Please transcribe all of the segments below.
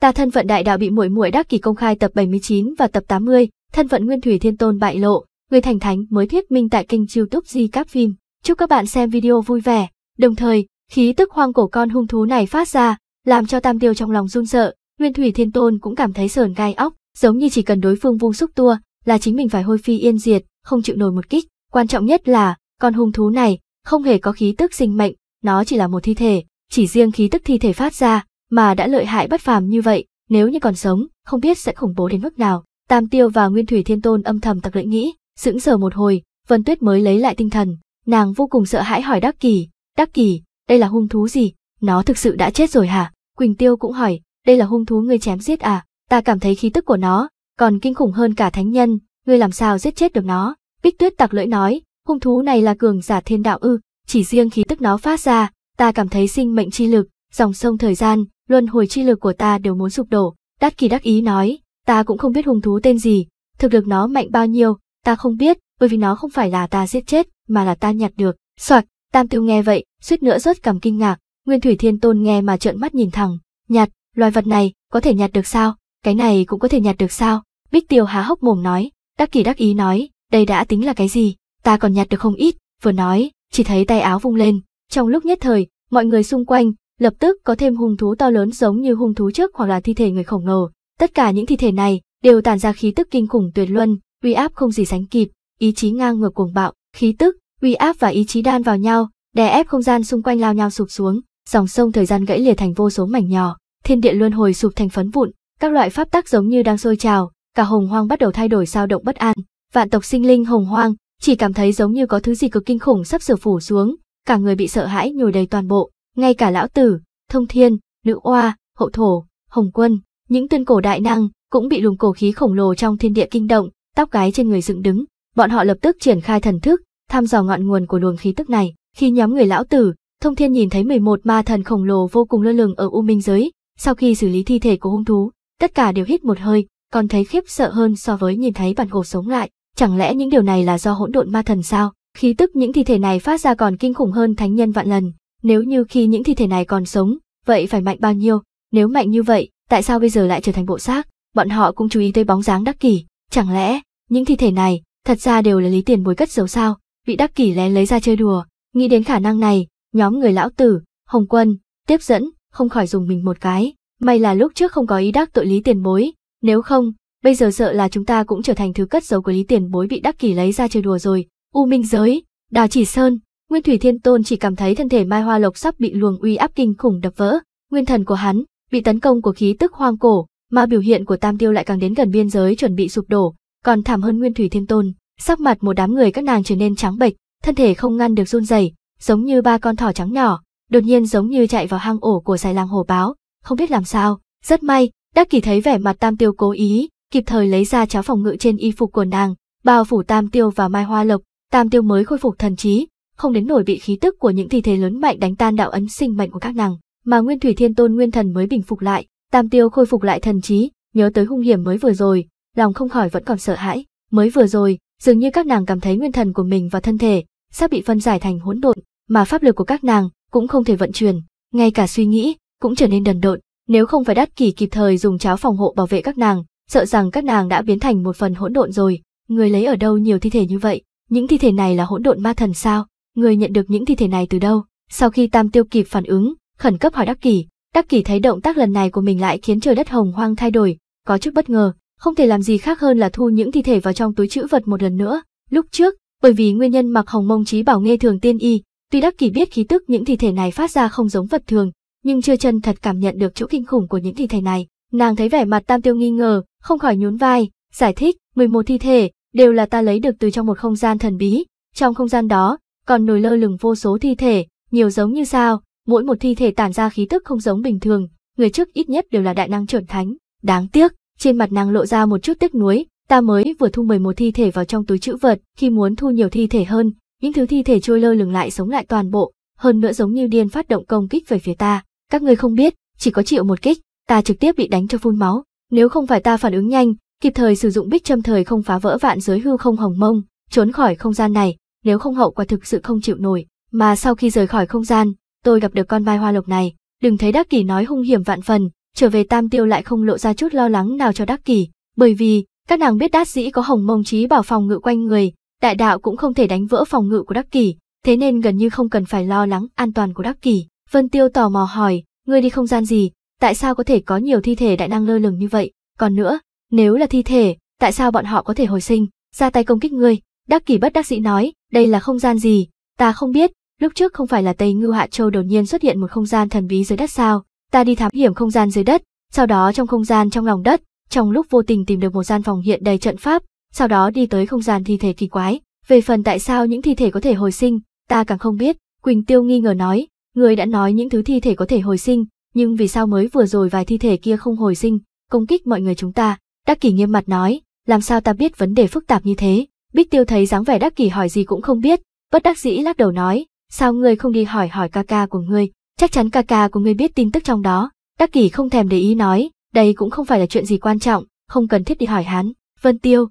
Ta thân phận đại đạo bị muội muội đắc kỳ công khai tập 79 và tập 80, thân phận nguyên thủy thiên tôn bại lộ, người thành thánh mới thuyết minh tại kênh youtube di các phim. Chúc các bạn xem video vui vẻ, đồng thời, khí tức hoang cổ con hung thú này phát ra, làm cho tam tiêu trong lòng run sợ, nguyên thủy thiên tôn cũng cảm thấy sờn gai óc, giống như chỉ cần đối phương vung xúc tua, là chính mình phải hôi phi yên diệt, không chịu nổi một kích. Quan trọng nhất là, con hung thú này, không hề có khí tức sinh mệnh, nó chỉ là một thi thể, chỉ riêng khí tức thi thể phát ra, mà đã lợi hại bất phàm như vậy, nếu như còn sống, không biết sẽ khủng bố đến mức nào. Tam Tiêu và Nguyên Thủy Thiên Tôn âm thầm tặc lưỡi nghĩ, sững sờ một hồi, Vân Tuyết mới lấy lại tinh thần, nàng vô cùng sợ hãi hỏi Đắc Kỳ, "Đắc Kỳ, đây là hung thú gì? Nó thực sự đã chết rồi hả?" Quỳnh Tiêu cũng hỏi, "Đây là hung thú ngươi chém giết à? Ta cảm thấy khí tức của nó còn kinh khủng hơn cả thánh nhân, ngươi làm sao giết chết được nó?" Bích Tuyết tặc lưỡi nói, "Hung thú này là cường giả thiên đạo ư, chỉ riêng khí tức nó phát ra, ta cảm thấy sinh mệnh chi lực, dòng sông thời gian, luân hồi chi lực của ta đều muốn sụp đổ. Đát kỳ đắc ý nói, ta cũng không biết hung thú tên gì, thực lực nó mạnh bao nhiêu, ta không biết, bởi vì nó không phải là ta giết chết, mà là ta nhặt được. Soạt, Tam Tiêu nghe vậy, suýt nữa rớt cầm kinh ngạc, Nguyên Thủy Thiên Tôn nghe mà trợn mắt nhìn thẳng, nhặt, loài vật này, có thể nhặt được sao, cái này cũng có thể nhặt được sao, Bích Tiêu há hốc mồm nói, Đắc Kỳ đắc ý nói, đây đã tính là cái gì, ta còn nhặt được không ít, vừa nói, chỉ thấy tay áo vung lên, trong lúc nhất thời, mọi người xung quanh, lập tức có thêm hung thú to lớn giống như hung thú trước hoặc là thi thể người khổng lồ. Tất cả những thi thể này đều tản ra khí tức kinh khủng tuyệt luân, uy áp không gì sánh kịp, ý chí ngang ngược cuồng bạo, khí tức, uy áp và ý chí đan vào nhau, đè ép không gian xung quanh lao nhau sụp xuống, dòng sông thời gian gãy lìa thành vô số mảnh nhỏ, thiên địa luân hồi sụp thành phấn vụn, các loại pháp tắc giống như đang sôi trào, cả hồng hoang bắt đầu thay đổi sao động bất an, vạn tộc sinh linh hồng hoang chỉ cảm thấy giống như có thứ gì cực kinh khủng sắp sửa phủ xuống, cả người bị sợ hãi nhồi đầy toàn bộ, ngay cả lão tử, thông thiên, nữ oa, hậu thổ, hồng quân, những tuyên cổ đại năng cũng bị luồng cổ khí khổng lồ trong thiên địa kinh động, tóc gái trên người dựng đứng, bọn họ lập tức triển khai thần thức, thăm dò ngọn nguồn của luồng khí tức này. Khi nhóm người lão tử, thông thiên nhìn thấy 11 ma thần khổng lồ vô cùng lơ lửng ở u minh giới, sau khi xử lý thi thể của hung thú, tất cả đều hít một hơi, còn thấy khiếp sợ hơn so với nhìn thấy bản gỗ sống lại. Chẳng lẽ những điều này là do hỗn độn ma thần sao? Khí tức những thi thể này phát ra còn kinh khủng hơn thánh nhân vạn lần. Nếu như khi những thi thể này còn sống, vậy phải mạnh bao nhiêu? Nếu mạnh như vậy, tại sao bây giờ lại trở thành bộ xác? Bọn họ cũng chú ý tới bóng dáng Đắc Kỷ, chẳng lẽ những thi thể này thật ra đều là Lý Tiền Bối cất giấu sao? Bị Đắc Kỷ lén lấy ra chơi đùa, nghĩ đến khả năng này, nhóm người lão tử, Hồng Quân, tiếp dẫn, không khỏi dùng mình một cái, may là lúc trước không có ý đắc tội Lý Tiền Bối, nếu không, bây giờ sợ là chúng ta cũng trở thành thứ cất giấu của Lý Tiền Bối bị Đắc Kỷ lấy ra chơi đùa rồi. U Minh giới, Đào Chỉ Sơn, Nguyên Thủy Thiên Tôn chỉ cảm thấy thân thể Mai Hoa Lộc sắp bị luồng uy áp kinh khủng đập vỡ, nguyên thần của hắn bị tấn công của khí tức hoang cổ, mà biểu hiện của Tam Tiêu lại càng đến gần biên giới chuẩn bị sụp đổ, còn thảm hơn Nguyên Thủy Thiên Tôn, sắc mặt một đám người các nàng trở nên trắng bệch, thân thể không ngăn được run rẩy, giống như ba con thỏ trắng nhỏ, đột nhiên giống như chạy vào hang ổ của xài lang hổ báo, không biết làm sao, rất may, Đắc Kỳ thấy vẻ mặt Tam Tiêu cố ý, kịp thời lấy ra cháo phòng ngự trên y phục của nàng, bao phủ Tam Tiêu và Mai Hoa Lộc, Tam Tiêu mới khôi phục thần trí, không đến nổi bị khí tức của những thi thể lớn mạnh đánh tan đạo ấn sinh mệnh của các nàng, mà Nguyên Thủy Thiên Tôn Nguyên Thần mới bình phục lại, Tam Tiêu khôi phục lại thần trí, nhớ tới hung hiểm mới vừa rồi, lòng không khỏi vẫn còn sợ hãi, mới vừa rồi, dường như các nàng cảm thấy nguyên thần của mình và thân thể sắp bị phân giải thành hỗn độn, mà pháp lực của các nàng cũng không thể vận chuyển, ngay cả suy nghĩ cũng trở nên đần độn, nếu không phải đắt kỳ kịp thời dùng cháo phòng hộ bảo vệ các nàng, sợ rằng các nàng đã biến thành một phần hỗn độn rồi, người lấy ở đâu nhiều thi thể như vậy, những thi thể này là hỗn độn ma thần sao? người nhận được những thi thể này từ đâu sau khi tam tiêu kịp phản ứng khẩn cấp hỏi đắc kỷ đắc kỷ thấy động tác lần này của mình lại khiến trời đất hồng hoang thay đổi có chút bất ngờ không thể làm gì khác hơn là thu những thi thể vào trong túi chữ vật một lần nữa lúc trước bởi vì nguyên nhân mặc hồng mông trí bảo nghe thường tiên y tuy đắc kỷ biết khí tức những thi thể này phát ra không giống vật thường nhưng chưa chân thật cảm nhận được chỗ kinh khủng của những thi thể này nàng thấy vẻ mặt tam tiêu nghi ngờ không khỏi nhún vai giải thích 11 thi thể đều là ta lấy được từ trong một không gian thần bí trong không gian đó còn nổi lơ lửng vô số thi thể, nhiều giống như sao, mỗi một thi thể tản ra khí tức không giống bình thường, người trước ít nhất đều là đại năng trưởng thánh. Đáng tiếc, trên mặt nàng lộ ra một chút tiếc nuối, ta mới vừa thu 11 thi thể vào trong túi chữ vật, khi muốn thu nhiều thi thể hơn, những thứ thi thể trôi lơ lửng lại sống lại toàn bộ, hơn nữa giống như điên phát động công kích về phía ta. Các ngươi không biết, chỉ có chịu một kích, ta trực tiếp bị đánh cho phun máu, nếu không phải ta phản ứng nhanh, kịp thời sử dụng bích châm thời không phá vỡ vạn giới hư không hồng mông, trốn khỏi không gian này, nếu không hậu quả thực sự không chịu nổi, mà sau khi rời khỏi không gian, tôi gặp được con mai hoa lộc này, đừng thấy Đắc kỷ nói hung hiểm vạn phần, trở về Tam Tiêu lại không lộ ra chút lo lắng nào cho Đắc kỷ, bởi vì các nàng biết Đát Dĩ có hồng mông trí bảo phòng ngự quanh người, đại đạo cũng không thể đánh vỡ phòng ngự của Đắc kỷ, thế nên gần như không cần phải lo lắng an toàn của Đắc kỷ. Vân Tiêu tò mò hỏi, ngươi đi không gian gì, tại sao có thể có nhiều thi thể đại năng lơ lửng như vậy? Còn nữa, nếu là thi thể, tại sao bọn họ có thể hồi sinh, ra tay công kích ngươi? Đắc kỷ bất đắc dĩ nói, đây là không gian gì? Ta không biết, lúc trước không phải là Tây Ngưu Hạ Châu đột nhiên xuất hiện một không gian thần bí dưới đất sao? Ta đi thám hiểm không gian dưới đất, sau đó trong không gian trong lòng đất, trong lúc vô tình tìm được một gian phòng hiện đầy trận pháp, sau đó đi tới không gian thi thể kỳ quái. Về phần tại sao những thi thể có thể hồi sinh, ta càng không biết, Quỳnh Tiêu nghi ngờ nói, người đã nói những thứ thi thể có thể hồi sinh, nhưng vì sao mới vừa rồi vài thi thể kia không hồi sinh, công kích mọi người chúng ta, Đắc Kỷ nghiêm mặt nói, làm sao ta biết vấn đề phức tạp như thế, Bích Tiêu thấy dáng vẻ đắc kỷ hỏi gì cũng không biết, bất đắc dĩ lắc đầu nói, sao ngươi không đi hỏi hỏi ca ca của ngươi, chắc chắn ca ca của ngươi biết tin tức trong đó. Đắc kỷ không thèm để ý nói, đây cũng không phải là chuyện gì quan trọng, không cần thiết đi hỏi hắn. Vân Tiêu,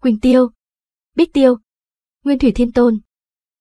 Quỳnh Tiêu, Bích Tiêu, Nguyên Thủy Thiên Tôn.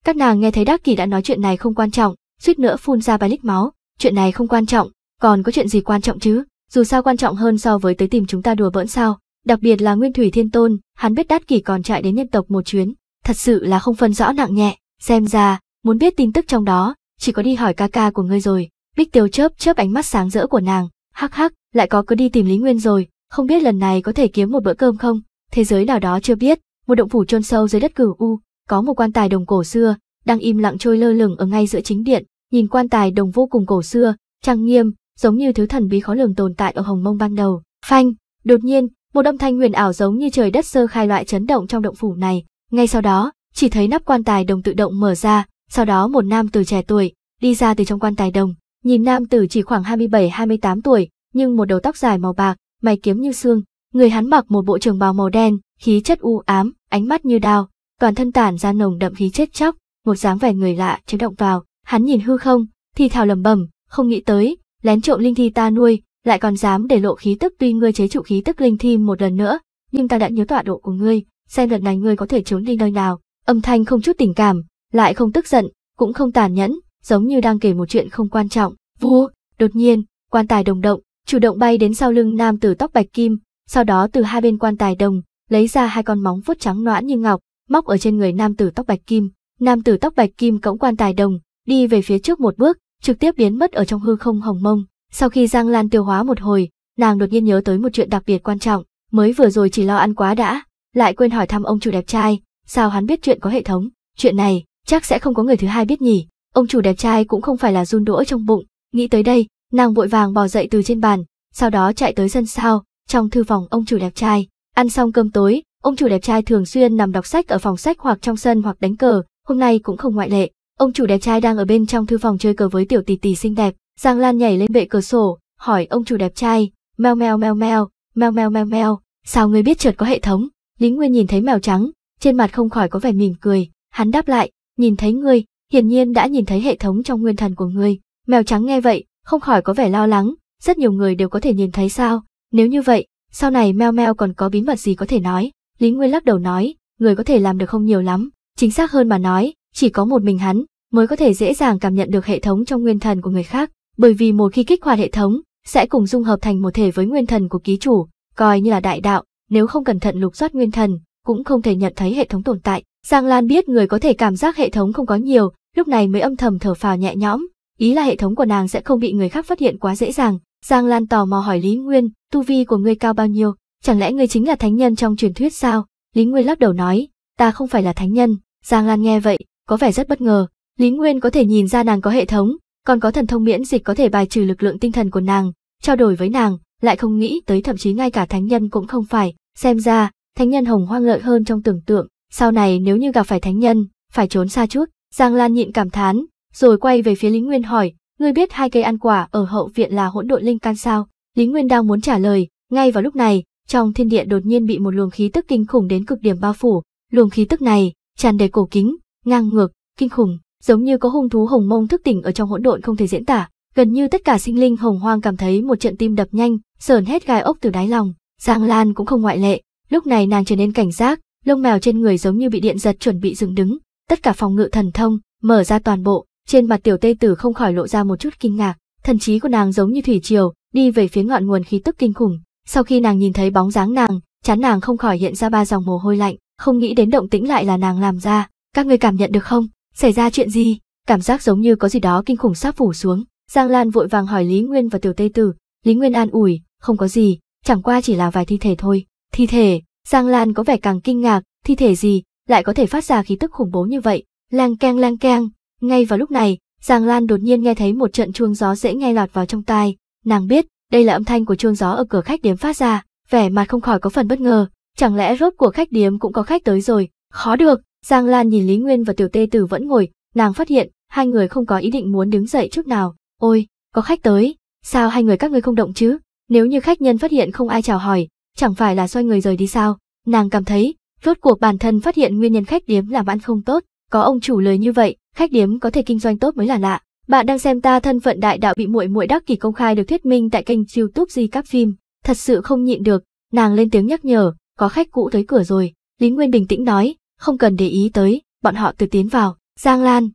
Các nàng nghe thấy Đắc Kỷ đã nói chuyện này không quan trọng, suýt nữa phun ra vài lít máu, chuyện này không quan trọng, còn có chuyện gì quan trọng chứ, dù sao quan trọng hơn so với tới tìm chúng ta đùa bỡn sao, Đặc biệt là Nguyên Thủy Thiên Tôn, hắn biết Đát Kỷ còn chạy đến nhân tộc một chuyến, thật sự là không phân rõ nặng nhẹ, xem ra, muốn biết tin tức trong đó, chỉ có đi hỏi ca ca của ngươi rồi. Bích Tiêu chớp chớp ánh mắt sáng rỡ của nàng, hắc hắc, lại có cứ đi tìm Lý Nguyên rồi, không biết lần này có thể kiếm một bữa cơm không? Thế giới nào đó chưa biết, một động phủ chôn sâu dưới đất cửu u, có một quan tài đồng cổ xưa, đang im lặng trôi lơ lửng ở ngay giữa chính điện, nhìn quan tài đồng vô cùng cổ xưa, trang nghiêm, giống như thứ thần bí khó lường tồn tại ở Hồng Mông ban đầu. Phanh, đột nhiên, một âm thanh huyền ảo giống như trời đất sơ khai loại chấn động trong động phủ này. Ngay sau đó, chỉ thấy nắp quan tài đồng tự động mở ra, sau đó một nam tử trẻ tuổi đi ra từ trong quan tài đồng, nhìn nam tử chỉ khoảng 27-28 tuổi, nhưng một đầu tóc dài màu bạc, mày kiếm như xương, người hắn mặc một bộ trường bào màu đen, khí chất u ám, ánh mắt như đao, toàn thân tản ra nồng đậm khí chết chóc, một dáng vẻ người lạ chấn động vào, hắn nhìn hư không, thì thào lẩm bẩm, không nghĩ tới, lén trộm linh thi ta nuôi, lại còn dám để lộ khí tức tuy ngươi chế trụ khí tức linh thi một lần nữa, nhưng ta đã nhớ tọa độ của ngươi, xem lần này ngươi có thể trốn đi nơi nào. Âm thanh không chút tình cảm, lại không tức giận, cũng không tàn nhẫn, giống như đang kể một chuyện không quan trọng. Vù, đột nhiên, quan tài đồng động, chủ động bay đến sau lưng nam tử tóc bạch kim, sau đó từ hai bên quan tài đồng, lấy ra hai con móng vuốt trắng noãn như ngọc, móc ở trên người nam tử tóc bạch kim. Nam tử tóc bạch kim cõng quan tài đồng, đi về phía trước một bước, trực tiếp biến mất ở trong hư không hồng mông. Sau khi Giang Lan tiêu hóa một hồi, nàng đột nhiên nhớ tới một chuyện đặc biệt quan trọng, mới vừa rồi chỉ lo ăn quá đã, lại quên hỏi thăm ông chủ đẹp trai, sao hắn biết chuyện có hệ thống, chuyện này chắc sẽ không có người thứ hai biết nhỉ. Ông chủ đẹp trai cũng không phải là run đũa trong bụng, nghĩ tới đây, nàng vội vàng bò dậy từ trên bàn, sau đó chạy tới sân sau, trong thư phòng ông chủ đẹp trai, ăn xong cơm tối, ông chủ đẹp trai thường xuyên nằm đọc sách ở phòng sách hoặc trong sân hoặc đánh cờ, hôm nay cũng không ngoại lệ. Ông chủ đẹp trai đang ở bên trong thư phòng chơi cờ với tiểu tỷ tỷ xinh đẹp, Giang Lan nhảy lên bệ cửa sổ, hỏi ông chủ đẹp trai, meo meo meo meo, meo meo meo meo, sao người biết trượt có hệ thống? Lý Nguyên nhìn thấy mèo trắng, trên mặt không khỏi có vẻ mỉm cười, hắn đáp lại, nhìn thấy ngươi, hiển nhiên đã nhìn thấy hệ thống trong nguyên thần của ngươi. Mèo trắng nghe vậy, không khỏi có vẻ lo lắng, rất nhiều người đều có thể nhìn thấy sao, nếu như vậy, sau này meo meo còn có bí mật gì có thể nói? Lý Nguyên lắc đầu nói, người có thể làm được không nhiều lắm, chính xác hơn mà nói, chỉ có một mình hắn mới có thể dễ dàng cảm nhận được hệ thống trong nguyên thần của người khác bởi vì một khi kích hoạt hệ thống, sẽ cùng dung hợp thành một thể với nguyên thần của ký chủ, coi như là đại đạo, nếu không cẩn thận lục soát nguyên thần, cũng không thể nhận thấy hệ thống tồn tại. Giang Lan biết người có thể cảm giác hệ thống không có nhiều, lúc này mới âm thầm thở phào nhẹ nhõm, ý là hệ thống của nàng sẽ không bị người khác phát hiện quá dễ dàng. Giang Lan tò mò hỏi Lý Nguyên, tu vi của ngươi cao bao nhiêu, chẳng lẽ ngươi chính là thánh nhân trong truyền thuyết sao? Lý Nguyên lắc đầu nói, ta không phải là thánh nhân. Giang Lan nghe vậy, có vẻ rất bất ngờ. Lý Nguyên có thể nhìn ra nàng có hệ thống, còn có thần thông miễn dịch có thể bài trừ lực lượng tinh thần của nàng, trao đổi với nàng, lại không nghĩ tới thậm chí ngay cả thánh nhân cũng không phải, xem ra, thánh nhân hồng hoang lợi hơn trong tưởng tượng, sau này nếu như gặp phải thánh nhân, phải trốn xa chút, Giang Lan nhịn cảm thán, rồi quay về phía Lý Nguyên hỏi, ngươi biết hai cây ăn quả ở hậu viện là hỗn độn linh can sao? Lý Nguyên đang muốn trả lời, ngay vào lúc này, trong thiên địa đột nhiên bị một luồng khí tức kinh khủng đến cực điểm bao phủ, luồng khí tức này, tràn đầy cổ kính, ngang ngược, kinh khủng, giống như có hung thú hồng mông thức tỉnh ở trong hỗn độn không thể diễn tả, gần như tất cả sinh linh hồng hoang cảm thấy một trận tim đập nhanh, sờn hết gai ốc từ đáy lòng, Giang Lan cũng không ngoại lệ, lúc này nàng trở nên cảnh giác, lông mèo trên người giống như bị điện giật chuẩn bị dừng đứng, tất cả phòng ngự thần thông mở ra toàn bộ, trên mặt tiểu tê tử không khỏi lộ ra một chút kinh ngạc, thần trí của nàng giống như thủy triều, đi về phía ngọn nguồn khí tức kinh khủng, sau khi nàng nhìn thấy bóng dáng nàng, chán nàng không khỏi hiện ra ba dòng mồ hôi lạnh, không nghĩ đến động tĩnh lại là nàng làm ra, các ngươi cảm nhận được không? xảy ra chuyện gì? Cảm giác giống như có gì đó kinh khủng sắp phủ xuống. Giang Lan vội vàng hỏi Lý Nguyên và Tiểu Tây Tử. Lý Nguyên an ủi, không có gì, chẳng qua chỉ là vài thi thể thôi. Thi thể, Giang Lan có vẻ càng kinh ngạc, thi thể gì, lại có thể phát ra khí tức khủng bố như vậy. Lang keng lang keng, ngay vào lúc này, Giang Lan đột nhiên nghe thấy một trận chuông gió dễ nghe lọt vào trong tai. Nàng biết, đây là âm thanh của chuông gió ở cửa khách điếm phát ra, vẻ mặt không khỏi có phần bất ngờ. Chẳng lẽ rốt của khách điếm cũng có khách tới rồi, khó được, Giang Lan nhìn Lý Nguyên và Tiểu Tê Tử vẫn ngồi, nàng phát hiện, hai người không có ý định muốn đứng dậy chút nào. Ôi, có khách tới, sao hai người các ngươi không động chứ? Nếu như khách nhân phát hiện không ai chào hỏi, chẳng phải là xoay người rời đi sao? Nàng cảm thấy, rốt cuộc bản thân phát hiện nguyên nhân khách điếm làm ăn không tốt, có ông chủ lời như vậy, khách điếm có thể kinh doanh tốt mới là lạ. Bạn đang xem ta thân phận đại đạo bị muội muội đắc kỷ công khai được thuyết minh tại kênh YouTube Di các phim, thật sự không nhịn được, nàng lên tiếng nhắc nhở, có khách cũ tới cửa rồi, Lý Nguyên bình tĩnh nói, không cần để ý tới, bọn họ từ tiến vào, Giang Lan.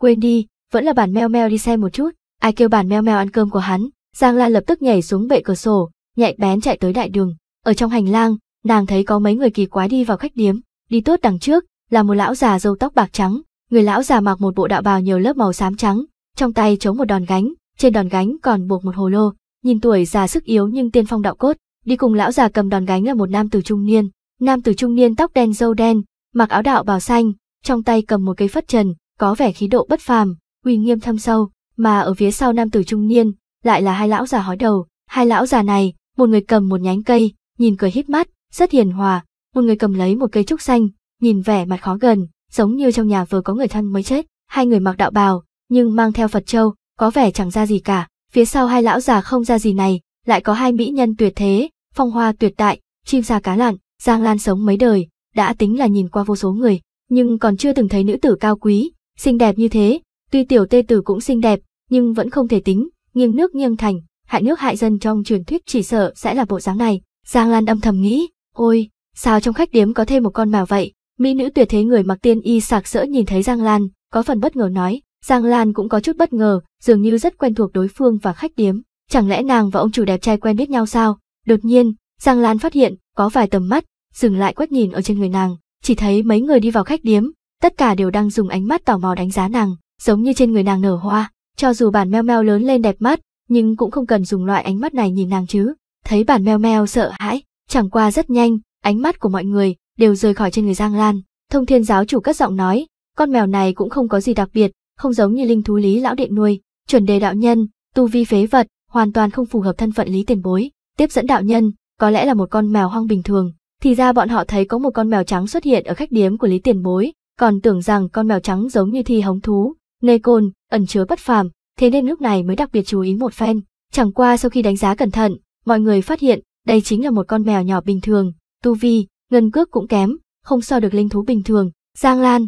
Quên đi, vẫn là bản meo meo đi xem một chút, ai kêu bản meo meo ăn cơm của hắn, Giang Lan lập tức nhảy xuống bệ cửa sổ, nhạy bén chạy tới đại đường, ở trong hành lang, nàng thấy có mấy người kỳ quái đi vào khách điếm, đi tốt đằng trước, là một lão già râu tóc bạc trắng, người lão già mặc một bộ đạo bào nhiều lớp màu xám trắng, trong tay chống một đòn gánh, trên đòn gánh còn buộc một hồ lô, nhìn tuổi già sức yếu nhưng tiên phong đạo cốt, đi cùng lão già cầm đòn gánh là một nam tử trung niên, nam tử trung niên tóc đen râu đen, mặc áo đạo bào xanh, trong tay cầm một cây phất trần, có vẻ khí độ bất phàm, uy nghiêm thâm sâu, mà ở phía sau nam tử trung niên, lại là hai lão già hói đầu, hai lão già này, một người cầm một nhánh cây, nhìn cười híp mắt, rất hiền hòa, một người cầm lấy một cây trúc xanh, nhìn vẻ mặt khó gần, giống như trong nhà vừa có người thân mới chết, hai người mặc đạo bào, nhưng mang theo Phật châu, có vẻ chẳng ra gì cả, phía sau hai lão già không ra gì này, lại có hai mỹ nhân tuyệt thế, phong hoa tuyệt đại, chim sa cá lặn, Giang Lan sống mấy đời, đã tính là nhìn qua vô số người, nhưng còn chưa từng thấy nữ tử cao quý, xinh đẹp như thế, tuy tiểu tê tử cũng xinh đẹp, nhưng vẫn không thể tính, nghiêng nước nghiêng thành, hại nước hại dân trong truyền thuyết chỉ sợ sẽ là bộ dáng này. Giang Lan âm thầm nghĩ, ôi, sao trong khách điếm có thêm một con mèo vậy? Mỹ nữ tuyệt thế người mặc tiên y sạc sỡ nhìn thấy Giang Lan, có phần bất ngờ nói, Giang Lan cũng có chút bất ngờ, dường như rất quen thuộc đối phương và khách điếm. Chẳng lẽ nàng và ông chủ đẹp trai quen biết nhau sao? Đột nhiên, Giang Lan phát hiện, có vài tầm mắt, dừng lại quét nhìn ở trên người nàng, chỉ thấy mấy người đi vào khách điếm, tất cả đều đang dùng ánh mắt tò mò đánh giá nàng, giống như trên người nàng nở hoa, cho dù bản meo meo lớn lên đẹp mắt, nhưng cũng không cần dùng loại ánh mắt này nhìn nàng chứ. Thấy bản meo meo sợ hãi, chẳng qua rất nhanh, ánh mắt của mọi người đều rời khỏi trên người Giang Lan. Thông thiên giáo chủ cất giọng nói, con mèo này cũng không có gì đặc biệt, không giống như linh thú lý lão điện nuôi, chuẩn đề đạo nhân, tu vi phế vật, hoàn toàn không phù hợp thân phận lý tiền bối. Tiếp dẫn đạo nhân, có lẽ là một con mèo hoang bình thường, thì ra bọn họ thấy có một con mèo trắng xuất hiện ở khách điếm của Lý Tiền Bối, còn tưởng rằng con mèo trắng giống như thi hống thú, nê côn, ẩn chứa bất phàm, thế nên lúc này mới đặc biệt chú ý một phen. Chẳng qua sau khi đánh giá cẩn thận, mọi người phát hiện đây chính là một con mèo nhỏ bình thường, tu vi, ngân cước cũng kém, không so được linh thú bình thường, Giang Lan.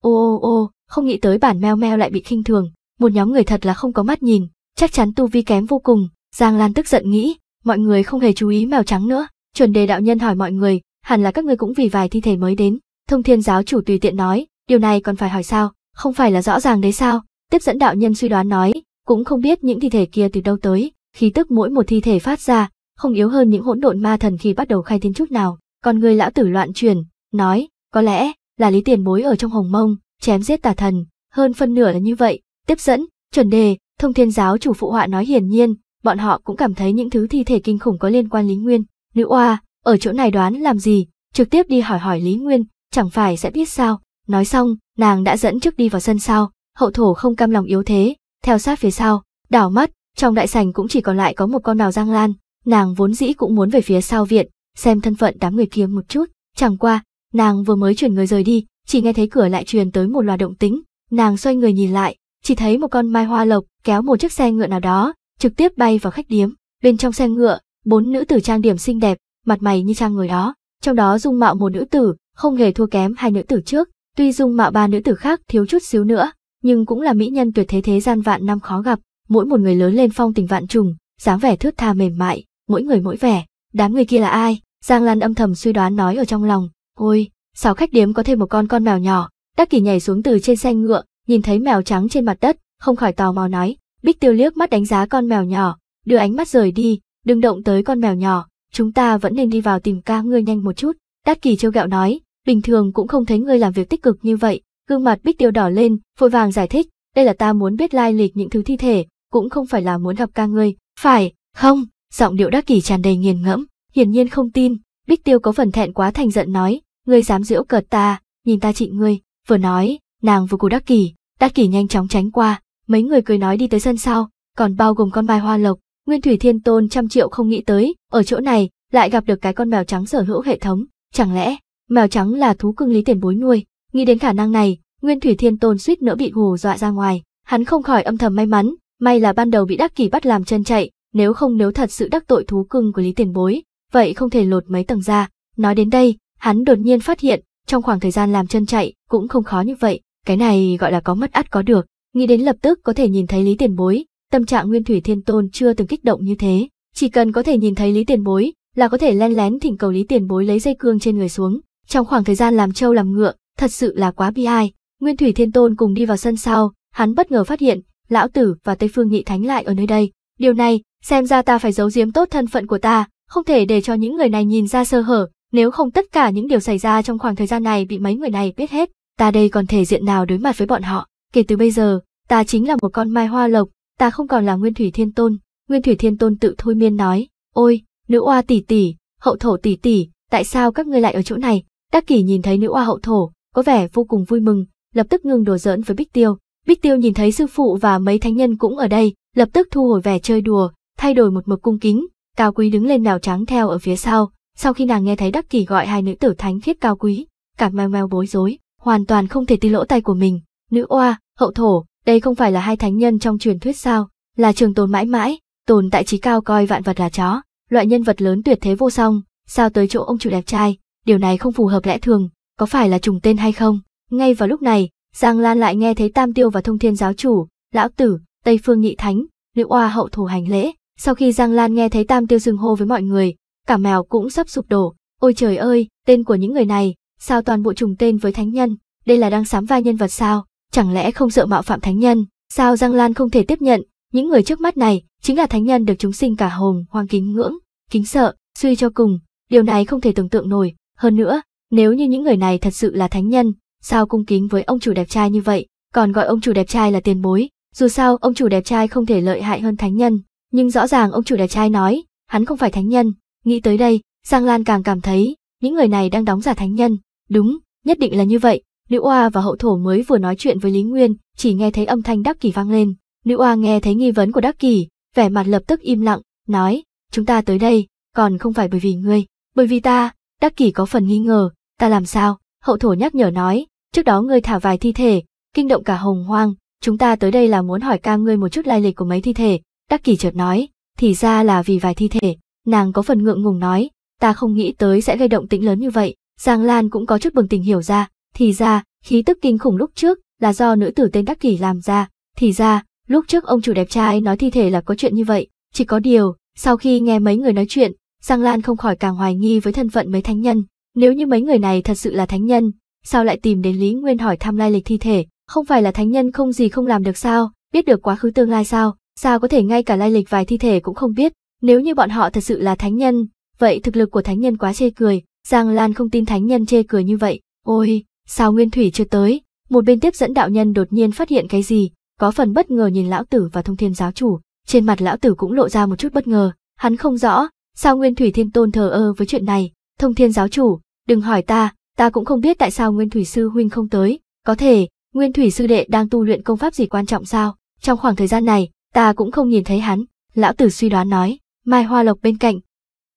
Ô ô ô, không nghĩ tới bản meo meo lại bị khinh thường, một nhóm người thật là không có mắt nhìn, chắc chắn tu vi kém vô cùng, Giang Lan tức giận nghĩ, mọi người không hề chú ý mèo trắng nữa, Chuẩn đề đạo nhân hỏi mọi người, hẳn là các ngươi cũng vì vài thi thể mới đến. Thông thiên giáo chủ tùy tiện nói, điều này còn phải hỏi sao, không phải là rõ ràng đấy sao? Tiếp dẫn đạo nhân suy đoán nói, cũng không biết những thi thể kia từ đâu tới, khí tức mỗi một thi thể phát ra, không yếu hơn những hỗn độn ma thần khi bắt đầu khai thiên chút nào. Còn người lão tử loạn truyền, nói, có lẽ là lý tiền bối ở trong hồng mông, chém giết tà thần, hơn phân nửa là như vậy. Tiếp dẫn, chuẩn đề, thông thiên giáo chủ phụ họa nói hiển nhiên, bọn họ cũng cảm thấy những thứ thi thể kinh khủng có liên quan lý nguyên Nữ oa, ở chỗ này đoán làm gì, trực tiếp đi hỏi hỏi Lý Nguyên, chẳng phải sẽ biết sao. Nói xong, nàng đã dẫn trước đi vào sân sau, hậu thổ không cam lòng yếu thế, theo sát phía sau, đảo mắt, trong đại sảnh cũng chỉ còn lại có một con nào giang lan, nàng vốn dĩ cũng muốn về phía sau viện, xem thân phận đám người kia một chút, chẳng qua, nàng vừa mới chuyển người rời đi, chỉ nghe thấy cửa lại truyền tới một loạt động tính, nàng xoay người nhìn lại, chỉ thấy một con mai hoa lộc kéo một chiếc xe ngựa nào đó, trực tiếp bay vào khách điếm, bên trong xe ngựa bốn nữ tử trang điểm xinh đẹp, mặt mày như trang người đó, trong đó dung mạo một nữ tử, không hề thua kém hai nữ tử trước, tuy dung mạo ba nữ tử khác thiếu chút xíu nữa, nhưng cũng là mỹ nhân tuyệt thế thế gian vạn năm khó gặp, mỗi một người lớn lên phong tình vạn trùng, dáng vẻ thướt tha mềm mại, mỗi người mỗi vẻ, đám người kia là ai? Giang Lan âm thầm suy đoán nói ở trong lòng, ôi, sao khách điếm có thêm một con con mèo nhỏ, Đắc Kỷ nhảy xuống từ trên xe ngựa, nhìn thấy mèo trắng trên mặt đất, không khỏi tò mò nói, Bích Tiêu liếc mắt đánh giá con mèo nhỏ, đưa ánh mắt rời đi, đừng động tới con mèo nhỏ, chúng ta vẫn nên đi vào tìm ca ngươi nhanh một chút. Đát kỳ trêu gạo nói, bình thường cũng không thấy ngươi làm việc tích cực như vậy, gương mặt bích tiêu đỏ lên, vội vàng giải thích, đây là ta muốn biết lai lịch những thứ thi thể, cũng không phải là muốn gặp ca ngươi, phải, không, giọng điệu đát kỳ tràn đầy nghiền ngẫm, hiển nhiên không tin, bích tiêu có phần thẹn quá thành giận nói, ngươi dám giễu cợt ta, nhìn ta trị ngươi, vừa nói, nàng vừa cú đắc kỳ, đắc kỳ nhanh chóng tránh qua, mấy người cười nói đi tới sân sau, còn bao gồm con bài hoa lộc, Nguyên Thủy Thiên Tôn trăm triệu không nghĩ tới, ở chỗ này, lại gặp được cái con mèo trắng sở hữu hệ thống, chẳng lẽ, mèo trắng là thú cưng lý tiền bối nuôi, nghĩ đến khả năng này, Nguyên Thủy Thiên Tôn suýt nữa bị hù dọa ra ngoài, hắn không khỏi âm thầm may mắn, may là ban đầu bị Đắc Kỳ bắt làm chân chạy, nếu không nếu thật sự đắc tội thú cưng của Lý Tiền Bối, vậy không thể lột mấy tầng ra. Nói đến đây, hắn đột nhiên phát hiện, trong khoảng thời gian làm chân chạy cũng không khó như vậy, cái này gọi là có mất ắt có được, nghĩ đến lập tức có thể nhìn thấy Lý Tiền Bối, tâm trạng Nguyên Thủy Thiên Tôn chưa từng kích động như thế, chỉ cần có thể nhìn thấy Lý Tiền Bối, là có thể len lén thỉnh cầu Lý Tiền Bối lấy dây cương trên người xuống. Trong khoảng thời gian làm trâu làm ngựa, thật sự là quá bi ai. Nguyên Thủy Thiên Tôn cùng đi vào sân sau, hắn bất ngờ phát hiện, lão tử và Tây Phương Nhị Thánh lại ở nơi đây. Điều này, xem ra ta phải giấu giếm tốt thân phận của ta, không thể để cho những người này nhìn ra sơ hở, nếu không tất cả những điều xảy ra trong khoảng thời gian này bị mấy người này biết hết, ta đây còn thể diện nào đối mặt với bọn họ. Kể từ bây giờ, ta chính là một con mai hoa lộc, ta không còn là nguyên thủy thiên tôn nguyên thủy thiên tôn tự thôi miên nói ôi nữ oa tỷ tỷ hậu thổ tỷ tỷ tại sao các ngươi lại ở chỗ này đắc kỷ nhìn thấy nữ oa hậu thổ có vẻ vô cùng vui mừng lập tức ngừng đùa giỡn với bích tiêu bích tiêu nhìn thấy sư phụ và mấy thánh nhân cũng ở đây lập tức thu hồi vẻ chơi đùa thay đổi một mực cung kính cao quý đứng lên nào trắng theo ở phía sau sau khi nàng nghe thấy đắc kỷ gọi hai nữ tử thánh khiết cao quý cả mèo mèo bối rối hoàn toàn không thể tin lỗ tay của mình nữ oa hậu thổ đây không phải là hai thánh nhân trong truyền thuyết sao, là trường tồn mãi mãi, tồn tại trí cao coi vạn vật là chó, loại nhân vật lớn tuyệt thế vô song, sao tới chỗ ông chủ đẹp trai, điều này không phù hợp lẽ thường, có phải là trùng tên hay không? Ngay vào lúc này, Giang Lan lại nghe thấy Tam Tiêu và Thông Thiên giáo chủ, lão tử, Tây Phương Nhị Thánh, Nữ Oa hậu thủ hành lễ, sau khi Giang Lan nghe thấy Tam Tiêu dừng hô với mọi người, cả mèo cũng sắp sụp đổ, ôi trời ơi, tên của những người này, sao toàn bộ trùng tên với thánh nhân, đây là đang sám vai nhân vật sao? chẳng lẽ không sợ mạo phạm thánh nhân, sao Giang Lan không thể tiếp nhận, những người trước mắt này chính là thánh nhân được chúng sinh cả hồn hoang kính ngưỡng, kính sợ, suy cho cùng, điều này không thể tưởng tượng nổi, hơn nữa, nếu như những người này thật sự là thánh nhân, sao cung kính với ông chủ đẹp trai như vậy, còn gọi ông chủ đẹp trai là tiền bối, dù sao ông chủ đẹp trai không thể lợi hại hơn thánh nhân, nhưng rõ ràng ông chủ đẹp trai nói, hắn không phải thánh nhân, nghĩ tới đây, Giang Lan càng cảm thấy, những người này đang đóng giả thánh nhân, đúng, nhất định là như vậy, Nữ oa và hậu thổ mới vừa nói chuyện với Lý Nguyên, chỉ nghe thấy âm thanh Đắc Kỳ vang lên. Nữ oa nghe thấy nghi vấn của Đắc Kỳ, vẻ mặt lập tức im lặng, nói, chúng ta tới đây, còn không phải bởi vì ngươi, bởi vì ta, Đắc Kỳ có phần nghi ngờ, ta làm sao, hậu thổ nhắc nhở nói, trước đó ngươi thả vài thi thể, kinh động cả hồng hoang, chúng ta tới đây là muốn hỏi cam ngươi một chút lai lịch của mấy thi thể, Đắc Kỳ chợt nói, thì ra là vì vài thi thể, nàng có phần ngượng ngùng nói, ta không nghĩ tới sẽ gây động tĩnh lớn như vậy, Giang Lan cũng có chút bừng tỉnh hiểu ra, thì ra, khí tức kinh khủng lúc trước là do nữ tử tên Đắc Kỷ làm ra. Thì ra, lúc trước ông chủ đẹp trai nói thi thể là có chuyện như vậy. Chỉ có điều, sau khi nghe mấy người nói chuyện, Giang Lan không khỏi càng hoài nghi với thân phận mấy thánh nhân. Nếu như mấy người này thật sự là thánh nhân, sao lại tìm đến Lý Nguyên hỏi thăm lai lịch thi thể? Không phải là thánh nhân không gì không làm được sao, biết được quá khứ tương lai sao, sao có thể ngay cả lai lịch vài thi thể cũng không biết. Nếu như bọn họ thật sự là thánh nhân, vậy thực lực của thánh nhân quá chê cười, Giang Lan không tin thánh nhân chê cười như vậy. Ôi, Sao Nguyên Thủy chưa tới, một bên tiếp dẫn đạo nhân đột nhiên phát hiện cái gì, có phần bất ngờ nhìn lão tử và thông thiên giáo chủ, trên mặt lão tử cũng lộ ra một chút bất ngờ, hắn không rõ, sao Nguyên Thủy Thiên Tôn thờ ơ với chuyện này, thông thiên giáo chủ, đừng hỏi ta, ta cũng không biết tại sao Nguyên Thủy Sư Huynh không tới, có thể, Nguyên Thủy Sư Đệ đang tu luyện công pháp gì quan trọng sao, trong khoảng thời gian này, ta cũng không nhìn thấy hắn, lão tử suy đoán nói, Mai Hoa Lộc bên cạnh.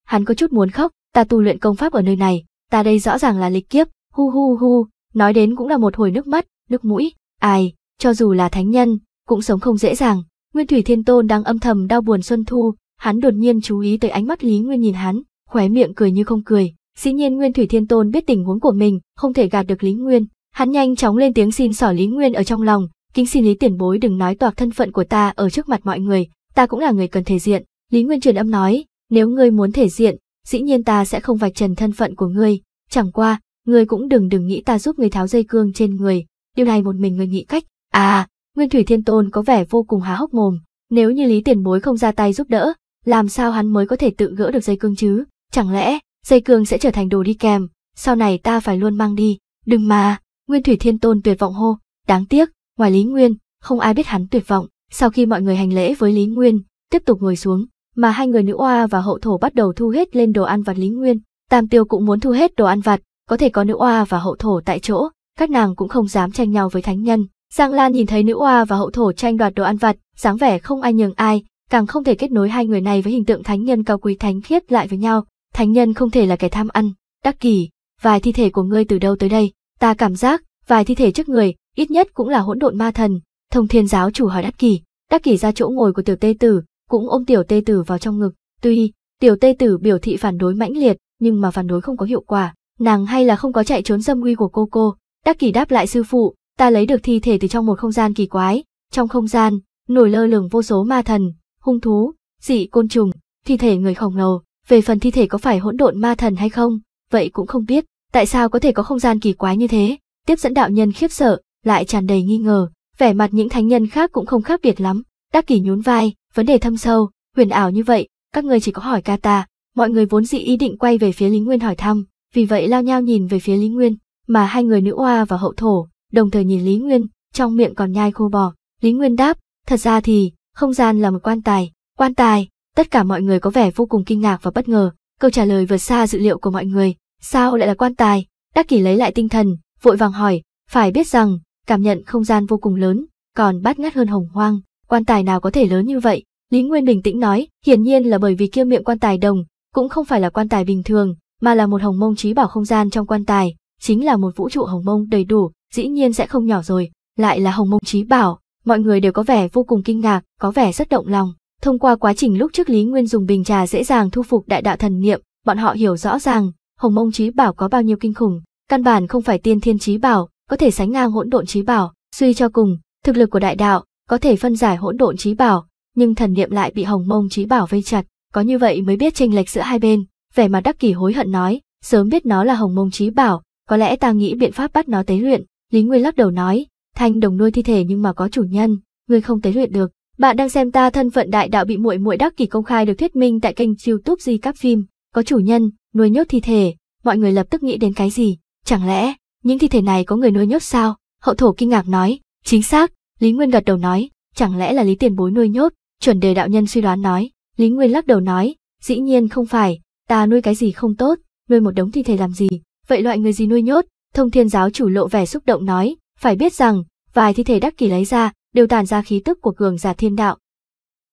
Hắn có chút muốn khóc, ta tu luyện công pháp ở nơi này, ta đây rõ ràng là lịch kiếp, hu hu hu, Nói đến cũng là một hồi nước mắt, nước mũi, ai, cho dù là thánh nhân, cũng sống không dễ dàng. Nguyên Thủy Thiên Tôn đang âm thầm đau buồn Xuân Thu, hắn đột nhiên chú ý tới ánh mắt Lý Nguyên nhìn hắn, khóe miệng cười như không cười. Dĩ nhiên Nguyên Thủy Thiên Tôn biết tình huống của mình, không thể gạt được Lý Nguyên. Hắn nhanh chóng lên tiếng xin sỏ Lý Nguyên ở trong lòng, kính xin Lý tiền bối đừng nói toạc thân phận của ta ở trước mặt mọi người, ta cũng là người cần thể diện. Lý Nguyên truyền âm nói, nếu ngươi muốn thể diện, dĩ nhiên ta sẽ không vạch trần thân phận của ngươi. Chẳng qua, Ngươi cũng đừng đừng nghĩ ta giúp ngươi tháo dây cương trên người, điều này một mình ngươi nghĩ cách. À, Nguyên Thủy Thiên Tôn có vẻ vô cùng há hốc mồm, nếu như Lý Tiền Bối không ra tay giúp đỡ, làm sao hắn mới có thể tự gỡ được dây cương chứ? Chẳng lẽ, dây cương sẽ trở thành đồ đi kèm, sau này ta phải luôn mang đi, đừng mà, Nguyên Thủy Thiên Tôn tuyệt vọng hô, đáng tiếc, ngoài Lý Nguyên, không ai biết hắn tuyệt vọng, sau khi mọi người hành lễ với Lý Nguyên, tiếp tục ngồi xuống, mà hai người nữ oa và hậu thổ bắt đầu thu hết lên đồ ăn vặt Lý Nguyên, Tam Tiêu cũng muốn thu hết đồ ăn vặt, có thể có nữ oa và hậu thổ tại chỗ, các nàng cũng không dám tranh nhau với thánh nhân. Giang Lan nhìn thấy nữ oa và hậu thổ tranh đoạt đồ ăn vặt, dáng vẻ không ai nhường ai, càng không thể kết nối hai người này với hình tượng thánh nhân cao quý thánh khiết lại với nhau. Thánh nhân không thể là kẻ tham ăn. Đắc Kỳ, vài thi thể của ngươi từ đâu tới đây? Ta cảm giác, vài thi thể trước người, ít nhất cũng là hỗn độn ma thần. Thông Thiên giáo chủ hỏi Đắc Kỳ. Đắc Kỳ ra chỗ ngồi của Tiểu Tê Tử, cũng ôm Tiểu Tê Tử vào trong ngực. Tuy Tiểu Tê Tử biểu thị phản đối mãnh liệt, nhưng mà phản đối không có hiệu quả nàng hay là không có chạy trốn dâm uy của cô cô. Đắc kỷ đáp lại sư phụ, ta lấy được thi thể từ trong một không gian kỳ quái, trong không gian, nổi lơ lửng vô số ma thần, hung thú, dị côn trùng, thi thể người khổng lồ, về phần thi thể có phải hỗn độn ma thần hay không, vậy cũng không biết, tại sao có thể có không gian kỳ quái như thế, tiếp dẫn đạo nhân khiếp sợ, lại tràn đầy nghi ngờ, vẻ mặt những thánh nhân khác cũng không khác biệt lắm, đắc kỷ nhún vai, vấn đề thâm sâu, huyền ảo như vậy, các người chỉ có hỏi ca ta, mọi người vốn dị ý định quay về phía lý nguyên hỏi thăm, vì vậy lao nhao nhìn về phía Lý Nguyên, mà hai người nữ oa và hậu thổ, đồng thời nhìn Lý Nguyên, trong miệng còn nhai khô bò. Lý Nguyên đáp, thật ra thì, không gian là một quan tài, quan tài, tất cả mọi người có vẻ vô cùng kinh ngạc và bất ngờ, câu trả lời vượt xa dự liệu của mọi người, sao lại là quan tài, Đắc Kỷ lấy lại tinh thần, vội vàng hỏi, phải biết rằng, cảm nhận không gian vô cùng lớn, còn bát ngát hơn hồng hoang, quan tài nào có thể lớn như vậy, Lý Nguyên bình tĩnh nói, hiển nhiên là bởi vì kia miệng quan tài đồng, cũng không phải là quan tài bình thường, mà là một hồng mông trí bảo không gian trong quan tài, chính là một vũ trụ hồng mông đầy đủ, dĩ nhiên sẽ không nhỏ rồi, lại là hồng mông trí bảo, mọi người đều có vẻ vô cùng kinh ngạc, có vẻ rất động lòng. Thông qua quá trình lúc trước Lý Nguyên dùng bình trà dễ dàng thu phục đại đạo thần niệm, bọn họ hiểu rõ ràng, hồng mông trí bảo có bao nhiêu kinh khủng, căn bản không phải tiên thiên trí bảo, có thể sánh ngang hỗn độn trí bảo, suy cho cùng, thực lực của đại đạo có thể phân giải hỗn độn trí bảo, nhưng thần niệm lại bị hồng mông trí bảo vây chặt, có như vậy mới biết chênh lệch giữa hai bên vẻ mặt đắc kỷ hối hận nói, sớm biết nó là hồng mông trí bảo, có lẽ ta nghĩ biện pháp bắt nó tế luyện, Lý Nguyên lắc đầu nói, thanh đồng nuôi thi thể nhưng mà có chủ nhân, ngươi không tế luyện được. Bạn đang xem ta thân phận đại đạo bị muội muội đắc kỷ công khai được thuyết minh tại kênh YouTube Di Các Phim, có chủ nhân, nuôi nhốt thi thể, mọi người lập tức nghĩ đến cái gì, chẳng lẽ những thi thể này có người nuôi nhốt sao? Hậu thổ kinh ngạc nói, chính xác, Lý Nguyên gật đầu nói, chẳng lẽ là Lý Tiền Bối nuôi nhốt? Chuẩn đề đạo nhân suy đoán nói, Lý Nguyên lắc đầu nói, dĩ nhiên không phải, ta nuôi cái gì không tốt, nuôi một đống thi thể làm gì, vậy loại người gì nuôi nhốt, thông thiên giáo chủ lộ vẻ xúc động nói, phải biết rằng, vài thi thể đắc kỷ lấy ra, đều tàn ra khí tức của cường giả thiên đạo.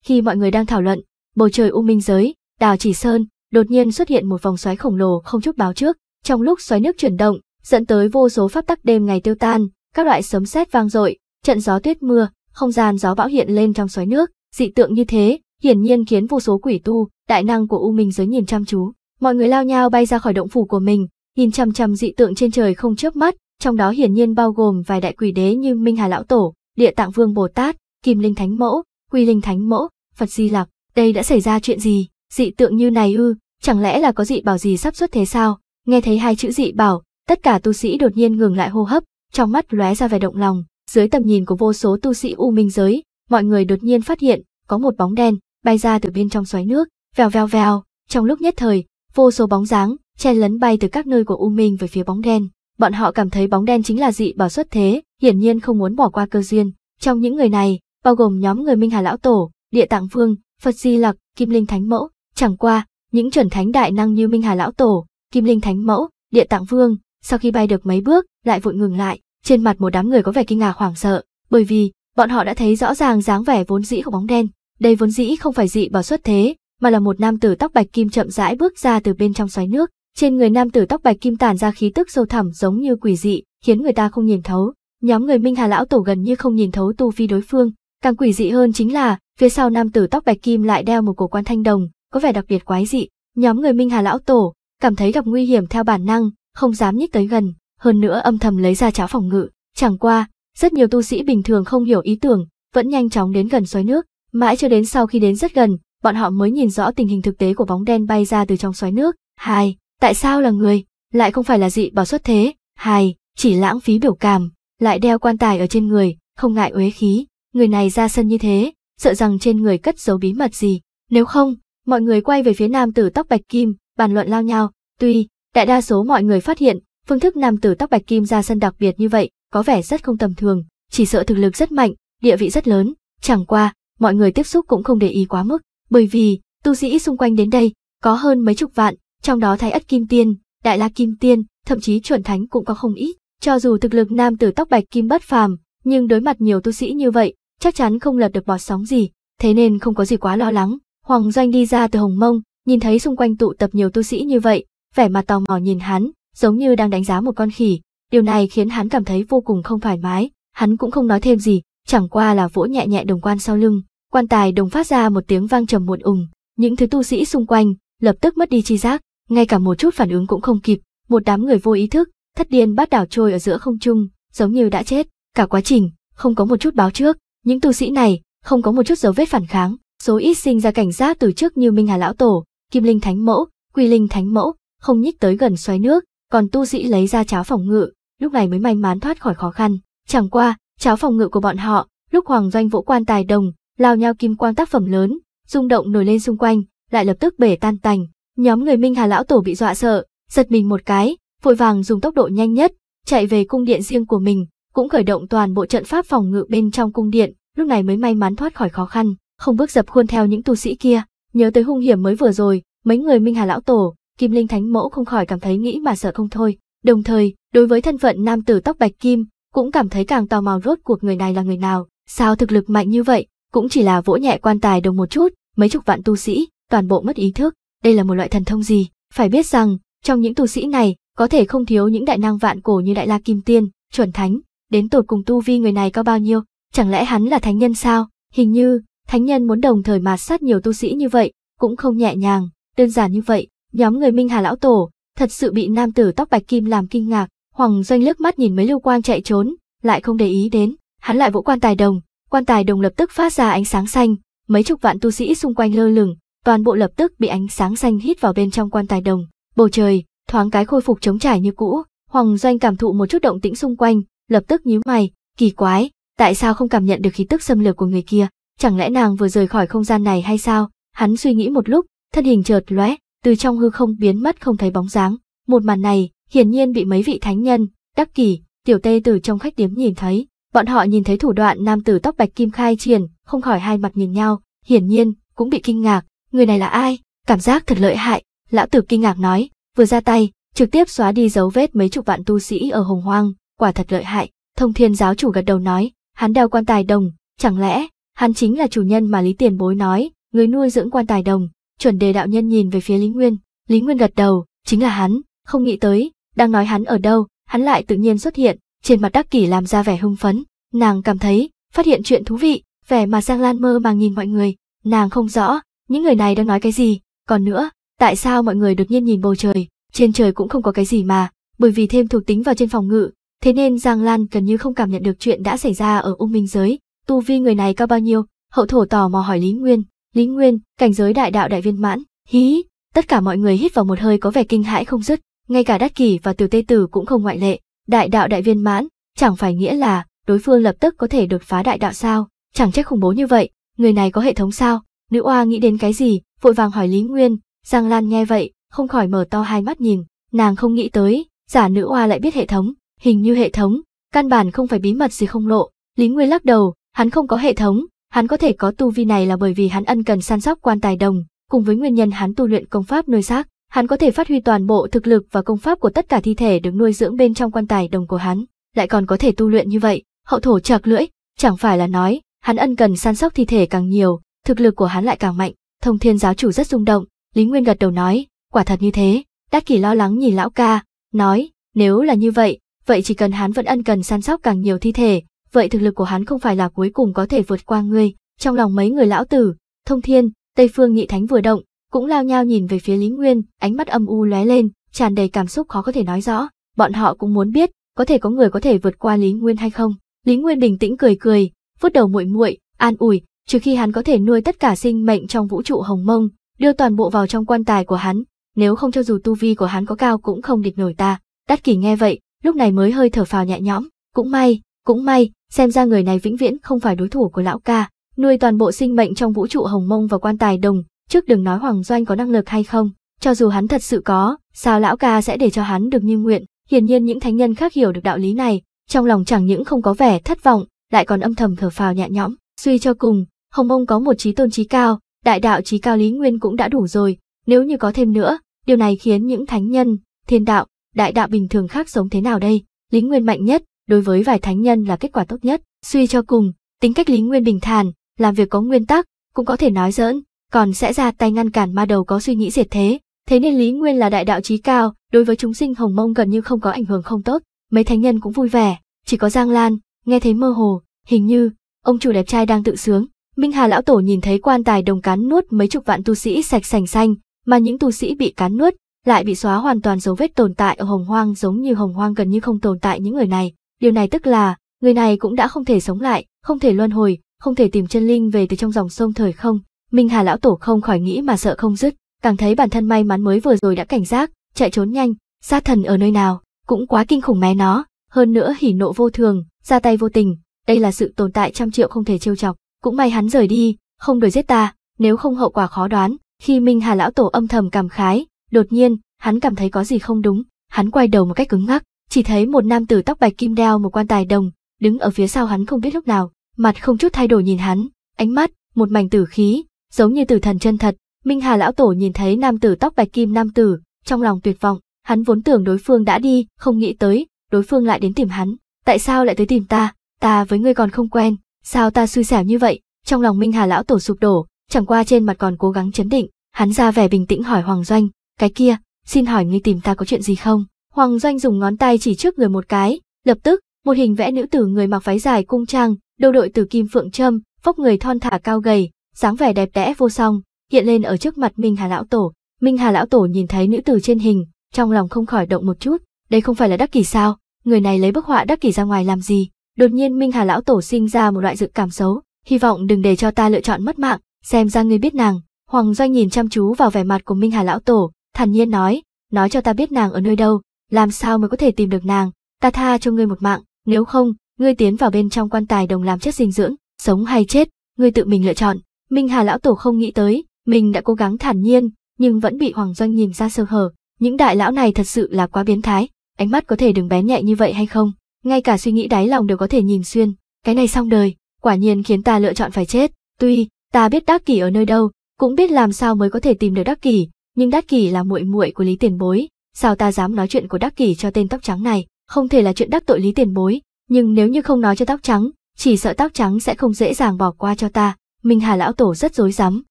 Khi mọi người đang thảo luận, bầu trời u minh giới, đào chỉ sơn, đột nhiên xuất hiện một vòng xoáy khổng lồ không chút báo trước, trong lúc xoáy nước chuyển động, dẫn tới vô số pháp tắc đêm ngày tiêu tan, các loại sấm sét vang dội, trận gió tuyết mưa, không gian gió bão hiện lên trong xoáy nước, dị tượng như thế, hiển nhiên khiến vô số quỷ tu, đại năng của U Minh giới nhìn chăm chú. Mọi người lao nhao bay ra khỏi động phủ của mình, nhìn chăm chăm dị tượng trên trời không chớp mắt, trong đó hiển nhiên bao gồm vài đại quỷ đế như Minh Hà lão tổ, Địa Tạng Vương Bồ Tát, Kim Linh Thánh Mẫu, Quy Linh Thánh Mẫu, Phật Di Lặc. Đây đã xảy ra chuyện gì? Dị tượng như này ư? Chẳng lẽ là có dị bảo gì sắp xuất thế sao? Nghe thấy hai chữ dị bảo, tất cả tu sĩ đột nhiên ngừng lại hô hấp, trong mắt lóe ra vẻ động lòng, dưới tầm nhìn của vô số tu sĩ u minh giới, mọi người đột nhiên phát hiện có một bóng đen bay ra từ bên trong xoáy nước, vèo vèo vèo, trong lúc nhất thời, vô số bóng dáng chen lấn bay từ các nơi của U Minh về phía bóng đen. Bọn họ cảm thấy bóng đen chính là dị bảo xuất thế, hiển nhiên không muốn bỏ qua cơ duyên. Trong những người này, bao gồm nhóm người Minh Hà lão tổ, Địa Tạng Vương, Phật Di Lặc, Kim Linh Thánh Mẫu, chẳng qua, những chuẩn thánh đại năng như Minh Hà lão tổ, Kim Linh Thánh Mẫu, Địa Tạng Vương, sau khi bay được mấy bước, lại vội ngừng lại, trên mặt một đám người có vẻ kinh ngạc hoảng sợ, bởi vì bọn họ đã thấy rõ ràng dáng vẻ vốn dĩ của bóng đen, đây vốn dĩ không phải dị bảo xuất thế, mà là một nam tử tóc bạch kim chậm rãi bước ra từ bên trong xoáy nước. Trên người nam tử tóc bạch kim tản ra khí tức sâu thẳm giống như quỷ dị, khiến người ta không nhìn thấu. Nhóm người Minh Hà lão tổ gần như không nhìn thấu tu vi đối phương, càng quỷ dị hơn chính là, phía sau nam tử tóc bạch kim lại đeo một cổ quan thanh đồng, có vẻ đặc biệt quái dị. Nhóm người Minh Hà lão tổ cảm thấy gặp nguy hiểm theo bản năng, không dám nhích tới gần, hơn nữa âm thầm lấy ra cháo phòng ngự, chẳng qua, rất nhiều tu sĩ bình thường không hiểu ý tưởng, vẫn nhanh chóng đến gần xoáy nước, Mãi cho đến sau khi đến rất gần, bọn họ mới nhìn rõ tình hình thực tế của bóng đen bay ra từ trong xoáy nước. Hai, tại sao là người, lại không phải là dị bảo xuất thế? Hai, chỉ lãng phí biểu cảm, lại đeo quan tài ở trên người, không ngại uế khí. Người này ra sân như thế, sợ rằng trên người cất giấu bí mật gì. Nếu không, mọi người quay về phía nam tử tóc bạch kim, bàn luận lao nhau. Tuy, đại đa số mọi người phát hiện, phương thức nam tử tóc bạch kim ra sân đặc biệt như vậy, có vẻ rất không tầm thường, chỉ sợ thực lực rất mạnh, địa vị rất lớn. Chẳng qua, mọi người tiếp xúc cũng không để ý quá mức, bởi vì tu sĩ xung quanh đến đây có hơn mấy chục vạn, trong đó thái ất kim tiên, đại la kim tiên, thậm chí chuẩn thánh cũng có không ít. Cho dù thực lực nam tử tóc bạch kim bất phàm, nhưng đối mặt nhiều tu sĩ như vậy, chắc chắn không lật được bọt sóng gì, thế nên không có gì quá lo lắng. Hoàng Doanh đi ra từ Hồng Mông, nhìn thấy xung quanh tụ tập nhiều tu sĩ như vậy, vẻ mặt tò mò nhìn hắn, giống như đang đánh giá một con khỉ. Điều này khiến hắn cảm thấy vô cùng không thoải mái, hắn cũng không nói thêm gì, chẳng qua là vỗ nhẹ nhẹ đồng quan sau lưng, quan tài đồng phát ra một tiếng vang trầm muộn ùng, những thứ tu sĩ xung quanh lập tức mất đi chi giác, ngay cả một chút phản ứng cũng không kịp, một đám người vô ý thức, thất điên bắt đảo trôi ở giữa không trung, giống như đã chết, cả quá trình không có một chút báo trước, những tu sĩ này không có một chút dấu vết phản kháng, số ít sinh ra cảnh giác từ trước như Minh Hà lão tổ, Kim Linh Thánh Mẫu, Quy Linh Thánh Mẫu, không nhích tới gần xoáy nước, còn tu sĩ lấy ra cháo phòng ngự, lúc này mới may mắn thoát khỏi khó khăn, chẳng qua, cháo phòng ngự của bọn họ, lúc Hoàng Doanh vỗ quan tài đồng, lao nhau kim quang tác phẩm lớn, rung động nổi lên xung quanh, lại lập tức bể tan tành. Nhóm người Minh Hà lão tổ bị dọa sợ, giật mình một cái, vội vàng dùng tốc độ nhanh nhất, chạy về cung điện riêng của mình, cũng khởi động toàn bộ trận pháp phòng ngự bên trong cung điện, lúc này mới may mắn thoát khỏi khó khăn, không bước dập khuôn theo những tu sĩ kia. Nhớ tới hung hiểm mới vừa rồi, mấy người Minh Hà lão tổ, Kim Linh Thánh Mẫu không khỏi cảm thấy nghĩ mà sợ không thôi. Đồng thời, đối với thân phận nam tử tóc bạch kim, cũng cảm thấy càng tò mò rốt cuộc người này là người nào, sao thực lực mạnh như vậy, cũng chỉ là vỗ nhẹ quan tài đồng một chút, mấy chục vạn tu sĩ, toàn bộ mất ý thức, đây là một loại thần thông gì, phải biết rằng, trong những tu sĩ này, có thể không thiếu những đại năng vạn cổ như đại la kim tiên, chuẩn thánh, đến tột cùng tu vi người này có bao nhiêu, chẳng lẽ hắn là thánh nhân sao, hình như, thánh nhân muốn đồng thời mà sát nhiều tu sĩ như vậy, cũng không nhẹ nhàng, đơn giản như vậy, nhóm người Minh Hà Lão Tổ, thật sự bị nam tử tóc bạch kim làm kinh ngạc, Hoàng Doanh lướt mắt nhìn mấy lưu quang chạy trốn, lại không để ý đến, hắn lại vỗ quan tài đồng, quan tài đồng lập tức phát ra ánh sáng xanh, mấy chục vạn tu sĩ xung quanh lơ lửng, toàn bộ lập tức bị ánh sáng xanh hít vào bên trong quan tài đồng, bầu trời thoáng cái khôi phục trống trải như cũ, Hoàng Doanh cảm thụ một chút động tĩnh xung quanh, lập tức nhíu mày, kỳ quái, tại sao không cảm nhận được khí tức xâm lược của người kia, chẳng lẽ nàng vừa rời khỏi không gian này hay sao? Hắn suy nghĩ một lúc, thân hình chợt lóe, từ trong hư không biến mất không thấy bóng dáng, một màn này hiển nhiên bị mấy vị thánh nhân, đắc kỳ tiểu tê từ trong khách điếm nhìn thấy. Bọn họ nhìn thấy thủ đoạn nam tử tóc bạch kim khai triển, không khỏi hai mặt nhìn nhau, hiển nhiên, cũng bị kinh ngạc, người này là ai, cảm giác thật lợi hại, lão tử kinh ngạc nói, vừa ra tay, trực tiếp xóa đi dấu vết mấy chục vạn tu sĩ ở hồng hoang, quả thật lợi hại, thông thiên giáo chủ gật đầu nói, hắn đeo quan tài đồng, chẳng lẽ, hắn chính là chủ nhân mà Lý Tiền Bối nói, người nuôi dưỡng quan tài đồng, chuẩn đề đạo nhân nhìn về phía Lý Nguyên, Lý Nguyên gật đầu, chính là hắn, không nghĩ tới, đang nói hắn ở đâu, hắn lại tự nhiên xuất hiện, trên mặt Đắc Kỷ làm ra vẻ hưng phấn, nàng cảm thấy, phát hiện chuyện thú vị, vẻ mà Giang Lan mơ màng nhìn mọi người, nàng không rõ, những người này đang nói cái gì, còn nữa, tại sao mọi người đột nhiên nhìn bầu trời, trên trời cũng không có cái gì mà, bởi vì thêm thuộc tính vào trên phòng ngự, thế nên Giang Lan gần như không cảm nhận được chuyện đã xảy ra ở U minh giới, tu vi người này cao bao nhiêu, hậu thổ tò mò hỏi Lý Nguyên, Lý Nguyên, cảnh giới đại đạo đại viên mãn, hí, tất cả mọi người hít vào một hơi có vẻ kinh hãi không dứt, ngay cả đắc kỳ và tiểu tây tử cũng không ngoại lệ đại đạo đại viên mãn chẳng phải nghĩa là đối phương lập tức có thể đột phá đại đạo sao chẳng trách khủng bố như vậy người này có hệ thống sao nữ oa nghĩ đến cái gì vội vàng hỏi lý nguyên giang lan nghe vậy không khỏi mở to hai mắt nhìn nàng không nghĩ tới giả nữ oa lại biết hệ thống hình như hệ thống căn bản không phải bí mật gì không lộ lý nguyên lắc đầu hắn không có hệ thống hắn có thể có tu vi này là bởi vì hắn ân cần săn sóc quan tài đồng cùng với nguyên nhân hắn tu luyện công pháp nơi xác Hắn có thể phát huy toàn bộ thực lực và công pháp của tất cả thi thể được nuôi dưỡng bên trong quan tài đồng của hắn, lại còn có thể tu luyện như vậy, hậu thổ chạc lưỡi, chẳng phải là nói, hắn ân cần săn sóc thi thể càng nhiều, thực lực của hắn lại càng mạnh, thông thiên giáo chủ rất rung động, Lý Nguyên gật đầu nói, quả thật như thế, Đát Kỳ lo lắng nhìn lão ca, nói, nếu là như vậy, vậy chỉ cần hắn vẫn ân cần săn sóc càng nhiều thi thể, vậy thực lực của hắn không phải là cuối cùng có thể vượt qua ngươi, trong lòng mấy người lão tử, thông thiên, Tây Phương Nhị Thánh vừa động, cũng lao nhao nhìn về phía Lý Nguyên, ánh mắt âm u lóe lên, tràn đầy cảm xúc khó có thể nói rõ. Bọn họ cũng muốn biết, có thể có người có thể vượt qua Lý Nguyên hay không. Lý Nguyên bình tĩnh cười cười, vuốt đầu muội muội, an ủi, trừ khi hắn có thể nuôi tất cả sinh mệnh trong vũ trụ hồng mông, đưa toàn bộ vào trong quan tài của hắn, nếu không cho dù tu vi của hắn có cao cũng không địch nổi ta. Đắt Kỳ nghe vậy, lúc này mới hơi thở phào nhẹ nhõm, cũng may, cũng may, xem ra người này vĩnh viễn không phải đối thủ của lão ca, nuôi toàn bộ sinh mệnh trong vũ trụ hồng mông và quan tài đồng, trước đừng nói Hoàng Doanh có năng lực hay không, cho dù hắn thật sự có, sao lão ca sẽ để cho hắn được như nguyện, hiển nhiên những thánh nhân khác hiểu được đạo lý này, trong lòng chẳng những không có vẻ thất vọng, lại còn âm thầm thở phào nhẹ nhõm, suy cho cùng, Hồng Mông có một trí tôn trí cao, đại đạo trí cao lý nguyên cũng đã đủ rồi, nếu như có thêm nữa, điều này khiến những thánh nhân, thiên đạo, đại đạo bình thường khác sống thế nào đây, lý nguyên mạnh nhất, đối với vài thánh nhân là kết quả tốt nhất, suy cho cùng, tính cách lý nguyên bình thản, làm việc có nguyên tắc, cũng có thể nói dỡn còn sẽ ra tay ngăn cản ma đầu có suy nghĩ diệt thế. Thế nên Lý Nguyên là đại đạo trí cao, đối với chúng sinh hồng mông gần như không có ảnh hưởng không tốt, mấy thánh nhân cũng vui vẻ, chỉ có Giang Lan, nghe thấy mơ hồ, hình như, ông chủ đẹp trai đang tự sướng. Minh Hà lão tổ nhìn thấy quan tài đồng cán nuốt mấy chục vạn tu sĩ sạch sành xanh, mà những tu sĩ bị cán nuốt lại bị xóa hoàn toàn dấu vết tồn tại ở hồng hoang giống như hồng hoang gần như không tồn tại những người này. Điều này tức là, người này cũng đã không thể sống lại, không thể luân hồi, không thể tìm chân linh về từ trong dòng sông thời không, Minh Hà lão tổ không khỏi nghĩ mà sợ không dứt, càng thấy bản thân may mắn mới vừa rồi đã cảnh giác, chạy trốn nhanh, sát thần ở nơi nào, cũng quá kinh khủng mẹ nó, hơn nữa hỉ nộ vô thường, ra tay vô tình, đây là sự tồn tại trăm triệu không thể trêu chọc, cũng may hắn rời đi, không đuổi giết ta, nếu không hậu quả khó đoán. Khi Minh Hà lão tổ âm thầm cảm khái, đột nhiên, hắn cảm thấy có gì không đúng, hắn quay đầu một cách cứng ngắc, chỉ thấy một nam tử tóc bạch kim đeo một quan tài đồng, đứng ở phía sau hắn không biết lúc nào, mặt không chút thay đổi nhìn hắn, ánh mắt, một mảnh tử khí, giống như tử thần chân thật. Minh Hà lão tổ nhìn thấy nam tử tóc bạch kim nam tử, trong lòng tuyệt vọng, hắn vốn tưởng đối phương đã đi, không nghĩ tới, đối phương lại đến tìm hắn. Tại sao lại tới tìm ta, ta với ngươi còn không quen, sao ta xui xẻo như vậy? Trong lòng Minh Hà lão tổ sụp đổ, chẳng qua trên mặt còn cố gắng chấn định, hắn ra vẻ bình tĩnh hỏi Hoàng Doanh, cái kia, xin hỏi ngươi tìm ta có chuyện gì không? Hoàng Doanh dùng ngón tay chỉ trước người một cái, lập tức, một hình vẽ nữ tử người mặc váy dài cung trang, đầu đội từ kim phượng trâm, vóc người thon thả cao gầy, dáng vẻ đẹp đẽ vô song, hiện lên ở trước mặt Minh Hà lão tổ. Minh Hà lão tổ nhìn thấy nữ tử trên hình, trong lòng không khỏi động một chút, đây không phải là Đắc Kỷ sao? Người này lấy bức họa Đắc Kỷ ra ngoài làm gì? Đột nhiên Minh Hà lão tổ sinh ra một loại dự cảm xấu, hy vọng đừng để cho ta lựa chọn mất mạng, xem ra ngươi biết nàng. Hoàng Doanh nhìn chăm chú vào vẻ mặt của Minh Hà lão tổ, thản nhiên nói, nói cho ta biết nàng ở nơi đâu, làm sao mới có thể tìm được nàng, ta tha cho ngươi một mạng, nếu không, ngươi tiến vào bên trong quan tài đồng làm chất dinh dưỡng, sống hay chết, ngươi tự mình lựa chọn. Minh Hà lão tổ không nghĩ tới, mình đã cố gắng thản nhiên, nhưng vẫn bị Hoàng Doanh nhìn ra sơ hở. Những đại lão này thật sự là quá biến thái, ánh mắt có thể đừng bé nhẹ như vậy hay không? Ngay cả suy nghĩ đáy lòng đều có thể nhìn xuyên. Cái này xong đời, quả nhiên khiến ta lựa chọn phải chết. Tuy, ta biết Đắc Kỷ ở nơi đâu, cũng biết làm sao mới có thể tìm được Đắc Kỷ, nhưng Đắc Kỷ là muội muội của Lý Tiền Bối, sao ta dám nói chuyện của Đắc Kỷ cho tên tóc trắng này, không thể là chuyện đắc tội Lý Tiền Bối, nhưng nếu như không nói cho tóc trắng, chỉ sợ tóc trắng sẽ không dễ dàng bỏ qua cho ta. Minh Hà lão tổ rất rối rắm,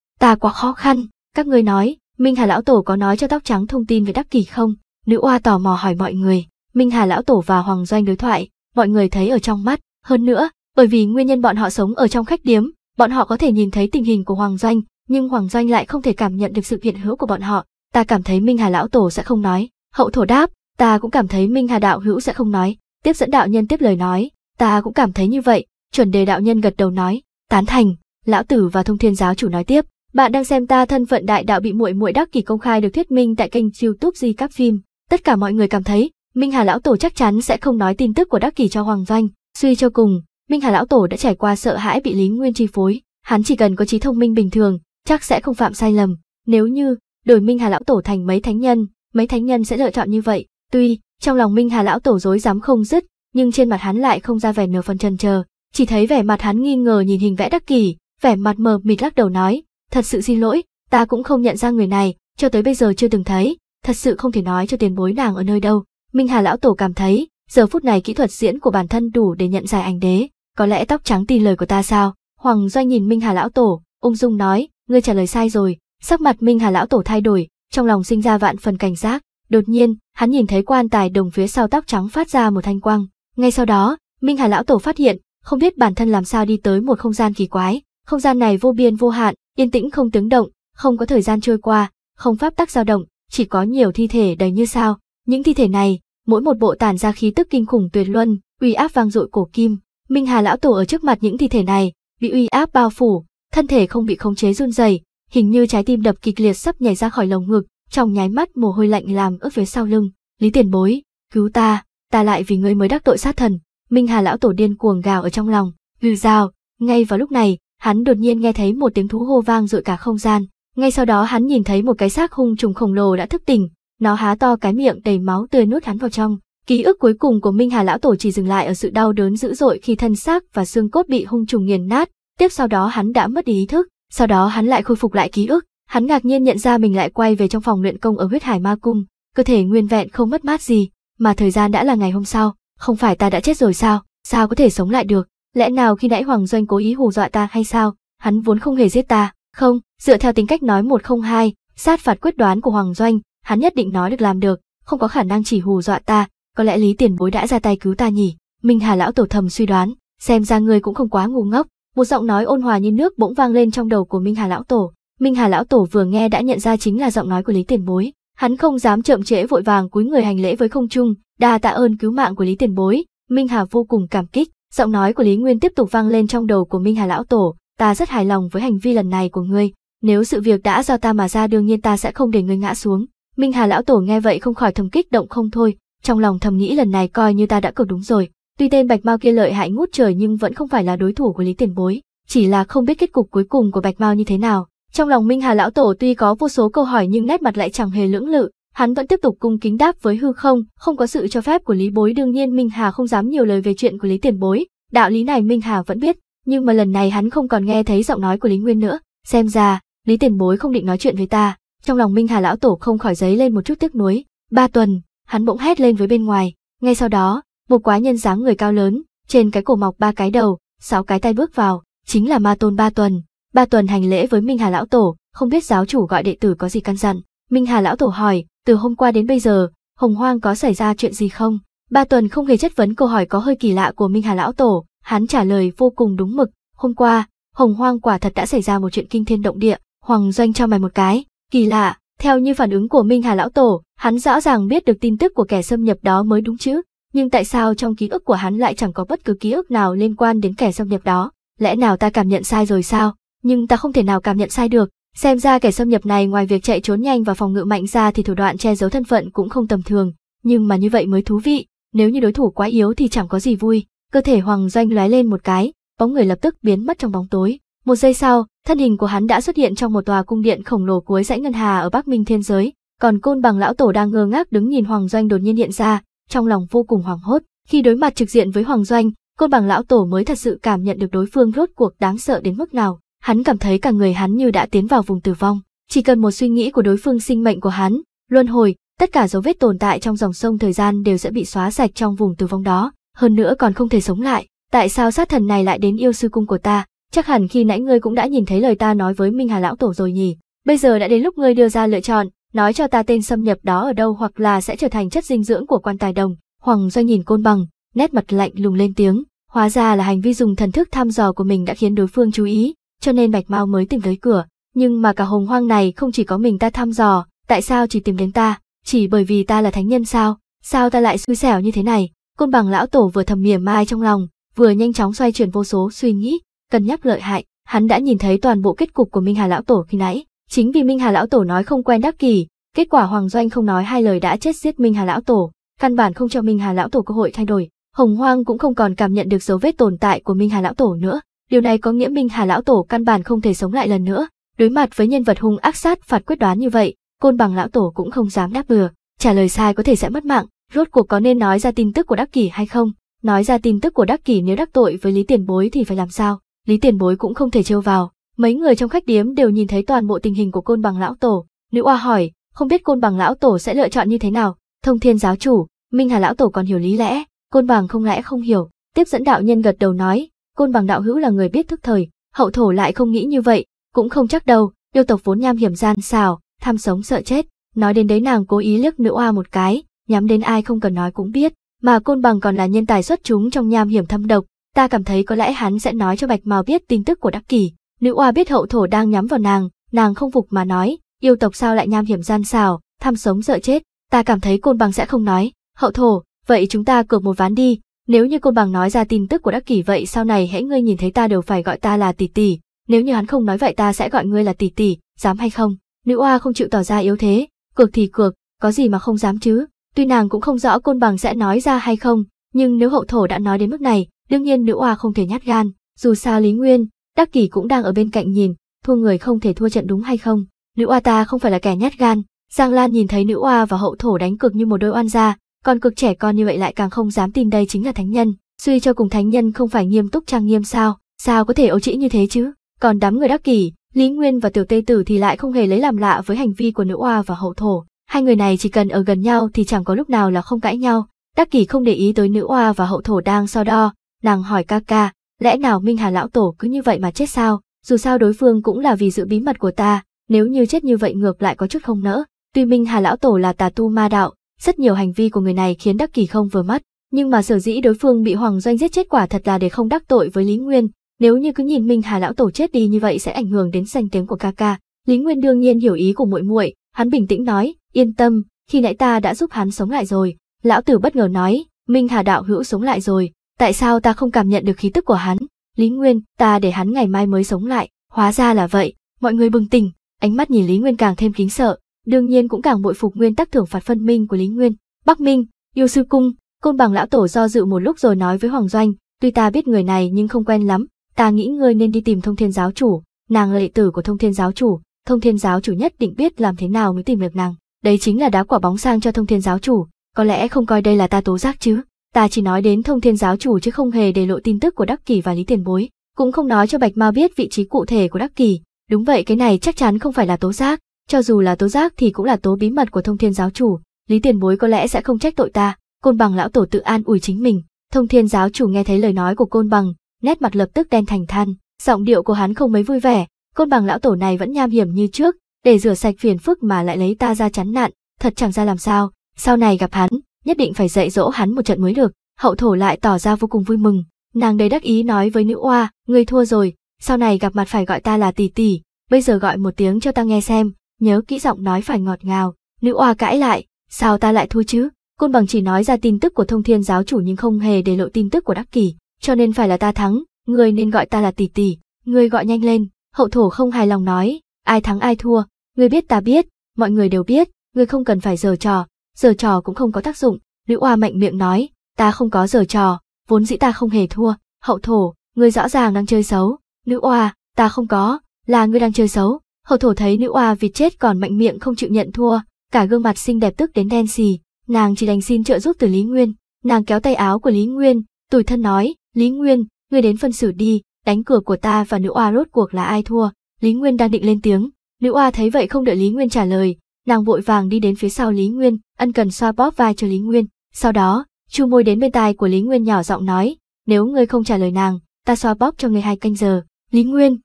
ta quá khó khăn, các ngươi nói, Minh Hà lão tổ có nói cho tóc trắng thông tin về Đắc Kỳ không? Nữ oa tò mò hỏi mọi người, Minh Hà lão tổ và Hoàng Doanh đối thoại, mọi người thấy ở trong mắt, hơn nữa, bởi vì nguyên nhân bọn họ sống ở trong khách điếm, bọn họ có thể nhìn thấy tình hình của Hoàng Doanh, nhưng Hoàng Doanh lại không thể cảm nhận được sự hiện hữu của bọn họ, ta cảm thấy Minh Hà lão tổ sẽ không nói, hậu thổ đáp, ta cũng cảm thấy Minh Hà đạo hữu sẽ không nói, tiếp dẫn đạo nhân tiếp lời nói, ta cũng cảm thấy như vậy, chuẩn đề đạo nhân gật đầu nói, tán thành, Lão tử và thông thiên giáo chủ nói tiếp, bạn đang xem ta thân phận đại đạo bị muội muội đắc kỷ công khai được thuyết minh tại kênh youtube di các phim. Tất cả mọi người cảm thấy, Minh Hà Lão Tổ chắc chắn sẽ không nói tin tức của đắc kỷ cho Hoàng Doanh. Suy cho cùng, Minh Hà Lão Tổ đã trải qua sợ hãi bị Lý Nguyên chi phối. Hắn chỉ cần có trí thông minh bình thường, chắc sẽ không phạm sai lầm. Nếu như, đổi Minh Hà Lão Tổ thành mấy thánh nhân, mấy thánh nhân sẽ lựa chọn như vậy. Tuy, trong lòng Minh Hà Lão Tổ dối dám không dứt, nhưng trên mặt hắn lại không ra vẻ nửa phần chần chờ chỉ thấy vẻ mặt hắn nghi ngờ nhìn hình vẽ đắc kỷ vẻ mặt mờ mịt lắc đầu nói, thật sự xin lỗi, ta cũng không nhận ra người này, cho tới bây giờ chưa từng thấy, thật sự không thể nói cho tiền bối nàng ở nơi đâu. Minh Hà lão tổ cảm thấy, giờ phút này kỹ thuật diễn của bản thân đủ để nhận giải ảnh đế, có lẽ tóc trắng tin lời của ta sao? Hoàng Doanh nhìn Minh Hà lão tổ, ung dung nói, ngươi trả lời sai rồi. Sắc mặt Minh Hà lão tổ thay đổi, trong lòng sinh ra vạn phần cảnh giác, đột nhiên, hắn nhìn thấy quan tài đồng phía sau tóc trắng phát ra một thanh quang, ngay sau đó, Minh Hà lão tổ phát hiện, không biết bản thân làm sao đi tới một không gian kỳ quái, không gian này vô biên vô hạn, yên tĩnh không tiếng động, không có thời gian trôi qua, không pháp tắc dao động, chỉ có nhiều thi thể đầy như sao. Những thi thể này, mỗi một bộ tản ra khí tức kinh khủng tuyệt luân, uy áp vang dội cổ kim. Minh Hà lão tổ ở trước mặt những thi thể này, bị uy áp bao phủ, thân thể không bị khống chế run rẩy, hình như trái tim đập kịch liệt sắp nhảy ra khỏi lồng ngực, trong nháy mắt mồ hôi lạnh làm ướt phía sau lưng. Lý Tiền Bối, cứu ta, ta lại vì người mới đắc tội sát thần. Minh Hà lão tổ điên cuồng gào ở trong lòng, gừ dao. Ngay vào lúc này, hắn đột nhiên nghe thấy một tiếng thú hô vang dội cả không gian. Ngay sau đó hắn nhìn thấy một cái xác hung trùng khổng lồ đã thức tỉnh, nó há to cái miệng đầy máu tươi nuốt hắn vào trong. Ký ức cuối cùng của Minh Hà lão tổ chỉ dừng lại ở sự đau đớn dữ dội khi thân xác và xương cốt bị hung trùng nghiền nát, tiếp sau đó hắn đã mất đi ý thức, sau đó hắn lại khôi phục lại ký ức, hắn ngạc nhiên nhận ra mình lại quay về trong phòng luyện công ở huyết hải ma cung, cơ thể nguyên vẹn không mất mát gì, mà thời gian đã là ngày hôm sau, không phải ta đã chết rồi sao, sao có thể sống lại được, Lẽ nào khi nãy Hoàng Doanh cố ý hù dọa ta hay sao? Hắn vốn không hề giết ta. Không, dựa theo tính cách nói một không hai, sát phạt quyết đoán của Hoàng Doanh, hắn nhất định nói được làm được, không có khả năng chỉ hù dọa ta, có lẽ Lý Tiền Bối đã ra tay cứu ta nhỉ? Minh Hà lão tổ thầm suy đoán, xem ra ngươi cũng không quá ngu ngốc. Một giọng nói ôn hòa như nước bỗng vang lên trong đầu của Minh Hà lão tổ. Minh Hà lão tổ vừa nghe đã nhận ra chính là giọng nói của Lý Tiền Bối, hắn không dám chậm trễ vội vàng cúi người hành lễ với không trung, đa tạ ơn cứu mạng của Lý Tiền Bối, Minh Hà vô cùng cảm kích, Giọng nói của Lý Nguyên tiếp tục vang lên trong đầu của Minh Hà Lão Tổ, ta rất hài lòng với hành vi lần này của ngươi, nếu sự việc đã do ta mà ra đương nhiên ta sẽ không để ngươi ngã xuống. Minh Hà Lão Tổ nghe vậy không khỏi thầm kích động không thôi, trong lòng thầm nghĩ lần này coi như ta đã cược đúng rồi. Tuy tên Bạch Mao kia lợi hại ngút trời nhưng vẫn không phải là đối thủ của Lý Tiền Bối, chỉ là không biết kết cục cuối cùng của Bạch Mao như thế nào. Trong lòng Minh Hà Lão Tổ tuy có vô số câu hỏi nhưng nét mặt lại chẳng hề lưỡng lự, Hắn vẫn tiếp tục cung kính đáp với hư không, không có sự cho phép của Lý Bối đương nhiên Minh Hà không dám nhiều lời về chuyện của Lý Tiền Bối, đạo lý này Minh Hà vẫn biết, nhưng mà lần này hắn không còn nghe thấy giọng nói của Lý Nguyên nữa, xem ra, Lý Tiền Bối không định nói chuyện với ta, trong lòng Minh Hà lão tổ không khỏi giấy lên một chút tiếc nuối. Ba tuần, hắn bỗng hét lên với bên ngoài, ngay sau đó, một quái nhân dáng người cao lớn, trên cái cổ mọc ba cái đầu, sáu cái tay bước vào, chính là Ma Tôn Ba Tuần. Ba Tuần hành lễ với Minh Hà lão tổ, không biết giáo chủ gọi đệ tử có gì căn dặn. Minh Hà lão tổ hỏi, từ hôm qua đến bây giờ, Hồng Hoang có xảy ra chuyện gì không? Ba tuần không hề chất vấn câu hỏi có hơi kỳ lạ của Minh Hà Lão Tổ, hắn trả lời vô cùng đúng mực. Hôm qua, Hồng Hoang quả thật đã xảy ra một chuyện kinh thiên động địa, Hoàng Doanh cho mày một cái, kỳ lạ, theo như phản ứng của Minh Hà Lão Tổ, hắn rõ ràng biết được tin tức của kẻ xâm nhập đó mới đúng chứ, nhưng tại sao trong ký ức của hắn lại chẳng có bất cứ ký ức nào liên quan đến kẻ xâm nhập đó? Lẽ nào ta cảm nhận sai rồi sao? Nhưng ta không thể nào cảm nhận sai được, Xem ra kẻ xâm nhập này ngoài việc chạy trốn nhanh và phòng ngự mạnh ra thì thủ đoạn che giấu thân phận cũng không tầm thường, nhưng mà như vậy mới thú vị, nếu như đối thủ quá yếu thì chẳng có gì vui. Cơ thể Hoàng Doanh lóe lên một cái, bóng người lập tức biến mất trong bóng tối. Một giây sau, thân hình của hắn đã xuất hiện trong một tòa cung điện khổng lồ cuối dãy ngân hà ở Bắc Minh Thiên giới, còn côn bằng lão tổ đang ngơ ngác đứng nhìn Hoàng Doanh đột nhiên hiện ra, trong lòng vô cùng hoảng hốt. Khi đối mặt trực diện với Hoàng Doanh, côn bằng lão tổ mới thật sự cảm nhận được đối phương rốt cuộc đáng sợ đến mức nào hắn cảm thấy cả người hắn như đã tiến vào vùng tử vong. Chỉ cần một suy nghĩ của đối phương sinh mệnh của hắn, luân hồi, tất cả dấu vết tồn tại trong dòng sông thời gian đều sẽ bị xóa sạch trong vùng tử vong đó, hơn nữa còn không thể sống lại. Tại sao sát thần này lại đến yêu sư cung của ta? Chắc hẳn khi nãy ngươi cũng đã nhìn thấy lời ta nói với Minh Hà lão tổ rồi nhỉ? Bây giờ đã đến lúc ngươi đưa ra lựa chọn, nói cho ta tên xâm nhập đó ở đâu hoặc là sẽ trở thành chất dinh dưỡng của quan tài đồng. Hoàng Doanh nhìn côn bằng, nét mặt lạnh lùng lên tiếng, hóa ra là hành vi dùng thần thức thăm dò của mình đã khiến đối phương chú ý, cho nên Bạch Mao mới tìm tới cửa. Nhưng mà cả hồng hoang này không chỉ có mình ta thăm dò, tại sao chỉ tìm đến ta, chỉ bởi vì ta là thánh nhân sao, sao ta lại xui xẻo như thế này. Côn bằng lão tổ vừa thầm mỉa mai trong lòng, vừa nhanh chóng xoay chuyển vô số suy nghĩ, cân nhắc lợi hại, hắn đã nhìn thấy toàn bộ kết cục của Minh Hà lão tổ khi nãy. Chính vì Minh Hà lão tổ nói không quen đắc kỳ, kết quả Hoàng Doanh không nói hai lời đã chết giết Minh Hà lão tổ, căn bản không cho Minh Hà lão tổ cơ hội thay đổi. Hồng Hoang cũng không còn cảm nhận được dấu vết tồn tại của Minh Hà lão tổ nữa, Điều này có nghĩa Minh Hà lão tổ căn bản không thể sống lại lần nữa. Đối mặt với nhân vật hung ác sát phạt quyết đoán như vậy, côn bằng lão tổ cũng không dám đáp bừa. Trả lời sai có thể sẽ mất mạng, rốt cuộc có nên nói ra tin tức của Đắc Kỷ hay không? Nói ra tin tức của Đắc Kỷ nếu đắc tội với Lý Tiền Bối thì phải làm sao? Lý Tiền Bối cũng không thể trêu vào. Mấy người trong khách điếm đều nhìn thấy toàn bộ tình hình của côn bằng lão tổ. Nữ oa hỏi, không biết côn bằng lão tổ sẽ lựa chọn như thế nào? Thông thiên giáo chủ, Minh Hà lão tổ còn hiểu lý lẽ, côn bằng không lẽ không hiểu. Tiếp dẫn đạo nhân gật đầu nói, côn bằng đạo hữu là người biết thức thời, hậu thổ lại không nghĩ như vậy, cũng không chắc đâu, yêu tộc vốn nham hiểm gian xào, tham sống sợ chết, nói đến đấy nàng cố ý liếc nữ oa một cái, nhắm đến ai không cần nói cũng biết, mà côn bằng còn là nhân tài xuất chúng trong nham hiểm thâm độc, ta cảm thấy có lẽ hắn sẽ nói cho bạch mao biết tin tức của đắc kỷ. Nữ oa biết hậu thổ đang nhắm vào nàng, nàng không phục mà nói, yêu tộc sao lại nham hiểm gian xào, tham sống sợ chết, ta cảm thấy côn bằng sẽ không nói, hậu thổ, vậy chúng ta cược một ván đi, nếu như côn bằng nói ra tin tức của Đắc Kỷ vậy sau này hãy ngươi nhìn thấy ta đều phải gọi ta là tỷ tỷ, nếu như hắn không nói vậy ta sẽ gọi ngươi là tỷ tỷ, dám hay không? Nữ oa không chịu tỏ ra yếu thế, cược thì cược, có gì mà không dám chứ? Tuy nàng cũng không rõ côn bằng sẽ nói ra hay không, nhưng nếu hậu thổ đã nói đến mức này, đương nhiên nữ oa không thể nhát gan, dù sao Lý Nguyên, Đắc Kỷ cũng đang ở bên cạnh nhìn, thua người không thể thua trận đúng hay không? Nữ oa ta không phải là kẻ nhát gan, Giang Lan nhìn thấy nữ oa và hậu thổ đánh cược như một đôi oan gia, còn cực trẻ con như vậy lại càng không dám tin đây chính là thánh nhân suy cho cùng thánh nhân không phải nghiêm túc trang nghiêm sao sao có thể ấu trĩ như thế chứ còn đám người đắc kỷ lý nguyên và tiểu tây tử thì lại không hề lấy làm lạ với hành vi của nữ oa và hậu thổ hai người này chỉ cần ở gần nhau thì chẳng có lúc nào là không cãi nhau đắc kỷ không để ý tới nữ oa và hậu thổ đang so đo nàng hỏi ca ca lẽ nào minh hà lão tổ cứ như vậy mà chết sao dù sao đối phương cũng là vì giữ bí mật của ta nếu như chết như vậy ngược lại có chút không nỡ tuy minh hà lão tổ là tà tu ma đạo rất nhiều hành vi của người này khiến Đắc Kỳ không vừa mắt, nhưng mà sở dĩ đối phương bị Hoàng Doanh giết chết quả thật là để không đắc tội với Lý Nguyên, nếu như cứ nhìn Minh Hà lão tổ chết đi như vậy sẽ ảnh hưởng đến danh tiếng của ca ca. Lý Nguyên đương nhiên hiểu ý của muội muội, hắn bình tĩnh nói, yên tâm, khi nãy ta đã giúp hắn sống lại rồi. Lão tử bất ngờ nói, Minh Hà đạo hữu sống lại rồi, tại sao ta không cảm nhận được khí tức của hắn? Lý Nguyên, ta để hắn ngày mai mới sống lại, hóa ra là vậy, mọi người bừng tỉnh, ánh mắt nhìn Lý Nguyên càng thêm kính sợ, đương nhiên cũng càng bội phục nguyên tắc thưởng phạt phân minh của Lý Nguyên. Bắc Minh, yêu sư cung, côn bằng lão tổ do dự một lúc rồi nói với Hoàng Doanh, tuy ta biết người này nhưng không quen lắm, ta nghĩ ngươi nên đi tìm thông thiên giáo chủ, nàng là đệ tử của thông thiên giáo chủ, thông thiên giáo chủ nhất định biết làm thế nào mới tìm được nàng. Đấy chính là đá quả bóng sang cho thông thiên giáo chủ, có lẽ không coi đây là ta tố giác chứ. Ta chỉ nói đến thông thiên giáo chủ chứ không hề để lộ tin tức của Đắc Kỳ và Lý Tiền Bối, cũng không nói cho Bạch Ma biết vị trí cụ thể của Đắc Kỳ. Đúng vậy cái này chắc chắn không phải là tố giác, cho dù là tố giác thì cũng là tố bí mật của thông thiên giáo chủ, Lý Tiền Bối có lẽ sẽ không trách tội ta, côn bằng lão tổ tự an ủi chính mình. Thông thiên giáo chủ nghe thấy lời nói của côn bằng, nét mặt lập tức đen thành than, giọng điệu của hắn không mấy vui vẻ, côn bằng lão tổ này vẫn nham hiểm như trước, để rửa sạch phiền phức mà lại lấy ta ra chắn nạn, thật chẳng ra làm sao, sau này gặp hắn, nhất định phải dạy dỗ hắn một trận mới được. Hậu thổ lại tỏ ra vô cùng vui mừng, nàng đầy đắc ý nói với nữ oa, người thua rồi, sau này gặp mặt phải gọi ta là tỷ tỷ, bây giờ gọi một tiếng cho ta nghe xem, nhớ kỹ giọng nói phải ngọt ngào, nữ oa cãi lại, sao ta lại thua chứ? Côn bằng chỉ nói ra tin tức của thông thiên giáo chủ nhưng không hề để lộ tin tức của đắc kỷ, cho nên phải là ta thắng, người nên gọi ta là tỷ tỷ, người gọi nhanh lên, hậu thổ không hài lòng nói, ai thắng ai thua, người biết ta biết, mọi người đều biết, người không cần phải giở trò, giở trò cũng không có tác dụng, nữ oa mạnh miệng nói, ta không có giở trò, vốn dĩ ta không hề thua, hậu thổ, người rõ ràng đang chơi xấu, nữ oa, ta không có, là ngươi đang chơi xấu, Hậu thổ thấy nữ oa vịt chết còn mạnh miệng không chịu nhận thua, cả gương mặt xinh đẹp tức đến đen xì, nàng chỉ đành xin trợ giúp từ Lý Nguyên, nàng kéo tay áo của Lý Nguyên, tủi thân nói, Lý Nguyên, ngươi đến phân xử đi, đánh cửa của ta và nữ oa rốt cuộc là ai thua, Lý Nguyên đang định lên tiếng, nữ oa thấy vậy không đợi Lý Nguyên trả lời, nàng vội vàng đi đến phía sau Lý Nguyên, ân cần xoa bóp vai cho Lý Nguyên, sau đó, chu môi đến bên tai của Lý Nguyên nhỏ giọng nói, nếu ngươi không trả lời nàng, ta xoa bóp cho ngươi hai canh giờ, Lý Nguyên,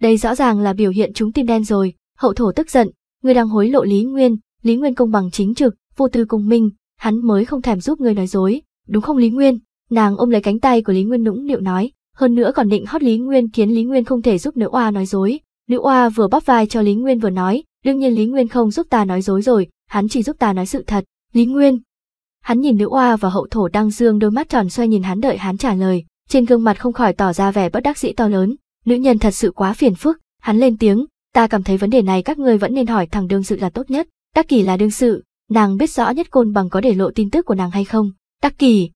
đây rõ ràng là biểu hiện chúng tim đen rồi, hậu thổ tức giận, người đang hối lộ Lý Nguyên, Lý Nguyên công bằng chính trực, vô tư công minh, hắn mới không thèm giúp người nói dối, đúng không Lý Nguyên? Nàng ôm lấy cánh tay của Lý Nguyên nũng nịu nói, hơn nữa còn định hót Lý Nguyên khiến Lý Nguyên không thể giúp nữ oa nói dối. Nữ oa vừa bắp vai cho Lý Nguyên vừa nói, đương nhiên Lý Nguyên không giúp ta nói dối rồi, hắn chỉ giúp ta nói sự thật. Lý Nguyên. Hắn nhìn nữ oa và hậu thổ đang dương đôi mắt tròn xoay nhìn hắn đợi hắn trả lời, trên gương mặt không khỏi tỏ ra vẻ bất đắc dĩ to lớn, Nữ nhân thật sự quá phiền phức, hắn lên tiếng, ta cảm thấy vấn đề này các ngươi vẫn nên hỏi thằng đương sự là tốt nhất. Đắc Kỳ là đương sự, nàng biết rõ nhất côn bằng có để lộ tin tức của nàng hay không. Đắc Kỳ.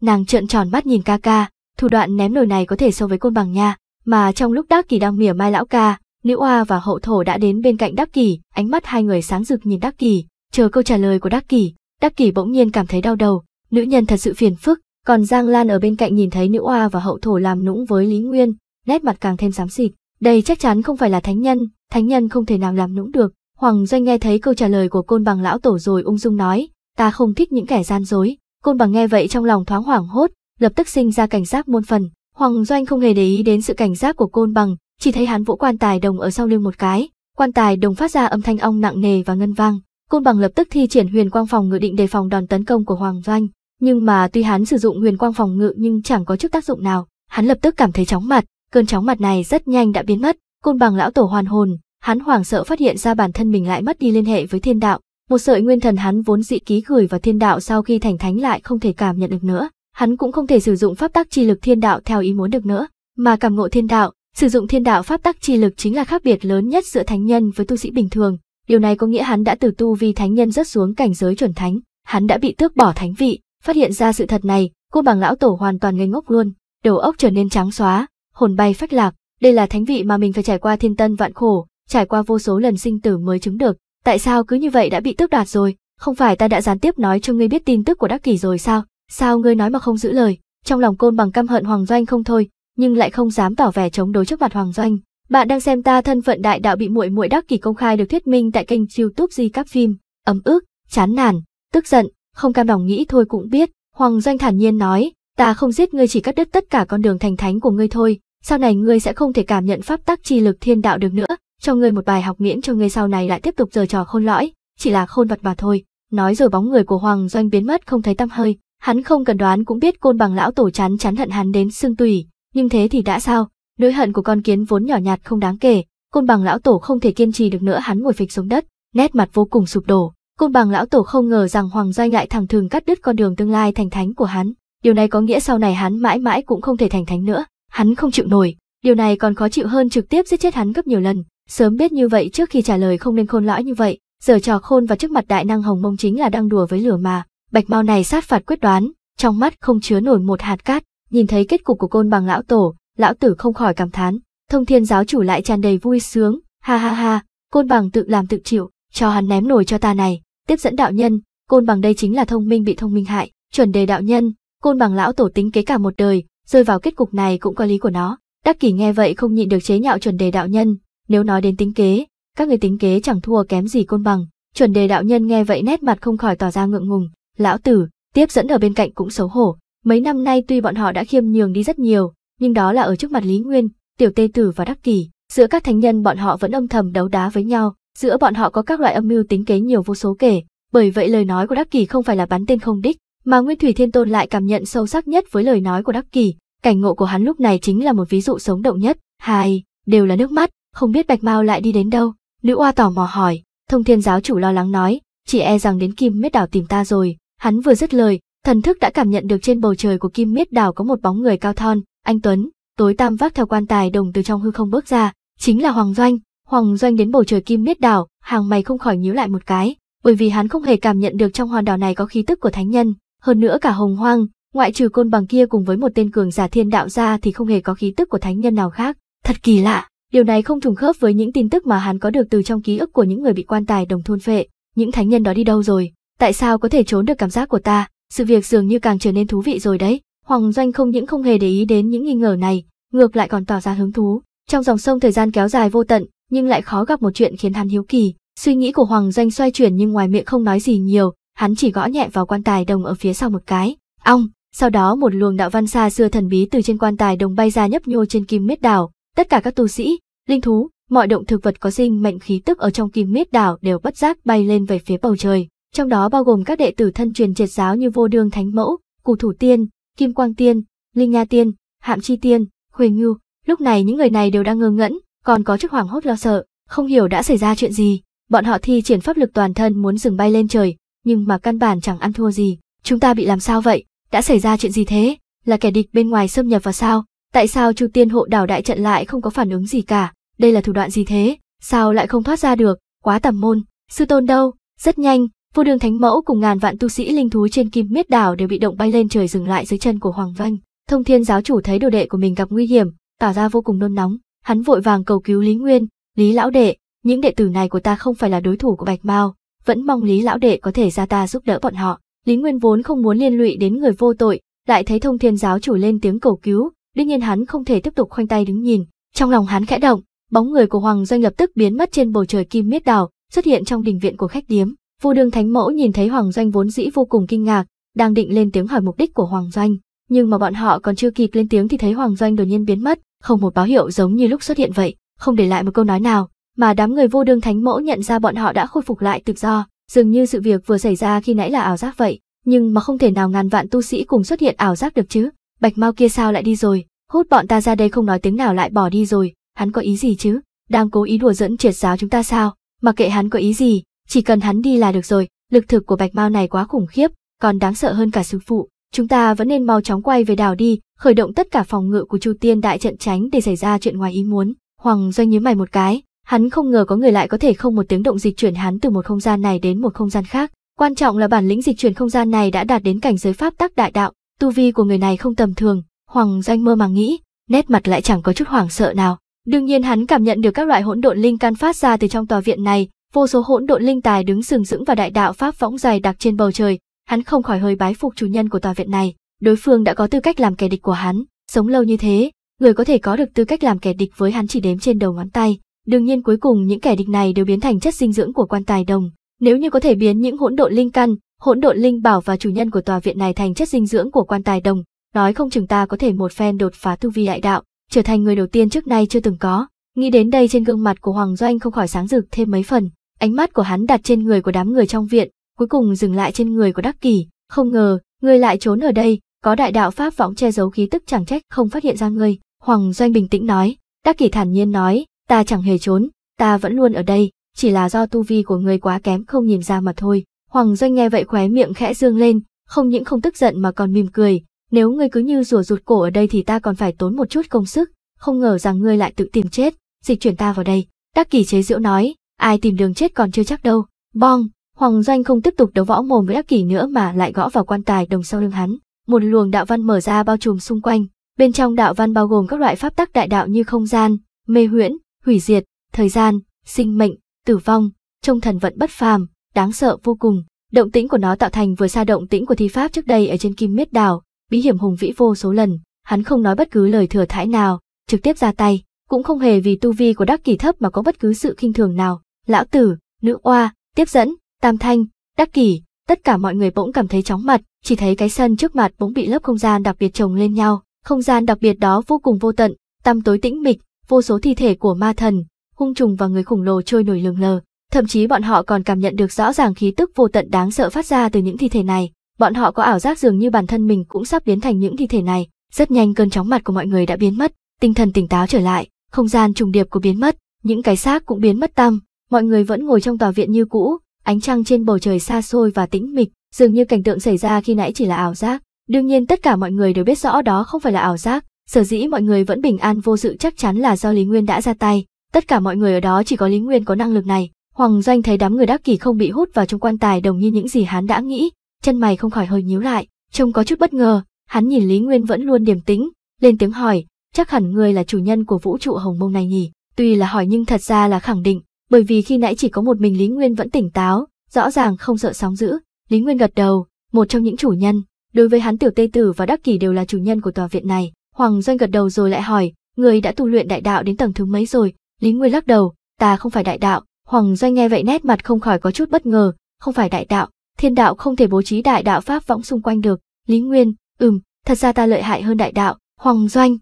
Nàng trợn tròn mắt nhìn ca ca, thủ đoạn ném nồi này có thể so với côn bằng nha, mà trong lúc Đắc Kỳ đang mỉa mai lão ca, Nữ Oa và Hậu Thổ đã đến bên cạnh Đắc Kỳ, ánh mắt hai người sáng rực nhìn Đắc Kỳ, chờ câu trả lời của Đắc Kỳ. Đắc Kỳ bỗng nhiên cảm thấy đau đầu, nữ nhân thật sự phiền phức, còn Giang Lan ở bên cạnh nhìn thấy Nữ Oa và Hậu Thổ làm nũng với Lý Nguyên, nét mặt càng thêm xám xịt. Đây chắc chắn không phải là thánh nhân, thánh nhân không thể nào làm nũng được. Hoàng Doanh nghe thấy câu trả lời của côn bằng lão tổ rồi ung dung nói, ta không thích những kẻ gian dối. Côn bằng nghe vậy trong lòng thoáng hoảng hốt, lập tức sinh ra cảnh giác muôn phần. Hoàng Doanh không hề để ý đến sự cảnh giác của côn bằng, chỉ thấy hắn vỗ quan tài đồng ở sau lưng một cái. Quan tài đồng phát ra âm thanh ong nặng nề và ngân vang. Côn bằng lập tức thi triển huyền quang phòng ngự định đề phòng đòn tấn công của Hoàng Doanh. Nhưng mà tuy hắn sử dụng huyền quang phòng ngự nhưng chẳng có chút tác dụng nào, hắn lập tức cảm thấy chóng mặt, cơn chóng mặt này rất nhanh đã biến mất, côn bằng lão tổ hoàn hồn, hắn hoảng sợ phát hiện ra bản thân mình lại mất đi liên hệ với thiên đạo, một sợi nguyên thần hắn vốn dị ký gửi vào thiên đạo sau khi thành thánh lại không thể cảm nhận được nữa, hắn cũng không thể sử dụng pháp tắc chi lực thiên đạo theo ý muốn được nữa, mà cảm ngộ thiên đạo, sử dụng thiên đạo pháp tắc chi lực chính là khác biệt lớn nhất giữa thánh nhân với tu sĩ bình thường. Điều này có nghĩa hắn đã từ tu vì thánh nhân rất xuống cảnh giới chuẩn thánh, hắn đã bị tước bỏ thánh vị, phát hiện ra sự thật này, cô bằng lão tổ hoàn toàn ngây ngốc luôn, đầu óc trở nên trắng xóa, hồn bay phách lạc, đây là thánh vị mà mình phải trải qua thiên tân vạn khổ, trải qua vô số lần sinh tử mới chứng được, tại sao cứ như vậy đã bị tước đoạt rồi, không phải ta đã gián tiếp nói cho ngươi biết tin tức của Đắc Kỷ rồi sao, sao ngươi nói mà không giữ lời, trong lòng côn bằng căm hận Hoàng Doanh không thôi, nhưng lại không dám tỏ vẻ chống đối trước mặt Hoàng Doanh. Bạn đang xem ta thân phận đại đạo bị muội muội Đắc Kỷ công khai được thuyết minh tại kênh YouTube Di Các Phim, ấm ức, chán nản, tức giận, không cam lòng nghĩ thôi cũng biết, Hoàng Doanh thản nhiên nói, ta không giết ngươi chỉ cắt đứt tất cả con đường thành thánh của ngươi thôi, sau này ngươi sẽ không thể cảm nhận pháp tắc chi lực thiên đạo được nữa, cho ngươi một bài học miễn cho ngươi sau này lại tiếp tục giở trò khôn lõi, chỉ là khôn vật mà thôi. Nói rồi bóng người của Hoàng Doanh biến mất không thấy tăm hơi, hắn không cần đoán cũng biết côn bằng lão tổ chán chán hận hắn đến xương tủy, nhưng thế thì đã sao, nỗi hận của con kiến vốn nhỏ nhạt không đáng kể, côn bằng lão tổ không thể kiên trì được nữa hắn ngồi phịch xuống đất, nét mặt vô cùng sụp đổ. Côn bằng lão tổ không ngờ rằng Hoàng Doanh lại thẳng thường cắt đứt con đường tương lai thành thánh của hắn, điều này có nghĩa sau này hắn mãi mãi cũng không thể thành thánh nữa, hắn không chịu nổi, điều này còn khó chịu hơn trực tiếp giết chết hắn gấp nhiều lần, sớm biết như vậy trước khi trả lời không nên khôn lõi như vậy, giờ trò khôn và trước mặt đại năng hồng mông chính là đang đùa với lửa mà, bạch mau này sát phạt quyết đoán, trong mắt không chứa nổi một hạt cát, nhìn thấy kết cục của côn bằng lão tổ, lão tử không khỏi cảm thán, thông thiên giáo chủ lại tràn đầy vui sướng, ha ha ha, côn bằng tự làm tự chịu, cho hắn ném nổi cho ta này, tiếp dẫn đạo nhân, côn bằng đây chính là thông minh bị thông minh hại, chuẩn đề đạo nhân, côn bằng lão tổ tính kế cả một đời, rơi vào kết cục này cũng có lý của nó. Đắc kỷ nghe vậy không nhịn được chế nhạo chuẩn đề đạo nhân, nếu nói đến tính kế, các người tính kế chẳng thua kém gì côn bằng. Chuẩn đề đạo nhân nghe vậy nét mặt không khỏi tỏ ra ngượng ngùng, lão tử, tiếp dẫn ở bên cạnh cũng xấu hổ. Mấy năm nay tuy bọn họ đã khiêm nhường đi rất nhiều, nhưng đó là ở trước mặt Lý Nguyên, Tiểu Tê Tử và Đắc Kỷ, giữa các thánh nhân bọn họ vẫn âm thầm đấu đá với nhau, giữa bọn họ có các loại âm mưu tính kế nhiều vô số kể, bởi vậy lời nói của Đắc Kỷ không phải là bắn tên không đích, mà Nguyên Thủy Thiên Tôn lại cảm nhận sâu sắc nhất với lời nói của Đắc Kỳ, cảnh ngộ của hắn lúc này chính là một ví dụ sống động nhất, hai, đều là nước mắt, không biết Bạch Mao lại đi đến đâu. Nữ oa tò mò hỏi, thông thiên giáo chủ lo lắng nói, chỉ e rằng đến Kim Miết Đảo tìm ta rồi. Hắn vừa dứt lời, thần thức đã cảm nhận được trên bầu trời của Kim Miết Đảo có một bóng người cao thon, anh Tuấn, tối tam vác theo quan tài đồng từ trong hư không bước ra, chính là Hoàng Doanh. Hoàng Doanh đến bầu trời Kim Miết Đảo, hàng mày không khỏi nhíu lại một cái, bởi vì hắn không hề cảm nhận được trong hòn đảo này có khí tức của thánh nhân. Hơn nữa cả hồng hoang, ngoại trừ côn bằng kia cùng với một tên cường giả thiên đạo ra thì không hề có khí tức của thánh nhân nào khác. Thật kỳ lạ, điều này không trùng khớp với những tin tức mà hắn có được từ trong ký ức của những người bị quan tài đồng thôn phệ. Những thánh nhân đó đi đâu rồi? Tại sao có thể trốn được cảm giác của ta? Sự việc dường như càng trở nên thú vị rồi đấy. Hoàng Doanh không những không hề để ý đến những nghi ngờ này, ngược lại còn tỏ ra hứng thú. Trong dòng sông thời gian kéo dài vô tận, nhưng lại khó gặp một chuyện khiến hắn hiếu kỳ. Suy nghĩ của Hoàng Doanh xoay chuyển nhưng ngoài miệng không nói gì nhiều, hắn chỉ gõ nhẹ vào quan tài đồng ở phía sau một cái, ong, sau đó một luồng đạo văn xa xưa thần bí từ trên quan tài đồng bay ra nhấp nhô trên kim miết đảo, tất cả các tu sĩ, linh thú, mọi động thực vật có sinh mệnh khí tức ở trong kim miết đảo đều bất giác bay lên về phía bầu trời, trong đó bao gồm các đệ tử thân truyền triệt giáo như Vô Đương Thánh Mẫu, Cù Thủ Tiên, Kim Quang Tiên, Linh Nha Tiên, Hạm Chi Tiên, Huỳnh Ngưu, lúc này những người này đều đang ngơ ngẫn, còn có chút hoảng hốt lo sợ, không hiểu đã xảy ra chuyện gì. Bọn họ thi triển pháp lực toàn thân muốn dừng bay lên trời, nhưng mà căn bản chẳng ăn thua gì. Chúng ta bị làm sao vậy? Đã xảy ra chuyện gì thế? Là kẻ địch bên ngoài xâm nhập vào sao? Tại sao Chu Tiên hộ đảo đại trận lại không có phản ứng gì cả? Đây là thủ đoạn gì thế? Sao lại không thoát ra được? Quá tầm môn. Sư tôn đâu? Rất nhanh, vô đường thánh mẫu cùng ngàn vạn tu sĩ linh thú trên kim miết đảo đều bị động bay lên trời dừng lại dưới chân của Hoàng vân Thông thiên giáo chủ thấy đồ đệ của mình gặp nguy hiểm, tỏ ra vô cùng nôn nóng. Hắn vội vàng cầu cứu Lý Nguyên, Lý Lão Đệ, những đệ tử này của ta không phải là đối thủ của Bạch Mao vẫn mong Lý lão đệ có thể ra ta giúp đỡ bọn họ. Lý Nguyên vốn không muốn liên lụy đến người vô tội, lại thấy thông thiên giáo chủ lên tiếng cầu cứu, đương nhiên hắn không thể tiếp tục khoanh tay đứng nhìn. Trong lòng hắn khẽ động, bóng người của Hoàng Doanh lập tức biến mất trên bầu trời kim miết đảo, xuất hiện trong đình viện của khách điếm. vu đương Thánh Mẫu nhìn thấy Hoàng Doanh vốn dĩ vô cùng kinh ngạc, đang định lên tiếng hỏi mục đích của Hoàng Doanh, nhưng mà bọn họ còn chưa kịp lên tiếng thì thấy Hoàng Doanh đột nhiên biến mất, không một báo hiệu giống như lúc xuất hiện vậy, không để lại một câu nói nào, mà đám người vô đương thánh mẫu nhận ra bọn họ đã khôi phục lại tự do, dường như sự việc vừa xảy ra khi nãy là ảo giác vậy, nhưng mà không thể nào ngàn vạn tu sĩ cùng xuất hiện ảo giác được chứ. Bạch Mao kia sao lại đi rồi, hút bọn ta ra đây không nói tiếng nào lại bỏ đi rồi, hắn có ý gì chứ, đang cố ý đùa dẫn triệt giáo chúng ta sao, mà kệ hắn có ý gì, chỉ cần hắn đi là được rồi, lực thực của Bạch Mao này quá khủng khiếp, còn đáng sợ hơn cả sư phụ, chúng ta vẫn nên mau chóng quay về đảo đi, khởi động tất cả phòng ngự của Chu Tiên đại trận tránh để xảy ra chuyện ngoài ý muốn. Hoàng Doanh nhíu mày một cái, Hắn không ngờ có người lại có thể không một tiếng động dịch chuyển hắn từ một không gian này đến một không gian khác. Quan trọng là bản lĩnh dịch chuyển không gian này đã đạt đến cảnh giới pháp tắc đại đạo, tu vi của người này không tầm thường, Hoàng danh mơ màng nghĩ, nét mặt lại chẳng có chút hoảng sợ nào. Đương nhiên hắn cảm nhận được các loại hỗn độn linh can phát ra từ trong tòa viện này, vô số hỗn độn linh tài đứng sừng sững và đại đạo pháp võng dày đặc trên bầu trời, hắn không khỏi hơi bái phục chủ nhân của tòa viện này, đối phương đã có tư cách làm kẻ địch của hắn, sống lâu như thế, người có thể có được tư cách làm kẻ địch với hắn chỉ đếm trên đầu ngón tay. Đương nhiên cuối cùng những kẻ địch này đều biến thành chất dinh dưỡng của quan tài đồng. Nếu như có thể biến những hỗn độn linh căn, hỗn độn linh bảo và chủ nhân của tòa viện này thành chất dinh dưỡng của quan tài đồng, nói không chừng ta có thể một phen đột phá tu vi đại đạo, trở thành người đầu tiên trước nay chưa từng có. Nghĩ đến đây trên gương mặt của Hoàng Doanh không khỏi sáng rực thêm mấy phần, ánh mắt của hắn đặt trên người của đám người trong viện, cuối cùng dừng lại trên người của Đắc Kỳ, không ngờ, ngươi lại trốn ở đây, có đại đạo pháp võng che giấu khí tức chẳng trách không phát hiện ra ngươi, Hoàng Doanh bình tĩnh nói, Đắc Kỳ thản nhiên nói, ta chẳng hề trốn, ta vẫn luôn ở đây, chỉ là do tu vi của người quá kém không nhìn ra mà thôi. Hoàng Doanh nghe vậy khóe miệng khẽ dương lên, không những không tức giận mà còn mỉm cười, nếu ngươi cứ như rùa rụt cổ ở đây thì ta còn phải tốn một chút công sức, không ngờ rằng ngươi lại tự tìm chết, dịch chuyển ta vào đây. Đắc Kỳ chế giễu nói, ai tìm đường chết còn chưa chắc đâu. Bong, Hoàng Doanh không tiếp tục đấu võ mồm với Đắc Kỳ nữa mà lại gõ vào quan tài đồng sau lưng hắn. Một luồng đạo văn mở ra bao trùm xung quanh, bên trong đạo văn bao gồm các loại pháp tắc đại đạo như không gian, mê huyễn, hủy diệt, thời gian, sinh mệnh, tử vong, trông thần vận bất phàm, đáng sợ vô cùng. Động tĩnh của nó tạo thành vừa xa động tĩnh của thi pháp trước đây ở trên kim miết đảo, bí hiểm hùng vĩ vô số lần, hắn không nói bất cứ lời thừa thãi nào, trực tiếp ra tay, cũng không hề vì tu vi của đắc kỳ thấp mà có bất cứ sự khinh thường nào. Lão tử, nữ oa, tiếp dẫn, tam thanh, đắc kỳ, tất cả mọi người bỗng cảm thấy chóng mặt, chỉ thấy cái sân trước mặt bỗng bị lớp không gian đặc biệt chồng lên nhau, không gian đặc biệt đó vô cùng vô tận, tăm tối tĩnh mịch, vô số thi thể của ma thần, hung trùng và người khổng lồ trôi nổi lừng lờ. Thậm chí bọn họ còn cảm nhận được rõ ràng khí tức vô tận đáng sợ phát ra từ những thi thể này. Bọn họ có ảo giác dường như bản thân mình cũng sắp biến thành những thi thể này. Rất nhanh cơn chóng mặt của mọi người đã biến mất, tinh thần tỉnh táo trở lại, không gian trùng điệp của biến mất, những cái xác cũng biến mất tăm. Mọi người vẫn ngồi trong tòa viện như cũ, ánh trăng trên bầu trời xa xôi và tĩnh mịch, dường như cảnh tượng xảy ra khi nãy chỉ là ảo giác. Đương nhiên tất cả mọi người đều biết rõ đó không phải là ảo giác, Sở dĩ mọi người vẫn bình an vô sự chắc chắn là do Lý Nguyên đã ra tay, tất cả mọi người ở đó chỉ có Lý Nguyên có năng lực này. Hoàng Doanh thấy đám người đắc kỷ không bị hút vào trong quan tài đồng như những gì hắn đã nghĩ, chân mày không khỏi hơi nhíu lại, trông có chút bất ngờ, hắn nhìn Lý Nguyên vẫn luôn điềm tĩnh, lên tiếng hỏi, chắc hẳn ngươi là chủ nhân của vũ trụ hồng mông này nhỉ? Tuy là hỏi nhưng thật ra là khẳng định, bởi vì khi nãy chỉ có một mình Lý Nguyên vẫn tỉnh táo, rõ ràng không sợ sóng dữ. Lý Nguyên gật đầu, một trong những chủ nhân, đối với hắn tiểu tây tử và đắc kỷ đều là chủ nhân của tòa viện này, Hoàng Doanh gật đầu rồi lại hỏi, người đã tu luyện đại đạo đến tầng thứ mấy rồi? Lý Nguyên lắc đầu, ta không phải đại đạo. Hoàng Doanh nghe vậy nét mặt không khỏi có chút bất ngờ, không phải đại đạo, thiên đạo không thể bố trí đại đạo pháp võng xung quanh được. Lý Nguyên, ừm, thật ra ta lợi hại hơn đại đạo, Hoàng Doanh.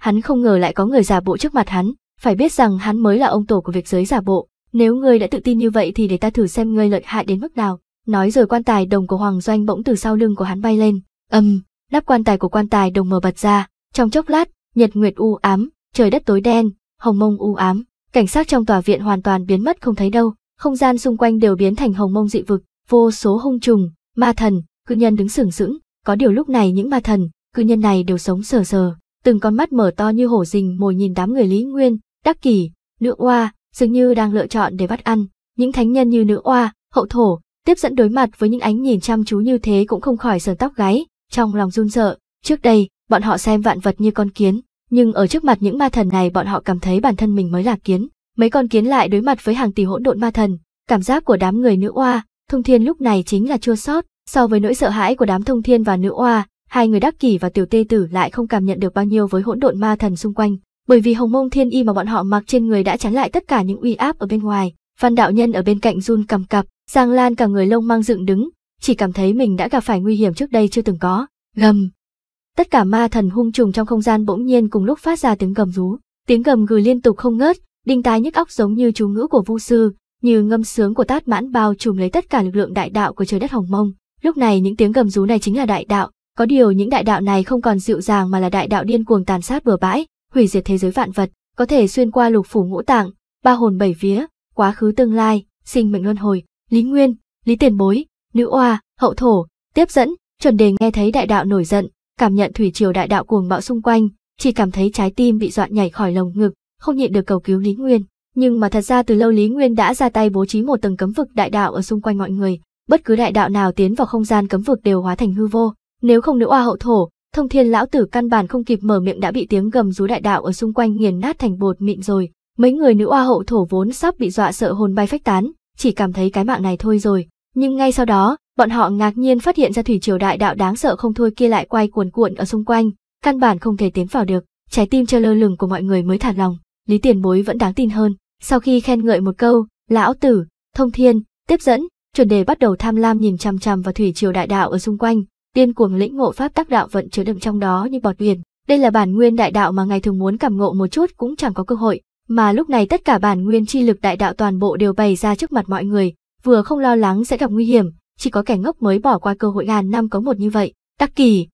Hắn không ngờ lại có người giả bộ trước mặt hắn, phải biết rằng hắn mới là ông tổ của việc giới giả bộ. Nếu ngươi đã tự tin như vậy thì để ta thử xem ngươi lợi hại đến mức nào. Nói rồi quan tài đồng của Hoàng Doanh bỗng từ sau lưng của hắn bay lên, ầm, um, nắp quan tài của quan tài đồng mở bật ra, trong chốc lát, nhật nguyệt u ám, trời đất tối đen, hồng mông u ám, cảnh sát trong tòa viện hoàn toàn biến mất không thấy đâu, không gian xung quanh đều biến thành hồng mông dị vực, vô số hung trùng, ma thần, cư nhân đứng sừng sững, có điều lúc này những ma thần, cư nhân này đều sống sờ sờ, từng con mắt mở to như hổ rình mồi nhìn đám người Lý Nguyên, Đắc Kỷ, Nữ Oa, dường như đang lựa chọn để bắt ăn, những thánh nhân như Nữ Oa, Hậu Thổ, tiếp dẫn đối mặt với những ánh nhìn chăm chú như thế cũng không khỏi sờn tóc gáy, trong lòng run sợ, trước đây bọn họ xem vạn vật như con kiến, nhưng ở trước mặt những ma thần này bọn họ cảm thấy bản thân mình mới là kiến. Mấy con kiến lại đối mặt với hàng tỷ hỗn độn ma thần, cảm giác của đám người nữ oa, thông thiên lúc này chính là chua sót, so với nỗi sợ hãi của đám thông thiên và nữ oa, hai người đắc kỷ và tiểu tê tử lại không cảm nhận được bao nhiêu với hỗn độn ma thần xung quanh, bởi vì hồng mông thiên y mà bọn họ mặc trên người đã chắn lại tất cả những uy áp ở bên ngoài. Văn đạo nhân ở bên cạnh run cầm cập, Giang Lan cả người lông mang dựng đứng, chỉ cảm thấy mình đã gặp phải nguy hiểm trước đây chưa từng có. Gầm, tất cả ma thần hung trùng trong không gian bỗng nhiên cùng lúc phát ra tiếng gầm rú tiếng gầm gừ liên tục không ngớt đinh tai nhức óc giống như chú ngữ của vu sư như ngâm sướng của tát mãn bao trùm lấy tất cả lực lượng đại đạo của trời đất hồng mông lúc này những tiếng gầm rú này chính là đại đạo có điều những đại đạo này không còn dịu dàng mà là đại đạo điên cuồng tàn sát bừa bãi hủy diệt thế giới vạn vật có thể xuyên qua lục phủ ngũ tạng ba hồn bảy vía quá khứ tương lai sinh mệnh luân hồi lý nguyên lý tiền bối nữ oa hậu thổ tiếp dẫn chuẩn đề nghe thấy đại đạo nổi giận cảm nhận thủy triều đại đạo cuồng bạo xung quanh, chỉ cảm thấy trái tim bị dọa nhảy khỏi lồng ngực, không nhịn được cầu cứu Lý Nguyên. Nhưng mà thật ra từ lâu Lý Nguyên đã ra tay bố trí một tầng cấm vực đại đạo ở xung quanh mọi người, bất cứ đại đạo nào tiến vào không gian cấm vực đều hóa thành hư vô, nếu không nữ oa hậu thổ, thông thiên lão tử căn bản không kịp mở miệng đã bị tiếng gầm rú đại đạo ở xung quanh nghiền nát thành bột mịn rồi. Mấy người nữ oa hậu thổ vốn sắp bị dọa sợ hồn bay phách tán, chỉ cảm thấy cái mạng này thôi rồi, nhưng ngay sau đó, bọn họ ngạc nhiên phát hiện ra thủy triều đại đạo đáng sợ không thôi kia lại quay cuồn cuộn ở xung quanh, căn bản không thể tiến vào được, trái tim trơ lơ lửng của mọi người mới thả lòng, Lý Tiền Bối vẫn đáng tin hơn. Sau khi khen ngợi một câu, lão tử, thông thiên, tiếp dẫn, chuẩn đề bắt đầu tham lam nhìn chằm chằm vào thủy triều đại đạo ở xung quanh, điên cuồng lĩnh ngộ pháp tác đạo vận chứa đựng trong đó như bọt biển. Đây là bản nguyên đại đạo mà ngài thường muốn cảm ngộ một chút cũng chẳng có cơ hội, mà lúc này tất cả bản nguyên chi lực đại đạo toàn bộ đều bày ra trước mặt mọi người, vừa không lo lắng sẽ gặp nguy hiểm, chỉ có kẻ ngốc mới bỏ qua cơ hội ngàn năm có một như vậy, đắc kỳ.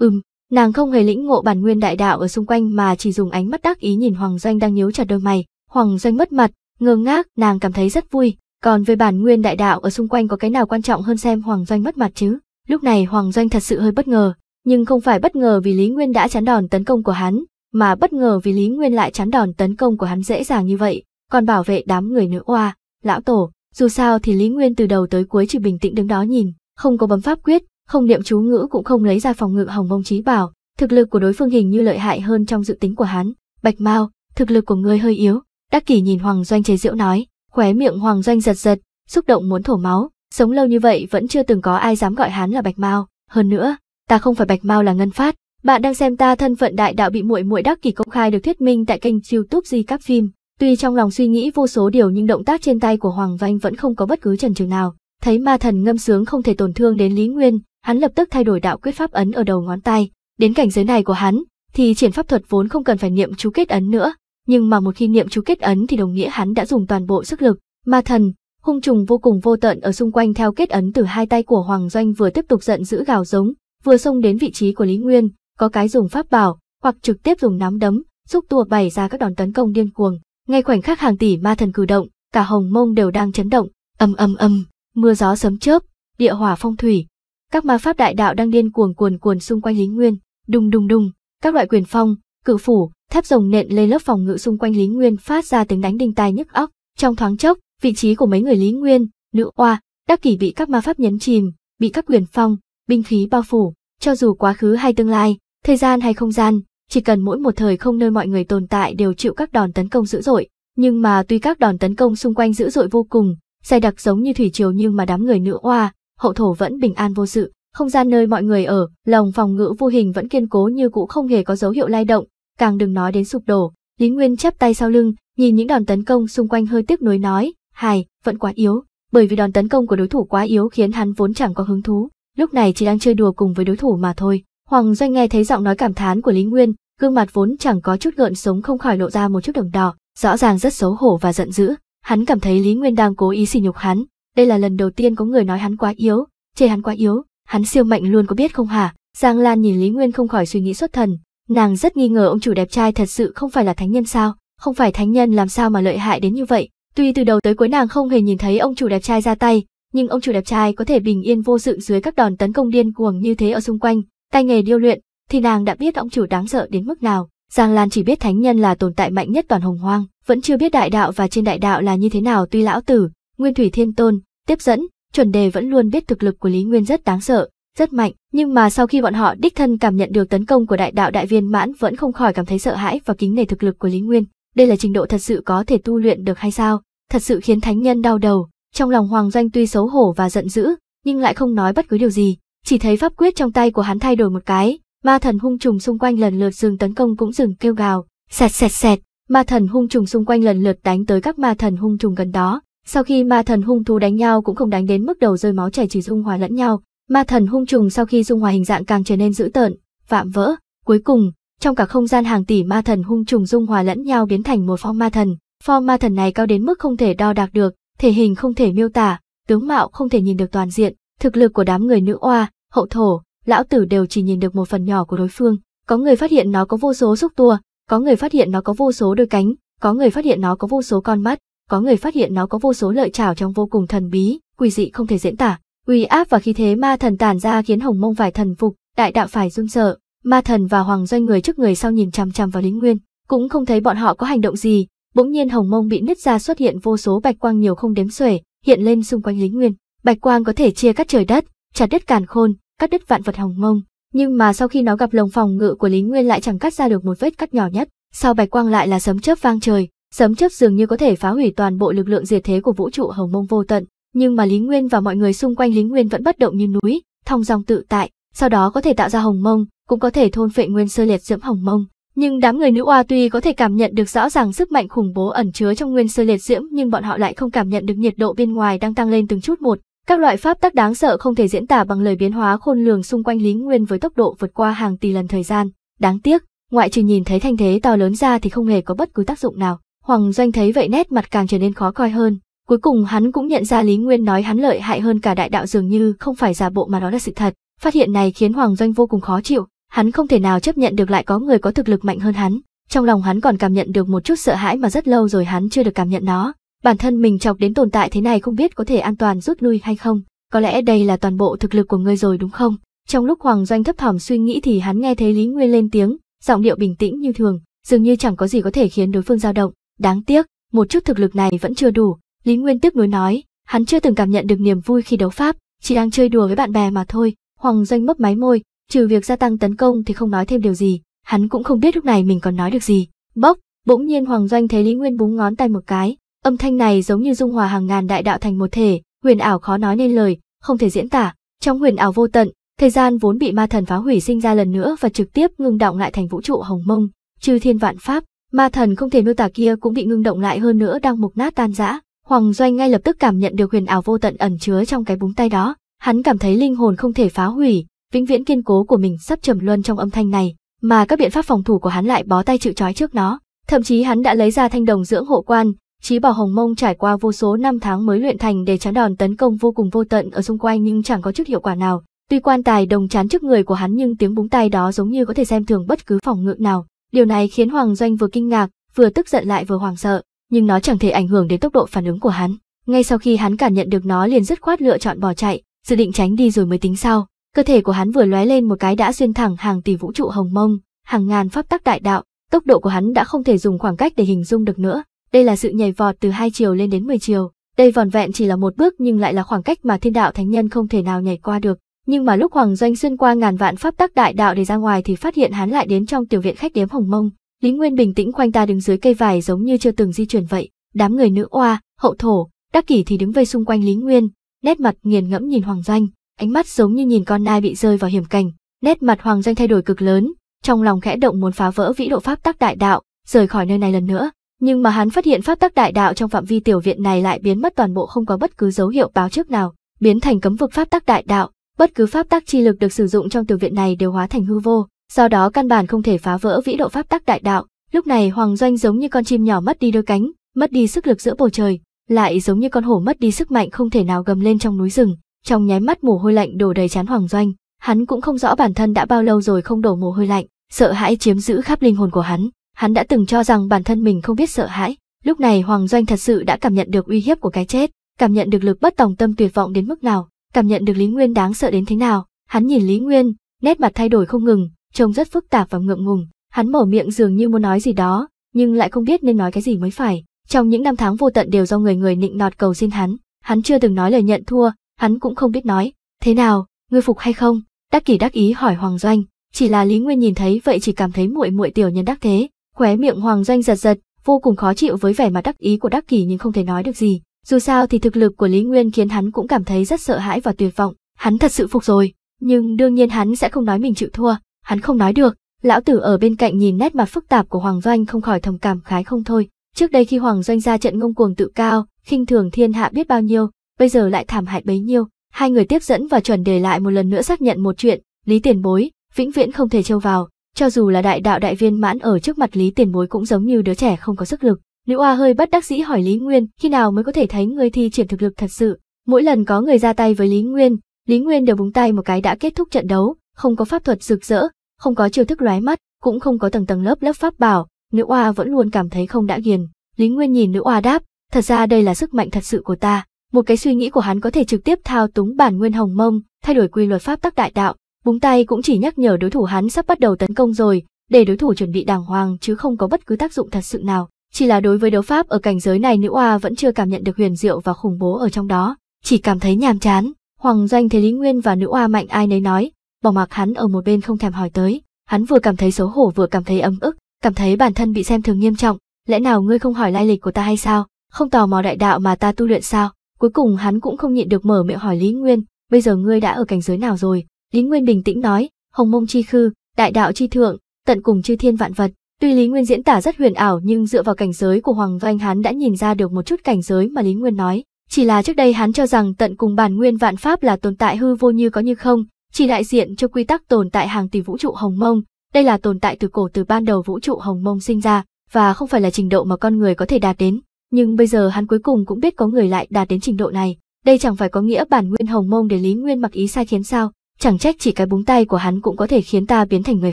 Ừm, nàng không hề lĩnh ngộ bản nguyên đại đạo ở xung quanh mà chỉ dùng ánh mắt đắc ý nhìn Hoàng Doanh đang nhíu chặt đôi mày, Hoàng Doanh mất mặt, ngơ ngác, nàng cảm thấy rất vui, còn về bản nguyên đại đạo ở xung quanh có cái nào quan trọng hơn xem Hoàng Doanh mất mặt chứ? Lúc này Hoàng Doanh thật sự hơi bất ngờ, nhưng không phải bất ngờ vì Lý Nguyên đã chán đòn tấn công của hắn, mà bất ngờ vì Lý Nguyên lại chán đòn tấn công của hắn dễ dàng như vậy, còn bảo vệ đám người nữ oa, lão tổ, dù sao thì Lý Nguyên từ đầu tới cuối chỉ bình tĩnh đứng đó nhìn, không có bấm pháp quyết, không niệm chú ngữ cũng không lấy ra phòng ngự hồng mông trí bảo, thực lực của đối phương hình như lợi hại hơn trong dự tính của hắn. Bạch Mao, thực lực của ngươi hơi yếu. Đắc Kỷ nhìn Hoàng Doanh chế giễu nói, khóe miệng Hoàng Doanh giật giật, xúc động muốn thổ máu, sống lâu như vậy vẫn chưa từng có ai dám gọi hắn là Bạch Mao, hơn nữa, ta không phải Bạch Mao là Ngân Phát, bạn đang xem ta thân phận đại đạo bị muội muội Đắc Kỷ công khai được thuyết minh tại kênh YouTube Di Cáp Phim. Tuy trong lòng suy nghĩ vô số điều nhưng động tác trên tay của Hoàng Vanh vẫn không có bất cứ chần chừ nào. Thấy ma thần ngâm sướng không thể tổn thương đến Lý Nguyên, hắn lập tức thay đổi đạo quyết pháp ấn ở đầu ngón tay. Đến cảnh giới này của hắn, thì triển pháp thuật vốn không cần phải niệm chú kết ấn nữa, nhưng mà một khi niệm chú kết ấn thì đồng nghĩa hắn đã dùng toàn bộ sức lực. Ma thần, hung trùng vô cùng vô tận ở xung quanh theo kết ấn từ hai tay của Hoàng Doanh vừa tiếp tục giận dữ gào giống, vừa xông đến vị trí của Lý Nguyên, có cái dùng pháp bảo, hoặc trực tiếp dùng nắm đấm, xúc tua bày ra các đòn tấn công điên cuồng. Ngay khoảnh khắc hàng tỷ ma thần cử động, cả hồng mông đều đang chấn động, âm âm âm, mưa gió sấm chớp, địa hỏa phong thủy. Các ma pháp đại đạo đang điên cuồng cuồn cuồn xung quanh Lý Nguyên, đùng đùng đùng, các loại quyền phong, cử phủ, thép rồng nện lên lớp phòng ngự xung quanh Lý Nguyên phát ra tiếng đánh đinh tai nhức óc, trong thoáng chốc, vị trí của mấy người Lý Nguyên, nữ oa, đắc kỷ bị các ma pháp nhấn chìm, bị các quyền phong, binh khí bao phủ, cho dù quá khứ hay tương lai, thời gian hay không gian, chỉ cần mỗi một thời không nơi mọi người tồn tại đều chịu các đòn tấn công dữ dội, nhưng mà tuy các đòn tấn công xung quanh dữ dội vô cùng, dày đặc giống như thủy triều nhưng mà đám người nữ oa, hậu thổ vẫn bình an vô sự, không gian nơi mọi người ở, lòng phòng ngữ vô hình vẫn kiên cố như cũ không hề có dấu hiệu lay động, càng đừng nói đến sụp đổ. Lý Nguyên chắp tay sau lưng, nhìn những đòn tấn công xung quanh hơi tiếc nuối nói, hài, vẫn quá yếu, bởi vì đòn tấn công của đối thủ quá yếu khiến hắn vốn chẳng có hứng thú, lúc này chỉ đang chơi đùa cùng với đối thủ mà thôi. Hoàng Doanh nghe thấy giọng nói cảm thán của Lý Nguyên, gương mặt vốn chẳng có chút gợn sống không khỏi lộ ra một chút đường đỏ, rõ ràng rất xấu hổ và giận dữ. Hắn cảm thấy Lý Nguyên đang cố ý sỉ nhục hắn, đây là lần đầu tiên có người nói hắn quá yếu, chê hắn quá yếu, hắn siêu mạnh luôn có biết không hả? Giang Lan nhìn Lý Nguyên không khỏi suy nghĩ xuất thần, nàng rất nghi ngờ ông chủ đẹp trai thật sự không phải là thánh nhân sao, không phải thánh nhân làm sao mà lợi hại đến như vậy. Tuy từ đầu tới cuối nàng không hề nhìn thấy ông chủ đẹp trai ra tay, nhưng ông chủ đẹp trai có thể bình yên vô sự dưới các đòn tấn công điên cuồng như thế ở xung quanh, tay nghề điêu luyện, thì nàng đã biết ông chủ đáng sợ đến mức nào. Giang Lan chỉ biết thánh nhân là tồn tại mạnh nhất toàn hồng hoang, vẫn chưa biết đại đạo và trên đại đạo là như thế nào tuy lão tử, nguyên thủy thiên tôn, tiếp dẫn, chuẩn đề vẫn luôn biết thực lực của Lý Nguyên rất đáng sợ, rất mạnh, nhưng mà sau khi bọn họ đích thân cảm nhận được tấn công của đại đạo đại viên mãn vẫn không khỏi cảm thấy sợ hãi và kính nể thực lực của Lý Nguyên. Đây là trình độ thật sự có thể tu luyện được hay sao? Thật sự khiến thánh nhân đau đầu. Trong lòng Hoàng Doanh tuy xấu hổ và giận dữ, nhưng lại không nói bất cứ điều gì, chỉ thấy pháp quyết trong tay của hắn thay đổi một cái, ma thần hung trùng xung quanh lần lượt dừng tấn công cũng dừng kêu gào, sẹt sẹt sẹt, ma thần hung trùng xung quanh lần lượt đánh tới các ma thần hung trùng gần đó. Sau khi ma thần hung thú đánh nhau cũng không đánh đến mức đầu rơi máu chảy chỉ dung hòa lẫn nhau, ma thần hung trùng sau khi dung hòa hình dạng càng trở nên dữ tợn, vạm vỡ, cuối cùng, trong cả không gian hàng tỷ ma thần hung trùng dung hòa lẫn nhau biến thành một phong ma thần, phong ma thần này cao đến mức không thể đo đạc được, thể hình không thể miêu tả, tướng mạo không thể nhìn được toàn diện, thực lực của đám người nữ oa, hậu thổ, lão tử đều chỉ nhìn được một phần nhỏ của đối phương. Có người phát hiện nó có vô số xúc tua, có người phát hiện nó có vô số đôi cánh, có người phát hiện nó có vô số con mắt, có người phát hiện nó có vô số lợi chảo trong vô cùng thần bí, quỷ dị không thể diễn tả. Uy áp và khí thế ma thần tàn ra khiến Hồng Mông phải thần phục, đại đạo phải run sợ. Ma thần và Hoàng Doanh người trước người sau nhìn chằm chằm vào Lý Nguyên, cũng không thấy bọn họ có hành động gì. Bỗng nhiên Hồng Mông bị nứt ra xuất hiện vô số bạch quang nhiều không đếm xuể, hiện lên xung quanh Lý Nguyên. Bạch quang có thể chia cắt trời đất, chặt đứt càn khôn, cắt đứt vạn vật hồng mông, nhưng mà sau khi nó gặp lồng phòng ngự của Lý Nguyên lại chẳng cắt ra được một vết cắt nhỏ nhất, sau bạch quang lại là sấm chớp vang trời, sấm chớp dường như có thể phá hủy toàn bộ lực lượng diệt thế của vũ trụ hồng mông vô tận, nhưng mà Lý Nguyên và mọi người xung quanh Lý Nguyên vẫn bất động như núi, thong dong tự tại, sau đó có thể tạo ra hồng mông, cũng có thể thôn phệ nguyên sơ liệt diễm hồng mông. Nhưng đám người nữ oa tuy có thể cảm nhận được rõ ràng sức mạnh khủng bố ẩn chứa trong nguyên sơ liệt diễm nhưng bọn họ lại không cảm nhận được nhiệt độ bên ngoài đang tăng lên từng chút một, các loại pháp tắc đáng sợ không thể diễn tả bằng lời biến hóa khôn lường xung quanh Lý Nguyên với tốc độ vượt qua hàng tỷ lần thời gian. Đáng tiếc, ngoại trừ nhìn thấy thanh thế to lớn ra thì không hề có bất cứ tác dụng nào. Hoàng Doanh thấy vậy nét mặt càng trở nên khó coi hơn. Cuối cùng hắn cũng nhận ra Lý Nguyên nói hắn lợi hại hơn cả đại đạo dường như không phải giả bộ mà đó là sự thật. Phát hiện này khiến Hoàng Doanh vô cùng khó chịu, hắn không thể nào chấp nhận được lại có người có thực lực mạnh hơn hắn. Trong lòng hắn còn cảm nhận được một chút sợ hãi mà rất lâu rồi hắn chưa được cảm nhận nó. Bản thân mình chọc đến tồn tại thế này không biết có thể an toàn rút lui hay không, có lẽ đây là toàn bộ thực lực của ngươi rồi đúng không? Trong lúc Hoàng Doanh thấp thỏm suy nghĩ thì hắn nghe thấy Lý Nguyên lên tiếng, giọng điệu bình tĩnh như thường, dường như chẳng có gì có thể khiến đối phương dao động. Đáng tiếc, một chút thực lực này vẫn chưa đủ. Lý Nguyên tiếp nối nói, hắn chưa từng cảm nhận được niềm vui khi đấu pháp, chỉ đang chơi đùa với bạn bè mà thôi. Hoàng Doanh mấp máy môi, trừ việc gia tăng tấn công thì không nói thêm điều gì, hắn cũng không biết lúc này mình còn nói được gì. Bốc, bỗng nhiên Hoàng Doanh thấy Lý Nguyên búng ngón tay một cái, Âm thanh này giống như dung hòa hàng ngàn đại đạo thành một thể, huyền ảo khó nói nên lời, không thể diễn tả. Trong huyền ảo vô tận, thời gian vốn bị ma thần phá hủy sinh ra lần nữa và trực tiếp ngưng động lại thành vũ trụ hồng mông, trừ thiên vạn pháp, ma thần không thể miêu tả kia cũng bị ngưng động lại hơn nữa đang mục nát tan rã. Hoàng Doanh ngay lập tức cảm nhận được huyền ảo vô tận ẩn chứa trong cái búng tay đó, hắn cảm thấy linh hồn không thể phá hủy, vĩnh viễn kiên cố của mình sắp trầm luân trong âm thanh này, mà các biện pháp phòng thủ của hắn lại bó tay chịu trói trước nó. Thậm chí hắn đã lấy ra thanh đồng dưỡng hộ quan, Chí bảo hồng mông trải qua vô số năm tháng mới luyện thành để chán đòn tấn công vô cùng vô tận ở xung quanh nhưng chẳng có chút hiệu quả nào. Tuy quan tài đồng chán trước người của hắn nhưng tiếng búng tay đó giống như có thể xem thường bất cứ phòng ngự nào. Điều này khiến Hoàng Doanh vừa kinh ngạc, vừa tức giận lại vừa hoảng sợ, nhưng nó chẳng thể ảnh hưởng đến tốc độ phản ứng của hắn. Ngay sau khi hắn cảm nhận được nó liền dứt khoát lựa chọn bỏ chạy, dự định tránh đi rồi mới tính sau. Cơ thể của hắn vừa lóe lên một cái đã xuyên thẳng hàng tỷ vũ trụ hồng mông, hàng ngàn pháp tắc đại đạo, tốc độ của hắn đã không thể dùng khoảng cách để hình dung được nữa đây là sự nhảy vọt từ hai chiều lên đến 10 chiều. Đây vòn vẹn chỉ là một bước nhưng lại là khoảng cách mà thiên đạo thánh nhân không thể nào nhảy qua được. Nhưng mà lúc Hoàng Doanh xuyên qua ngàn vạn pháp tắc đại đạo để ra ngoài thì phát hiện hắn lại đến trong tiểu viện khách điếm Hồng Mông. Lý Nguyên bình tĩnh quanh ta đứng dưới cây vải giống như chưa từng di chuyển vậy. Đám người nữ oa, hậu thổ, đắc kỷ thì đứng vây xung quanh Lý Nguyên, nét mặt nghiền ngẫm nhìn Hoàng Doanh, ánh mắt giống như nhìn con nai bị rơi vào hiểm cảnh. Nét mặt Hoàng Doanh thay đổi cực lớn, trong lòng khẽ động muốn phá vỡ vĩ độ pháp tắc đại đạo, rời khỏi nơi này lần nữa nhưng mà hắn phát hiện pháp tắc đại đạo trong phạm vi tiểu viện này lại biến mất toàn bộ không có bất cứ dấu hiệu báo trước nào, biến thành cấm vực pháp tắc đại đạo, bất cứ pháp tắc chi lực được sử dụng trong tiểu viện này đều hóa thành hư vô, do đó căn bản không thể phá vỡ vĩ độ pháp tắc đại đạo. Lúc này Hoàng Doanh giống như con chim nhỏ mất đi đôi cánh, mất đi sức lực giữa bầu trời, lại giống như con hổ mất đi sức mạnh không thể nào gầm lên trong núi rừng, trong nháy mắt mồ hôi lạnh đổ đầy trán Hoàng Doanh, hắn cũng không rõ bản thân đã bao lâu rồi không đổ mồ hôi lạnh, sợ hãi chiếm giữ khắp linh hồn của hắn. Hắn đã từng cho rằng bản thân mình không biết sợ hãi, lúc này Hoàng Doanh thật sự đã cảm nhận được uy hiếp của cái chết, cảm nhận được lực bất tòng tâm tuyệt vọng đến mức nào, cảm nhận được Lý Nguyên đáng sợ đến thế nào. Hắn nhìn Lý Nguyên, nét mặt thay đổi không ngừng, trông rất phức tạp và ngượng ngùng. Hắn mở miệng dường như muốn nói gì đó, nhưng lại không biết nên nói cái gì mới phải. Trong những năm tháng vô tận đều do người người nịnh nọt cầu xin hắn, hắn chưa từng nói lời nhận thua, hắn cũng không biết nói. Thế nào, ngươi phục hay không? Đắc kỷ đắc ý hỏi Hoàng Doanh, chỉ là Lý Nguyên nhìn thấy vậy chỉ cảm thấy muội muội tiểu nhân đắc thế, Khóe miệng Hoàng Doanh giật giật, vô cùng khó chịu với vẻ mặt đắc ý của Đắc Kỳ nhưng không thể nói được gì. Dù sao thì thực lực của Lý Nguyên khiến hắn cũng cảm thấy rất sợ hãi và tuyệt vọng. Hắn thật sự phục rồi, nhưng đương nhiên hắn sẽ không nói mình chịu thua, hắn không nói được. Lão tử ở bên cạnh nhìn nét mặt phức tạp của Hoàng Doanh không khỏi thầm cảm khái không thôi. Trước đây khi Hoàng Doanh ra trận ngông cuồng tự cao, khinh thường thiên hạ biết bao nhiêu, bây giờ lại thảm hại bấy nhiêu. Hai người tiếp dẫn và chuẩn đề lại một lần nữa xác nhận một chuyện, Lý Tiền Bối, vĩnh viễn không thể trêu vào, cho dù là đại đạo đại viên mãn ở trước mặt Lý Tiền Bối cũng giống như đứa trẻ không có sức lực. Nữ Oa hơi bất đắc dĩ hỏi Lý Nguyên, khi nào mới có thể thấy người thi triển thực lực thật sự? Mỗi lần có người ra tay với Lý Nguyên, Lý Nguyên đều búng tay một cái đã kết thúc trận đấu, không có pháp thuật rực rỡ, không có chiêu thức loái mắt, cũng không có tầng tầng lớp lớp pháp bảo, nữ oa vẫn luôn cảm thấy không đã ghiền. Lý Nguyên nhìn nữ oa đáp, thật ra đây là sức mạnh thật sự của ta. Một cái suy nghĩ của hắn có thể trực tiếp thao túng bản nguyên hồng mông, thay đổi quy luật pháp tắc đại đạo, Búng tay cũng chỉ nhắc nhở đối thủ hắn sắp bắt đầu tấn công rồi, để đối thủ chuẩn bị đàng hoàng chứ không có bất cứ tác dụng thật sự nào. Chỉ là đối với đấu pháp ở cảnh giới này nữ oa vẫn chưa cảm nhận được huyền diệu và khủng bố ở trong đó, chỉ cảm thấy nhàm chán. Hoàng Doanh thấy Lý Nguyên và nữ oa mạnh ai nấy nói, bỏ mặc hắn ở một bên không thèm hỏi tới. Hắn vừa cảm thấy xấu hổ vừa cảm thấy ấm ức, cảm thấy bản thân bị xem thường nghiêm trọng. Lẽ nào ngươi không hỏi lai lịch của ta hay sao? Không tò mò đại đạo mà ta tu luyện sao? Cuối cùng hắn cũng không nhịn được mở miệng hỏi Lý Nguyên, bây giờ ngươi đã ở cảnh giới nào rồi? Lý Nguyên bình tĩnh nói, hồng mông chi khư, đại đạo chi thượng, tận cùng chư thiên vạn vật. Tuy Lý Nguyên diễn tả rất huyền ảo nhưng dựa vào cảnh giới của Hoàng Vanh hắn đã nhìn ra được một chút cảnh giới mà Lý Nguyên nói. Chỉ là trước đây hắn cho rằng tận cùng bản nguyên vạn pháp là tồn tại hư vô như có như không, chỉ đại diện cho quy tắc tồn tại hàng tỷ vũ trụ hồng mông. Đây là tồn tại từ cổ từ ban đầu vũ trụ hồng mông sinh ra, và không phải là trình độ mà con người có thể đạt đến. Nhưng bây giờ hắn cuối cùng cũng biết có người lại đạt đến trình độ này. Đây chẳng phải có nghĩa bản nguyên hồng mông để Lý Nguyên mặc ý sai khiến sao? chẳng trách chỉ cái búng tay của hắn cũng có thể khiến ta biến thành người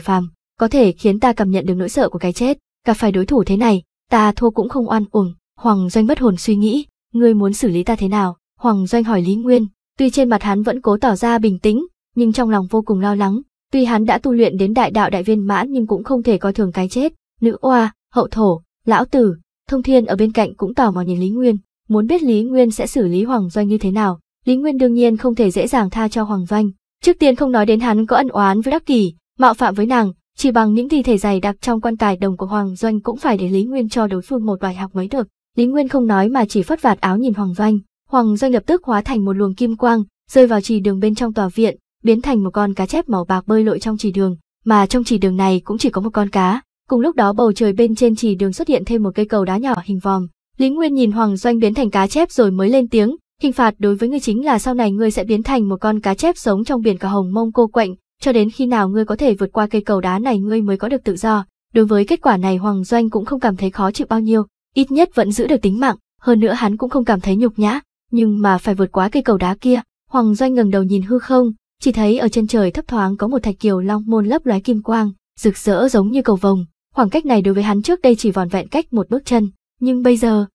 phàm, có thể khiến ta cảm nhận được nỗi sợ của cái chết, gặp phải đối thủ thế này, ta thua cũng không oan uổng. Hoàng Doanh bất hồn suy nghĩ, ngươi muốn xử lý ta thế nào? Hoàng Doanh hỏi Lý Nguyên, tuy trên mặt hắn vẫn cố tỏ ra bình tĩnh, nhưng trong lòng vô cùng lo lắng, tuy hắn đã tu luyện đến đại đạo đại viên mãn nhưng cũng không thể coi thường cái chết. Nữ oa, hậu thổ, lão tử, thông thiên ở bên cạnh cũng tò mò nhìn Lý Nguyên, muốn biết Lý Nguyên sẽ xử lý Hoàng Doanh như thế nào. Lý Nguyên đương nhiên không thể dễ dàng tha cho Hoàng Doanh, Trước tiên không nói đến hắn có ân oán với Đắc Kỷ, mạo phạm với nàng, chỉ bằng những gì thể dày đặc trong quan tài đồng của Hoàng Doanh cũng phải để Lý Nguyên cho đối phương một bài học mới được. Lý Nguyên không nói mà chỉ phất vạt áo nhìn Hoàng Doanh. Hoàng Doanh lập tức hóa thành một luồng kim quang, rơi vào chỉ đường bên trong tòa viện, biến thành một con cá chép màu bạc bơi lội trong chỉ đường, mà trong chỉ đường này cũng chỉ có một con cá. Cùng lúc đó bầu trời bên trên chỉ đường xuất hiện thêm một cây cầu đá nhỏ hình vòm. Lý Nguyên nhìn Hoàng Doanh biến thành cá chép rồi mới lên tiếng, Hình phạt đối với ngươi chính là sau này ngươi sẽ biến thành một con cá chép sống trong biển cả hồng mông cô quạnh, cho đến khi nào ngươi có thể vượt qua cây cầu đá này ngươi mới có được tự do. Đối với kết quả này Hoàng Doanh cũng không cảm thấy khó chịu bao nhiêu, ít nhất vẫn giữ được tính mạng, hơn nữa hắn cũng không cảm thấy nhục nhã, nhưng mà phải vượt qua cây cầu đá kia. Hoàng Doanh ngẩng đầu nhìn hư không, chỉ thấy ở trên trời thấp thoáng có một thạch kiều long môn lấp lóe kim quang, rực rỡ giống như cầu vồng. Khoảng cách này đối với hắn trước đây chỉ vòn vẹn cách một bước chân, nhưng bây giờ,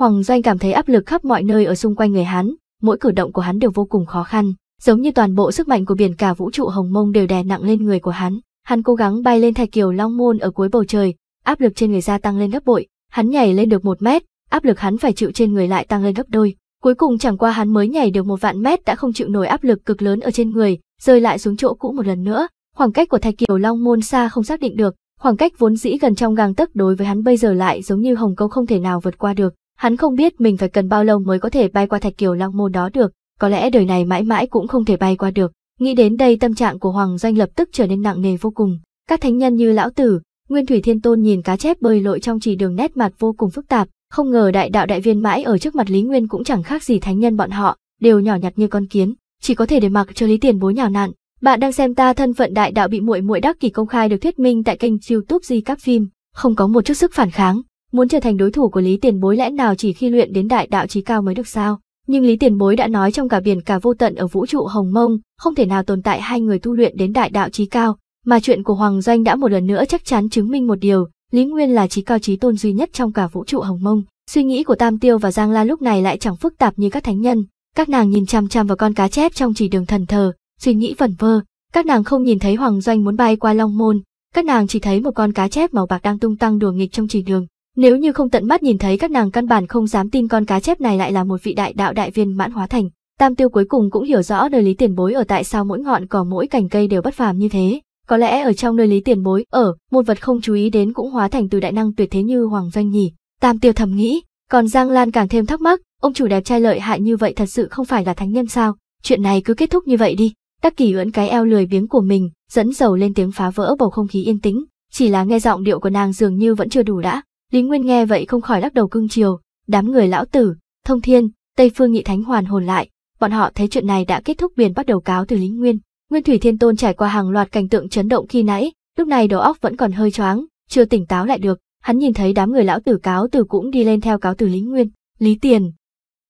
Hoàng Doanh cảm thấy áp lực khắp mọi nơi ở xung quanh người hắn, mỗi cử động của hắn đều vô cùng khó khăn, giống như toàn bộ sức mạnh của biển cả vũ trụ hồng mông đều đè nặng lên người của hắn. Hắn cố gắng bay lên thạch kiều long môn ở cuối bầu trời, áp lực trên người gia tăng lên gấp bội, hắn nhảy lên được một mét, áp lực hắn phải chịu trên người lại tăng lên gấp đôi. Cuối cùng chẳng qua hắn mới nhảy được một vạn mét đã không chịu nổi áp lực cực lớn ở trên người, rơi lại xuống chỗ cũ một lần nữa. Khoảng cách của Thạch Kiều Long môn xa không xác định được, khoảng cách vốn dĩ gần trong gang tấc đối với hắn bây giờ lại giống như hồng câu không thể nào vượt qua được. Hắn không biết mình phải cần bao lâu mới có thể bay qua thạch kiều long môn đó được, có lẽ đời này mãi mãi cũng không thể bay qua được. Nghĩ đến đây tâm trạng của Hoàng Doanh lập tức trở nên nặng nề vô cùng. Các thánh nhân như Lão Tử, Nguyên Thủy Thiên Tôn nhìn cá chép bơi lội trong chỉ đường nét mặt vô cùng phức tạp, không ngờ đại đạo đại viên mãi ở trước mặt Lý Nguyên cũng chẳng khác gì thánh nhân bọn họ, đều nhỏ nhặt như con kiến, chỉ có thể để mặc cho Lý Tiền bối nhào nạn Bạn đang xem ta thân phận đại đạo bị muội muội đắc kỷ công khai được thuyết minh tại kênh YouTube Di các phim, không có một chút sức phản kháng. Muốn trở thành đối thủ của Lý Tiền Bối lẽ nào chỉ khi luyện đến đại đạo trí cao mới được sao? Nhưng Lý Tiền Bối đã nói trong cả biển cả vô tận ở vũ trụ Hồng Mông, không thể nào tồn tại hai người tu luyện đến đại đạo trí cao, mà chuyện của Hoàng Doanh đã một lần nữa chắc chắn chứng minh một điều, Lý Nguyên là trí cao trí tôn duy nhất trong cả vũ trụ Hồng Mông. Suy nghĩ của Tam Tiêu và Giang La lúc này lại chẳng phức tạp như các thánh nhân, các nàng nhìn chăm chăm vào con cá chép trong chỉ đường thần thờ, suy nghĩ vẩn vơ, các nàng không nhìn thấy Hoàng Doanh muốn bay qua Long Môn, các nàng chỉ thấy một con cá chép màu bạc đang tung tăng đùa nghịch trong chỉ đường, nếu như không tận mắt nhìn thấy các nàng căn bản không dám tin con cá chép này lại là một vị đại đạo đại viên mãn hóa thành. Tam tiêu cuối cùng cũng hiểu rõ nơi lý tiền bối ở tại sao mỗi ngọn cỏ mỗi cành cây đều bất phàm như thế. Có lẽ ở trong nơi lý tiền bối ở, một vật không chú ý đến cũng hóa thành từ đại năng tuyệt thế như Hoàng Doanh nhỉ. Tam tiêu thầm nghĩ, còn Giang Lan càng thêm thắc mắc, ông chủ đẹp trai lợi hại như vậy thật sự không phải là thánh nhân sao? Chuyện này cứ kết thúc như vậy đi. tắc Kỳ ưỡn cái eo lười biếng của mình, dẫn dầu lên tiếng phá vỡ bầu không khí yên tĩnh. Chỉ là nghe giọng điệu của nàng dường như vẫn chưa đủ đã. Lý Nguyên nghe vậy không khỏi lắc đầu cưng chiều, đám người lão tử, thông thiên, Tây Phương Nghị Thánh hoàn hồn lại, bọn họ thấy chuyện này đã kết thúc liền bắt đầu cáo từ Lý Nguyên. Nguyên Thủy Thiên Tôn trải qua hàng loạt cảnh tượng chấn động khi nãy, lúc này đầu óc vẫn còn hơi choáng, chưa tỉnh táo lại được, hắn nhìn thấy đám người lão tử cáo từ cũng đi lên theo cáo từ Lý Nguyên, Lý Tiền.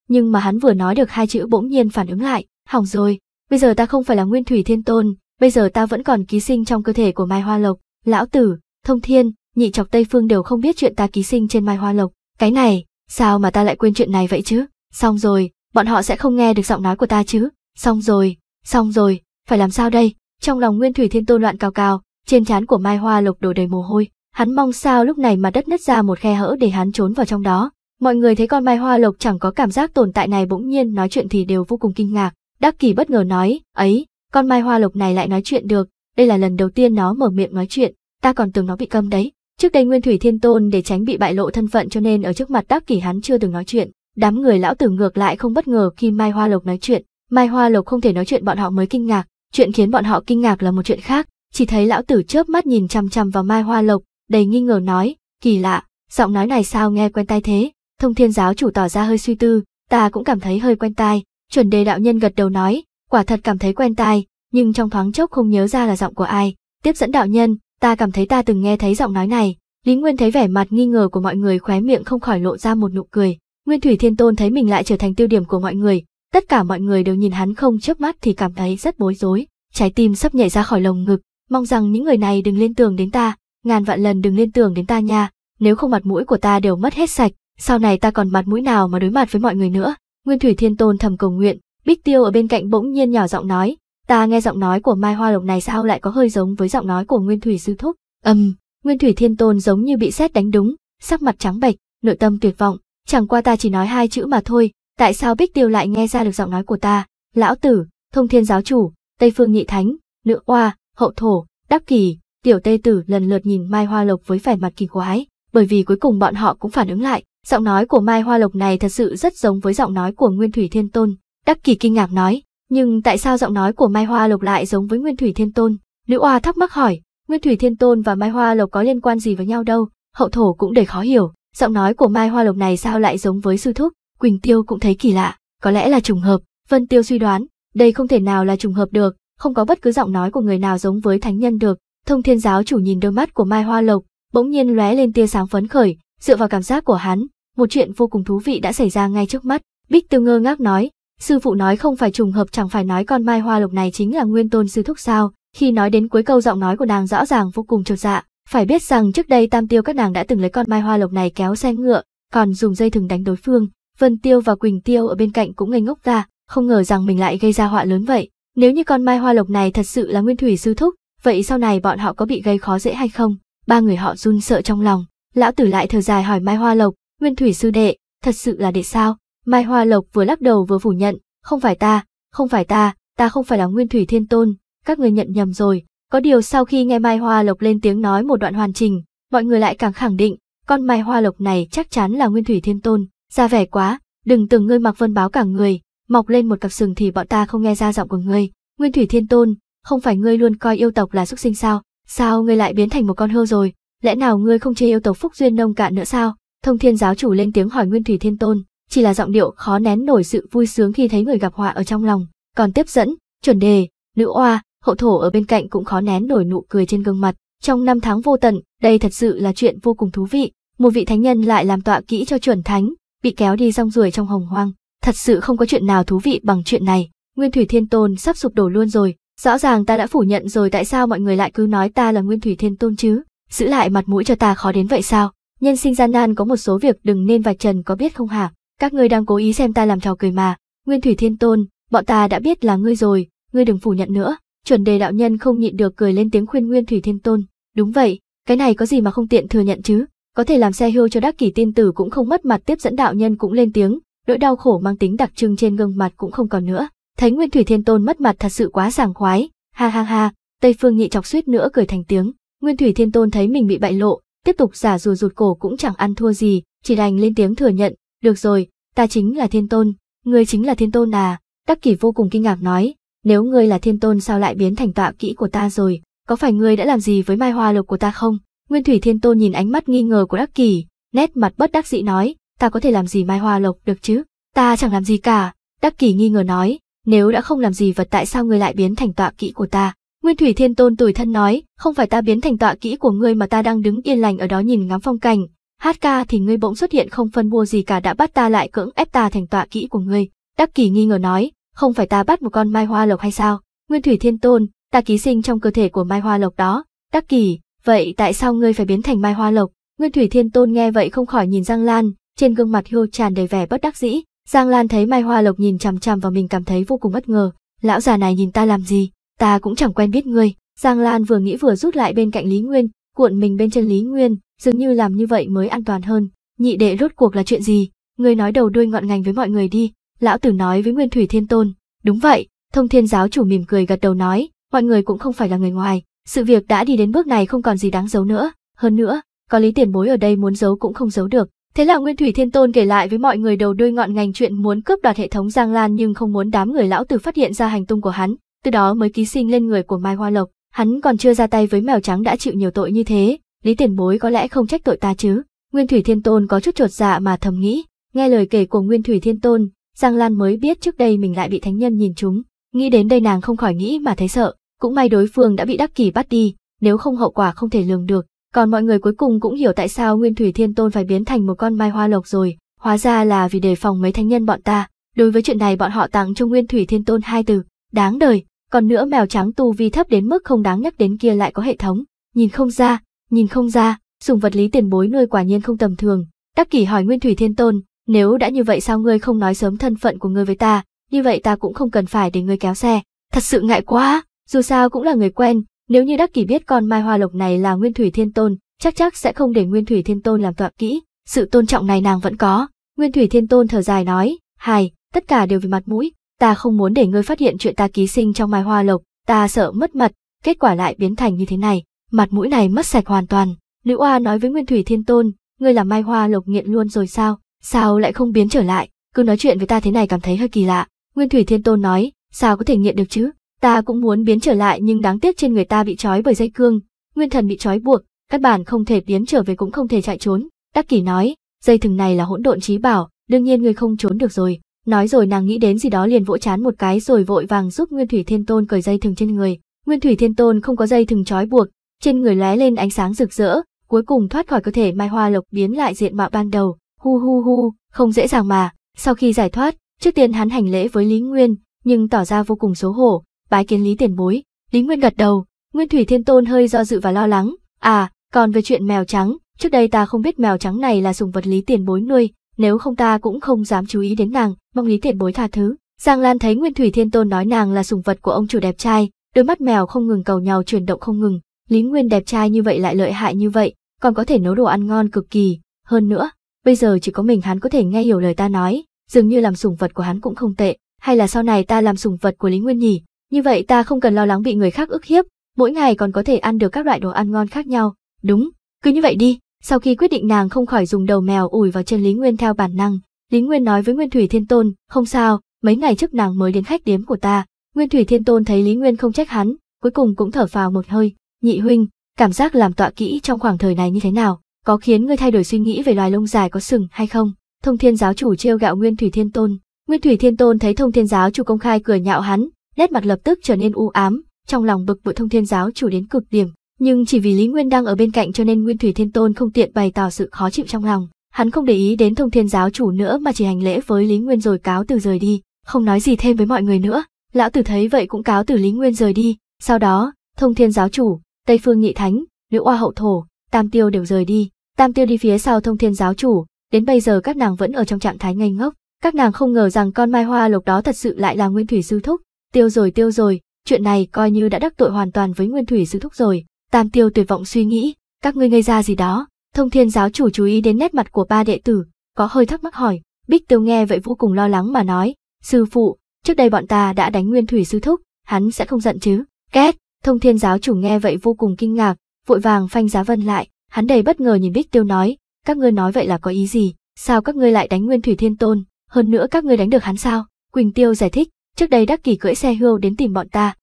Nhưng mà hắn vừa nói được hai chữ bỗng nhiên phản ứng lại, hỏng rồi, bây giờ ta không phải là Nguyên Thủy Thiên Tôn, bây giờ ta vẫn còn ký sinh trong cơ thể của Mai Hoa Lộc, lão tử, thông thiên, nhị chọc Tây Phương đều không biết chuyện ta ký sinh trên Mai Hoa Lộc. Cái này, sao mà ta lại quên chuyện này vậy chứ? Xong rồi, bọn họ sẽ không nghe được giọng nói của ta chứ? Xong rồi, xong rồi, phải làm sao đây? Trong lòng Nguyên Thủy Thiên Tôn loạn cao cao, trên trán của Mai Hoa Lộc đổ đầy mồ hôi. Hắn mong sao lúc này mà đất nứt ra một khe hở để hắn trốn vào trong đó. Mọi người thấy con Mai Hoa Lộc chẳng có cảm giác tồn tại này bỗng nhiên nói chuyện thì đều vô cùng kinh ngạc. Đắc Kỳ bất ngờ nói, ấy, con Mai Hoa Lộc này lại nói chuyện được, đây là lần đầu tiên nó mở miệng nói chuyện, ta còn tưởng nó bị câm đấy. Trước đây Nguyên Thủy Thiên Tôn để tránh bị bại lộ thân phận cho nên ở trước mặt Đắc Kỷ hắn chưa từng nói chuyện, đám người lão tử ngược lại không bất ngờ khi Mai Hoa Lộc nói chuyện, Mai Hoa Lộc không thể nói chuyện bọn họ mới kinh ngạc, chuyện khiến bọn họ kinh ngạc là một chuyện khác, chỉ thấy lão tử chớp mắt nhìn chằm chằm vào Mai Hoa Lộc, đầy nghi ngờ nói, kỳ lạ, giọng nói này sao nghe quen tai thế? Thông Thiên giáo chủ tỏ ra hơi suy tư, ta cũng cảm thấy hơi quen tai, Chuẩn Đề đạo nhân gật đầu nói, quả thật cảm thấy quen tai, nhưng trong thoáng chốc không nhớ ra là giọng của ai, tiếp dẫn đạo nhân, ta cảm thấy ta từng nghe thấy giọng nói này. Lý Nguyên thấy vẻ mặt nghi ngờ của mọi người khóe miệng không khỏi lộ ra một nụ cười. Nguyên Thủy Thiên Tôn thấy mình lại trở thành tiêu điểm của mọi người, tất cả mọi người đều nhìn hắn không chớp mắt thì cảm thấy rất bối rối, trái tim sắp nhảy ra khỏi lồng ngực, mong rằng những người này đừng lên tường đến ta, ngàn vạn lần đừng lên tường đến ta nha, nếu không mặt mũi của ta đều mất hết sạch, sau này ta còn mặt mũi nào mà đối mặt với mọi người nữa. Nguyên Thủy Thiên Tôn thầm cầu nguyện, Bích Tiêu ở bên cạnh bỗng nhiên nhỏ giọng nói, Ta nghe giọng nói của Mai Hoa Lộc này sao lại có hơi giống với giọng nói của Nguyên Thủy Sư Thúc. Âm, Nguyên Thủy Thiên Tôn giống như bị sét đánh đúng, sắc mặt trắng bệch, nội tâm tuyệt vọng. Chẳng qua ta chỉ nói hai chữ mà thôi, tại sao Bích Tiêu lại nghe ra được giọng nói của ta? Lão tử, Thông Thiên Giáo Chủ, Tây Phương Nhị Thánh, Nữ Oa, Hậu Thổ, Đắc Kỳ, Tiểu Tê Tử lần lượt nhìn Mai Hoa Lộc với vẻ mặt kỳ quái, bởi vì cuối cùng bọn họ cũng phản ứng lại. Giọng nói của Mai Hoa Lộc này thật sự rất giống với giọng nói của Nguyên Thủy Thiên Tôn. Đắc Kỳ kinh ngạc nói, nhưng tại sao giọng nói của Mai Hoa Lộc lại giống với Nguyên Thủy Thiên Tôn? Liễu Oa thắc mắc hỏi, Nguyên Thủy Thiên Tôn và Mai Hoa Lộc có liên quan gì với nhau đâu? Hậu thổ cũng đầy khó hiểu, giọng nói của Mai Hoa Lộc này sao lại giống với sư thúc? Quỳnh Tiêu cũng thấy kỳ lạ, có lẽ là trùng hợp. Vân Tiêu suy đoán, đây không thể nào là trùng hợp được, không có bất cứ giọng nói của người nào giống với thánh nhân được. Thông Thiên giáo chủ nhìn đôi mắt của Mai Hoa Lộc, bỗng nhiên lóe lên tia sáng phấn khởi, dựa vào cảm giác của hắn, một chuyện vô cùng thú vị đã xảy ra ngay trước mắt. Bích Tiêu ngơ ngác nói, Sư phụ nói không phải trùng hợp chẳng phải nói con mai hoa lộc này chính là nguyên tôn sư thúc sao, khi nói đến cuối câu giọng nói của nàng rõ ràng vô cùng trột dạ, phải biết rằng trước đây tam tiêu các nàng đã từng lấy con mai hoa lộc này kéo xe ngựa, còn dùng dây thừng đánh đối phương, Vân Tiêu và Quỳnh Tiêu ở bên cạnh cũng ngây ngốc ra, không ngờ rằng mình lại gây ra họa lớn vậy. Nếu như con mai hoa lộc này thật sự là nguyên thủy sư thúc, vậy sau này bọn họ có bị gây khó dễ hay không? Ba người họ run sợ trong lòng, lão tử lại thở dài hỏi mai hoa lộc, nguyên thủy sư đệ, thật sự là đệ sao? Mai Hoa Lộc vừa lắc đầu vừa phủ nhận, không phải ta, không phải ta, ta không phải là nguyên thủy thiên tôn, các người nhận nhầm rồi. Có điều sau khi nghe Mai Hoa Lộc lên tiếng nói một đoạn hoàn chỉnh, mọi người lại càng khẳng định, con Mai Hoa Lộc này chắc chắn là nguyên thủy thiên tôn, ra vẻ quá, đừng tưởng ngươi mặc vân báo cả người, mọc lên một cặp sừng thì bọn ta không nghe ra giọng của ngươi. Nguyên thủy thiên tôn, không phải ngươi luôn coi yêu tộc là xuất sinh sao, sao ngươi lại biến thành một con hươu rồi, lẽ nào ngươi không chê yêu tộc phúc duyên nông cạn nữa sao? Thông thiên giáo chủ lên tiếng hỏi Nguyên Thủy Thiên Tôn, chỉ là giọng điệu khó nén nổi sự vui sướng khi thấy người gặp họa ở trong lòng. Còn tiếp dẫn, chuẩn đề, nữ oa, hậu thổ ở bên cạnh cũng khó nén nổi nụ cười trên gương mặt. Trong năm tháng vô tận, đây thật sự là chuyện vô cùng thú vị. Một vị thánh nhân lại làm tọa kỹ cho chuẩn thánh, bị kéo đi rong ruổi trong hồng hoang. Thật sự không có chuyện nào thú vị bằng chuyện này. Nguyên Thủy Thiên Tôn sắp sụp đổ luôn rồi. Rõ ràng ta đã phủ nhận rồi tại sao mọi người lại cứ nói ta là Nguyên Thủy Thiên Tôn chứ? Giữ lại mặt mũi cho ta khó đến vậy sao? Nhân sinh gian nan có một số việc đừng nên vạch trần có biết không hả? các ngươi đang cố ý xem ta làm trò cười mà, Nguyên Thủy Thiên Tôn, bọn ta đã biết là ngươi rồi, ngươi đừng phủ nhận nữa. Chuẩn đề đạo nhân không nhịn được cười lên tiếng khuyên Nguyên Thủy Thiên Tôn, đúng vậy, cái này có gì mà không tiện thừa nhận chứ, có thể làm xe hưu cho đắc kỷ tiên tử cũng không mất mặt tiếp dẫn đạo nhân cũng lên tiếng, nỗi đau khổ mang tính đặc trưng trên gương mặt cũng không còn nữa. Thấy Nguyên Thủy Thiên Tôn mất mặt thật sự quá sảng khoái, ha ha ha, Tây Phương Nhị chọc suýt nữa cười thành tiếng. Nguyên Thủy Thiên Tôn thấy mình bị bại lộ, tiếp tục giả rùa rụt cổ cũng chẳng ăn thua gì, chỉ đành lên tiếng thừa nhận, được rồi, ta chính là thiên tôn, ngươi chính là thiên tôn à, Đắc Kỷ vô cùng kinh ngạc nói, nếu ngươi là thiên tôn sao lại biến thành tọa kỹ của ta rồi, có phải ngươi đã làm gì với mai hoa lộc của ta không? Nguyên Thủy Thiên Tôn nhìn ánh mắt nghi ngờ của Đắc Kỷ, nét mặt bất đắc dĩ nói, ta có thể làm gì mai hoa lộc được chứ? Ta chẳng làm gì cả, Đắc Kỷ nghi ngờ nói, nếu đã không làm gì vật tại sao ngươi lại biến thành tọa kỹ của ta? Nguyên Thủy Thiên Tôn tủi thân nói, không phải ta biến thành tọa kỹ của ngươi mà ta đang đứng yên lành ở đó nhìn ngắm phong cảnh, Hát ca thì ngươi bỗng xuất hiện không phân mua gì cả đã bắt ta lại cưỡng ép ta thành tọa kỹ của ngươi. Đắc Kỳ nghi ngờ nói, không phải ta bắt một con mai hoa lộc hay sao? Nguyên Thủy Thiên Tôn, ta ký sinh trong cơ thể của mai hoa lộc đó. Đắc Kỳ, vậy tại sao ngươi phải biến thành mai hoa lộc? Nguyên Thủy Thiên Tôn nghe vậy không khỏi nhìn Giang Lan, trên gương mặt hiu tràn đầy vẻ bất đắc dĩ. Giang Lan thấy Mai Hoa Lộc nhìn chằm chằm vào mình cảm thấy vô cùng bất ngờ. Lão già này nhìn ta làm gì? Ta cũng chẳng quen biết ngươi. Giang Lan vừa nghĩ vừa rút lại bên cạnh Lý Nguyên, cuộn mình bên chân Lý Nguyên, dường như làm như vậy mới an toàn hơn. Nhị đệ rốt cuộc là chuyện gì? Ngươi nói đầu đuôi ngọn ngành với mọi người đi, lão tử nói với Nguyên Thủy Thiên Tôn. Đúng vậy, thông thiên giáo chủ mỉm cười gật đầu nói, mọi người cũng không phải là người ngoài, sự việc đã đi đến bước này không còn gì đáng giấu nữa. Hơn nữa, có lý tiền bối ở đây muốn giấu cũng không giấu được. Thế là Nguyên Thủy Thiên Tôn kể lại với mọi người đầu đuôi ngọn ngành chuyện muốn cướp đoạt hệ thống Giang Lan nhưng không muốn đám người lão tử phát hiện ra hành tung của hắn, từ đó mới ký sinh lên người của Mai Hoa Lộc. Hắn còn chưa ra tay với mèo trắng đã chịu nhiều tội như thế, Lý tiền bối có lẽ không trách tội ta chứ. Nguyên Thủy Thiên Tôn có chút trột dạ mà thầm nghĩ, nghe lời kể của Nguyên Thủy Thiên Tôn, Giang Lan mới biết trước đây mình lại bị thánh nhân nhìn trúng. Nghĩ đến đây nàng không khỏi nghĩ mà thấy sợ, cũng may đối phương đã bị Đắc Kỳ bắt đi, nếu không hậu quả không thể lường được. Còn mọi người cuối cùng cũng hiểu tại sao Nguyên Thủy Thiên Tôn phải biến thành một con mai hoa lộc rồi, hóa ra là vì đề phòng mấy thánh nhân bọn ta. Đối với chuyện này bọn họ tặng cho Nguyên Thủy Thiên Tôn hai từ, đáng đời, còn nữa mèo trắng tu vi thấp đến mức không đáng nhắc đến kia lại có hệ thống, nhìn không ra, nhìn không ra, dùng vật lý tiền bối nuôi quả nhiên không tầm thường. Đắc kỷ hỏi Nguyên Thủy Thiên Tôn, nếu đã như vậy sao ngươi không nói sớm thân phận của ngươi với ta, như vậy ta cũng không cần phải để ngươi kéo xe. Thật sự ngại quá, dù sao cũng là người quen, nếu như Đắc kỷ biết con Mai Hoa Lộc này là Nguyên Thủy Thiên Tôn, chắc chắc sẽ không để Nguyên Thủy Thiên Tôn làm tọa kỹ, sự tôn trọng này nàng vẫn có. Nguyên Thủy Thiên Tôn thở dài nói, hài, tất cả đều vì mặt mũi, ta không muốn để ngươi phát hiện chuyện ta ký sinh trong Mai Hoa Lộc, ta sợ mất mặt kết quả lại biến thành như thế này mặt mũi này mất sạch hoàn toàn. Nữ Oa nói với Nguyên Thủy Thiên Tôn, ngươi là Mai Hoa Lộc nghiện luôn rồi sao, sao lại không biến trở lại, cứ nói chuyện với ta thế này cảm thấy hơi kỳ lạ. Nguyên Thủy Thiên Tôn nói, sao có thể nghiện được chứ, ta cũng muốn biến trở lại nhưng đáng tiếc trên người ta bị trói bởi dây cương, nguyên thần bị trói buộc, các bạn không thể biến trở về cũng không thể chạy trốn. Đắc Kỷ nói, dây thừng này là hỗn độn trí bảo, đương nhiên ngươi không trốn được rồi. Nói rồi nàng nghĩ đến gì đó liền vỗ chán một cái rồi vội vàng giúp Nguyên Thủy Thiên Tôn cởi dây thừng trên người. Nguyên Thủy Thiên Tôn không có dây thừng trói buộc, trên người lóe lên ánh sáng rực rỡ, cuối cùng thoát khỏi cơ thể Mai Hoa Lộc biến lại diện mạo ban đầu, hu hu hu, không dễ dàng mà. Sau khi giải thoát, trước tiên hắn hành lễ với Lý Nguyên, nhưng tỏ ra vô cùng xấu hổ, bái kiến Lý Tiền Bối. Lý Nguyên gật đầu, Nguyên Thủy Thiên Tôn hơi do dự và lo lắng, à, còn về chuyện mèo trắng, trước đây ta không biết mèo trắng này là sùng vật Lý Tiền Bối nuôi, nếu không ta cũng không dám chú ý đến nàng, mong Lý Tiền Bối tha thứ. Giang Lan thấy Nguyên Thủy Thiên Tôn nói nàng là sùng vật của ông chủ đẹp trai, đôi mắt mèo không ngừng cầu nhau chuyển động không ngừng, Lý Nguyên đẹp trai như vậy lại lợi hại như vậy, còn có thể nấu đồ ăn ngon cực kỳ, hơn nữa, bây giờ chỉ có mình hắn có thể nghe hiểu lời ta nói, dường như làm sủng vật của hắn cũng không tệ, hay là sau này ta làm sủng vật của Lý Nguyên nhỉ, như vậy ta không cần lo lắng bị người khác ức hiếp, mỗi ngày còn có thể ăn được các loại đồ ăn ngon khác nhau, đúng, cứ như vậy đi. Sau khi quyết định nàng không khỏi dùng đầu mèo ủi vào chân Lý Nguyên theo bản năng, Lý Nguyên nói với Nguyên Thủy Thiên Tôn, không sao, mấy ngày trước nàng mới đến khách điếm của ta. Nguyên Thủy Thiên Tôn thấy Lý Nguyên không trách hắn, cuối cùng cũng thở phào một hơi, Nhị huynh, cảm giác làm tọa kỹ trong khoảng thời này như thế nào, có khiến ngươi thay đổi suy nghĩ về loài lông dài có sừng hay không? Thông Thiên giáo chủ trêu gạo Nguyên Thủy Thiên Tôn. Nguyên Thủy Thiên Tôn thấy Thông Thiên giáo chủ công khai cười nhạo hắn, nét mặt lập tức trở nên u ám, trong lòng bực bội Thông Thiên giáo chủ đến cực điểm, nhưng chỉ vì Lý Nguyên đang ở bên cạnh cho nên Nguyên Thủy Thiên Tôn không tiện bày tỏ sự khó chịu trong lòng. Hắn không để ý đến Thông Thiên giáo chủ nữa mà chỉ hành lễ với Lý Nguyên rồi cáo từ rời đi, không nói gì thêm với mọi người nữa. Lão tử thấy vậy cũng cáo từ Lý Nguyên rời đi, sau đó, Thông Thiên giáo chủ, Tây Phương Nhị Thánh, Nữ Oa Hậu Thổ, Tam Tiêu đều rời đi, Tam Tiêu đi phía sau Thông Thiên giáo chủ, đến bây giờ các nàng vẫn ở trong trạng thái ngây ngốc, các nàng không ngờ rằng con Mai Hoa Lộc đó thật sự lại là Nguyên Thủy sư thúc, tiêu rồi tiêu rồi, chuyện này coi như đã đắc tội hoàn toàn với Nguyên Thủy sư thúc rồi. Tam Tiêu tuyệt vọng suy nghĩ, các ngươi ngây ra gì đó? Thông Thiên giáo chủ chú ý đến nét mặt của ba đệ tử, có hơi thắc mắc hỏi, Bích Tiêu nghe vậy vô cùng lo lắng mà nói, sư phụ, trước đây bọn ta đã đánh Nguyên Thủy sư thúc, hắn sẽ không giận chứ? Két, Thông thiên giáo chủ nghe vậy vô cùng kinh ngạc, vội vàng phanh giá vân lại, hắn đầy bất ngờ nhìn Bích Tiêu nói, các ngươi nói vậy là có ý gì, sao các ngươi lại đánh Nguyên Thủy Thiên Tôn, hơn nữa các ngươi đánh được hắn sao? Quỳnh Tiêu giải thích, trước đây Đắc Kỳ cưỡi xe hươu đến tìm bọn ta.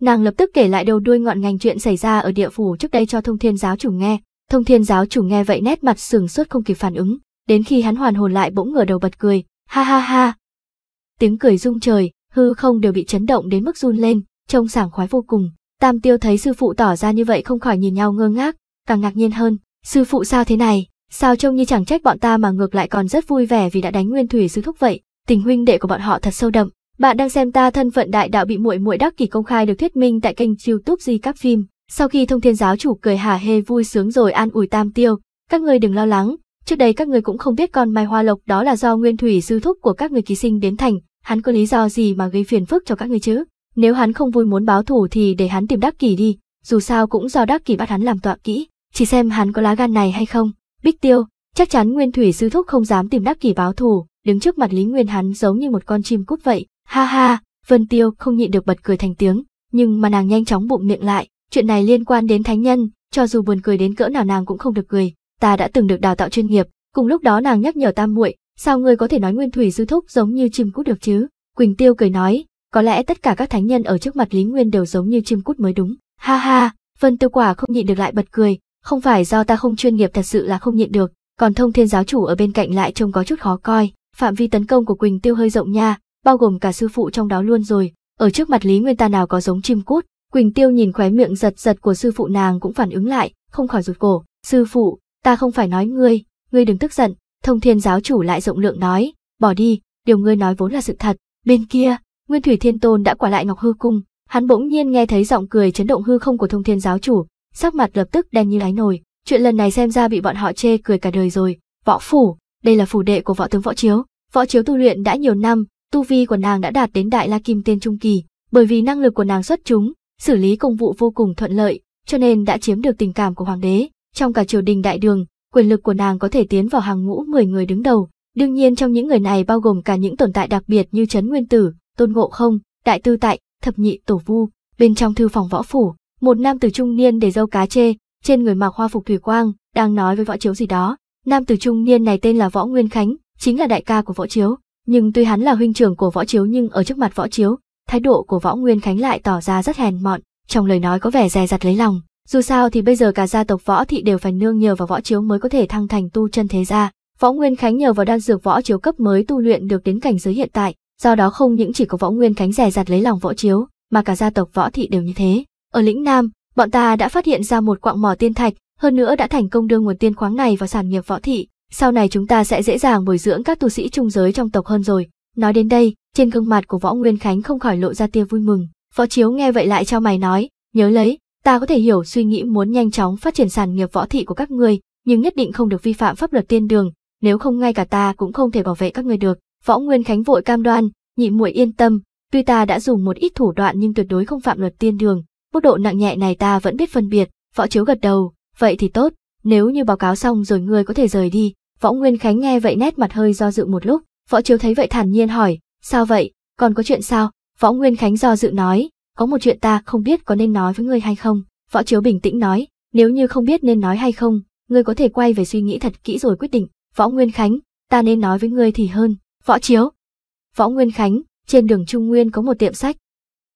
Nàng lập tức kể lại đầu đuôi ngọn ngành chuyện xảy ra ở địa phủ trước đây cho Thông Thiên giáo chủ nghe, Thông Thiên giáo chủ nghe vậy nét mặt sừng sốt không kịp phản ứng, đến khi hắn hoàn hồn lại bỗng ngửa đầu bật cười, ha ha ha. Tiếng cười rung trời, hư không đều bị chấn động đến mức run lên, trông sảng khoái vô cùng. Tam tiêu thấy sư phụ tỏ ra như vậy không khỏi nhìn nhau ngơ ngác, càng ngạc nhiên hơn, sư phụ sao thế này, sao trông như chẳng trách bọn ta mà ngược lại còn rất vui vẻ vì đã đánh nguyên thủy sư thúc vậy, tình huynh đệ của bọn họ thật sâu đậm. Bạn đang xem ta thân phận đại đạo bị muội muội đắc kỷ công khai được thuyết minh tại kênh YouTube Di Các Phim. Sau khi thông thiên giáo chủ cười hả hê vui sướng rồi an ủi Tam Tiêu, các ngươi đừng lo lắng, trước đây các ngươi cũng không biết con Mai Hoa Lộc đó là do nguyên thủy sư thúc của các người ký sinh biến thành, hắn có lý do gì mà gây phiền phức cho các ngươi chứ? Nếu hắn không vui muốn báo thù thì để hắn tìm Đắc Kỳ đi, dù sao cũng do Đắc Kỳ bắt hắn làm tọa kỹ, chỉ xem hắn có lá gan này hay không. Bích Tiêu, chắc chắn Nguyên Thủy Sư Thúc không dám tìm Đắc Kỳ báo thù, đứng trước mặt Lý Nguyên hắn giống như một con chim cút vậy. Ha ha, Vân Tiêu không nhịn được bật cười thành tiếng, nhưng mà nàng nhanh chóng bụng miệng lại, chuyện này liên quan đến thánh nhân, cho dù buồn cười đến cỡ nào nàng cũng không được cười. Ta đã từng được đào tạo chuyên nghiệp, cùng lúc đó nàng nhắc nhở Tam muội, sao ngươi có thể nói Nguyên Thủy Sư Thúc giống như chim cút được chứ? Quỳnh Tiêu cười nói, có lẽ tất cả các thánh nhân ở trước mặt Lý Nguyên đều giống như chim cút mới đúng. Ha ha, Vân Tư Quả không nhịn được lại bật cười, không phải do ta không chuyên nghiệp thật sự là không nhịn được, còn thông thiên giáo chủ ở bên cạnh lại trông có chút khó coi, phạm vi tấn công của Quỳnh Tiêu hơi rộng nha, bao gồm cả sư phụ trong đó luôn rồi, ở trước mặt Lý Nguyên ta nào có giống chim cút, Quỳnh Tiêu nhìn khóe miệng giật giật của sư phụ nàng cũng phản ứng lại, không khỏi rụt cổ, sư phụ, ta không phải nói ngươi, ngươi đừng tức giận, thông thiên giáo chủ lại rộng lượng nói, bỏ đi, điều ngươi nói vốn là sự thật, bên kia, Nguyên Thủy Thiên Tôn đã quả lại Ngọc Hư Cung, hắn bỗng nhiên nghe thấy giọng cười chấn động hư không của Thông Thiên giáo chủ, sắc mặt lập tức đen như đáy nồi, chuyện lần này xem ra bị bọn họ chê cười cả đời rồi. Võ phủ, đây là phủ đệ của võ tướng Võ Chiếu, Võ Chiếu tu luyện đã nhiều năm, tu vi của nàng đã đạt đến đại la kim tiên trung kỳ, bởi vì năng lực của nàng xuất chúng, xử lý công vụ vô cùng thuận lợi, cho nên đã chiếm được tình cảm của hoàng đế, trong cả triều đình đại đường, quyền lực của nàng có thể tiến vào hàng ngũ 10 người đứng đầu. Đương nhiên trong những người này bao gồm cả những tồn tại đặc biệt như Trấn Nguyên Tử, Tôn Ngộ Không, Đại Tư Tại, Thập Nhị Tổ Vu, bên trong thư phòng võ phủ, một nam tử trung niên để dâu cá chê, trên người mặc hoa phục thủy quang, đang nói với võ chiếu gì đó. Nam tử trung niên này tên là Võ Nguyên Khánh, chính là đại ca của võ chiếu, nhưng tuy hắn là huynh trưởng của võ chiếu nhưng ở trước mặt võ chiếu, thái độ của Võ Nguyên Khánh lại tỏ ra rất hèn mọn, trong lời nói có vẻ dè dặt lấy lòng. Dù sao thì bây giờ cả gia tộc võ thị đều phải nương nhờ vào võ chiếu mới có thể thăng thành tu chân thế gia. Võ Nguyên Khánh nhờ vào đan dược võ chiếu cấp mới tu luyện được đến cảnh giới hiện tại, do đó không những chỉ có võ nguyên khánh rẻ rặt lấy lòng võ chiếu, mà cả gia tộc võ thị đều như thế. Ở lĩnh Nam, bọn ta đã phát hiện ra một quạng mỏ tiên thạch, hơn nữa đã thành công đưa nguồn tiên khoáng này vào sản nghiệp võ thị. Sau này chúng ta sẽ dễ dàng bồi dưỡng các tu sĩ trung giới trong tộc hơn rồi. Nói đến đây, trên gương mặt của võ nguyên khánh không khỏi lộ ra tia vui mừng. Võ chiếu nghe vậy lại cho mày nói, nhớ lấy, ta có thể hiểu suy nghĩ muốn nhanh chóng phát triển sản nghiệp võ thị của các ngươi, nhưng nhất định không được vi phạm pháp luật tiên đường, nếu không ngay cả ta cũng không thể bảo vệ các ngươi được. Võ Nguyên Khánh vội cam đoan, nhị muội yên tâm, tuy ta đã dùng một ít thủ đoạn nhưng tuyệt đối không phạm luật tiên đường, mức độ nặng nhẹ này ta vẫn biết phân biệt, võ chiếu gật đầu, vậy thì tốt, nếu như báo cáo xong rồi ngươi có thể rời đi. Võ Nguyên Khánh nghe vậy nét mặt hơi do dự một lúc, võ chiếu thấy vậy thản nhiên hỏi, sao vậy, còn có chuyện sao? Võ Nguyên Khánh do dự nói, có một chuyện ta không biết có nên nói với ngươi hay không. Võ chiếu bình tĩnh nói, nếu như không biết nên nói hay không, ngươi có thể quay về suy nghĩ thật kỹ rồi quyết định. Võ Nguyên Khánh, ta nên nói với ngươi thì hơn, Võ Chiếu. Võ Nguyên Khánh, trên đường Trung Nguyên có một tiệm sách.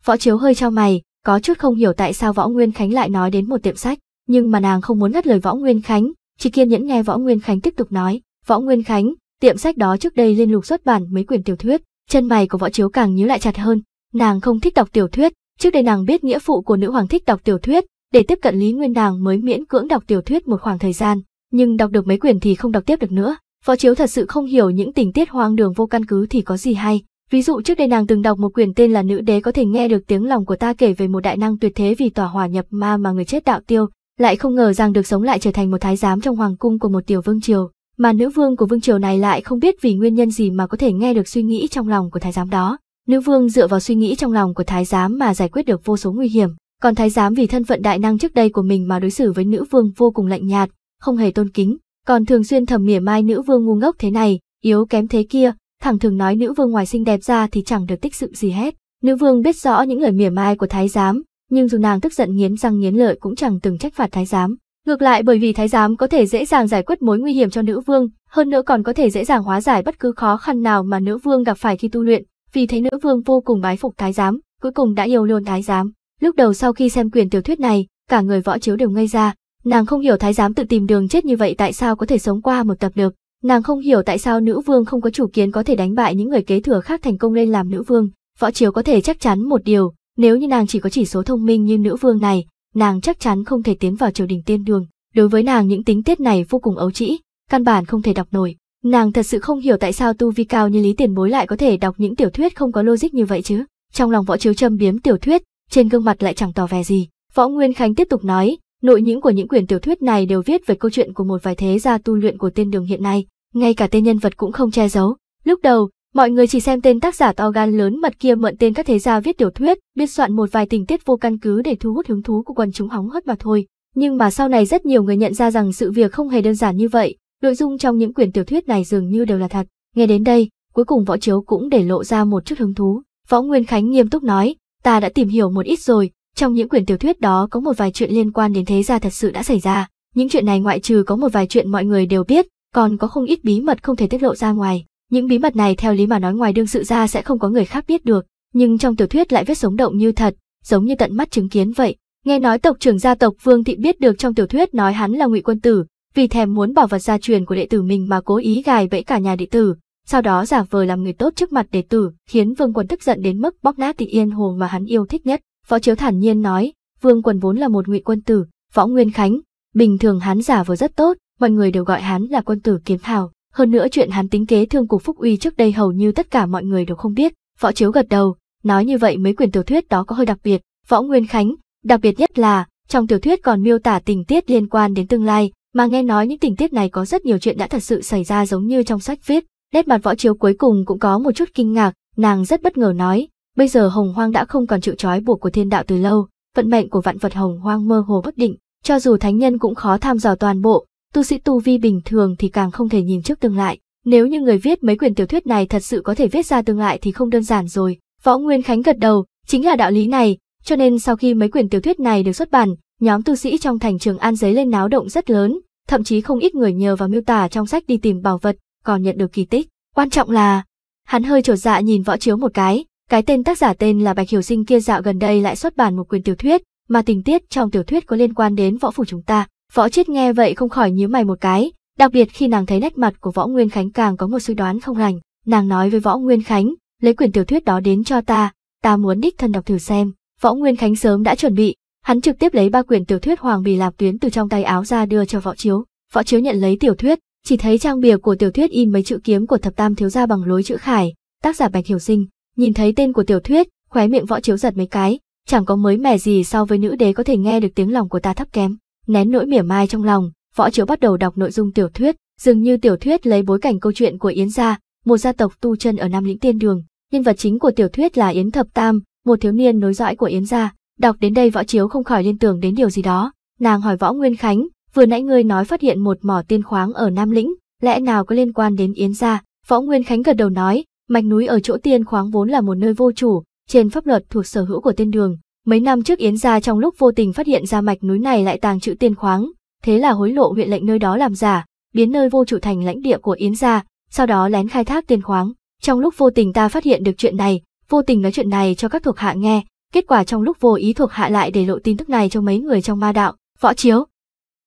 Võ Chiếu hơi trao mày, có chút không hiểu tại sao Võ Nguyên Khánh lại nói đến một tiệm sách, nhưng mà nàng không muốn ngắt lời Võ Nguyên Khánh, chỉ kiên nhẫn nghe Võ Nguyên Khánh tiếp tục nói, "Võ Nguyên Khánh, tiệm sách đó trước đây liên lục xuất bản mấy quyển tiểu thuyết." Chân mày của Võ Chiếu càng nhíu lại chặt hơn, nàng không thích đọc tiểu thuyết, trước đây nàng biết nghĩa phụ của nữ hoàng thích đọc tiểu thuyết, để tiếp cận Lý Nguyên nàng mới miễn cưỡng đọc tiểu thuyết một khoảng thời gian, nhưng đọc được mấy quyển thì không đọc tiếp được nữa. Phó Chiếu thật sự không hiểu những tình tiết hoang đường vô căn cứ thì có gì hay. Ví dụ trước đây nàng từng đọc một quyển tên là Nữ đế có thể nghe được tiếng lòng của ta kể về một đại năng tuyệt thế vì tỏa hỏa nhập ma mà người chết đạo tiêu, lại không ngờ rằng được sống lại trở thành một thái giám trong hoàng cung của một tiểu vương triều, mà nữ vương của vương triều này lại không biết vì nguyên nhân gì mà có thể nghe được suy nghĩ trong lòng của thái giám đó. Nữ vương dựa vào suy nghĩ trong lòng của thái giám mà giải quyết được vô số nguy hiểm, còn thái giám vì thân phận đại năng trước đây của mình mà đối xử với nữ vương vô cùng lạnh nhạt, không hề tôn kính, còn thường xuyên thầm mỉa mai nữ vương ngu ngốc thế này, yếu kém thế kia, thẳng thường nói nữ vương ngoài xinh đẹp ra thì chẳng được tích sự gì hết. Nữ vương biết rõ những lời mỉa mai của thái giám, nhưng dù nàng tức giận nghiến răng nghiến lợi cũng chẳng từng trách phạt thái giám. Ngược lại bởi vì thái giám có thể dễ dàng giải quyết mối nguy hiểm cho nữ vương, hơn nữa còn có thể dễ dàng hóa giải bất cứ khó khăn nào mà nữ vương gặp phải khi tu luyện, vì thế nữ vương vô cùng bái phục thái giám, cuối cùng đã yêu luôn thái giám. Lúc đầu sau khi xem quyền tiểu thuyết này, cả người võ chiếu đều ngây ra, Nàng không hiểu thái giám tự tìm đường chết như vậy tại sao có thể sống qua một tập được. Nàng không hiểu tại sao nữ vương không có chủ kiến có thể đánh bại những người kế thừa khác thành công lên làm nữ vương. Võ Triều có thể chắc chắn một điều, nếu như nàng chỉ có chỉ số thông minh như nữ vương này, nàng chắc chắn không thể tiến vào triều đình tiên đường. Đối với nàng những tính tiết này vô cùng ấu trĩ, căn bản không thể đọc nổi. Nàng thật sự không hiểu tại sao tu vi cao như Lý Tiền Bối lại có thể đọc những tiểu thuyết không có logic như vậy chứ. Trong lòng Võ Chiếu châm biếm tiểu thuyết, trên gương mặt lại chẳng tỏ vẻ gì. Võ Nguyên Khánh tiếp tục nói, Nội những của những quyển tiểu thuyết này đều viết về câu chuyện của một vài thế gia tu luyện của tên đường hiện nay, ngay cả tên nhân vật cũng không che giấu. Lúc đầu, mọi người chỉ xem tên tác giả to gan lớn mật kia mượn tên các thế gia viết tiểu thuyết, biên soạn một vài tình tiết vô căn cứ để thu hút hứng thú của quần chúng hóng hớt mà thôi. Nhưng mà sau này rất nhiều người nhận ra rằng sự việc không hề đơn giản như vậy, nội dung trong những quyển tiểu thuyết này dường như đều là thật. Nghe đến đây, cuối cùng võ chiếu cũng để lộ ra một chút hứng thú. Võ Nguyên Khánh nghiêm túc nói, ta đã tìm hiểu một ít rồi, trong những quyển tiểu thuyết đó có một vài chuyện liên quan đến thế gia thật sự đã xảy ra. Những chuyện này ngoại trừ có một vài chuyện mọi người đều biết, còn có không ít bí mật không thể tiết lộ ra ngoài. Những bí mật này theo lý mà nói ngoài đương sự ra sẽ không có người khác biết được, nhưng trong tiểu thuyết lại viết sống động như thật, giống như tận mắt chứng kiến vậy. Nghe nói tộc trưởng gia tộc Vương Thị biết được trong tiểu thuyết nói hắn là ngụy quân tử, vì thèm muốn bảo vật gia truyền của đệ tử mình mà cố ý gài bẫy cả nhà đệ tử, sau đó giả vờ làm người tốt trước mặt đệ tử, khiến Vương Quân tức giận đến mức bóc nát tịch yên hồ mà hắn yêu thích nhất. Võ Chiếu thản nhiên nói, Vương Quần vốn là một ngụy quân tử, Võ Nguyên Khánh, bình thường hắn giả vờ rất tốt, mọi người đều gọi hắn là quân tử kiếm hào. Hơn nữa chuyện hắn tính kế thương cục Phúc Uy trước đây hầu như tất cả mọi người đều không biết. Võ Chiếu gật đầu, nói như vậy mấy quyển tiểu thuyết đó có hơi đặc biệt. Võ Nguyên Khánh, đặc biệt nhất là, trong tiểu thuyết còn miêu tả tình tiết liên quan đến tương lai, mà nghe nói những tình tiết này có rất nhiều chuyện đã thật sự xảy ra giống như trong sách viết. Nét mặt Võ Chiếu cuối cùng cũng có một chút kinh ngạc, nàng rất bất ngờ nói, Bây giờ hồng hoang đã không còn chịu trói buộc của thiên đạo từ lâu, vận mệnh của vạn vật hồng hoang mơ hồ bất định, cho dù thánh nhân cũng khó tham dò toàn bộ, tu sĩ tu vi bình thường thì càng không thể nhìn trước tương lai. Nếu như người viết mấy quyển tiểu thuyết này thật sự có thể viết ra tương lai thì không đơn giản rồi. Võ Nguyên Khánh gật đầu, chính là đạo lý này, cho nên sau khi mấy quyển tiểu thuyết này được xuất bản, nhóm tu sĩ trong thành trường An giấy lên náo động rất lớn, thậm chí không ít người nhờ vào miêu tả trong sách đi tìm bảo vật, còn nhận được kỳ tích. Quan trọng là, hắn hơi trột dạ nhìn võ chiếu một cái, cái tên tác giả tên là Bạch Hiểu Sinh kia dạo gần đây lại xuất bản một quyển tiểu thuyết, mà tình tiết trong tiểu thuyết có liên quan đến võ phủ chúng ta. Võ Chiết nghe vậy không khỏi nhíu mày một cái, đặc biệt khi nàng thấy nét mặt của Võ Nguyên Khánh càng có một suy đoán không lành. Nàng nói với Võ Nguyên Khánh, lấy quyển tiểu thuyết đó đến cho ta, ta muốn đích thân đọc thử xem. Võ Nguyên Khánh sớm đã chuẩn bị, hắn trực tiếp lấy ba quyển tiểu thuyết Hoàng Bì Lạp Tuyến từ trong tay áo ra đưa cho Võ Chiếu. Võ Chiếu nhận lấy tiểu thuyết, chỉ thấy trang bìa của tiểu thuyết in mấy chữ kiếm của thập tam thiếu gia bằng lối chữ khải, tác giả Bạch Hiểu Sinh. Nhìn thấy tên của tiểu thuyết, khóe miệng võ chiếu giật mấy cái, chẳng có mới mẻ gì so với nữ đế có thể nghe được tiếng lòng của ta thấp kém. Nén nỗi mỉa mai trong lòng, võ chiếu bắt đầu đọc nội dung tiểu thuyết, dường như tiểu thuyết lấy bối cảnh câu chuyện của Yến gia, một gia tộc tu chân ở Nam Lĩnh Tiên Đường. Nhân vật chính của tiểu thuyết là Yến Thập Tam, một thiếu niên nối dõi của Yến gia. Đọc đến đây võ chiếu không khỏi liên tưởng đến điều gì đó. Nàng hỏi võ Nguyên Khánh, vừa nãy ngươi nói phát hiện một mỏ tiên khoáng ở Nam Lĩnh, lẽ nào có liên quan đến Yến gia? Võ Nguyên Khánh gật đầu nói, Mạch núi ở chỗ tiên khoáng vốn là một nơi vô chủ, trên pháp luật thuộc sở hữu của tiên đường. Mấy năm trước Yến gia trong lúc vô tình phát hiện ra mạch núi này lại tàng trữ tiên khoáng, thế là hối lộ huyện lệnh nơi đó làm giả, biến nơi vô chủ thành lãnh địa của Yến gia, sau đó lén khai thác tiên khoáng. Trong lúc vô tình ta phát hiện được chuyện này, vô tình nói chuyện này cho các thuộc hạ nghe, kết quả trong lúc vô ý thuộc hạ lại để lộ tin tức này cho mấy người trong ma đạo, võ chiếu.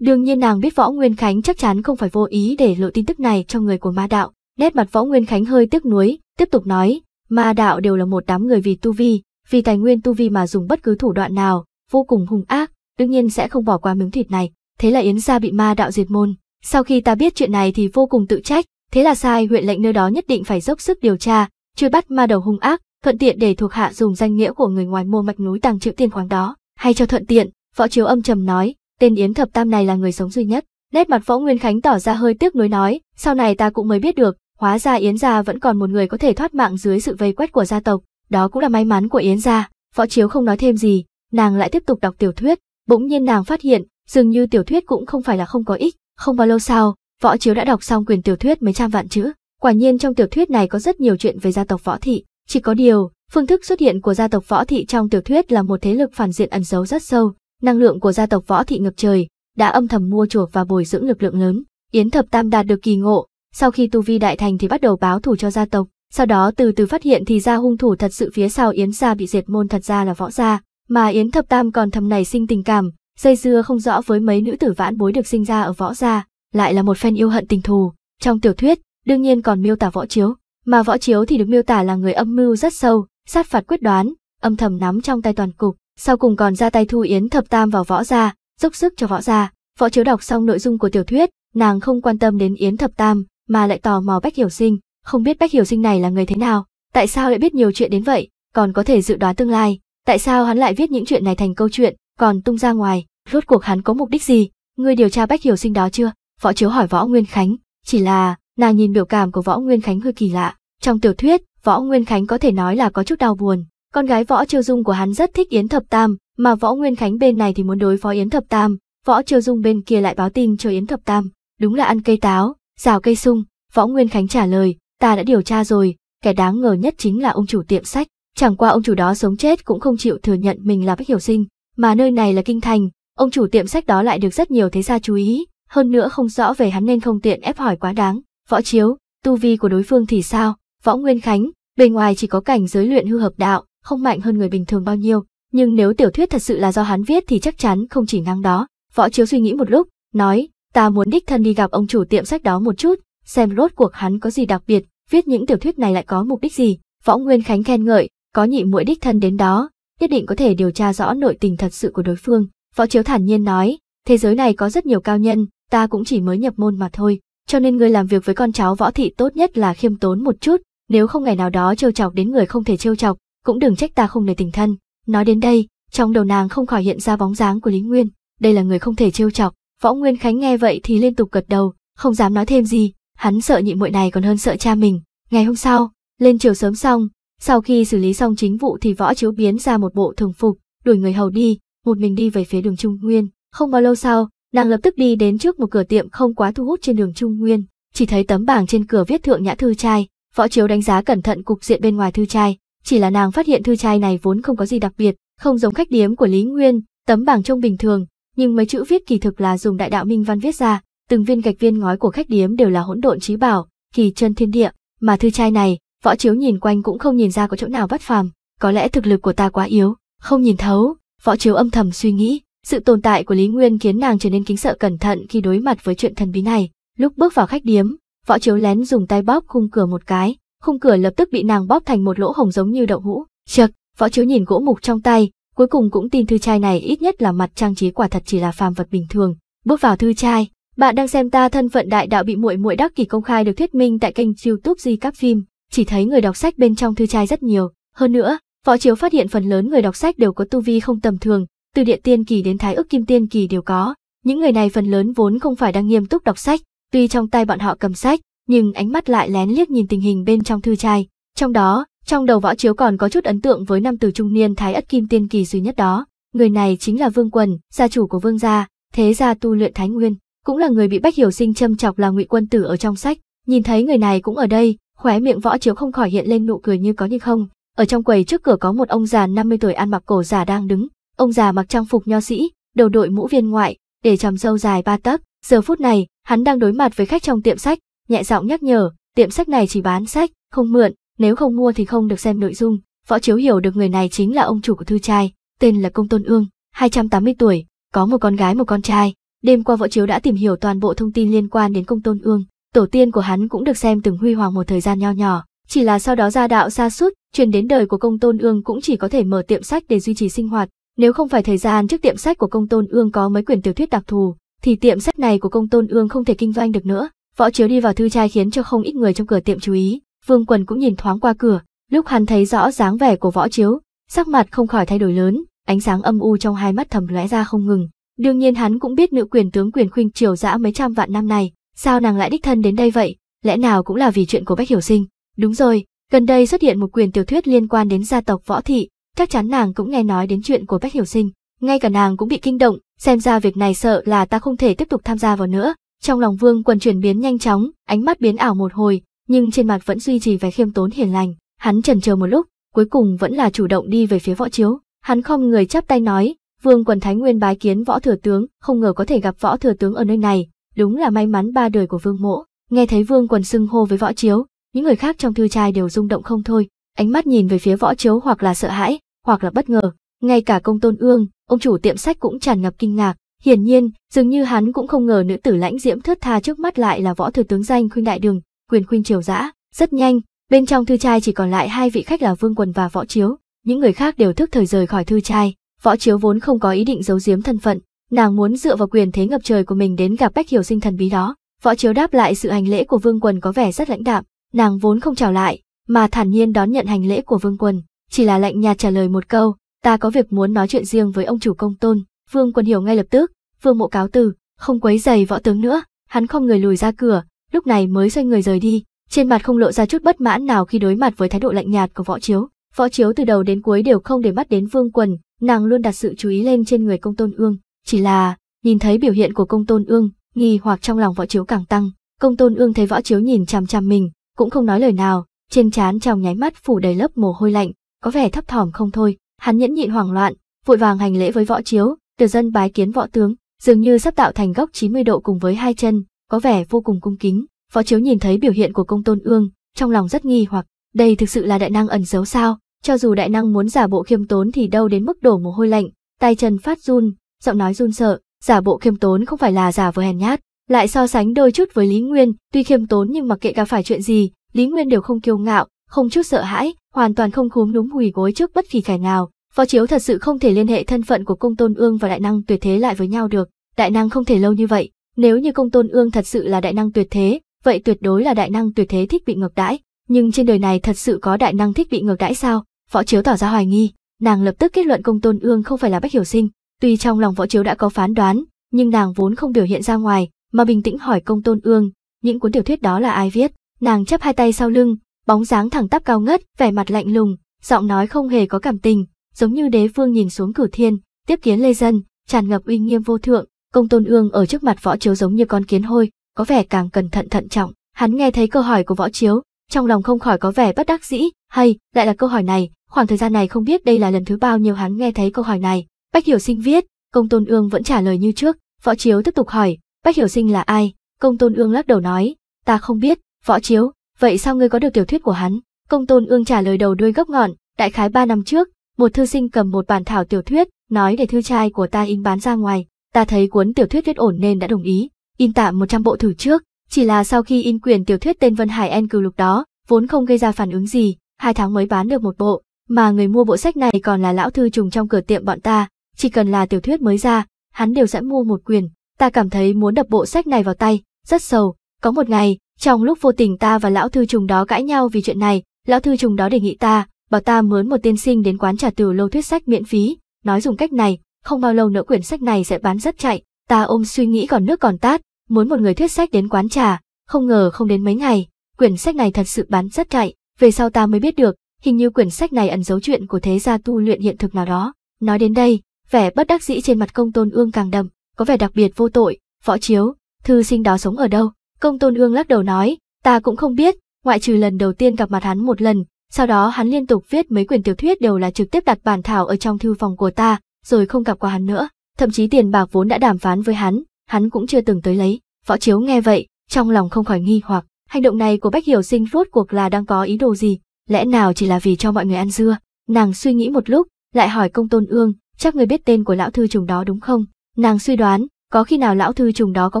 Đương nhiên nàng biết Võ Nguyên Khánh chắc chắn không phải vô ý để lộ tin tức này cho người của ma đạo, nét mặt Võ Nguyên Khánh hơi tiếc nuối, Tiếp tục nói, ma đạo đều là một đám người vì tu vi, vì tài nguyên tu vi mà dùng bất cứ thủ đoạn nào, vô cùng hung ác, đương nhiên sẽ không bỏ qua miếng thịt này. Thế là Yến gia bị ma đạo diệt môn. Sau khi ta biết chuyện này thì vô cùng tự trách, thế là sai huyện lệnh nơi đó nhất định phải dốc sức điều tra, truy bắt ma đầu hung ác, thuận tiện để thuộc hạ dùng danh nghĩa của người ngoài mua mạch núi tăng trữ tiền khoáng đó, hay cho thuận tiện, Võ Chiếu âm trầm nói, tên Yến Thập Tam này là người sống duy nhất. Nét mặt Võ Nguyên Khánh tỏ ra hơi tiếc nuối nói, sau này ta cũng mới biết được, Hóa ra Yến gia vẫn còn một người có thể thoát mạng dưới sự vây quét của gia tộc, đó cũng là may mắn của Yến gia. Võ Chiếu không nói thêm gì, nàng lại tiếp tục đọc tiểu thuyết, bỗng nhiên nàng phát hiện, dường như tiểu thuyết cũng không phải là không có ích, không bao lâu sau, Võ Chiếu đã đọc xong quyền tiểu thuyết mấy trăm vạn chữ. Quả nhiên trong tiểu thuyết này có rất nhiều chuyện về gia tộc Võ thị, chỉ có điều, phương thức xuất hiện của gia tộc Võ thị trong tiểu thuyết là một thế lực phản diện ẩn giấu rất sâu, năng lượng của gia tộc Võ thị ngập trời, đã âm thầm mua chuộc và bồi dưỡng lực lượng lớn. Yến Thập Tam đạt được kỳ ngộ, sau khi tu vi đại thành thì bắt đầu báo thù cho gia tộc, sau đó từ từ phát hiện thì ra hung thủ thật sự phía sau Yến gia bị diệt môn thật ra là võ gia, mà Yến thập tam còn thầm này sinh tình cảm, dây dưa không rõ với mấy nữ tử vãn bối được sinh ra ở võ gia, lại là một phen yêu hận tình thù. Trong tiểu thuyết, đương nhiên còn miêu tả võ chiếu, mà võ chiếu thì được miêu tả là người âm mưu rất sâu, sát phạt quyết đoán, âm thầm nắm trong tay toàn cục, sau cùng còn ra tay thu Yến thập tam vào võ gia, giúp sức cho võ gia. Võ chiếu đọc xong nội dung của tiểu thuyết, nàng không quan tâm đến Yến thập tam, mà lại tò mò Bách Hiểu Sinh, không biết Bách Hiểu Sinh này là người thế nào, tại sao lại biết nhiều chuyện đến vậy, còn có thể dự đoán tương lai, tại sao hắn lại viết những chuyện này thành câu chuyện, còn tung ra ngoài, rốt cuộc hắn có mục đích gì, Ngươi điều tra Bách Hiểu Sinh đó chưa? Võ Chiếu hỏi Võ Nguyên Khánh, chỉ là, nàng nhìn biểu cảm của Võ Nguyên Khánh hơi kỳ lạ, trong tiểu thuyết, Võ Nguyên Khánh có thể nói là có chút đau buồn, con gái Võ Chiêu Dung của hắn rất thích Yến Thập Tam, mà Võ Nguyên Khánh bên này thì muốn đối phó Yến Thập Tam, Võ Chiêu Dung bên kia lại báo tin cho Yến Thập Tam, đúng là ăn cây táo, Rào cây sung, Võ Nguyên Khánh trả lời, ta đã điều tra rồi, kẻ đáng ngờ nhất chính là ông chủ tiệm sách, chẳng qua ông chủ đó sống chết cũng không chịu thừa nhận mình là Bách Hiểu Sinh, mà nơi này là kinh thành, ông chủ tiệm sách đó lại được rất nhiều thế gia chú ý, hơn nữa không rõ về hắn nên không tiện ép hỏi quá đáng. Võ Chiếu, tu vi của đối phương thì sao? Võ Nguyên Khánh, bề ngoài chỉ có cảnh giới luyện hư hợp đạo, không mạnh hơn người bình thường bao nhiêu, nhưng nếu tiểu thuyết thật sự là do hắn viết thì chắc chắn không chỉ ngang đó. Võ Chiếu suy nghĩ một lúc, nói, Ta muốn đích thân đi gặp ông chủ tiệm sách đó một chút, xem rốt cuộc hắn có gì đặc biệt, viết những tiểu thuyết này lại có mục đích gì. Võ Nguyên Khánh khen ngợi, có nhị mũi đích thân đến đó, nhất định có thể điều tra rõ nội tình thật sự của đối phương. Võ Chiếu thản nhiên nói, thế giới này có rất nhiều cao nhân, ta cũng chỉ mới nhập môn mà thôi, cho nên ngươi làm việc với con cháu võ thị tốt nhất là khiêm tốn một chút, nếu không ngày nào đó trêu chọc đến người không thể trêu chọc, cũng đừng trách ta không nể tình thân. Nói đến đây, trong đầu nàng không khỏi hiện ra bóng dáng của Lý Nguyên, đây là người không thể trêu chọc, Võ Nguyên Khánh nghe vậy thì liên tục gật đầu, không dám nói thêm gì, hắn sợ nhị muội này còn hơn sợ cha mình. Ngày hôm sau, lên chiều sớm xong, sau khi xử lý xong chính vụ thì Võ Chiếu biến ra một bộ thường phục, đuổi người hầu đi, một mình đi về phía đường Trung Nguyên. Không bao lâu sau, nàng lập tức đi đến trước một cửa tiệm không quá thu hút trên đường Trung Nguyên, chỉ thấy tấm bảng trên cửa viết thượng nhã thư trai, Võ Chiếu đánh giá cẩn thận cục diện bên ngoài thư trai, chỉ là nàng phát hiện thư trai này vốn không có gì đặc biệt, không giống khách điếm của Lý Nguyên, tấm bảng trông bình thường, nhưng mấy chữ viết kỳ thực là dùng đại đạo minh văn viết ra, từng viên gạch viên ngói của khách điếm đều là hỗn độn trí bảo, kỳ chân thiên địa, mà thư trai này, võ chiếu nhìn quanh cũng không nhìn ra có chỗ nào bất phàm, có lẽ thực lực của ta quá yếu, không nhìn thấu, võ chiếu âm thầm suy nghĩ, sự tồn tại của Lý Nguyên khiến nàng trở nên kính sợ cẩn thận khi đối mặt với chuyện thần bí này, lúc bước vào khách điếm, võ chiếu lén dùng tay bóp khung cửa một cái, khung cửa lập tức bị nàng bóp thành một lỗ hổng giống như đậu hũ, chật, võ chiếu nhìn gỗ mục trong tay, cuối cùng cũng tin thư trai này ít nhất là mặt trang trí quả thật chỉ là phàm vật bình thường. Bước vào thư trai, bạn đang xem ta thân phận đại đạo bị muội muội đắc kỷ công khai được thuyết minh tại kênh YouTube Di Các Phim, chỉ thấy người đọc sách bên trong thư trai rất nhiều, hơn nữa, Võ Chiếu phát hiện phần lớn người đọc sách đều có tu vi không tầm thường, từ địa tiên kỳ đến thái ức kim tiên kỳ đều có. Những người này phần lớn vốn không phải đang nghiêm túc đọc sách, tuy trong tay bọn họ cầm sách, nhưng ánh mắt lại lén liếc nhìn tình hình bên trong thư trai, trong đó, trong đầu võ chiếu còn có chút ấn tượng với năm tử trung niên thái ất kim tiên kỳ duy nhất đó. Người này chính là Vương Quần, gia chủ của Vương gia, thế gia tu luyện Thái Nguyên, cũng là người bị Bách Hiểu Sinh châm chọc là ngụy quân tử ở trong sách. Nhìn thấy người này cũng ở đây, khóe miệng võ chiếu không khỏi hiện lên nụ cười như có như không. Ở trong quầy trước cửa có một ông già 50 tuổi ăn mặc cổ già đang đứng. Ông già mặc trang phục nho sĩ, đầu đội mũ viên ngoại, để chòm râu dài ba tấc. Giờ phút này, hắn đang đối mặt với khách trong tiệm sách, nhẹ giọng nhắc nhở, tiệm sách này chỉ bán sách, không mượn, nếu không mua thì không được xem nội dung. Võ Chiếu hiểu được người này chính là ông chủ của Thư Trai, tên là Công Tôn Ương, 280 tuổi, có một con gái một con trai. Đêm qua Võ Chiếu đã tìm hiểu toàn bộ thông tin liên quan đến Công Tôn Ương, tổ tiên của hắn cũng được xem từng huy hoàng một thời gian nho nhỏ, chỉ là sau đó gia đạo xa suốt, truyền đến đời của Công Tôn Ương cũng chỉ có thể mở tiệm sách để duy trì sinh hoạt. Nếu không phải thời gian trước tiệm sách của Công Tôn Ương có mấy quyển tiểu thuyết đặc thù, thì tiệm sách này của Công Tôn Ương không thể kinh doanh được nữa. Võ Chiếu đi vào thư trai khiến cho không ít người trong cửa tiệm chú ý, Vương Quần cũng nhìn thoáng qua cửa, lúc hắn thấy rõ dáng vẻ của võ chiếu, sắc mặt không khỏi thay đổi lớn, ánh sáng âm u trong hai mắt thầm lóe ra không ngừng. Đương nhiên hắn cũng biết nữ quyền tướng quyền khuynh triều dã mấy trăm vạn năm này, sao nàng lại đích thân đến đây vậy, lẽ nào cũng là vì chuyện của Bách Hiểu Sinh. Đúng rồi, gần đây xuất hiện một quyền tiểu thuyết liên quan đến gia tộc võ thị, chắc chắn nàng cũng nghe nói đến chuyện của Bách Hiểu Sinh. Ngay cả nàng cũng bị kinh động, xem ra việc này sợ là ta không thể tiếp tục tham gia vào nữa. Trong lòng vương quần chuyển biến nhanh chóng, ánh mắt biến ảo một hồi, nhưng trên mặt vẫn duy trì vẻ khiêm tốn hiền lành. Hắn chần chờ một lúc, cuối cùng vẫn là chủ động đi về phía võ chiếu. Hắn không người chắp tay nói, vương quần thái nguyên bái kiến võ thừa tướng, không ngờ có thể gặp võ thừa tướng ở nơi này, đúng là may mắn ba đời của vương mỗ. Nghe thấy vương quần xưng hô với võ chiếu, những người khác trong thư trai đều rung động không thôi, ánh mắt nhìn về phía võ chiếu hoặc là sợ hãi, hoặc là bất ngờ. Ngay cả công tôn ương, ông chủ tiệm sách cũng tràn ngập kinh ngạc, Hiển nhiên, dường như hắn cũng không ngờ nữ tử lãnh diễm thướt tha trước mắt lại là võ thừa tướng danh khuynh đại đường, quyền khuynh triều dã, rất nhanh, bên trong thư trai chỉ còn lại hai vị khách là Vương Quần và Võ Chiếu, những người khác đều thức thời rời khỏi thư trai, Võ Chiếu vốn không có ý định giấu giếm thân phận, nàng muốn dựa vào quyền thế ngập trời của mình đến gặp Bách Hiểu Sinh thần bí đó. Võ Chiếu đáp lại sự hành lễ của Vương Quần có vẻ rất lãnh đạm, nàng vốn không chào lại, mà thản nhiên đón nhận hành lễ của Vương Quần, chỉ là lạnh nhạt trả lời một câu, ta có việc muốn nói chuyện riêng với ông chủ công tôn. Vương Quần hiểu ngay lập tức, Vương Mộ cáo từ, không quấy giày võ tướng nữa, hắn không người lùi ra cửa, lúc này mới xoay người rời đi, trên mặt không lộ ra chút bất mãn nào khi đối mặt với thái độ lạnh nhạt của võ chiếu. Võ chiếu từ đầu đến cuối đều không để mắt đến vương quần, nàng luôn đặt sự chú ý lên trên người công tôn ương, chỉ là, nhìn thấy biểu hiện của công tôn ương, nghi hoặc trong lòng võ chiếu càng tăng, công tôn ương thấy võ chiếu nhìn chằm chằm mình, cũng không nói lời nào, trên trán trong nháy mắt phủ đầy lớp mồ hôi lạnh, có vẻ thấp thỏm không thôi, hắn nhẫn nhịn hoảng loạn, vội vàng hành lễ với võ chiếu, từ dân bái kiến võ tướng, dường như sắp tạo thành góc 90 độ cùng với hai chân, có vẻ vô cùng cung kính. Phó chiếu nhìn thấy biểu hiện của công tôn ương, trong lòng rất nghi hoặc, đây thực sự là đại năng ẩn giấu sao, cho dù đại năng muốn giả bộ khiêm tốn thì đâu đến mức đổ mồ hôi lạnh, tay chân phát run, giọng nói run sợ, giả bộ khiêm tốn không phải là giả vừa hèn nhát, lại so sánh đôi chút với Lý Nguyên, tuy khiêm tốn nhưng mặc kệ gặp phải chuyện gì, Lý Nguyên đều không kiêu ngạo, không chút sợ hãi, hoàn toàn không khúm núm hùi gối trước bất kỳ kẻ nào. Phó chiếu thật sự không thể liên hệ thân phận của công tôn ương và đại năng tuyệt thế lại với nhau được, đại năng không thể lâu như vậy, nếu như công tôn ương thật sự là đại năng tuyệt thế, vậy tuyệt đối là đại năng tuyệt thế thích bị ngược đãi. Nhưng trên đời này thật sự có đại năng thích bị ngược đãi sao? Võ Chiếu tỏ ra hoài nghi, nàng lập tức kết luận công tôn ương không phải là bách hiểu sinh. Tuy trong lòng Võ Chiếu đã có phán đoán, nhưng nàng vốn không biểu hiện ra ngoài, mà bình tĩnh hỏi công tôn ương, những cuốn tiểu thuyết đó là ai viết? Nàng chấp hai tay sau lưng, bóng dáng thẳng tắp cao ngất, vẻ mặt lạnh lùng, giọng nói không hề có cảm tình, giống như đế vương nhìn xuống cửu thiên, tiếp kiến lê dân, tràn ngập uy nghiêm vô thượng, Công tôn ương ở trước mặt võ chiếu giống như con kiến hôi, có vẻ càng cẩn thận thận trọng. Hắn nghe thấy câu hỏi của võ chiếu, trong lòng không khỏi có vẻ bất đắc dĩ, hay lại là câu hỏi này, khoảng thời gian này không biết đây là lần thứ bao nhiêu hắn nghe thấy câu hỏi này. Bách Hiểu Sinh viết, Công Tôn Ương vẫn trả lời như trước, Võ Chiếu tiếp tục hỏi, Bách Hiểu Sinh là ai? Công Tôn Ương lắc đầu nói, ta không biết, Võ Chiếu, vậy sao ngươi có được tiểu thuyết của hắn? Công Tôn Ương trả lời đầu đuôi gốc ngọn, đại khái ba năm trước, một thư sinh cầm một bản thảo tiểu thuyết, nói để thư trai của ta in bán ra ngoài, ta thấy cuốn tiểu thuyết viết ổn nên đã đồng ý, in tạm 100 bộ thử trước, chỉ là sau khi in quyền tiểu thuyết tên Vân Hải En cừu lục đó, vốn không gây ra phản ứng gì, hai tháng mới bán được một bộ, mà người mua bộ sách này còn là lão thư trùng trong cửa tiệm bọn ta, chỉ cần là tiểu thuyết mới ra, hắn đều sẽ mua một quyền, ta cảm thấy muốn đập bộ sách này vào tay, rất sầu, có một ngày, trong lúc vô tình ta và lão thư trùng đó cãi nhau vì chuyện này, lão thư trùng đó đề nghị ta, bảo ta mướn một tiên sinh đến quán trà tửu lâu thuyết sách miễn phí, nói dùng cách này, không bao lâu nữa quyển sách này sẽ bán rất chạy. Ta ôm suy nghĩ còn nước còn tát, muốn một người thuyết sách đến quán trà, không ngờ không đến mấy ngày, quyển sách này thật sự bán rất chạy. Về sau ta mới biết được, hình như quyển sách này ẩn giấu chuyện của thế gia tu luyện hiện thực nào đó. Nói đến đây, vẻ bất đắc dĩ trên mặt công tôn ương càng đậm, có vẻ đặc biệt vô tội, võ chiếu, thư sinh đó sống ở đâu. Công tôn ương lắc đầu nói, ta cũng không biết, ngoại trừ lần đầu tiên gặp mặt hắn một lần, sau đó hắn liên tục viết mấy quyển tiểu thuyết đều là trực tiếp đặt bản thảo ở trong thư phòng của ta, rồi không gặp qua hắn nữa, thậm chí tiền bạc vốn đã đàm phán với hắn, hắn cũng chưa từng tới lấy. Võ Chiếu nghe vậy, trong lòng không khỏi nghi hoặc, hành động này của Bách Hiểu Sinh rốt cuộc là đang có ý đồ gì, lẽ nào chỉ là vì cho mọi người ăn dưa? Nàng suy nghĩ một lúc, lại hỏi Công Tôn Ương, chắc người biết tên của lão thư trùng đó đúng không? Nàng suy đoán, có khi nào lão thư trùng đó có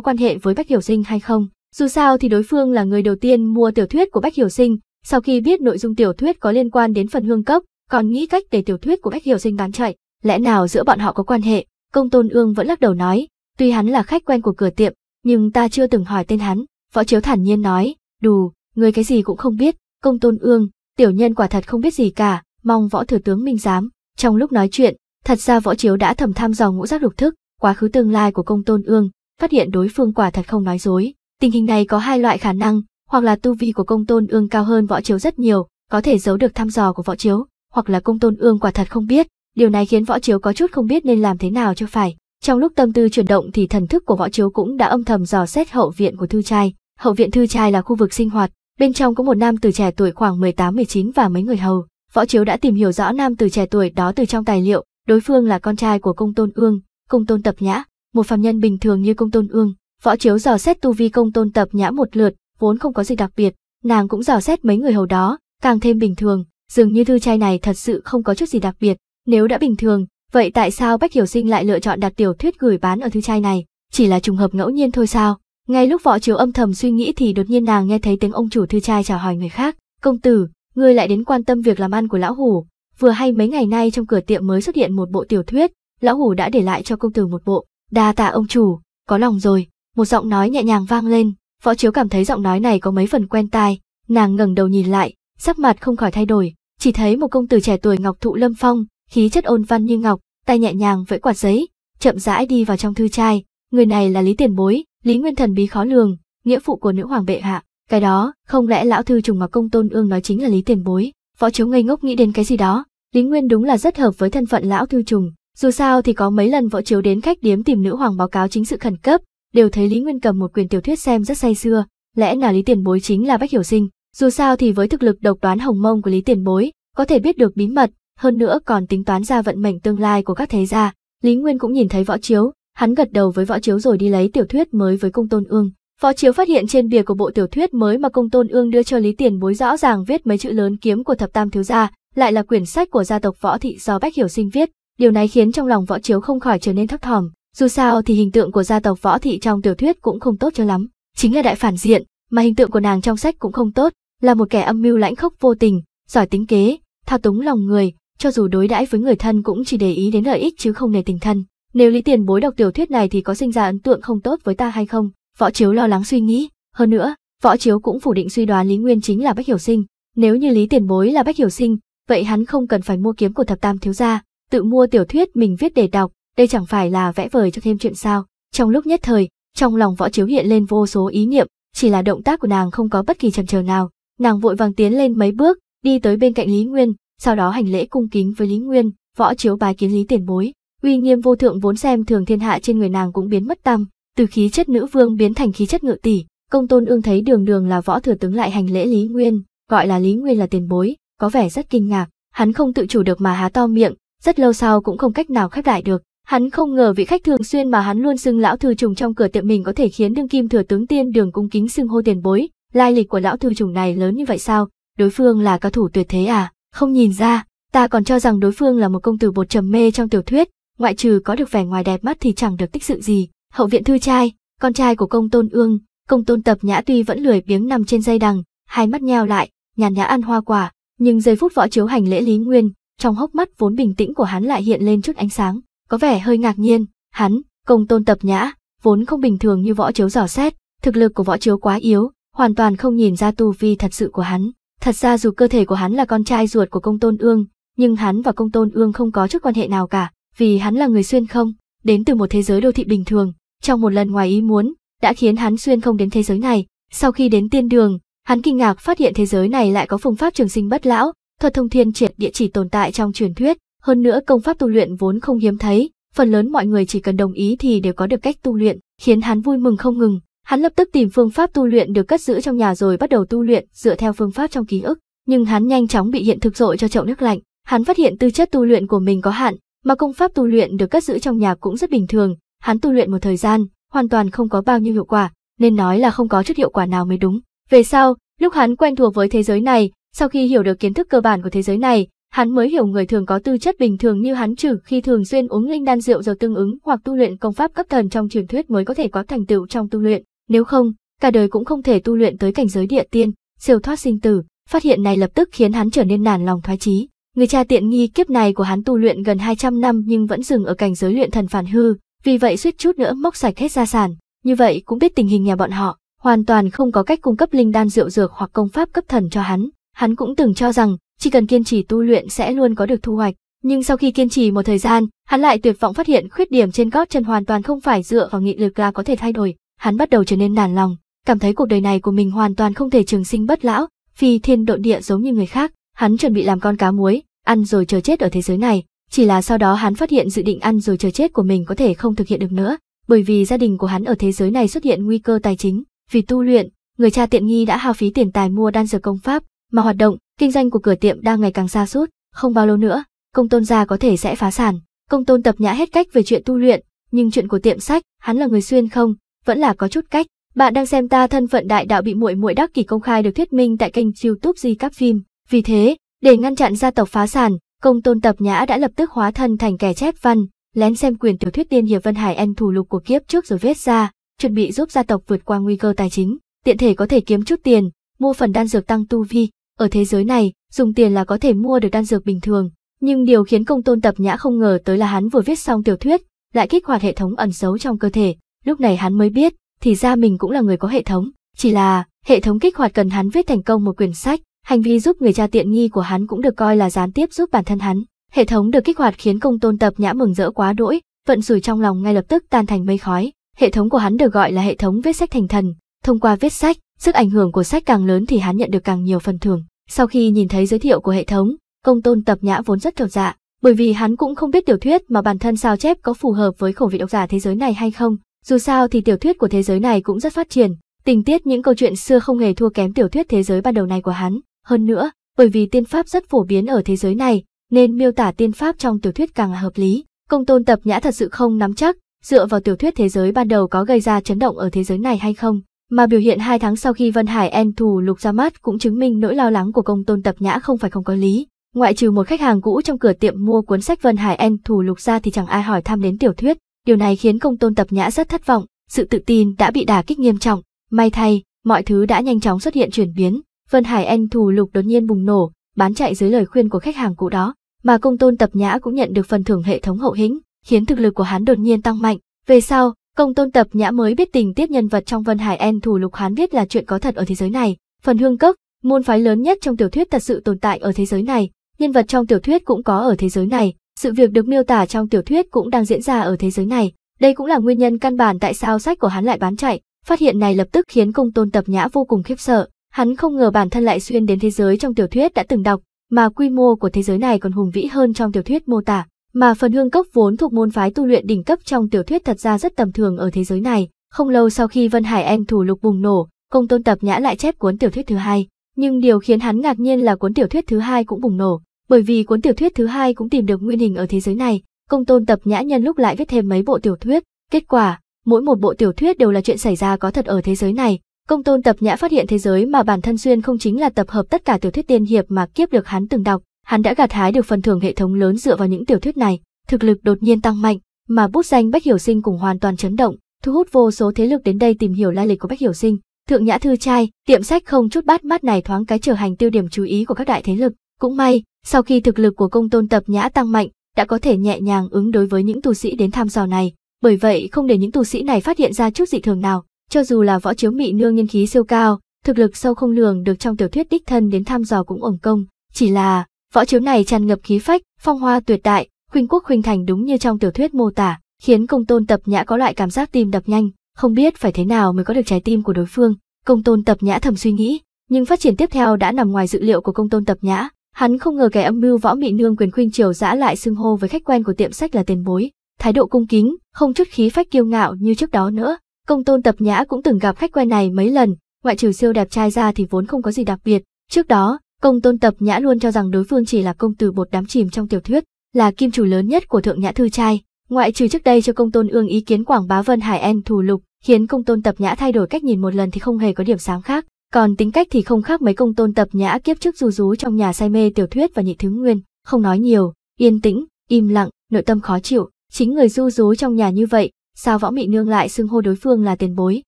quan hệ với Bách Hiểu Sinh hay không? Dù sao thì đối phương là người đầu tiên mua tiểu thuyết của Bách Hiểu Sinh, sau khi biết nội dung tiểu thuyết có liên quan đến phần hương cấp, còn nghĩ cách để tiểu thuyết của Bách Hiểu Sinh bán chạy, lẽ nào giữa bọn họ có quan hệ? Công Tôn Ương vẫn lắc đầu nói, tuy hắn là khách quen của cửa tiệm, nhưng ta chưa từng hỏi tên hắn. Võ Chiếu thản nhiên nói, đù, người cái gì cũng không biết, Công Tôn Ương, tiểu nhân quả thật không biết gì cả, mong võ thừa tướng minh giám. Trong lúc nói chuyện, thật ra Võ Chiếu đã thầm tham dò ngũ giác lục thức, quá khứ tương lai của Công Tôn Ương, phát hiện đối phương quả thật không nói dối. Tình hình này có hai loại khả năng, hoặc là tu vi của Công Tôn Ương cao hơn Võ Chiếu rất nhiều, có thể giấu được thăm dò của Võ Chiếu, hoặc là Công Tôn Ương quả thật không biết, Điều này khiến võ chiếu có chút không biết nên làm thế nào cho phải. Trong lúc tâm tư chuyển động thì thần thức của võ chiếu cũng đã âm thầm dò xét hậu viện của thư trai. Hậu viện thư trai là khu vực sinh hoạt, bên trong có một nam tử trẻ tuổi khoảng 18-19 và mấy người hầu. Võ chiếu đã tìm hiểu rõ nam tử trẻ tuổi đó từ trong tài liệu, đối phương là con trai của công tôn ương, công tôn tập nhã, một phàm nhân bình thường như công tôn ương. Võ chiếu dò xét tu vi công tôn tập nhã một lượt, vốn không có gì đặc biệt, nàng cũng dò xét mấy người hầu đó, càng thêm bình thường, dường như thư trai này thật sự không có chút gì đặc biệt, nếu đã bình thường, vậy tại sao Bách Hiểu Sinh lại lựa chọn đặt tiểu thuyết gửi bán ở thư trai này? Chỉ là trùng hợp ngẫu nhiên thôi sao? Ngay lúc Võ Chiếu âm thầm suy nghĩ thì đột nhiên nàng nghe thấy tiếng ông chủ thư trai chào hỏi người khác. Công tử, ngươi lại đến quan tâm việc làm ăn của lão hủ. Vừa hay mấy ngày nay trong cửa tiệm mới xuất hiện một bộ tiểu thuyết, lão hủ đã để lại cho công tử một bộ. Đa tạ ông chủ, có lòng rồi. Một giọng nói nhẹ nhàng vang lên, Võ Chiếu cảm thấy giọng nói này có mấy phần quen tai. Nàng ngẩng đầu nhìn lại, sắc mặt không khỏi thay đổi, chỉ thấy một công tử trẻ tuổi ngọc thụ lâm phong, khí chất ôn văn như ngọc, tay nhẹ nhàng vẫy quạt giấy, chậm rãi đi vào trong thư trai, người này là Lý Tiền Bối, Lý Nguyên thần bí khó lường, nghĩa phụ của nữ hoàng bệ hạ, cái đó, không lẽ lão thư trùng mà công tôn ương nói chính là Lý Tiền Bối? Võ Chiếu ngây ngốc nghĩ đến cái gì đó, Lý Nguyên đúng là rất hợp với thân phận lão thư trùng, dù sao thì có mấy lần Võ Chiếu đến khách điếm tìm nữ hoàng báo cáo chính sự khẩn cấp, đều thấy Lý Nguyên cầm một quyển tiểu thuyết xem rất say sưa, lẽ nào Lý Tiền Bối chính là Bách Hiểu Sinh? Dù sao thì với thực lực độc đoán hồng mông của Lý Tiền Bối, có thể biết được bí mật, hơn nữa còn tính toán ra vận mệnh tương lai của các thế gia. Lý Nguyên cũng nhìn thấy võ chiếu, hắn gật đầu với võ chiếu rồi đi lấy tiểu thuyết mới với công tôn ương. Võ chiếu phát hiện trên bìa của bộ tiểu thuyết mới mà công tôn ương đưa cho Lý Tiền bối rõ ràng viết mấy chữ lớn kiếm của thập tam thiếu gia, lại là quyển sách của gia tộc võ thị do Bách Hiểu Sinh viết. Điều này khiến trong lòng võ chiếu không khỏi trở nên thấp thỏm. Dù sao thì hình tượng của gia tộc võ thị trong tiểu thuyết cũng không tốt cho lắm. Chính là đại phản diện, mà hình tượng của nàng trong sách cũng không tốt, là một kẻ âm mưu lãnh khốc vô tình, giỏi tính kế, thao túng lòng người, cho dù đối đãi với người thân cũng chỉ để ý đến lợi ích chứ không nề tình thân. Nếu Lý Tiền Bối đọc tiểu thuyết này thì có sinh ra ấn tượng không tốt với ta hay không? Võ Chiếu lo lắng suy nghĩ, hơn nữa, Võ Chiếu cũng phủ định suy đoán Lý Nguyên chính là Bách Hiểu Sinh, nếu như Lý Tiền Bối là Bách Hiểu Sinh, vậy hắn không cần phải mua kiếm của thập tam thiếu gia, tự mua tiểu thuyết mình viết để đọc, đây chẳng phải là vẽ vời cho thêm chuyện sao? Trong lúc nhất thời, trong lòng Võ Chiếu hiện lên vô số ý niệm, chỉ là động tác của nàng không có bất kỳ chần chờ nào, nàng vội vàng tiến lên mấy bước, đi tới bên cạnh Lý Nguyên, sau đó hành lễ cung kính với Lý Nguyên, võ chiếu bài kiến Lý tiền bối, uy nghiêm vô thượng vốn xem thường thiên hạ trên người nàng cũng biến mất tâm từ khí chất nữ vương biến thành khí chất ngự tỷ, công tôn ương thấy đường đường là võ thừa tướng lại hành lễ Lý Nguyên, gọi là Lý Nguyên là tiền bối, có vẻ rất kinh ngạc, hắn không tự chủ được mà há to miệng, rất lâu sau cũng không cách nào khép lại được. Hắn không ngờ vị khách thường xuyên mà hắn luôn xưng lão thư trùng trong cửa tiệm mình có thể khiến đương kim thừa tướng tiên đường cung kính xưng hô tiền bối, lai lịch của lão thư trùng này lớn như vậy sao, đối phương là cao thủ tuyệt thế à? Không nhìn ra, ta còn cho rằng đối phương là một công tử bột trầm mê trong tiểu thuyết, ngoại trừ có được vẻ ngoài đẹp mắt thì chẳng được tích sự gì. Hậu viện thư trai, con trai của công tôn ương, công tôn tập nhã tuy vẫn lười biếng nằm trên dây đằng, hai mắt nheo lại, nhàn nhã ăn hoa quả, nhưng giây phút võ chiếu hành lễ Lý Nguyên, trong hốc mắt vốn bình tĩnh của hắn lại hiện lên chút ánh sáng, có vẻ hơi ngạc nhiên, hắn, công tôn tập nhã, vốn không bình thường như võ chiếu dò xét, thực lực của võ chiếu quá yếu, hoàn toàn không nhìn ra tu vi thật sự của hắn. Thật ra dù cơ thể của hắn là con trai ruột của công tôn ương, nhưng hắn và công tôn ương không có chút quan hệ nào cả, vì hắn là người xuyên không, đến từ một thế giới đô thị bình thường, trong một lần ngoài ý muốn, đã khiến hắn xuyên không đến thế giới này. Sau khi đến tiên đường, hắn kinh ngạc phát hiện thế giới này lại có phương pháp trường sinh bất lão, thuật thông thiên triệt địa chỉ tồn tại trong truyền thuyết, hơn nữa công pháp tu luyện vốn không hiếm thấy, phần lớn mọi người chỉ cần đồng ý thì đều có được cách tu luyện, khiến hắn vui mừng không ngừng. Hắn lập tức tìm phương pháp tu luyện được cất giữ trong nhà rồi bắt đầu tu luyện dựa theo phương pháp trong ký ức, nhưng hắn nhanh chóng bị hiện thực dội cho chậu nước lạnh. Hắn phát hiện tư chất tu luyện của mình có hạn, mà công pháp tu luyện được cất giữ trong nhà cũng rất bình thường. Hắn tu luyện một thời gian, hoàn toàn không có bao nhiêu hiệu quả, nên nói là không có chút hiệu quả nào mới đúng. Về sau, lúc hắn quen thuộc với thế giới này, sau khi hiểu được kiến thức cơ bản của thế giới này, hắn mới hiểu người thường có tư chất bình thường như hắn trừ khi thường xuyên uống linh đan rượu dầu tương ứng hoặc tu luyện công pháp cấp thần trong truyền thuyết mới có thể có thành tựu trong tu luyện. Nếu không, cả đời cũng không thể tu luyện tới cảnh giới địa tiên, siêu thoát sinh tử, phát hiện này lập tức khiến hắn trở nên nản lòng thoái chí. Người cha tiện nghi kiếp này của hắn tu luyện gần 200 năm nhưng vẫn dừng ở cảnh giới luyện thần phản hư, vì vậy suýt chút nữa móc sạch hết gia sản, như vậy cũng biết tình hình nhà bọn họ, hoàn toàn không có cách cung cấp linh đan rượu dược hoặc công pháp cấp thần cho hắn. Hắn cũng từng cho rằng, chỉ cần kiên trì tu luyện sẽ luôn có được thu hoạch, nhưng sau khi kiên trì một thời gian, hắn lại tuyệt vọng phát hiện khuyết điểm trên gót chân hoàn toàn không phải dựa vào nghị lực là có thể thay đổi, hắn bắt đầu trở nên nản lòng, cảm thấy cuộc đời này của mình hoàn toàn không thể trường sinh bất lão, phi thiên độn địa giống như người khác, hắn chuẩn bị làm con cá muối, ăn rồi chờ chết ở thế giới này, chỉ là sau đó hắn phát hiện dự định ăn rồi chờ chết của mình có thể không thực hiện được nữa, bởi vì gia đình của hắn ở thế giới này xuất hiện nguy cơ tài chính, vì tu luyện, người cha tiện nghi đã hao phí tiền tài mua đan dược công pháp, mà hoạt động, kinh doanh của cửa tiệm đang ngày càng xa sút không bao lâu nữa, công tôn gia có thể sẽ phá sản. Công tôn tập nhã hết cách về chuyện tu luyện, nhưng chuyện của tiệm sách, hắn là người xuyên không, vẫn là có chút cách. Bạn đang xem ta thân phận đại đạo bị muội muội đắc kỷ công khai được thuyết minh tại kênh YouTube Di Các Phim. Vì thế, để ngăn chặn gia tộc phá sản, Công Tôn Tập Nhã đã lập tức hóa thân thành kẻ chép văn, lén xem quyền tiểu thuyết tiên hiệp Vân Hải En thủ lục của kiếp trước rồi viết ra, chuẩn bị giúp gia tộc vượt qua nguy cơ tài chính, tiện thể có thể kiếm chút tiền, mua phần đan dược tăng tu vi. Ở thế giới này, dùng tiền là có thể mua được đan dược bình thường, nhưng điều khiến Công Tôn Tập Nhã không ngờ tới là hắn vừa viết xong tiểu thuyết, lại kích hoạt hệ thống ẩn giấu trong cơ thể, lúc này hắn mới biết, thì ra mình cũng là người có hệ thống, chỉ là hệ thống kích hoạt cần hắn viết thành công một quyển sách, hành vi giúp người cha tiện nghi của hắn cũng được coi là gián tiếp giúp bản thân hắn. Hệ thống được kích hoạt khiến công tôn tập nhã mừng rỡ quá đỗi, vận rủi trong lòng ngay lập tức tan thành mây khói. Hệ thống của hắn được gọi là hệ thống viết sách thành thần. Thông qua viết sách, sức ảnh hưởng của sách càng lớn thì hắn nhận được càng nhiều phần thưởng. Sau khi nhìn thấy giới thiệu của hệ thống, công tôn tập nhã vốn rất trột dạ, bởi vì hắn cũng không biết tiểu thuyết mà bản thân sao chép có phù hợp với khẩu vị độc giả thế giới này hay không. Dù sao thì tiểu thuyết của thế giới này cũng rất phát triển, tình tiết những câu chuyện xưa không hề thua kém tiểu thuyết thế giới ban đầu này của hắn. Hơn nữa, bởi vì tiên pháp rất phổ biến ở thế giới này, nên miêu tả tiên pháp trong tiểu thuyết càng hợp lý. Công tôn tập nhã thật sự không nắm chắc, dựa vào tiểu thuyết thế giới ban đầu có gây ra chấn động ở thế giới này hay không. Mà biểu hiện hai tháng sau khi Vân Hải En thù lục ra mắt cũng chứng minh nỗi lo lắng của công tôn tập nhã không phải không có lý. Ngoại trừ một khách hàng cũ trong cửa tiệm mua cuốn sách Vân Hải En thù lục ra thì chẳng ai hỏi thăm đến tiểu thuyết, Điều này khiến công tôn tập nhã rất thất vọng, sự tự tin đã bị đả kích nghiêm trọng, may thay, mọi thứ đã nhanh chóng xuất hiện chuyển biến. Vân Hải en thù lục đột nhiên bùng nổ, bán chạy dưới lời khuyên của khách hàng cũ đó, mà công tôn tập nhã cũng nhận được phần thưởng hệ thống hậu hĩnh, khiến thực lực của hắn đột nhiên tăng mạnh. Về sau, công tôn tập nhã mới biết tình tiết nhân vật trong Vân Hải en thù lục hắn biết là chuyện có thật ở thế giới này. Phần hương cốc, môn phái lớn nhất trong tiểu thuyết thật sự tồn tại ở thế giới này, nhân vật trong tiểu thuyết cũng có ở thế giới này, sự việc được miêu tả trong tiểu thuyết cũng đang diễn ra ở thế giới này. Đây cũng là nguyên nhân căn bản tại sao sách của hắn lại bán chạy. Phát hiện này lập tức khiến cung tôn tập nhã vô cùng khiếp sợ. Hắn không ngờ bản thân lại xuyên đến thế giới trong tiểu thuyết đã từng đọc, mà quy mô của thế giới này còn hùng vĩ hơn trong tiểu thuyết mô tả. Mà phần hương cốc vốn thuộc môn phái tu luyện đỉnh cấp trong tiểu thuyết thật ra rất tầm thường ở thế giới này. Không lâu sau khi Vân Hải Em thủ lục bùng nổ, cung tôn tập nhã lại chép cuốn tiểu thuyết thứ hai. Nhưng điều khiến hắn ngạc nhiên là cuốn tiểu thuyết thứ hai cũng bùng nổ. Bởi vì cuốn tiểu thuyết thứ hai cũng tìm được nguyên hình ở thế giới này, công tôn tập nhã nhân lúc lại viết thêm mấy bộ tiểu thuyết, kết quả, mỗi một bộ tiểu thuyết đều là chuyện xảy ra có thật ở thế giới này. Công tôn tập nhã phát hiện thế giới mà bản thân xuyên không chính là tập hợp tất cả tiểu thuyết tiên hiệp mà kiếp được hắn từng đọc, hắn đã gặt hái được phần thưởng hệ thống lớn dựa vào những tiểu thuyết này, thực lực đột nhiên tăng mạnh, mà bút danh Bách Hiểu Sinh cũng hoàn toàn chấn động, thu hút vô số thế lực đến đây tìm hiểu lai lịch của Bách Hiểu Sinh. Thượng Nhã Thư Trai, tiệm sách không chút bát mắt này thoáng cái trở thành tiêu điểm chú ý của các đại thế lực. Cũng may, sau khi thực lực của công tôn tập nhã tăng mạnh, đã có thể nhẹ nhàng ứng đối với những tu sĩ đến thăm dò này, bởi vậy không để những tu sĩ này phát hiện ra chút dị thường nào, cho dù là võ chiếu mị nương nhân khí siêu cao, thực lực sâu không lường được trong tiểu thuyết đích thân đến thăm dò cũng ổng công, chỉ là võ chiếu này tràn ngập khí phách, phong hoa tuyệt đại, khuynh quốc khuynh thành đúng như trong tiểu thuyết mô tả, khiến công tôn tập nhã có loại cảm giác tim đập nhanh, không biết phải thế nào mới có được trái tim của đối phương, công tôn tập nhã thầm suy nghĩ, nhưng phát triển tiếp theo đã nằm ngoài dự liệu của công tôn tập nhã, Hắn không ngờ kẻ âm mưu võ mị nương quyền khuynh triều dã lại xưng hô với khách quen của tiệm sách là tiền bối, thái độ cung kính, không chút khí phách kiêu ngạo như trước đó nữa. Công tôn tập nhã cũng từng gặp khách quen này mấy lần, ngoại trừ siêu đẹp trai ra thì vốn không có gì đặc biệt. Trước đó, công tôn tập nhã luôn cho rằng đối phương chỉ là công tử bột đám chìm trong tiểu thuyết, là kim chủ lớn nhất của thượng nhã thư trai. Ngoại trừ trước đây cho công tôn ương ý kiến quảng bá vân hải en thù lục, khiến công tôn tập nhã thay đổi cách nhìn một lần thì không hề có điểm sáng khác. Còn tính cách thì không khác mấy công tôn tập nhã kiếp trước du rú trong nhà say mê tiểu thuyết và nhị thứ nguyên, không nói nhiều, yên tĩnh, im lặng, nội tâm khó chịu, chính người du rú trong nhà như vậy, sao võ mị nương lại xưng hô đối phương là tiền bối,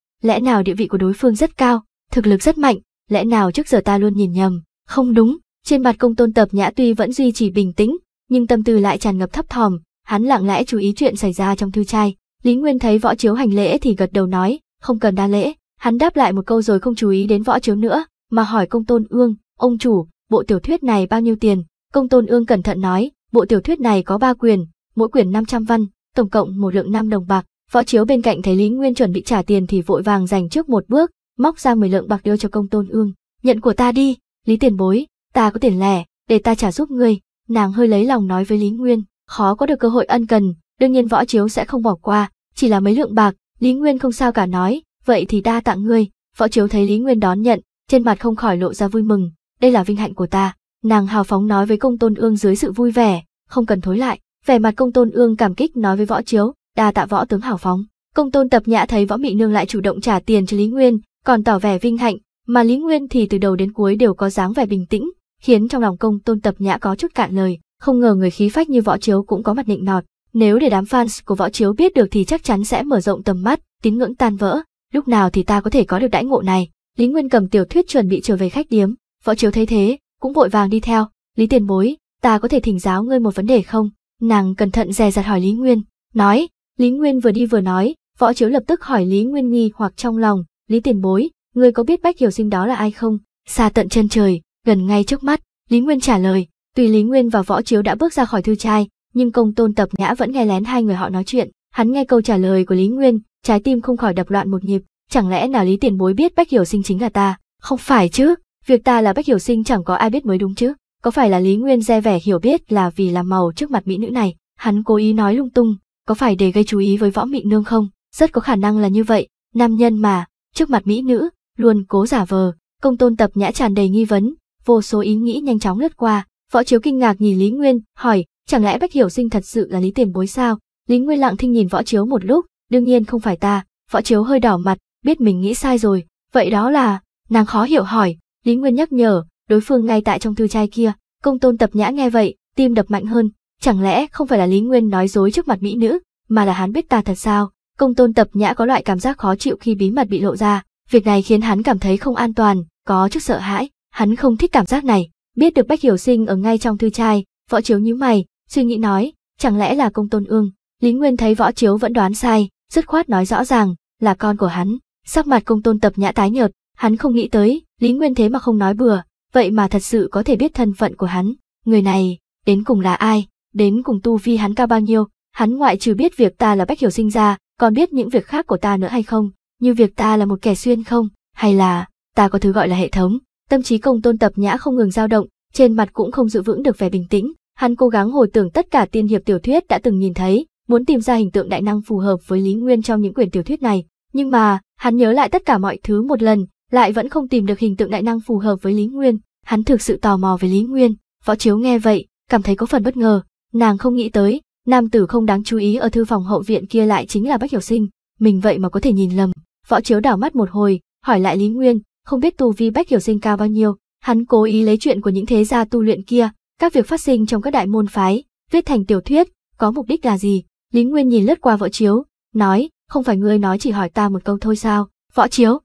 lẽ nào địa vị của đối phương rất cao, thực lực rất mạnh, lẽ nào trước giờ ta luôn nhìn nhầm, không đúng, trên mặt công tôn tập nhã tuy vẫn duy trì bình tĩnh, nhưng tâm tư lại tràn ngập thấp thỏm, hắn lặng lẽ chú ý chuyện xảy ra trong thư trai, Lý Nguyên thấy võ chiếu hành lễ thì gật đầu nói, không cần đa lễ, Hắn đáp lại một câu rồi không chú ý đến võ chiếu nữa, mà hỏi công tôn ương, ông chủ, bộ tiểu thuyết này bao nhiêu tiền? Công tôn ương cẩn thận nói, bộ tiểu thuyết này có 3 quyền mỗi quyển 500 văn, tổng cộng một lượng 5 đồng bạc. Võ chiếu bên cạnh thấy Lý Nguyên chuẩn bị trả tiền thì vội vàng giành trước một bước, móc ra 10 lượng bạc đưa cho công tôn ương. Nhận của ta đi, Lý tiền bối, ta có tiền lẻ, để ta trả giúp ngươi. Nàng hơi lấy lòng nói với Lý Nguyên, khó có được cơ hội ân cần, đương nhiên võ chiếu sẽ không bỏ qua, chỉ là mấy lượng bạc, Lý Nguyên không sao cả nói, vậy thì đa tặng ngươi võ chiếu thấy lý nguyên đón nhận trên mặt không khỏi lộ ra vui mừng đây là vinh hạnh của ta nàng hào phóng nói với công tôn ương dưới sự vui vẻ không cần thối lại vẻ mặt công tôn ương cảm kích nói với võ chiếu đa tạ võ tướng hào phóng công tôn tập nhã thấy võ mị nương lại chủ động trả tiền cho lý nguyên còn tỏ vẻ vinh hạnh mà lý nguyên thì từ đầu đến cuối đều có dáng vẻ bình tĩnh khiến trong lòng công tôn tập nhã có chút cạn lời không ngờ người khí phách như võ chiếu cũng có mặt nịnh nọt nếu để đám fans của võ chiếu biết được thì chắc chắn sẽ mở rộng tầm mắt tín ngưỡng tan vỡ lúc nào thì ta có thể có được đãi ngộ này. Lý Nguyên cầm tiểu thuyết chuẩn bị trở về khách điếm, võ chiếu thấy thế, cũng vội vàng đi theo. Lý tiền bối, ta có thể thỉnh giáo ngươi một vấn đề không? Nàng cẩn thận dè dặt hỏi Lý Nguyên, nói, Lý Nguyên vừa đi vừa nói, võ chiếu lập tức hỏi Lý Nguyên nghi hoặc trong lòng, Lý tiền bối, ngươi có biết bách hiểu sinh đó là ai không? Xa tận chân trời, gần ngay trước mắt, Lý Nguyên trả lời, tuy Lý Nguyên và võ chiếu đã bước ra khỏi thư trai, nhưng công tôn tập nhã vẫn nghe lén hai người họ nói chuyện, hắn nghe câu trả lời của Lý Nguyên, trái tim không khỏi đập loạn một nhịp, chẳng lẽ nào Lý Tiền Bối biết Bách Hiểu Sinh chính là ta? Không phải chứ, việc ta là Bách Hiểu Sinh chẳng có ai biết mới đúng chứ? Có phải là Lý Nguyên dè vẻ hiểu biết là vì làm màu trước mặt mỹ nữ này, hắn cố ý nói lung tung, có phải để gây chú ý với võ mị nương không? Rất có khả năng là như vậy, nam nhân mà, trước mặt mỹ nữ, luôn cố giả vờ, công tôn tập nhã tràn đầy nghi vấn, vô số ý nghĩ nhanh chóng lướt qua, võ chiếu kinh ngạc nhìn Lý Nguyên, hỏi, chẳng lẽ Bách Hiểu Sinh thật sự là Lý Tiền Bối sao? Lý Nguyên lặng thinh nhìn võ chiếu một lúc, đương nhiên không phải ta, võ chiếu hơi đỏ mặt, biết mình nghĩ sai rồi, vậy đó là, nàng khó hiểu hỏi, Lý Nguyên nhắc nhở, đối phương ngay tại trong thư trai kia, công tôn tập nhã nghe vậy, tim đập mạnh hơn, chẳng lẽ không phải là Lý Nguyên nói dối trước mặt mỹ nữ, mà là hắn biết ta thật sao, công tôn tập nhã có loại cảm giác khó chịu khi bí mật bị lộ ra, việc này khiến hắn cảm thấy không an toàn, có chút sợ hãi, hắn không thích cảm giác này, biết được Bách Hiểu Sinh ở ngay trong thư trai, võ chiếu nhíu mày, suy nghĩ nói, chẳng lẽ là công tôn ương, Lý Nguyên thấy võ chiếu vẫn đoán sai, dứt khoát nói rõ ràng, là con của hắn. Sắc mặt công tôn tập nhã tái nhợt, hắn không nghĩ tới, Lý Nguyên thế mà không nói bừa, vậy mà thật sự có thể biết thân phận của hắn. Người này, đến cùng là ai, đến cùng tu vi hắn cao bao nhiêu, hắn ngoại trừ biết việc ta là Bách Hiểu sinh ra, còn biết những việc khác của ta nữa hay không, như việc ta là một kẻ xuyên không, hay là ta có thứ gọi là hệ thống. Tâm trí công tôn tập nhã không ngừng dao động, trên mặt cũng không giữ vững được vẻ bình tĩnh, hắn cố gắng hồi tưởng tất cả tiên hiệp tiểu thuyết đã từng nhìn thấy, muốn tìm ra hình tượng đại năng phù hợp với Lý Nguyên trong những quyển tiểu thuyết này, nhưng mà, hắn nhớ lại tất cả mọi thứ một lần, lại vẫn không tìm được hình tượng đại năng phù hợp với Lý Nguyên, hắn thực sự tò mò về Lý Nguyên, võ chiếu nghe vậy, cảm thấy có phần bất ngờ, nàng không nghĩ tới, nam tử không đáng chú ý ở thư phòng hậu viện kia lại chính là Bách Hiểu Sinh, mình vậy mà có thể nhìn lầm, võ chiếu đảo mắt một hồi, hỏi lại Lý Nguyên, không biết tu vi Bách Hiểu Sinh cao bao nhiêu, hắn cố ý lấy chuyện của những thế gia tu luyện kia, các việc phát sinh trong các đại môn phái, viết thành tiểu thuyết, có mục đích là gì, Lý Nguyên nhìn lướt qua võ chiếu, nói, không phải ngươi nói chỉ hỏi ta một câu thôi sao, võ chiếu.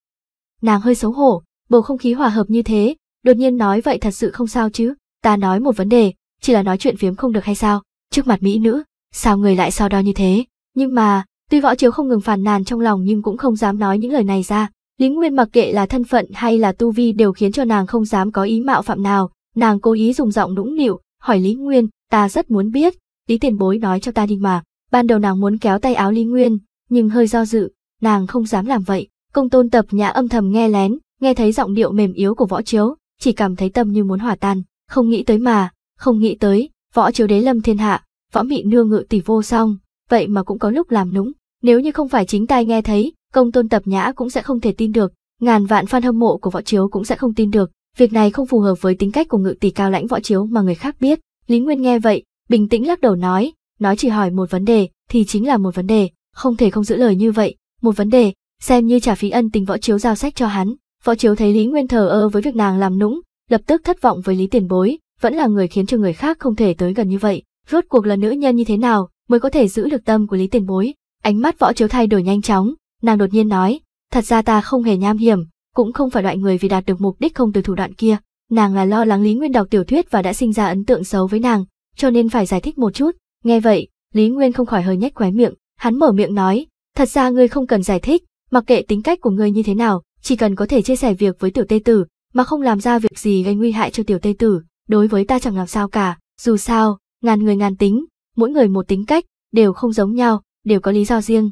Nàng hơi xấu hổ, bầu không khí hòa hợp như thế, đột nhiên nói vậy thật sự không sao chứ, ta nói một vấn đề, chỉ là nói chuyện phiếm không được hay sao, trước mặt mỹ nữ, sao người lại so đo như thế, nhưng mà, tuy võ chiếu không ngừng phàn nàn trong lòng nhưng cũng không dám nói những lời này ra, Lý Nguyên mặc kệ là thân phận hay là tu vi đều khiến cho nàng không dám có ý mạo phạm nào, nàng cố ý dùng giọng nũng nịu, hỏi Lý Nguyên, ta rất muốn biết, Lý tiền bối nói cho ta đi mà, Ban đầu nàng muốn kéo tay áo Lý Nguyên, nhưng hơi do dự, nàng không dám làm vậy. Công tôn tập nhã âm thầm nghe lén, nghe thấy giọng điệu mềm yếu của võ chiếu, chỉ cảm thấy tâm như muốn hỏa tan, không nghĩ tới mà, không nghĩ tới, võ chiếu đế lâm thiên hạ, võ mị nương ngự tỷ vô song, vậy mà cũng có lúc làm nũng. Nếu như không phải chính tai nghe thấy, công tôn tập nhã cũng sẽ không thể tin được, ngàn vạn fan hâm mộ của võ chiếu cũng sẽ không tin được. Việc này không phù hợp với tính cách của ngự tỷ cao lãnh võ chiếu mà người khác biết. Lý Nguyên nghe vậy, bình tĩnh lắc đầu nói, nói chỉ hỏi một vấn đề thì chính là một vấn đề, không thể không giữ lời như vậy, một vấn đề, xem như trả phí ân tình võ chiếu giao sách cho hắn. Võ chiếu thấy Lý Nguyên thờ ơ với việc nàng làm nũng, lập tức thất vọng với Lý Tiền Bối, vẫn là người khiến cho người khác không thể tới gần như vậy. Rốt cuộc là nữ nhân như thế nào mới có thể giữ được tâm của Lý Tiền Bối? Ánh mắt võ chiếu thay đổi nhanh chóng, nàng đột nhiên nói, thật ra ta không hề nham hiểm, cũng không phải loại người vì đạt được mục đích không từ thủ đoạn kia. Nàng là lo lắng Lý Nguyên đọc tiểu thuyết và đã sinh ra ấn tượng xấu với nàng, cho nên phải giải thích một chút, Nghe vậy, Lý Nguyên không khỏi hơi nhếch khóe miệng, hắn mở miệng nói, thật ra ngươi không cần giải thích, mặc kệ tính cách của ngươi như thế nào, chỉ cần có thể chia sẻ việc với tiểu tê tử, mà không làm ra việc gì gây nguy hại cho tiểu tê tử, đối với ta chẳng làm sao cả, dù sao, ngàn người ngàn tính, mỗi người một tính cách, đều không giống nhau, đều có lý do riêng.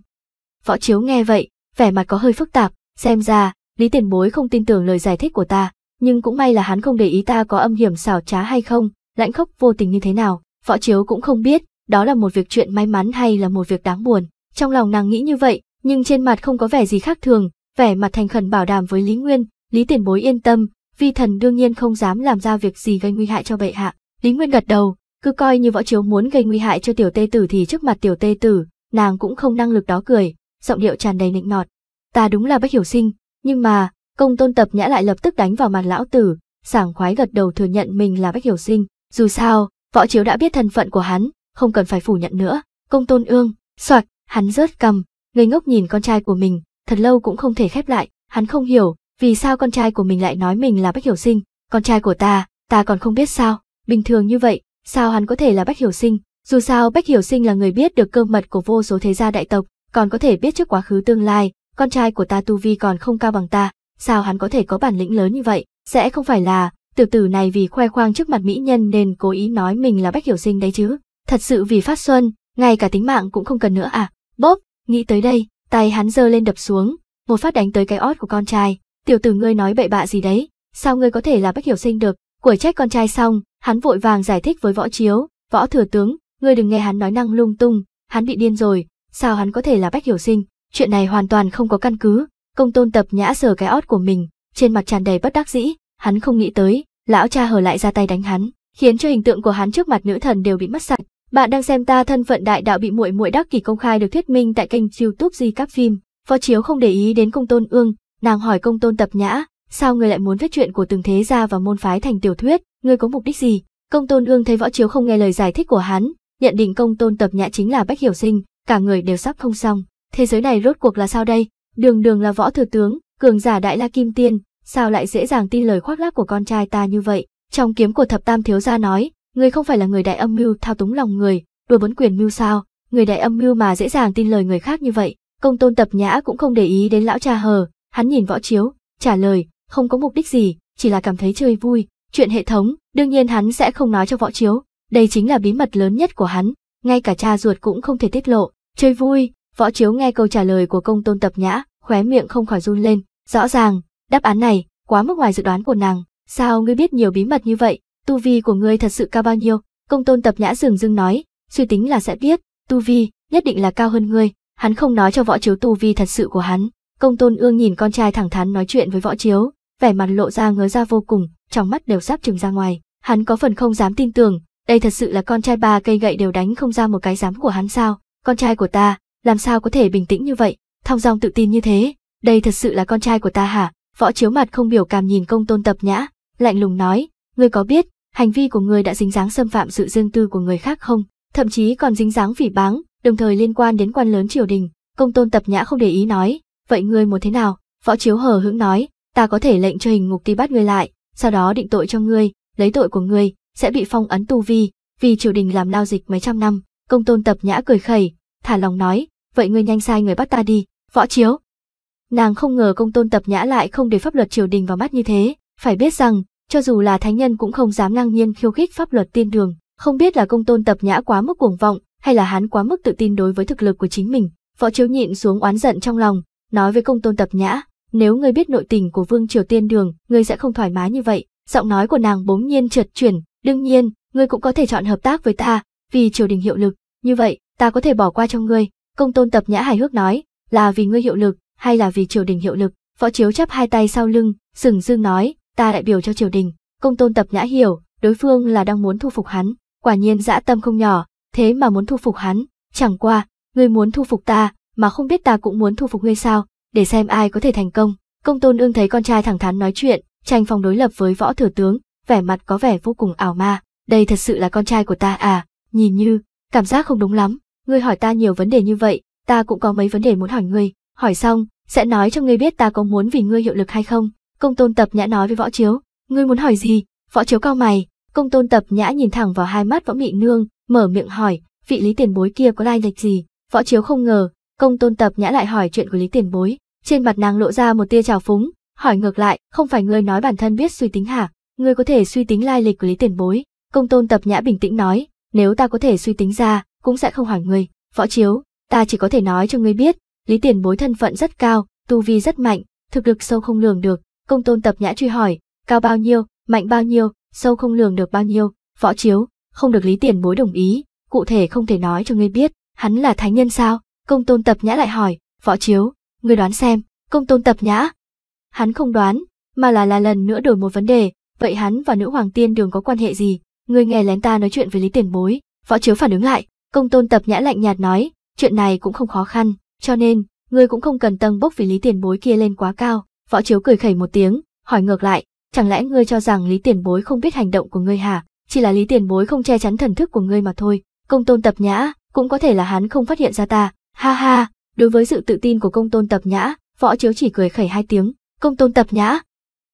Võ Chiếu nghe vậy, vẻ mặt có hơi phức tạp, xem ra, Lý Tiền Bối không tin tưởng lời giải thích của ta, nhưng cũng may là hắn không để ý ta có âm hiểm xảo trá hay không, lãnh khốc vô tình như thế nào, Võ Chiếu cũng không biết, đó là một việc chuyện may mắn hay là một việc đáng buồn. Trong lòng nàng nghĩ như vậy, nhưng trên mặt không có vẻ gì khác thường, vẻ mặt thành khẩn bảo đảm với Lý Nguyên, Lý Tiền Bối yên tâm, vi thần đương nhiên không dám làm ra việc gì gây nguy hại cho bệ hạ. Lý Nguyên gật đầu, cứ coi như võ chiếu muốn gây nguy hại cho tiểu tê tử thì trước mặt tiểu tê tử, nàng cũng không năng lực đó cười, giọng điệu tràn đầy nịnh nọt. Ta đúng là bất hiểu sinh, nhưng mà, công tôn tập nhã lại lập tức đánh vào mặt lão tử, sảng khoái gật đầu thừa nhận mình là bách hiểu sinh. Dù sao, võ chiếu đã biết thân phận của hắn, không cần phải phủ nhận nữa. Công tôn ương, soạt, hắn rớt cầm, ngây ngốc nhìn con trai của mình, thật lâu cũng không thể khép lại, hắn không hiểu, vì sao con trai của mình lại nói mình là Bách Hiểu Sinh, con trai của ta, ta còn không biết sao, bình thường như vậy, sao hắn có thể là Bách Hiểu Sinh, dù sao Bách Hiểu Sinh là người biết được cơ mật của vô số thế gia đại tộc, còn có thể biết trước quá khứ tương lai, con trai của ta tu vi còn không cao bằng ta, sao hắn có thể có bản lĩnh lớn như vậy, sẽ không phải là, tiểu tử này vì khoe khoang trước mặt mỹ nhân nên cố ý nói mình là Bách Hiểu Sinh đấy chứ, thật sự vì phát xuân, ngay cả tính mạng cũng không cần nữa à? Bốp, nghĩ tới đây, tay hắn giơ lên đập xuống, một phát đánh tới cái ót của con trai, tiểu tử ngươi nói bậy bạ gì đấy, sao ngươi có thể là bách hiểu sinh được? Quẩy trách con trai xong, hắn vội vàng giải thích với võ chiếu, võ thừa tướng, ngươi đừng nghe hắn nói năng lung tung, hắn bị điên rồi, sao hắn có thể là bách hiểu sinh, chuyện này hoàn toàn không có căn cứ, công tôn tập nhã sờ cái ót của mình, trên mặt tràn đầy bất đắc dĩ, hắn không nghĩ tới, lão cha hở lại ra tay đánh hắn, khiến cho hình tượng của hắn trước mặt nữ thần đều bị mất sạch, bạn đang xem ta thân phận đại đạo bị muội muội đắc kỷ công khai được thuyết minh tại kênh YouTube Di Cáp Phim. Phó Chiếu không để ý đến Công Tôn Ương, nàng hỏi Công Tôn Tập Nhã, sao người lại muốn viết chuyện của từng thế gia và môn phái thành tiểu thuyết, người có mục đích gì? Công Tôn Ương thấy Võ Chiếu không nghe lời giải thích của hắn, nhận định Công Tôn Tập Nhã chính là Bách Hiểu Sinh, cả người đều sắp không xong. Thế giới này rốt cuộc là sao đây? Đường đường là võ thừa tướng, cường giả đại la kim tiên, sao lại dễ dàng tin lời khoác lác của con trai ta như vậy? Trong kiếm của thập tam thiếu gia nói, người không phải là người đại âm mưu thao túng lòng người, đùa bấn quyền mưu sao, người đại âm mưu mà dễ dàng tin lời người khác như vậy. Công tôn tập nhã cũng không để ý đến lão cha hờ, hắn nhìn võ chiếu, trả lời, không có mục đích gì, chỉ là cảm thấy chơi vui. Chuyện hệ thống, đương nhiên hắn sẽ không nói cho võ chiếu, đây chính là bí mật lớn nhất của hắn, ngay cả cha ruột cũng không thể tiết lộ. Chơi vui, võ chiếu nghe câu trả lời của công tôn tập nhã, khóe miệng không khỏi run lên, rõ ràng, đáp án này, quá mức ngoài dự đoán của nàng, sao ngươi biết nhiều bí mật như vậy, tu vi của ngươi thật sự cao bao nhiêu? Công tôn tập nhã dường dưng nói, suy tính là sẽ biết, tu vi, nhất định là cao hơn ngươi, hắn không nói cho võ chiếu tu vi thật sự của hắn. Công tôn ương nhìn con trai thẳng thắn nói chuyện với võ chiếu, vẻ mặt lộ ra ngứa ra vô cùng, trong mắt đều sắp trừng ra ngoài. Hắn có phần không dám tin tưởng, đây thật sự là con trai ba cây gậy đều đánh không ra một cái dám của hắn sao, con trai của ta, làm sao có thể bình tĩnh như vậy, thong dong tự tin như thế, đây thật sự là con trai của ta hả? Võ chiếu mặt không biểu cảm nhìn công tôn tập nhã, lạnh lùng nói, ngươi có biết, hành vi của người đã dính dáng xâm phạm sự riêng tư của người khác không, thậm chí còn dính dáng phỉ báng, đồng thời liên quan đến quan lớn triều đình, công tôn tập nhã không để ý nói, vậy ngươi muốn thế nào, võ chiếu hờ hững nói, ta có thể lệnh cho hình ngục ti bắt ngươi lại, sau đó định tội cho ngươi, lấy tội của ngươi, sẽ bị phong ấn tu vi, vì triều đình làm lao dịch mấy trăm năm, công tôn tập nhã cười khẩy, thả lòng nói, vậy ngươi nhanh sai người bắt ta đi, võ chiếu. Nàng không ngờ công tôn tập nhã lại không để pháp luật triều đình vào mắt như thế, phải biết rằng, cho dù là thánh nhân cũng không dám ngang nhiên khiêu khích pháp luật tiên đường, không biết là công tôn tập nhã quá mức cuồng vọng, hay là hắn quá mức tự tin đối với thực lực của chính mình. Võ Chiếu nhịn xuống oán giận trong lòng, nói với công tôn tập nhã, nếu ngươi biết nội tình của vương triều tiên đường, ngươi sẽ không thoải mái như vậy. Giọng nói của nàng bỗng nhiên trượt chuyển, đương nhiên, ngươi cũng có thể chọn hợp tác với ta, vì triều đình hiệu lực, như vậy, ta có thể bỏ qua cho ngươi. Công tôn tập nhã hài hước nói, là vì ngươi hiệu lực, hay là vì triều đình hiệu lực. Võ Chiếu chắp hai tay sau lưng, sừng dương nói, ta đại biểu cho triều đình, công tôn tập nhã hiểu, đối phương là đang muốn thu phục hắn, quả nhiên dã tâm không nhỏ, thế mà muốn thu phục hắn, chẳng qua, ngươi muốn thu phục ta, mà không biết ta cũng muốn thu phục ngươi sao, để xem ai có thể thành công. Công tôn ương thấy con trai thẳng thắn nói chuyện, tranh phòng đối lập với võ thừa tướng, vẻ mặt có vẻ vô cùng ảo ma, đây thật sự là con trai của ta à, nhìn như, cảm giác không đúng lắm, ngươi hỏi ta nhiều vấn đề như vậy, ta cũng có mấy vấn đề muốn hỏi ngươi, hỏi xong, sẽ nói cho ngươi biết ta có muốn vì ngươi hiệu lực hay không, Công tôn tập nhã nói với võ chiếu, ngươi muốn hỏi gì? Võ chiếu cao mày, công tôn tập nhã nhìn thẳng vào hai mắt võ mị nương, mở miệng hỏi, vị lý tiền bối kia có lai lịch gì? Võ chiếu không ngờ, công tôn tập nhã lại hỏi chuyện của lý tiền bối, trên mặt nàng lộ ra một tia trào phúng, hỏi ngược lại, không phải ngươi nói bản thân biết suy tính hả? Ngươi có thể suy tính lai lịch của lý tiền bối. Công tôn tập nhã bình tĩnh nói, nếu ta có thể suy tính ra, cũng sẽ không hỏi ngươi. Võ chiếu, ta chỉ có thể nói cho ngươi biết, lý tiền bối thân phận rất cao, tu vi rất mạnh, thực lực sâu không lường được, Công tôn tập nhã truy hỏi, cao bao nhiêu, mạnh bao nhiêu, sâu không lường được bao nhiêu, võ chiếu, không được lý tiền bối đồng ý, cụ thể không thể nói cho ngươi biết, hắn là thánh nhân sao? Công tôn tập nhã lại hỏi, võ chiếu, ngươi đoán xem, công tôn tập nhã. Hắn không đoán, mà là là lần nữa đổi một vấn đề, vậy hắn và nữ hoàng tiên đường có quan hệ gì? Ngươi nghe lén ta nói chuyện với lý tiền bối, võ chiếu phản ứng lại, công tôn tập nhã lạnh nhạt nói, chuyện này cũng không khó khăn, cho nên, ngươi cũng không cần tăng bốc vì lý tiền bối kia lên quá cao. Võ Chiếu cười khẩy một tiếng, hỏi ngược lại, chẳng lẽ ngươi cho rằng Lý Tiền Bối không biết hành động của ngươi hả? Chỉ là Lý Tiền Bối không che chắn thần thức của ngươi mà thôi. Công tôn tập nhã, cũng có thể là hắn không phát hiện ra ta. Ha ha, đối với sự tự tin của công tôn tập nhã, võ chiếu chỉ cười khẩy hai tiếng. Công tôn tập nhã.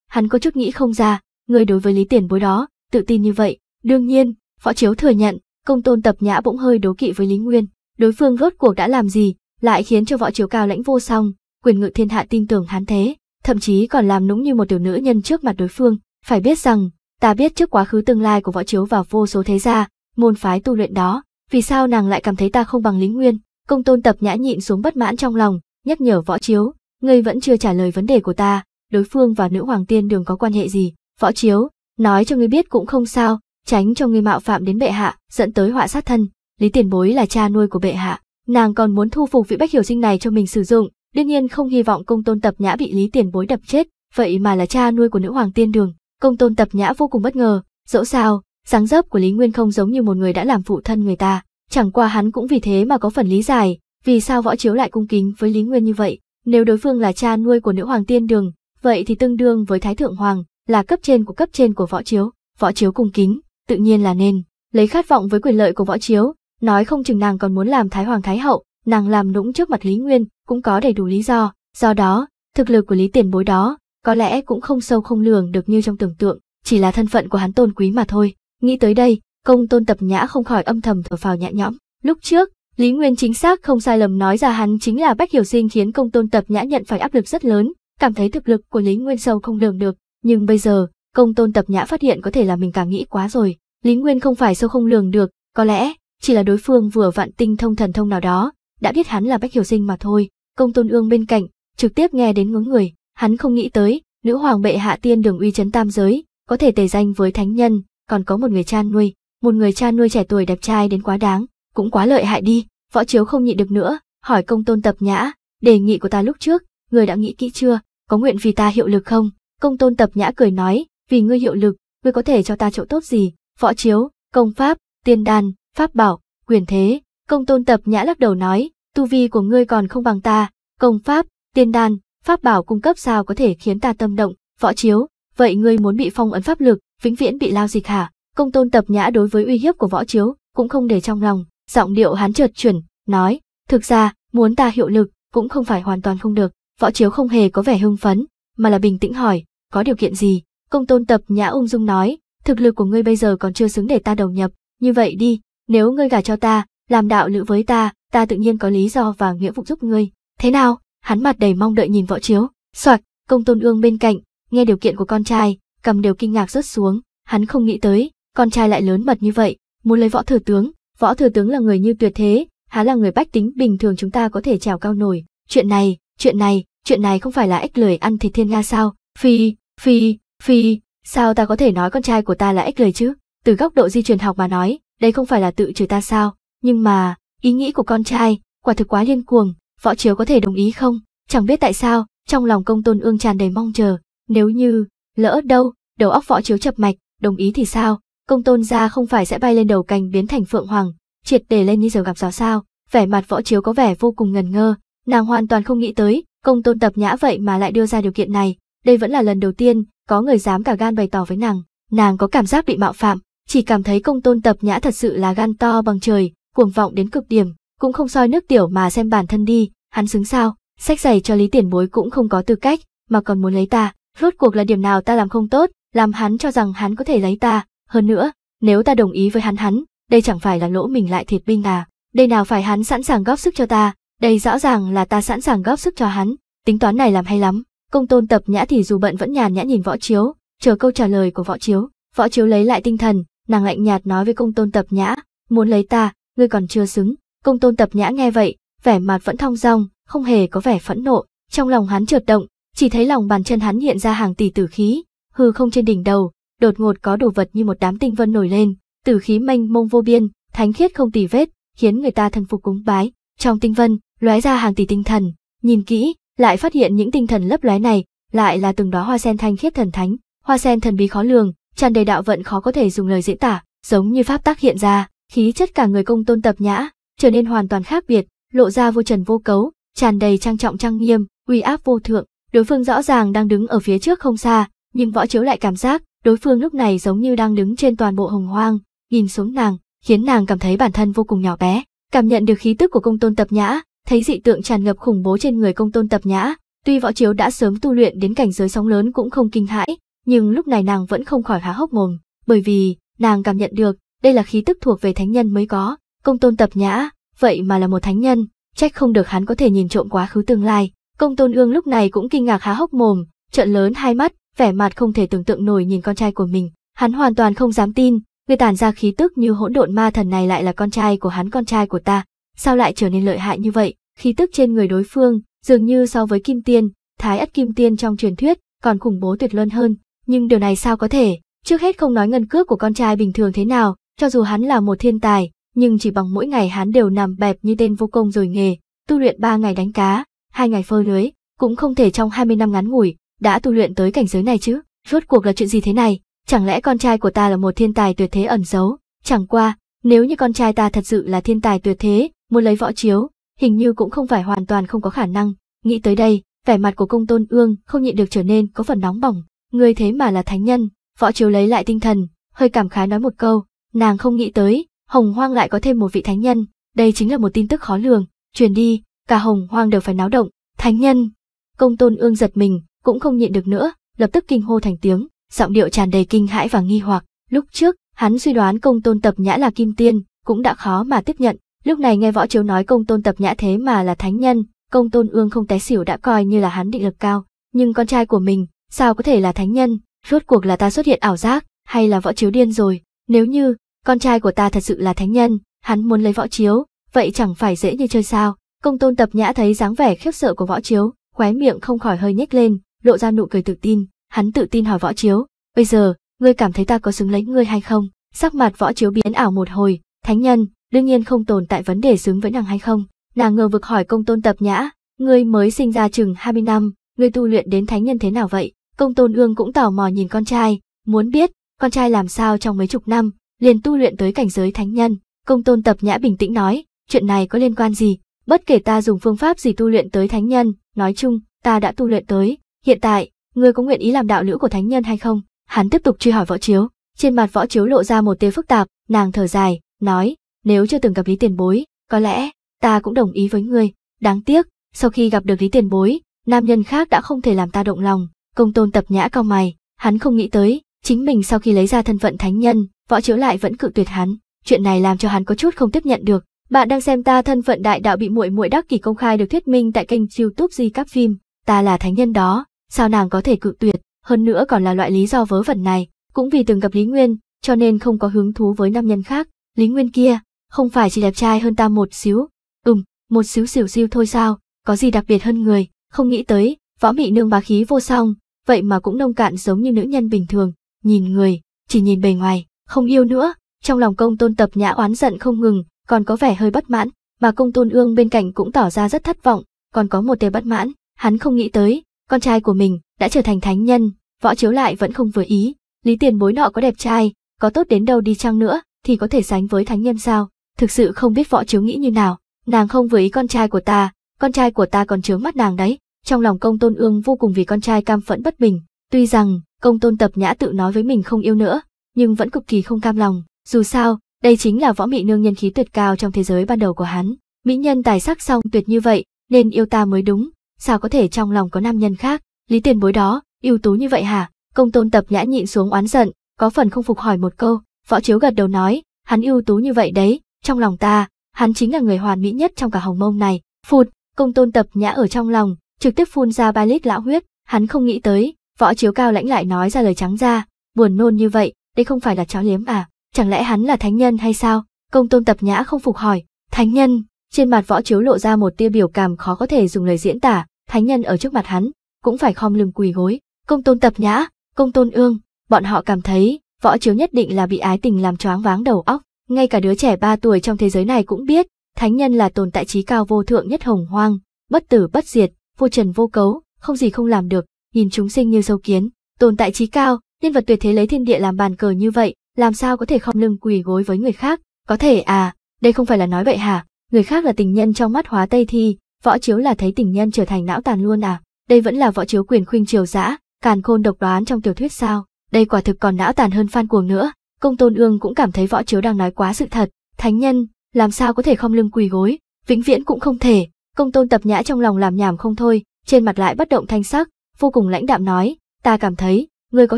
Hắn có chút nghĩ không ra, ngươi đối với Lý Tiền Bối đó, tự tin như vậy. Đương nhiên, võ chiếu thừa nhận, công tôn tập nhã bỗng hơi đố kỵ với Lý Nguyên. Đối phương rốt cuộc đã làm gì, lại khiến cho võ chiếu cao lãnh vô song, quyền ngự thiên hạ tin tưởng hắn thế thậm chí còn làm nũng như một tiểu nữ nhân trước mặt đối phương. Phải biết rằng, ta biết trước quá khứ tương lai của võ chiếu vào vô số thế gia, môn phái tu luyện đó, vì sao nàng lại cảm thấy ta không bằng Lý Nguyên? Công tôn tập nhã nhịn xuống bất mãn trong lòng, nhắc nhở võ chiếu, ngươi vẫn chưa trả lời vấn đề của ta, đối phương và nữ hoàng tiên đường có quan hệ gì? Võ chiếu, nói cho ngươi biết cũng không sao, tránh cho ngươi mạo phạm đến bệ hạ, dẫn tới họa sát thân. Lý tiền bối là cha nuôi của bệ hạ, nàng còn muốn thu phục vị bách hiểu sinh này cho mình sử dụng, đương nhiên không hy vọng công tôn tập nhã bị lý tiền bối đập chết, vậy mà là cha nuôi của nữ hoàng tiên đường. Công tôn tập nhã vô cùng bất ngờ, dẫu sao, sáng dấp của Lý Nguyên không giống như một người đã làm phụ thân người ta, chẳng qua hắn cũng vì thế mà có phần lý giải, vì sao võ chiếu lại cung kính với Lý Nguyên như vậy. Nếu đối phương là cha nuôi của nữ hoàng tiên đường, vậy thì tương đương với thái thượng hoàng, là cấp trên của cấp trên của võ chiếu, võ chiếu cung kính, tự nhiên là nên, lấy khát vọng với quyền lợi của võ chiếu, nói không chừng nàng còn muốn làm thái hoàng thái hậu, nàng làm nũng trước mặt Lý Nguyên, cũng có đầy đủ lý do, do đó, thực lực của lý tiền bối đó, có lẽ cũng không sâu không lường được như trong tưởng tượng, chỉ là thân phận của hắn tôn quý mà thôi. Nghĩ tới đây, công tôn tập nhã không khỏi âm thầm thở phào nhẹ nhõm. Lúc trước, Lý Nguyên chính xác không sai lầm nói ra hắn chính là Bách Hiểu Sinh khiến công tôn tập nhã nhận phải áp lực rất lớn, cảm thấy thực lực của Lý Nguyên sâu không lường được, nhưng bây giờ, công tôn tập nhã phát hiện có thể là mình càng nghĩ quá rồi. Lý Nguyên không phải sâu không lường được, có lẽ chỉ là đối phương vừa vạn tinh thông thần thông nào đó, đã biết hắn là Bách Hiểu Sinh mà thôi. Công Tôn Ương bên cạnh, trực tiếp nghe đến ngưỡng người, hắn không nghĩ tới, nữ hoàng bệ hạ tiên đường uy chấn tam giới, có thể tề danh với thánh nhân, còn có một người cha nuôi, một người cha nuôi trẻ tuổi đẹp trai đến quá đáng, cũng quá lợi hại đi, võ chiếu không nhịn được nữa, hỏi công tôn tập nhã, đề nghị của ta lúc trước, người đã nghĩ kỹ chưa, có nguyện vì ta hiệu lực không? Công tôn tập nhã cười nói, vì ngươi hiệu lực, ngươi có thể cho ta chỗ tốt gì, võ chiếu, công pháp, tiên đan, pháp bảo, quyền thế, công tôn tập nhã lắc đầu nói, tu vi của ngươi còn không bằng ta, công pháp, tiên đan, pháp bảo cung cấp sao có thể khiến ta tâm động, võ chiếu, vậy ngươi muốn bị phong ấn pháp lực, vĩnh viễn bị lao dịch hả? Công tôn tập nhã đối với uy hiếp của võ chiếu, cũng không để trong lòng, giọng điệu hắn chợt chuyển, nói, thực ra, muốn ta hiệu lực, cũng không phải hoàn toàn không được, võ chiếu không hề có vẻ hưng phấn, mà là bình tĩnh hỏi, có điều kiện gì? Công tôn tập nhã ung dung nói, thực lực của ngươi bây giờ còn chưa xứng để ta đầu nhập, như vậy đi, nếu ngươi gả cho ta, làm đạo lữ với ta, ta tự nhiên có lý do và nghĩa vụ giúp ngươi. Thế nào? Hắn mặt đầy mong đợi nhìn võ chiếu. Soạt, công tôn ương bên cạnh, nghe điều kiện của con trai, cầm đều kinh ngạc rớt xuống, hắn không nghĩ tới, con trai lại lớn mật như vậy, muốn lấy võ thừa tướng, võ thừa tướng là người như tuyệt thế, há là người bách tính bình thường chúng ta có thể trèo cao nổi. Chuyện này, chuyện này, chuyện này không phải là ích lười ăn thịt thiên nga sao? Phi, phi, phi, sao ta có thể nói con trai của ta là ích lười chứ? Từ góc độ di truyền học mà nói, đây không phải là tự chửi ta sao? Nhưng mà, ý nghĩ của con trai, quả thực quá liên cuồng, võ chiếu có thể đồng ý không? Chẳng biết tại sao, trong lòng công tôn ương tràn đầy mong chờ, nếu như, lỡ đâu, đầu óc võ chiếu chập mạch, đồng ý thì sao? Công tôn gia không phải sẽ bay lên đầu cành biến thành phượng hoàng, triệt để lên như giờ gặp gió sao? Vẻ mặt võ chiếu có vẻ vô cùng ngần ngơ, nàng hoàn toàn không nghĩ tới, công tôn tập nhã vậy mà lại đưa ra điều kiện này, đây vẫn là lần đầu tiên có người dám cả gan bày tỏ với nàng nàng có cảm giác bị mạo phạm chỉ cảm thấy công tôn tập nhã thật sự là gan to bằng trời cuồng vọng đến cực điểm, cũng không soi nước tiểu mà xem bản thân đi, hắn xứng sao, sách giày cho lý tiền bối cũng không có tư cách, mà còn muốn lấy ta, rốt cuộc là điểm nào ta làm không tốt, làm hắn cho rằng hắn có thể lấy ta, hơn nữa, nếu ta đồng ý với hắn hắn, đây chẳng phải là lỗ mình lại thiệt binh à, đây nào phải hắn sẵn sàng góp sức cho ta, đây rõ ràng là ta sẵn sàng góp sức cho hắn, tính toán này làm hay lắm, công tôn tập nhã thì dù bận vẫn nhàn nhã nhìn võ chiếu, chờ câu trả lời của võ chiếu, võ chiếu lấy lại tinh thần, nàng lạnh nhạt nói với công tôn tập nhã, muốn lấy ta, ngươi còn chưa xứng. Công tôn tập nhã nghe vậy, vẻ mặt vẫn thong dong, không hề có vẻ phẫn nộ, trong lòng hắn chợt động, chỉ thấy lòng bàn chân hắn hiện ra hàng tỷ tử khí, hư không trên đỉnh đầu, đột ngột có đồ vật như một đám tinh vân nổi lên, tử khí mênh mông vô biên, thánh khiết không tì vết, khiến người ta thân phục cúng bái. Trong tinh vân, lóe ra hàng tỷ tinh thần, nhìn kỹ, lại phát hiện những tinh thần lấp lóe này, lại là từng đó hoa sen thanh khiết thần thánh, hoa sen thần bí khó lường, tràn đầy đạo vận khó có thể dùng lời diễn tả, giống như pháp tác hiện ra, khí chất cả người công tôn tập nhã, trở nên hoàn toàn khác biệt, lộ ra vô trần vô cấu, tràn đầy trang trọng trang nghiêm, uy áp vô thượng, đối phương rõ ràng đang đứng ở phía trước không xa, nhưng võ chiếu lại cảm giác, đối phương lúc này giống như đang đứng trên toàn bộ hồng hoang, nhìn xuống nàng, khiến nàng cảm thấy bản thân vô cùng nhỏ bé, cảm nhận được khí tức của công tôn tập nhã, thấy dị tượng tràn ngập khủng bố trên người công tôn tập nhã, tuy võ chiếu đã sớm tu luyện đến cảnh giới sóng lớn cũng không kinh hãi, nhưng lúc này nàng vẫn không khỏi há hốc mồm, bởi vì, nàng cảm nhận được, đây là khí tức thuộc về thánh nhân mới có, công tôn tập nhã, vậy mà là một thánh nhân, trách không được hắn có thể nhìn trộm quá khứ tương lai. Công tôn ương lúc này cũng kinh ngạc há hốc mồm, trợn lớn hai mắt, vẻ mặt không thể tưởng tượng nổi nhìn con trai của mình. Hắn hoàn toàn không dám tin, người tản ra khí tức như hỗn độn ma thần này lại là con trai của hắn con trai của ta, sao lại trở nên lợi hại như vậy, khí tức trên người đối phương, dường như so với kim tiên, thái ất kim tiên trong truyền thuyết, còn khủng bố tuyệt luân hơn, nhưng điều này sao có thể, trước hết không nói ngân cước của con trai bình thường thế nào, cho dù hắn là một thiên tài, nhưng chỉ bằng mỗi ngày hắn đều nằm bẹp như tên vô công rồi nghề, tu luyện 3 ngày đánh cá, 2 ngày phơi lưới, cũng không thể trong 20 năm ngắn ngủi, đã tu luyện tới cảnh giới này chứ. Rốt cuộc là chuyện gì thế này? Chẳng lẽ con trai của ta là một thiên tài tuyệt thế ẩn giấu? Chẳng qua, nếu như con trai ta thật sự là thiên tài tuyệt thế, muốn lấy võ chiếu, hình như cũng không phải hoàn toàn không có khả năng. Nghĩ tới đây, vẻ mặt của công tôn ương không nhịn được trở nên có phần nóng bỏng. Người thế mà là thánh nhân, võ chiếu lấy lại tinh thần, hơi cảm khái nói một câu, Nàng không nghĩ tới, Hồng Hoang lại có thêm một vị thánh nhân, đây chính là một tin tức khó lường, truyền đi, cả Hồng Hoang đều phải náo động, thánh nhân. Công tôn ương giật mình, cũng không nhịn được nữa, lập tức kinh hô thành tiếng, giọng điệu tràn đầy kinh hãi và nghi hoặc, lúc trước, hắn suy đoán công tôn tập nhã là kim tiên, cũng đã khó mà tiếp nhận, lúc này nghe võ chiếu nói công tôn tập nhã thế mà là thánh nhân, công tôn ương không té xỉu đã coi như là hắn định lực cao, nhưng con trai của mình, sao có thể là thánh nhân, rốt cuộc là ta xuất hiện ảo giác, hay là võ chiếu điên rồi, nếu như, con trai của ta thật sự là thánh nhân, hắn muốn lấy võ chiếu, vậy chẳng phải dễ như chơi sao. Công tôn tập nhã thấy dáng vẻ khiếp sợ của võ chiếu, khóe miệng không khỏi hơi nhếch lên, lộ ra nụ cười tự tin, hắn tự tin hỏi võ chiếu, bây giờ, ngươi cảm thấy ta có xứng lấy ngươi hay không? Sắc mặt võ chiếu biến ảo một hồi, thánh nhân, đương nhiên không tồn tại vấn đề xứng với nàng hay không. Nàng ngờ vực hỏi công tôn tập nhã, ngươi mới sinh ra chừng 20 năm, ngươi tu luyện đến thánh nhân thế nào vậy? Công tôn ương cũng tò mò nhìn con trai, muốn biết, con trai làm sao trong mấy chục năm, liền tu luyện tới cảnh giới thánh nhân. Công tôn tập nhã bình tĩnh nói, chuyện này có liên quan gì, bất kể ta dùng phương pháp gì tu luyện tới thánh nhân, nói chung, ta đã tu luyện tới, hiện tại, ngươi có nguyện ý làm đạo lữ của thánh nhân hay không? Hắn tiếp tục truy hỏi võ chiếu, trên mặt võ chiếu lộ ra một tia phức tạp, nàng thở dài, nói, nếu chưa từng gặp lý tiền bối, có lẽ, ta cũng đồng ý với ngươi, đáng tiếc, sau khi gặp được lý tiền bối, nam nhân khác đã không thể làm ta động lòng, công tôn tập nhã cao mày, hắn không nghĩ tới, chính mình sau khi lấy ra thân phận thánh nhân, võ chiếu lại vẫn cự tuyệt hắn chuyện này làm cho hắn có chút không tiếp nhận được bạn đang xem ta thân phận đại đạo bị muội muội đắc kỷ công khai được thuyết minh tại kênh youtube di cắp phim ta là thánh nhân đó sao nàng có thể cự tuyệt hơn nữa còn là loại lý do vớ vẩn này cũng vì từng gặp lý nguyên cho nên không có hứng thú với nam nhân khác lý nguyên kia không phải chỉ đẹp trai hơn ta một xíu ừm một xíu xỉu xiu thôi sao có gì đặc biệt hơn người không nghĩ tới võ mị nương bá khí vô song vậy mà cũng nông cạn giống như nữ nhân bình thường nhìn người chỉ nhìn bề ngoài không yêu nữa, trong lòng công tôn tập nhã oán giận không ngừng, còn có vẻ hơi bất mãn, mà công tôn ương bên cạnh cũng tỏ ra rất thất vọng, còn có một tia bất mãn, hắn không nghĩ tới, con trai của mình đã trở thành thánh nhân, võ chiếu lại vẫn không vừa ý, lý tiền bối nọ có đẹp trai, có tốt đến đâu đi chăng nữa thì có thể sánh với thánh nhân sao, thực sự không biết võ chiếu nghĩ như nào, nàng không vừa ý con trai của ta, con trai của ta còn chướng mắt nàng đấy, trong lòng công tôn ương vô cùng vì con trai cam phẫn bất bình, tuy rằng công tôn tập nhã tự nói với mình không yêu nữa, nhưng vẫn cực kỳ không cam lòng. Dù sao, đây chính là võ mị nương nhân khí tuyệt cao trong thế giới ban đầu của hắn. Mỹ nhân tài sắc song tuyệt như vậy, nên yêu ta mới đúng, sao có thể trong lòng có nam nhân khác, lý tiền bối đó, ưu tú như vậy hả? Công tôn tập nhã nhịn xuống oán giận, có phần không phục hỏi một câu, võ chiếu gật đầu nói, hắn ưu tú như vậy đấy, trong lòng ta, hắn chính là người hoàn mỹ nhất trong cả hồng mông này. Phụt, công tôn tập nhã ở trong lòng, trực tiếp phun ra ba lít lão huyết, hắn không nghĩ tới, võ chiếu cao lãnh lại nói ra lời trắng ra, buồn nôn như vậy, đây không phải là chó liếm à, chẳng lẽ hắn là thánh nhân hay sao? Công tôn tập nhã không phục hỏi, thánh nhân, trên mặt võ chiếu lộ ra một tia biểu cảm khó có thể dùng lời diễn tả, thánh nhân ở trước mặt hắn, cũng phải khom lưng quỳ gối, công tôn tập nhã, công tôn ương, bọn họ cảm thấy, võ chiếu nhất định là bị ái tình làm choáng váng đầu óc, ngay cả đứa trẻ 3 tuổi trong thế giới này cũng biết, thánh nhân là tồn tại trí cao vô thượng nhất hồng hoang, bất tử bất diệt, vô trần vô cấu, không gì không làm được, nhìn chúng sinh như sâu kiến, tồn tại trí cao, tiên vật tuyệt thế lấy thiên địa làm bàn cờ như vậy, làm sao có thể không lưng quỳ gối với người khác? Có thể à, đây không phải là nói vậy hả? Người khác là tình nhân trong mắt hóa Tây Thi, võ chiếu là thấy tình nhân trở thành não tàn luôn à? Đây vẫn là võ chiếu quyền khuynh triều dã, càn khôn độc đoán trong tiểu thuyết sao? Đây quả thực còn não tàn hơn Phan Cuồng nữa. Công Tôn Ương cũng cảm thấy võ chiếu đang nói quá sự thật. Thánh nhân, làm sao có thể không lưng quỳ gối? Vĩnh viễn cũng không thể. Công Tôn Tập Nhã trong lòng làm nhảm không thôi, trên mặt lại bất động thanh sắc, vô cùng lãnh đạm nói, ta cảm thấy ngươi có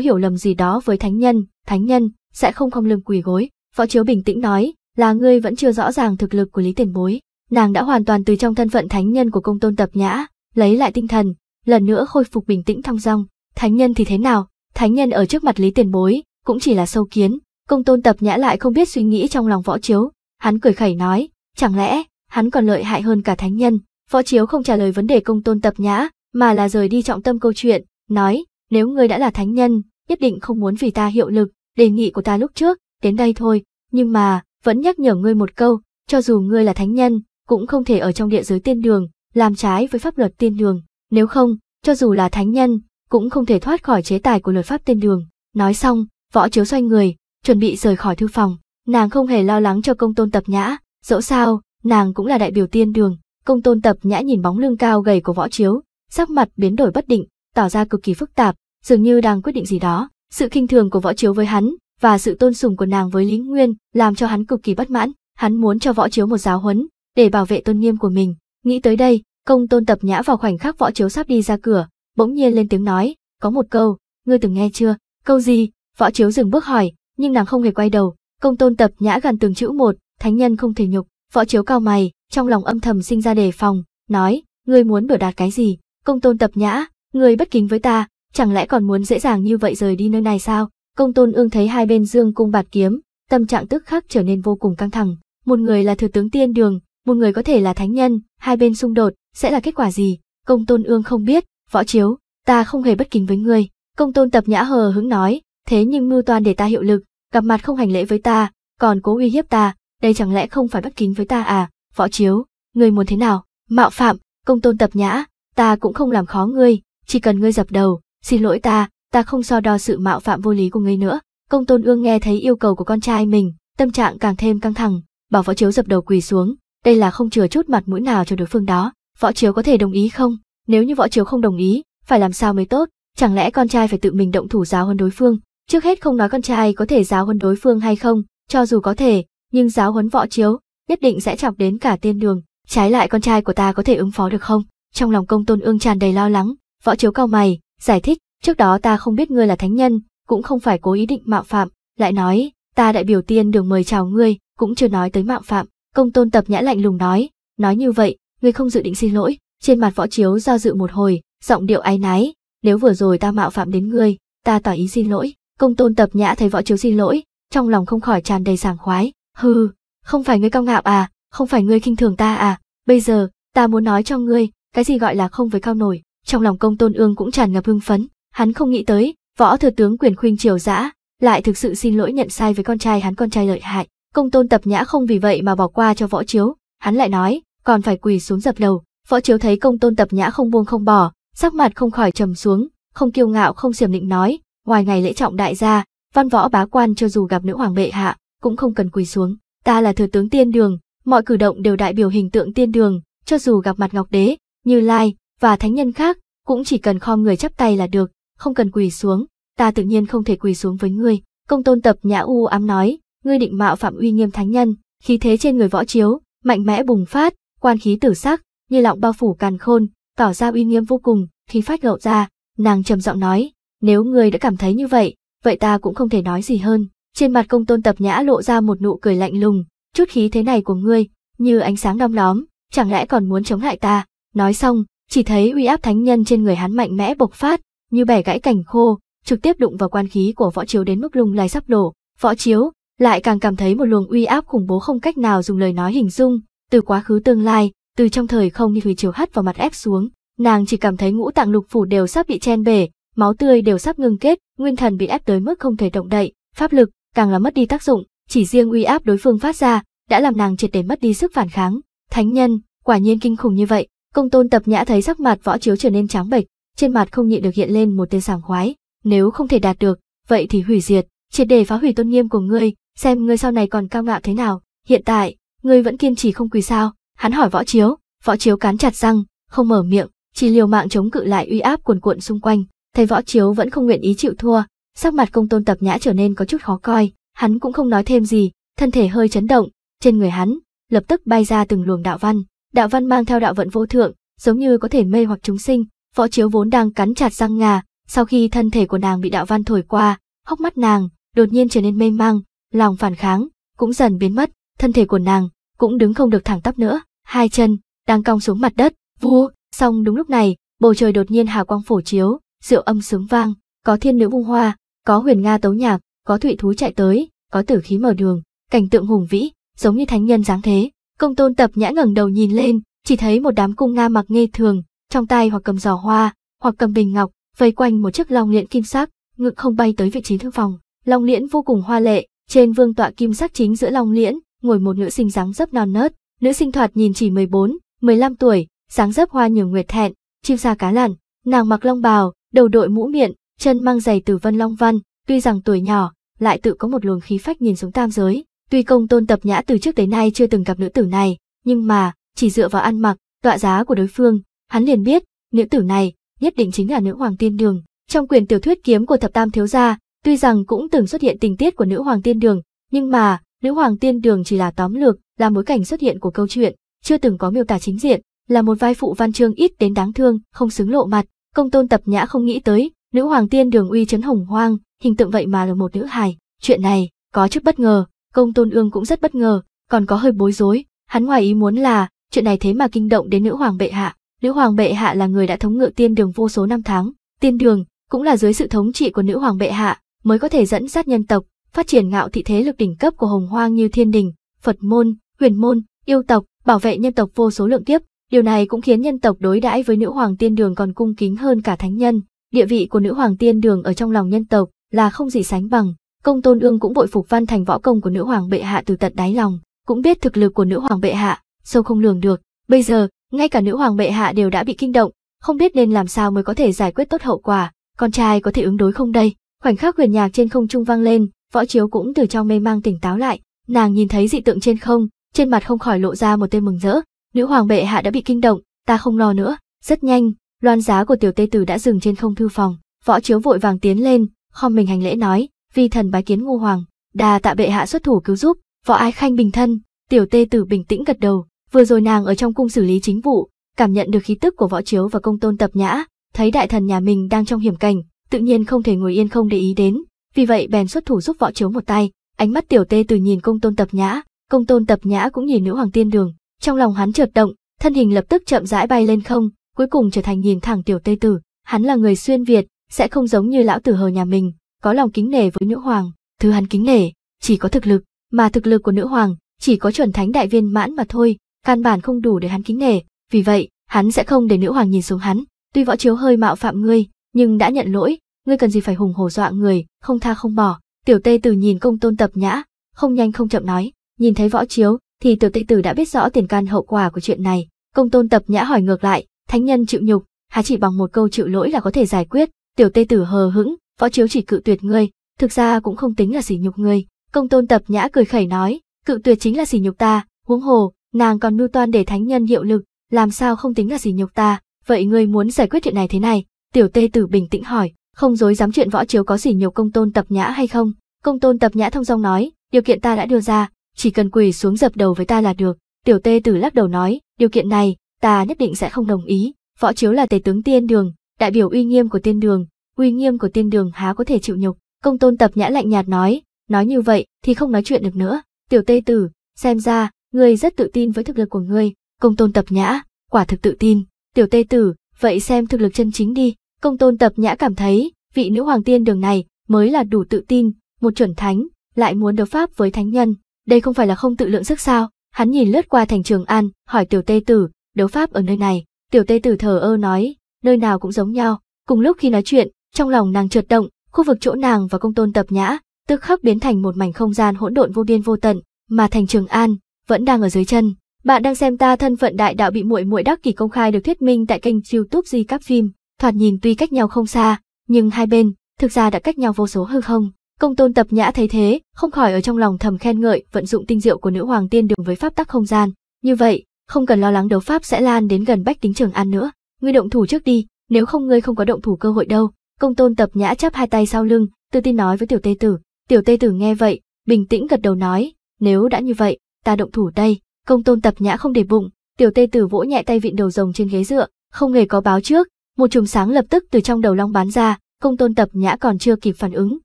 hiểu lầm gì đó với thánh nhân, thánh nhân, sẽ không không lưng quỳ gối. Võ Chiếu bình tĩnh nói, là ngươi vẫn chưa rõ ràng thực lực của Lý Tiền Bối. Nàng đã hoàn toàn từ trong thân phận thánh nhân của công tôn tập nhã, lấy lại tinh thần, lần nữa khôi phục bình tĩnh thong dong. Thánh nhân thì thế nào? Thánh nhân ở trước mặt Lý Tiền Bối, cũng chỉ là sâu kiến. Công tôn tập nhã lại không biết suy nghĩ trong lòng Võ Chiếu. Hắn cười khẩy nói, chẳng lẽ, hắn còn lợi hại hơn cả thánh nhân. Võ Chiếu không trả lời vấn đề công tôn tập nhã, mà là rời đi trọng tâm câu chuyện, nói, nếu ngươi đã là thánh nhân, nhất định không muốn vì ta hiệu lực, đề nghị của ta lúc trước, đến đây thôi, nhưng mà, vẫn nhắc nhở ngươi một câu, cho dù ngươi là thánh nhân, cũng không thể ở trong địa giới tiên đường, làm trái với pháp luật tiên đường, nếu không, cho dù là thánh nhân, cũng không thể thoát khỏi chế tài của luật pháp tiên đường. Nói xong, võ chiếu xoay người, chuẩn bị rời khỏi thư phòng, nàng không hề lo lắng cho công tôn tập nhã, dẫu sao, nàng cũng là đại biểu tiên đường, công tôn tập nhã nhìn bóng lưng cao gầy của võ chiếu, sắc mặt biến đổi bất định, tỏ ra cực kỳ phức tạp, dường như đang quyết định gì đó. Sự kinh thường của Võ Chiếu với hắn và sự tôn sùng của nàng với Lý Nguyên làm cho hắn cực kỳ bất mãn, hắn muốn cho Võ Chiếu một giáo huấn để bảo vệ tôn nghiêm của mình. Nghĩ tới đây, Công Tôn Tập Nhã vào khoảnh khắc Võ Chiếu sắp đi ra cửa, bỗng nhiên lên tiếng nói, có một câu, ngươi từng nghe chưa? Câu gì? Võ Chiếu dừng bước hỏi, nhưng nàng không hề quay đầu, Công Tôn Tập Nhã gần từng chữ một, thánh nhân không thể nhục, Võ Chiếu cao mày, trong lòng âm thầm sinh ra đề phòng, nói, ngươi muốn biểu đạt cái gì? Công Tôn Tập Nhã, người bất kính với ta, chẳng lẽ còn muốn dễ dàng như vậy rời đi nơi này sao? Công tôn ương thấy hai bên dương cung bạt kiếm, tâm trạng tức khắc trở nên vô cùng căng thẳng. Một người là thừa tướng tiên đường, một người có thể là thánh nhân, hai bên xung đột, sẽ là kết quả gì? Công tôn ương không biết, võ chiếu, ta không hề bất kính với ngươi. Công tôn tập nhã hờ hứng nói, thế nhưng mưu toàn để ta hiệu lực, gặp mặt không hành lễ với ta, còn cố uy hiếp ta, đây chẳng lẽ không phải bất kính với ta à? Võ chiếu, ngươi muốn thế nào? Mạo phạm, công tôn tập nhã, ta cũng không làm khó ngươi, chỉ cần ngươi dập đầu, xin lỗi ta, ta không so đo sự mạo phạm vô lý của ngươi nữa. Công tôn ương nghe thấy yêu cầu của con trai mình, tâm trạng càng thêm căng thẳng, bảo võ chiếu dập đầu quỳ xuống, đây là không chừa chút mặt mũi nào cho đối phương đó. Võ chiếu có thể đồng ý không? Nếu như võ chiếu không đồng ý, phải làm sao mới tốt? Chẳng lẽ con trai phải tự mình động thủ giáo huấn đối phương? Trước hết không nói con trai có thể giáo huấn đối phương hay không, cho dù có thể, nhưng giáo huấn võ chiếu nhất định sẽ chọc đến cả tiên đường. Trái lại con trai của ta có thể ứng phó được không? Trong lòng công tôn ương tràn đầy lo lắng, Võ Chiếu cao mày, giải thích, trước đó ta không biết ngươi là thánh nhân, cũng không phải cố ý định mạo phạm, lại nói, ta đại biểu tiên đường mời chào ngươi, cũng chưa nói tới mạo phạm, công tôn tập nhã lạnh lùng nói, nói như vậy, ngươi không dự định xin lỗi, trên mặt võ chiếu do dự một hồi, giọng điệu áy náy, nếu vừa rồi ta mạo phạm đến ngươi, ta tỏ ý xin lỗi, công tôn tập nhã thấy võ chiếu xin lỗi, trong lòng không khỏi tràn đầy sảng khoái, hừ, không phải ngươi cao ngạo à, không phải ngươi khinh thường ta à, bây giờ, ta muốn nói cho ngươi, cái gì gọi là không với cao nổi, trong lòng công tôn ương cũng tràn ngập hưng phấn, hắn không nghĩ tới, võ thừa tướng quyền khuynh triều dã, lại thực sự xin lỗi nhận sai với con trai hắn con trai lợi hại, công tôn tập nhã không vì vậy mà bỏ qua cho võ chiếu, hắn lại nói, còn phải quỳ xuống dập đầu, võ chiếu thấy công tôn tập nhã không buông không bỏ, sắc mặt không khỏi trầm xuống, không kiêu ngạo không xiểm định nói, ngoài ngày lễ trọng đại gia, văn võ bá quan cho dù gặp nữ hoàng bệ hạ, cũng không cần quỳ xuống, ta là thừa tướng tiên đường, mọi cử động đều đại biểu hình tượng tiên đường, cho dù gặp mặt ngọc đế, như lai, và thánh nhân khác cũng chỉ cần khom người chắp tay là được, không cần quỳ xuống, ta tự nhiên không thể quỳ xuống với ngươi. Công tôn tập nhã u ám nói, ngươi định mạo phạm uy nghiêm thánh nhân, khí thế trên người võ chiếu, mạnh mẽ bùng phát, quan khí tử sắc, như lọng bao phủ càn khôn, tỏ ra uy nghiêm vô cùng, khi phát lộ ra, nàng trầm giọng nói, nếu ngươi đã cảm thấy như vậy, vậy ta cũng không thể nói gì hơn. Trên mặt công tôn tập nhã lộ ra một nụ cười lạnh lùng, chút khí thế này của ngươi, như ánh sáng đom đóm, chẳng lẽ còn muốn chống lại ta, nói xong, chỉ thấy uy áp thánh nhân trên người hắn mạnh mẽ bộc phát, như bẻ gãy cành khô, trực tiếp đụng vào quan khí của võ chiếu đến mức lung lay sắp đổ. Võ chiếu lại càng cảm thấy một luồng uy áp khủng bố không cách nào dùng lời nói hình dung, từ quá khứ tương lai, từ trong thời không như thủy chiều hắt vào mặt ép xuống, nàng chỉ cảm thấy ngũ tạng lục phủ đều sắp bị chen bể, máu tươi đều sắp ngưng kết, nguyên thần bị ép tới mức không thể động đậy, pháp lực càng là mất đi tác dụng, chỉ riêng uy áp đối phương phát ra đã làm nàng triệt để mất đi sức phản kháng. Thánh nhân, quả nhiên kinh khủng như vậy, Công tôn tập nhã thấy sắc mặt võ chiếu trở nên trắng bệch, trên mặt không nhịn được hiện lên một tia sảng khoái, nếu không thể đạt được, vậy thì hủy diệt, triệt để phá hủy tôn nghiêm của ngươi, xem ngươi sau này còn cao ngạo thế nào, hiện tại, ngươi vẫn kiên trì không quỳ sao, hắn hỏi võ chiếu, võ chiếu cắn chặt răng, không mở miệng, chỉ liều mạng chống cự lại uy áp cuồn cuộn xung quanh, thấy võ chiếu vẫn không nguyện ý chịu thua, sắc mặt công tôn tập nhã trở nên có chút khó coi, hắn cũng không nói thêm gì, thân thể hơi chấn động, trên người hắn, lập tức bay ra từng luồng đạo văn, Đạo văn mang theo đạo vận vô thượng, giống như có thể mê hoặc chúng sinh, võ chiếu vốn đang cắn chặt răng ngà, sau khi thân thể của nàng bị đạo văn thổi qua, hốc mắt nàng đột nhiên trở nên mê mang, lòng phản kháng cũng dần biến mất, thân thể của nàng cũng đứng không được thẳng tắp nữa, hai chân đang cong xuống mặt đất, vù, xong đúng lúc này, bầu trời đột nhiên hào quang phổ chiếu, rượu âm sướng vang, có thiên nữ vung hoa, có huyền nga tấu nhạc, có thụy thú chạy tới, có tử khí mở đường, cảnh tượng hùng vĩ, giống như thánh nhân dáng thế. Công tôn tập nhã ngẩng đầu nhìn lên, chỉ thấy một đám cung nga mặc nghe thường, trong tay hoặc cầm giỏ hoa, hoặc cầm bình ngọc, vây quanh một chiếc long liễn kim sắc, ngự không bay tới vị trí thư phòng. Long liễn vô cùng hoa lệ, trên vương tọa kim sắc chính giữa long liễn, ngồi một nữ sinh dáng dấp non nớt, nữ sinh thoạt nhìn chỉ 14, 15 tuổi, dáng dấp hoa nhường nguyệt thẹn, chim sa cá lặn, nàng mặc long bào, đầu đội mũ miệng, chân mang giày từ vân long văn, tuy rằng tuổi nhỏ, lại tự có một luồng khí phách nhìn xuống tam giới. Tuy công tôn tập nhã từ trước tới nay chưa từng gặp nữ tử này, nhưng mà, chỉ dựa vào ăn mặc, tọa giá của đối phương, hắn liền biết, nữ tử này, nhất định chính là nữ hoàng tiên đường. Trong quyền tiểu thuyết kiếm của thập tam thiếu gia, tuy rằng cũng từng xuất hiện tình tiết của nữ hoàng tiên đường, nhưng mà, nữ hoàng tiên đường chỉ là tóm lược, là mối cảnh xuất hiện của câu chuyện, chưa từng có miêu tả chính diện, là một vai phụ văn chương ít đến đáng thương, không xứng lộ mặt, công tôn tập nhã không nghĩ tới, nữ hoàng tiên đường uy chấn hồng hoang, hình tượng vậy mà là một nữ hài, chuyện này, có chút bất ngờ, Công Tôn Ương cũng rất bất ngờ, còn có hơi bối rối, hắn ngoài ý muốn là, chuyện này thế mà kinh động đến nữ hoàng bệ hạ. Nữ hoàng bệ hạ là người đã thống ngự tiên đường vô số năm tháng, tiên đường cũng là dưới sự thống trị của nữ hoàng bệ hạ mới có thể dẫn dắt nhân tộc, phát triển ngạo thị thế lực đỉnh cấp của hồng hoang như thiên đình, Phật môn, huyền môn, yêu tộc, bảo vệ nhân tộc vô số lượng kiếp. Điều này cũng khiến nhân tộc đối đãi với nữ hoàng tiên đường còn cung kính hơn cả thánh nhân. Địa vị của nữ hoàng tiên đường ở trong lòng nhân tộc là không gì sánh bằng. Công tôn ương cũng vội phục văn thành võ công của nữ hoàng bệ hạ từ tận đáy lòng, cũng biết thực lực của nữ hoàng bệ hạ, sâu không lường được. Bây giờ, ngay cả nữ hoàng bệ hạ đều đã bị kinh động, không biết nên làm sao mới có thể giải quyết tốt hậu quả, con trai có thể ứng đối không đây? Khoảnh khắc huyền nhạc trên không trung vang lên, võ chiếu cũng từ trong mê mang tỉnh táo lại, nàng nhìn thấy dị tượng trên không, trên mặt không khỏi lộ ra một tia mừng rỡ. Nữ hoàng bệ hạ đã bị kinh động, ta không lo nữa. Rất nhanh, loan giá của tiểu tê tử đã dừng trên không thư phòng, võ chiếu vội vàng tiến lên, khom mình hành lễ nói, vi thần bái kiến ngô hoàng đà tạ bệ hạ xuất thủ cứu giúp võ ái khanh bình thân tiểu tê tử bình tĩnh gật đầu vừa rồi nàng ở trong cung xử lý chính vụ cảm nhận được khí tức của võ chiếu và công tôn tập nhã thấy đại thần nhà mình đang trong hiểm cảnh tự nhiên không thể ngồi yên không để ý đến vì vậy bèn xuất thủ giúp võ chiếu một tay ánh mắt tiểu tê Tử nhìn công tôn tập nhã công tôn tập nhã cũng nhìn nữ hoàng tiên đường trong lòng hắn chợt động thân hình lập tức chậm rãi bay lên không cuối cùng trở thành nhìn thẳng tiểu tê tử hắn là người xuyên việt sẽ không giống như lão tử hờ nhà mình có lòng kính nể với nữ hoàng, thứ hắn kính nể, chỉ có thực lực, mà thực lực của nữ hoàng chỉ có chuẩn thánh đại viên mãn mà thôi, căn bản không đủ để hắn kính nể, vì vậy, hắn sẽ không để nữ hoàng nhìn xuống hắn, tuy võ chiếu hơi mạo phạm ngươi, nhưng đã nhận lỗi, ngươi cần gì phải hùng hổ dọa người, không tha không bỏ. Tiểu Tê Tử nhìn công tôn tập nhã, không nhanh không chậm nói, nhìn thấy võ chiếu, thì tiểu Tê Tử đã biết rõ tiền căn hậu quả của chuyện này. Công tôn tập nhã hỏi ngược lại, thánh nhân chịu nhục, há chỉ bằng một câu chịu lỗi là có thể giải quyết. Tiểu Tê Tử hờ hững, võ chiếu chỉ cự tuyệt ngươi, thực ra cũng không tính là sỉ nhục ngươi. Công tôn tập nhã cười khẩy nói, cự tuyệt chính là sỉ nhục ta, huống hồ, nàng còn mưu toan để thánh nhân hiệu lực, làm sao không tính là sỉ nhục ta, vậy ngươi muốn giải quyết chuyện này thế này? Tiểu tê tử bình tĩnh hỏi, không dối dám chuyện võ chiếu có sỉ nhục công tôn tập nhã hay không. Công tôn tập nhã thông dong nói, điều kiện ta đã đưa ra, chỉ cần quỳ xuống dập đầu với ta là được. Tiểu tê tử lắc đầu nói, điều kiện này, ta nhất định sẽ không đồng ý. Võ chiếu là tề tướng tiên đường, đại biểu uy nghiêm của tiên đường, uy nghiêm của tiên đường há có thể chịu nhục. Công tôn tập nhã lạnh nhạt nói, nói như vậy thì không nói chuyện được nữa. Tiểu tây tử, xem ra, ngươi rất tự tin với thực lực của ngươi. Công tôn tập nhã, quả thực tự tin. Tiểu tây tử, vậy xem thực lực chân chính đi. Công tôn tập nhã cảm thấy, vị nữ hoàng tiên đường này mới là đủ tự tin, một chuẩn thánh, lại muốn đấu pháp với thánh nhân. Đây không phải là không tự lượng sức sao. Hắn nhìn lướt qua thành trường An, hỏi tiểu tây tử, đấu pháp ở nơi này. Tiểu tây tử thờ ơ nói, nơi nào cũng giống nhau. Cùng lúc khi nói chuyện, trong lòng nàng trượt động, khu vực chỗ nàng và công tôn tập nhã, tức khắc biến thành một mảnh không gian hỗn độn vô biên vô tận, mà thành Trường An vẫn đang ở dưới chân. Bạn đang xem ta thân phận đại đạo bị muội muội đắc kỷ công khai được thuyết minh tại kênh YouTube Di Cáp Phim. Thoạt nhìn tuy cách nhau không xa, nhưng hai bên thực ra đã cách nhau vô số hư không. Công tôn tập nhã thấy thế, không khỏi ở trong lòng thầm khen ngợi vận dụng tinh diệu của nữ hoàng tiên đường với pháp tắc không gian. Như vậy, không cần lo lắng đấu pháp sẽ lan đến gần bách tính trường an nữa. Ngươi động thủ trước đi, nếu không ngươi không có động thủ cơ hội đâu. Công tôn tập nhã chắp hai tay sau lưng, tự tin nói với tiểu tê tử. Tiểu tê tử nghe vậy, bình tĩnh gật đầu nói, nếu đã như vậy, ta động thủ đây. Công tôn tập nhã không để bụng, tiểu tê tử vỗ nhẹ tay vịn đầu rồng trên ghế dựa, không hề có báo trước. Một chùm sáng lập tức từ trong đầu long bán ra, công tôn tập nhã còn chưa kịp phản ứng,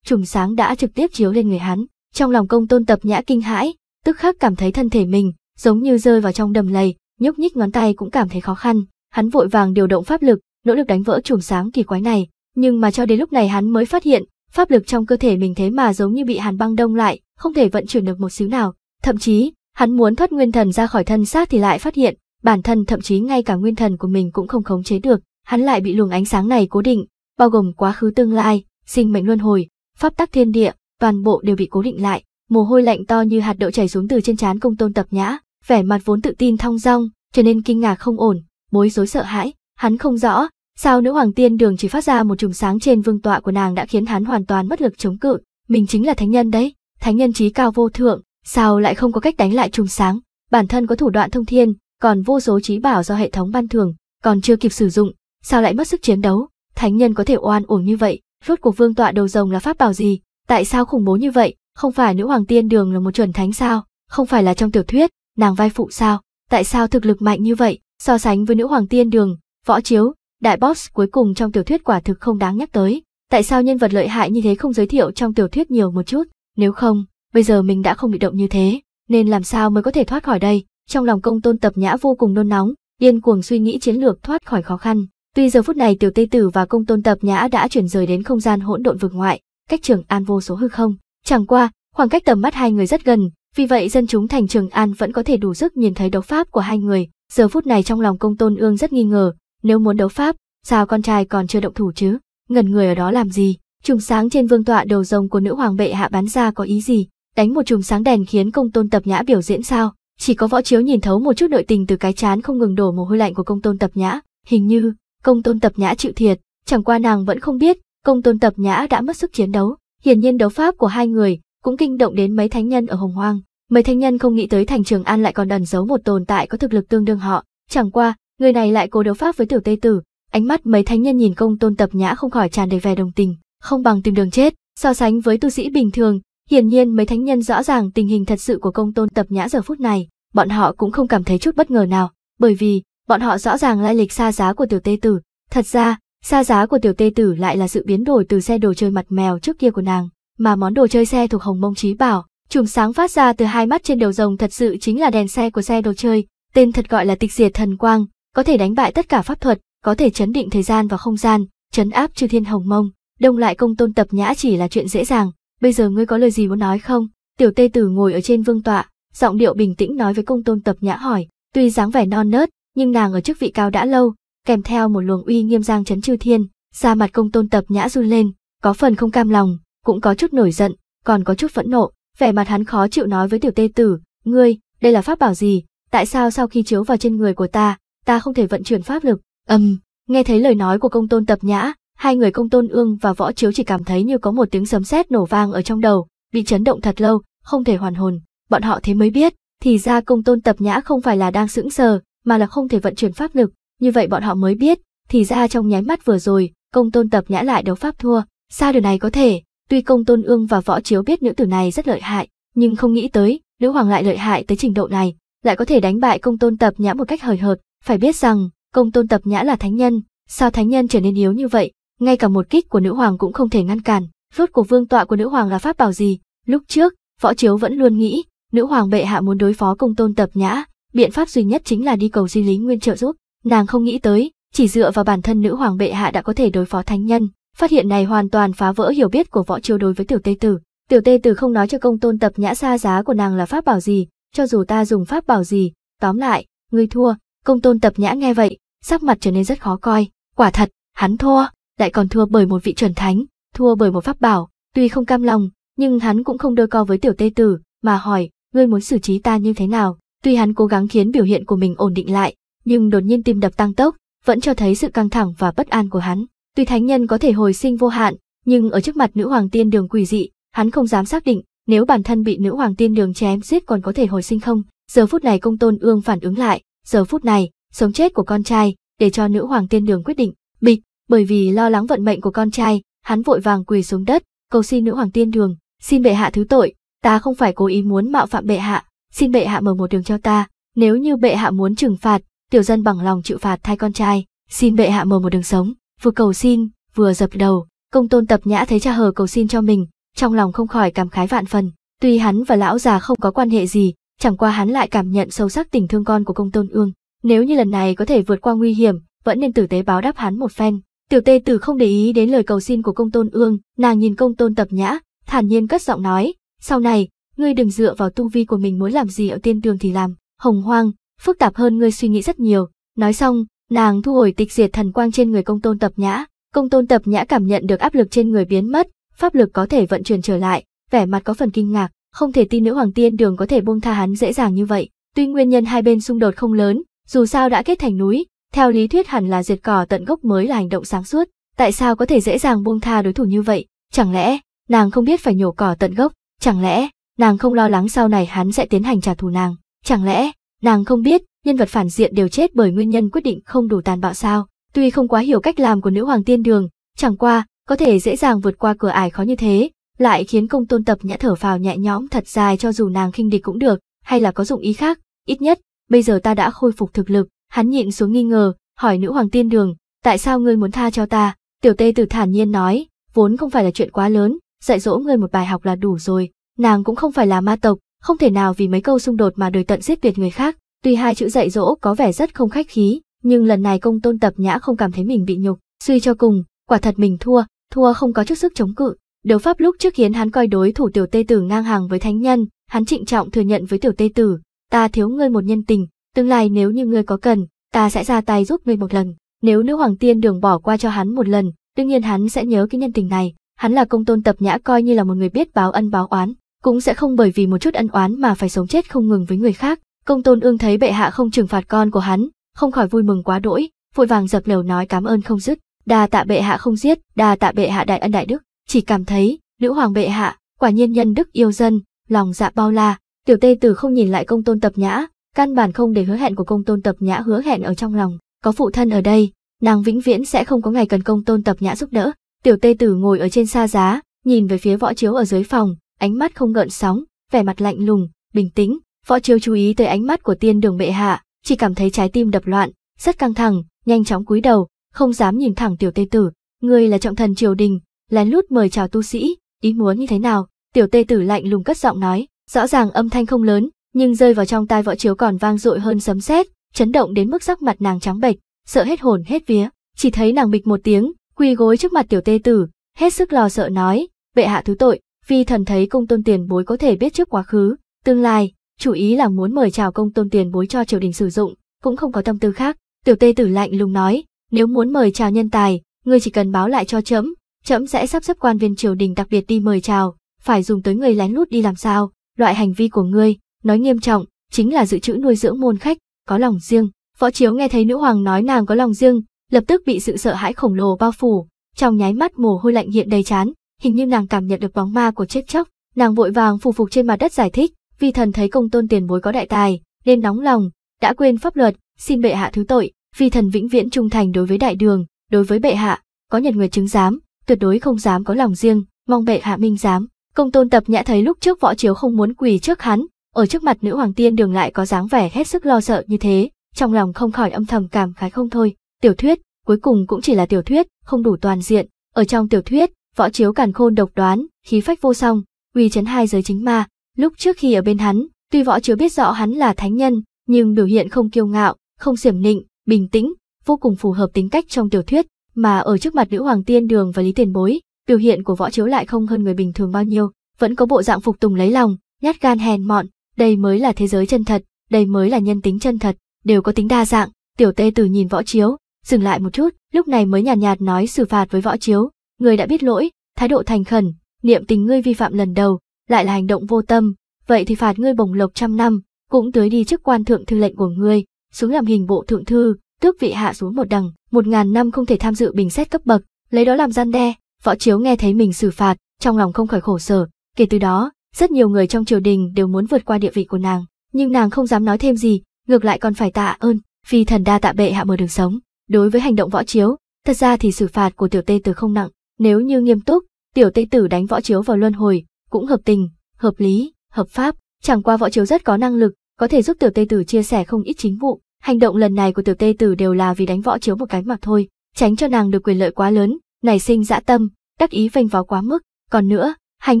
chùm sáng đã trực tiếp chiếu lên người hắn. Trong lòng công tôn tập nhã kinh hãi, tức khắc cảm thấy thân thể mình, giống như rơi vào trong đầm lầy, nhúc nhích ngón tay cũng cảm thấy khó khăn. Hắn vội vàng điều động pháp lực, nỗ lực đánh vỡ chùm sáng kỳ quái này, nhưng mà cho đến lúc này hắn mới phát hiện, pháp lực trong cơ thể mình thế mà giống như bị hàn băng đông lại, không thể vận chuyển được một xíu nào. Thậm chí, hắn muốn thoát nguyên thần ra khỏi thân xác thì lại phát hiện, bản thân thậm chí ngay cả nguyên thần của mình cũng không khống chế được, hắn lại bị luồng ánh sáng này cố định, bao gồm quá khứ tương lai, sinh mệnh luân hồi, pháp tắc thiên địa, toàn bộ đều bị cố định lại. Mồ hôi lạnh to như hạt đậu chảy xuống từ trên trán công tôn tập nhã, vẻ mặt vốn tự tin thong dong, trở nên kinh ngạc không ổn, bối rối sợ hãi, hắn không rõ, Sao nữ hoàng tiên đường chỉ phát ra một chùm sáng trên vương tọa của nàng đã khiến hắn hoàn toàn mất lực chống cự, mình chính là thánh nhân đấy, thánh nhân trí cao vô thượng, sao lại không có cách đánh lại chùm sáng, bản thân có thủ đoạn thông thiên, còn vô số trí bảo do hệ thống ban thường, còn chưa kịp sử dụng, sao lại mất sức chiến đấu, thánh nhân có thể oan uổng như vậy, rốt cuộc vương tọa đầu rồng là pháp bảo gì, tại sao khủng bố như vậy, không phải nữ hoàng tiên đường là một chuẩn thánh sao, không phải là trong tiểu thuyết, nàng vai phụ sao, tại sao thực lực mạnh như vậy, so sánh với nữ hoàng tiên đường, võ chiếu, đại boss cuối cùng trong tiểu thuyết quả thực không đáng nhắc tới. Tại sao nhân vật lợi hại như thế không giới thiệu trong tiểu thuyết nhiều một chút, nếu không, bây giờ mình đã không bị động như thế, nên làm sao mới có thể thoát khỏi đây? Trong lòng công tôn tập nhã vô cùng nôn nóng, điên cuồng suy nghĩ chiến lược thoát khỏi khó khăn. Tuy giờ phút này tiểu tây tử và công tôn tập nhã đã chuyển rời đến không gian hỗn độn vực ngoại, cách trường an vô số hư không, chẳng qua, khoảng cách tầm mắt hai người rất gần, vì vậy dân chúng thành trường an vẫn có thể đủ sức nhìn thấy đấu pháp của hai người. Giờ phút này trong lòng công tôn ương rất nghi ngờ, nếu muốn đấu pháp, sao con trai còn chưa động thủ chứ? Ngẩn người ở đó làm gì? Trùng sáng trên vương tọa đầu rồng của nữ hoàng bệ hạ bắn ra có ý gì? Đánh một chùm sáng đèn khiến công tôn tập nhã biểu diễn sao? Chỉ có võ chiếu nhìn thấu một chút nội tình từ cái chán không ngừng đổ mồ hôi lạnh của công tôn tập nhã. Hình như, công tôn tập nhã chịu thiệt, chẳng qua nàng vẫn không biết, công tôn tập nhã đã mất sức chiến đấu. Hiển nhiên đấu pháp của hai người cũng kinh động đến mấy thánh nhân ở Hồng Hoang. Mấy thánh nhân không nghĩ tới thành Trường An lại còn ẩn giấu một tồn tại có thực lực tương đương họ. Chẳng qua, người này lại cố đấu pháp với tiểu tây tử ánh mắt mấy thánh nhân nhìn công tôn tập nhã không khỏi tràn đầy vẻ đồng tình không bằng tìm đường chết so sánh với tu sĩ bình thường hiển nhiên mấy thánh nhân rõ ràng tình hình thật sự của công tôn tập nhã giờ phút này bọn họ cũng không cảm thấy chút bất ngờ nào bởi vì bọn họ rõ ràng lại lịch xa giá của tiểu tây tử thật ra xa giá của tiểu tê tử lại là sự biến đổi từ xe đồ chơi mặt mèo trước kia của nàng mà món đồ chơi xe thuộc hồng mông trí bảo chùm sáng phát ra từ hai mắt trên đầu rồng thật sự chính là đèn xe của xe đồ chơi tên thật gọi là tịch diệt thần quang có thể đánh bại tất cả pháp thuật, có thể chấn định thời gian và không gian, chấn áp chư thiên hồng mông, đông lại công tôn tập nhã chỉ là chuyện dễ dàng, bây giờ ngươi có lời gì muốn nói không? Tiểu tê tử ngồi ở trên vương tọa, giọng điệu bình tĩnh nói với công tôn tập nhã hỏi, tuy dáng vẻ non nớt, nhưng nàng ở chức vị cao đã lâu, kèm theo một luồng uy nghiêm giang chấn chư thiên, ra mặt công tôn tập nhã run lên, có phần không cam lòng, cũng có chút nổi giận, còn có chút phẫn nộ, vẻ mặt hắn khó chịu nói với tiểu tê tử, ngươi, đây là pháp bảo gì, tại sao sau khi chiếu vào trên người của ta, ta không thể vận chuyển pháp lực. ầm, um, nghe thấy lời nói của công tôn tập nhã, hai người công tôn ương và võ chiếu chỉ cảm thấy như có một tiếng sấm sét nổ vang ở trong đầu, bị chấn động thật lâu, không thể hoàn hồn. Bọn họ thế mới biết, thì ra công tôn tập nhã không phải là đang sững sờ, mà là không thể vận chuyển pháp lực. Như vậy bọn họ mới biết, thì ra trong nháy mắt vừa rồi, công tôn tập nhã lại đấu pháp thua. Sao điều này có thể? Tuy công tôn ương và võ chiếu biết nữ tử này rất lợi hại, nhưng không nghĩ tới, nữ hoàng lại lợi hại tới trình độ này, lại có thể đánh bại công tôn tập nhã một cách hời hợt, phải biết rằng, công tôn tập nhã là thánh nhân, sao thánh nhân trở nên yếu như vậy, ngay cả một kích của nữ hoàng cũng không thể ngăn cản. Rốt cuộc vương tọa của nữ hoàng là pháp bảo gì? Lúc trước, võ chiếu vẫn luôn nghĩ, nữ hoàng bệ hạ muốn đối phó công tôn tập nhã, biện pháp duy nhất chính là đi cầu di lý nguyên trợ giúp. Nàng không nghĩ tới, chỉ dựa vào bản thân nữ hoàng bệ hạ đã có thể đối phó thánh nhân. Phát hiện này hoàn toàn phá vỡ hiểu biết của võ chiếu đối với tiểu tây tử. Tiểu tê tử không nói cho công tôn tập nhã xa giá của nàng là pháp bảo gì, cho dù ta dùng pháp bảo gì, tóm lại, ngươi thua, Công tôn tập nhã nghe vậy, sắc mặt trở nên rất khó coi, quả thật, hắn thua, lại còn thua bởi một vị chuẩn thánh, thua bởi một pháp bảo, tuy không cam lòng, nhưng hắn cũng không đôi co với tiểu tê tử, mà hỏi, ngươi muốn xử trí ta như thế nào? Tuy hắn cố gắng khiến biểu hiện của mình ổn định lại, nhưng đột nhiên tim đập tăng tốc, vẫn cho thấy sự căng thẳng và bất an của hắn. Tuy thánh nhân có thể hồi sinh vô hạn, nhưng ở trước mặt nữ hoàng tiên đường quỷ dị, hắn không dám xác định nếu bản thân bị nữ hoàng tiên đường chém giết còn có thể hồi sinh không. Giờ phút này công tôn ương phản ứng lại, giờ phút này, sống chết của con trai, để cho nữ hoàng tiên đường quyết định. Bịch, bởi vì lo lắng vận mệnh của con trai, hắn vội vàng quỳ xuống đất, cầu xin nữ hoàng tiên đường, xin bệ hạ thứ tội, ta không phải cố ý muốn mạo phạm bệ hạ, xin bệ hạ mở một đường cho ta, nếu như bệ hạ muốn trừng phạt, tiểu dân bằng lòng chịu phạt thay con trai, xin bệ hạ mở một đường sống, vừa cầu xin, vừa dập đầu, công tôn tập nhã thấy cha hờ cầu xin cho mình, trong lòng không khỏi cảm khái vạn phần, tuy hắn và lão già không có quan hệ gì, chẳng qua hắn lại cảm nhận sâu sắc tình thương con của công tôn ương. Nếu như lần này có thể vượt qua nguy hiểm, vẫn nên tử tế báo đáp hắn một phen. Tiểu tê tử không để ý đến lời cầu xin của công tôn ương, nàng nhìn công tôn tập nhã, thản nhiên cất giọng nói, sau này, ngươi đừng dựa vào tu vi của mình muốn làm gì ở tiên đường thì làm, hồng hoang, phức tạp hơn ngươi suy nghĩ rất nhiều. Nói xong, nàng thu hồi tịch diệt thần quang trên người công tôn tập nhã, công tôn tập nhã cảm nhận được áp lực trên người biến mất, pháp lực có thể vận chuyển trở lại, vẻ mặt có phần kinh ngạc, không thể tin nữ hoàng tiên đường có thể buông tha hắn dễ dàng như vậy. Tuy nguyên nhân hai bên xung đột không lớn, dù sao đã kết thành núi, theo lý thuyết hẳn là diệt cỏ tận gốc mới là hành động sáng suốt. Tại sao có thể dễ dàng buông tha đối thủ như vậy? Chẳng lẽ, nàng không biết phải nhổ cỏ tận gốc? Chẳng lẽ, nàng không lo lắng sau này hắn sẽ tiến hành trả thù nàng? Chẳng lẽ, nàng không biết, nhân vật phản diện đều chết bởi nguyên nhân quyết định không đủ tàn bạo sao? Tuy không quá hiểu cách làm của nữ hoàng tiên đường, chẳng qua, có thể dễ dàng vượt qua cửa ải khó như thế, lại khiến công tôn tập nhã thở phào nhẹ nhõm thật dài cho dù nàng khinh địch cũng được, hay là có dụng ý khác, ít nhất, bây giờ ta đã khôi phục thực lực, hắn nhịn xuống nghi ngờ, hỏi nữ hoàng tiên đường, tại sao ngươi muốn tha cho ta, tiểu tê tử thản nhiên nói, vốn không phải là chuyện quá lớn, dạy dỗ ngươi một bài học là đủ rồi, nàng cũng không phải là ma tộc, không thể nào vì mấy câu xung đột mà đời tận giết tuyệt người khác, tuy hai chữ dạy dỗ có vẻ rất không khách khí, nhưng lần này công tôn tập nhã không cảm thấy mình bị nhục, suy cho cùng, quả thật mình thua, thua không có chút sức chống cự, Đấu pháp lúc trước khiến hắn coi đối thủ tiểu tê tử ngang hàng với thánh nhân, hắn trịnh trọng thừa nhận với tiểu tê tử, ta thiếu ngươi một nhân tình, tương lai nếu như ngươi có cần, ta sẽ ra tay giúp ngươi một lần. Nếu nữ hoàng tiên đường bỏ qua cho hắn một lần, đương nhiên hắn sẽ nhớ cái nhân tình này, hắn là công tôn tập nhã coi như là một người biết báo ân báo oán, cũng sẽ không bởi vì một chút ân oán mà phải sống chết không ngừng với người khác. Công tôn ương thấy bệ hạ không trừng phạt con của hắn, không khỏi vui mừng quá đỗi, vội vàng dập lều nói cảm ơn không dứt, đa tạ bệ hạ không giết, đa tạ bệ hạ đại ân đại đức chỉ cảm thấy, Liễu Hoàng bệ hạ, quả nhiên nhân đức yêu dân, lòng dạ bao la, tiểu tê tử không nhìn lại công tôn tập nhã, căn bản không để hứa hẹn của công tôn tập nhã hứa hẹn ở trong lòng, có phụ thân ở đây, nàng vĩnh viễn sẽ không có ngày cần công tôn tập nhã giúp đỡ. Tiểu tê tử ngồi ở trên xa giá, nhìn về phía võ chiếu ở dưới phòng, ánh mắt không gợn sóng, vẻ mặt lạnh lùng, bình tĩnh, võ chiếu chú ý tới ánh mắt của tiên đường bệ hạ, chỉ cảm thấy trái tim đập loạn, rất căng thẳng, nhanh chóng cúi đầu, không dám nhìn thẳng tiểu tê tử, ngươi là trọng thần triều đình, lén lút mời chào tu sĩ, ý muốn như thế nào? Tiểu tê tử lạnh lùng cất giọng nói, rõ ràng âm thanh không lớn, nhưng rơi vào trong tai võ chiếu còn vang dội hơn sấm sét, chấn động đến mức sắc mặt nàng trắng bệch, sợ hết hồn hết vía, chỉ thấy nàng bịch một tiếng, quỳ gối trước mặt tiểu tê tử, hết sức lo sợ nói, bệ hạ thứ tội, vì thần thấy công tôn tiền bối có thể biết trước quá khứ, tương lai, chủ ý là muốn mời chào công tôn tiền bối cho triều đình sử dụng, cũng không có tâm tư khác. Tiểu tê tử lạnh lùng nói, nếu muốn mời chào nhân tài, ngươi chỉ cần báo lại cho trẫm, trẫm sẽ sắp xếp quan viên triều đình đặc biệt đi mời chào, phải dùng tới người lén lút đi làm sao, loại hành vi của ngươi, nói nghiêm trọng, chính là dự trữ nuôi dưỡng môn khách, có lòng riêng. Võ Chiếu nghe thấy nữ hoàng nói nàng có lòng riêng, lập tức bị sự sợ hãi khổng lồ bao phủ, trong nháy mắt mồ hôi lạnh hiện đầy chán hình như nàng cảm nhận được bóng ma của chết chóc, nàng vội vàng phù phục trên mặt đất giải thích, vì thần thấy công tôn tiền bối có đại tài, nên nóng lòng, đã quên pháp luật, xin bệ hạ thứ tội, vì thần vĩnh viễn trung thành đối với đại đường, đối với bệ hạ, có nhật người chứng giám, tuyệt đối không dám có lòng riêng, mong bệ hạ minh giám Công tôn tập nhã thấy lúc trước võ chiếu không muốn quỳ trước hắn, ở trước mặt nữ hoàng tiên đường lại có dáng vẻ hết sức lo sợ như thế, trong lòng không khỏi âm thầm cảm khái không thôi. Tiểu thuyết, cuối cùng cũng chỉ là tiểu thuyết, không đủ toàn diện. Ở trong tiểu thuyết, võ chiếu càn khôn độc đoán, khí phách vô song, uy chấn hai giới chính ma. Lúc trước khi ở bên hắn, tuy võ chiếu biết rõ hắn là thánh nhân, nhưng biểu hiện không kiêu ngạo, không xiểm nịnh, bình tĩnh, vô cùng phù hợp tính cách trong tiểu thuyết mà ở trước mặt nữ hoàng tiên đường và lý tiền bối, biểu hiện của võ chiếu lại không hơn người bình thường bao nhiêu, vẫn có bộ dạng phục tùng lấy lòng, nhát gan hèn mọn, đây mới là thế giới chân thật, đây mới là nhân tính chân thật, đều có tính đa dạng, tiểu tê từ nhìn võ chiếu, dừng lại một chút, lúc này mới nhàn nhạt, nhạt nói xử phạt với võ chiếu, người đã biết lỗi, thái độ thành khẩn, niệm tình ngươi vi phạm lần đầu, lại là hành động vô tâm, vậy thì phạt ngươi bổng lộc trăm năm, cũng tới đi chức quan thượng thư lệnh của ngươi, xuống làm hình bộ thượng thư, tước vị hạ xuống một đẳng, một ngàn năm không thể tham dự bình xét cấp bậc, lấy đó làm gian đe, võ chiếu nghe thấy mình xử phạt, trong lòng không khỏi khổ sở, kể từ đó, rất nhiều người trong triều đình đều muốn vượt qua địa vị của nàng, nhưng nàng không dám nói thêm gì, ngược lại còn phải tạ ơn, vì thần đa tạ bệ hạ mở đường sống. Đối với hành động võ chiếu, thật ra thì xử phạt của tiểu tê tử không nặng, nếu như nghiêm túc, tiểu tê tử đánh võ chiếu vào luân hồi, cũng hợp tình, hợp lý, hợp pháp, chẳng qua võ chiếu rất có năng lực, có thể giúp tiểu tê tử chia sẻ không ít chính vụ, Hành động lần này của tiểu tê tử đều là vì đánh võ chiếu một cái mặt thôi, tránh cho nàng được quyền lợi quá lớn, nảy sinh dã tâm, đắc ý vênh váo quá mức. Còn nữa, hành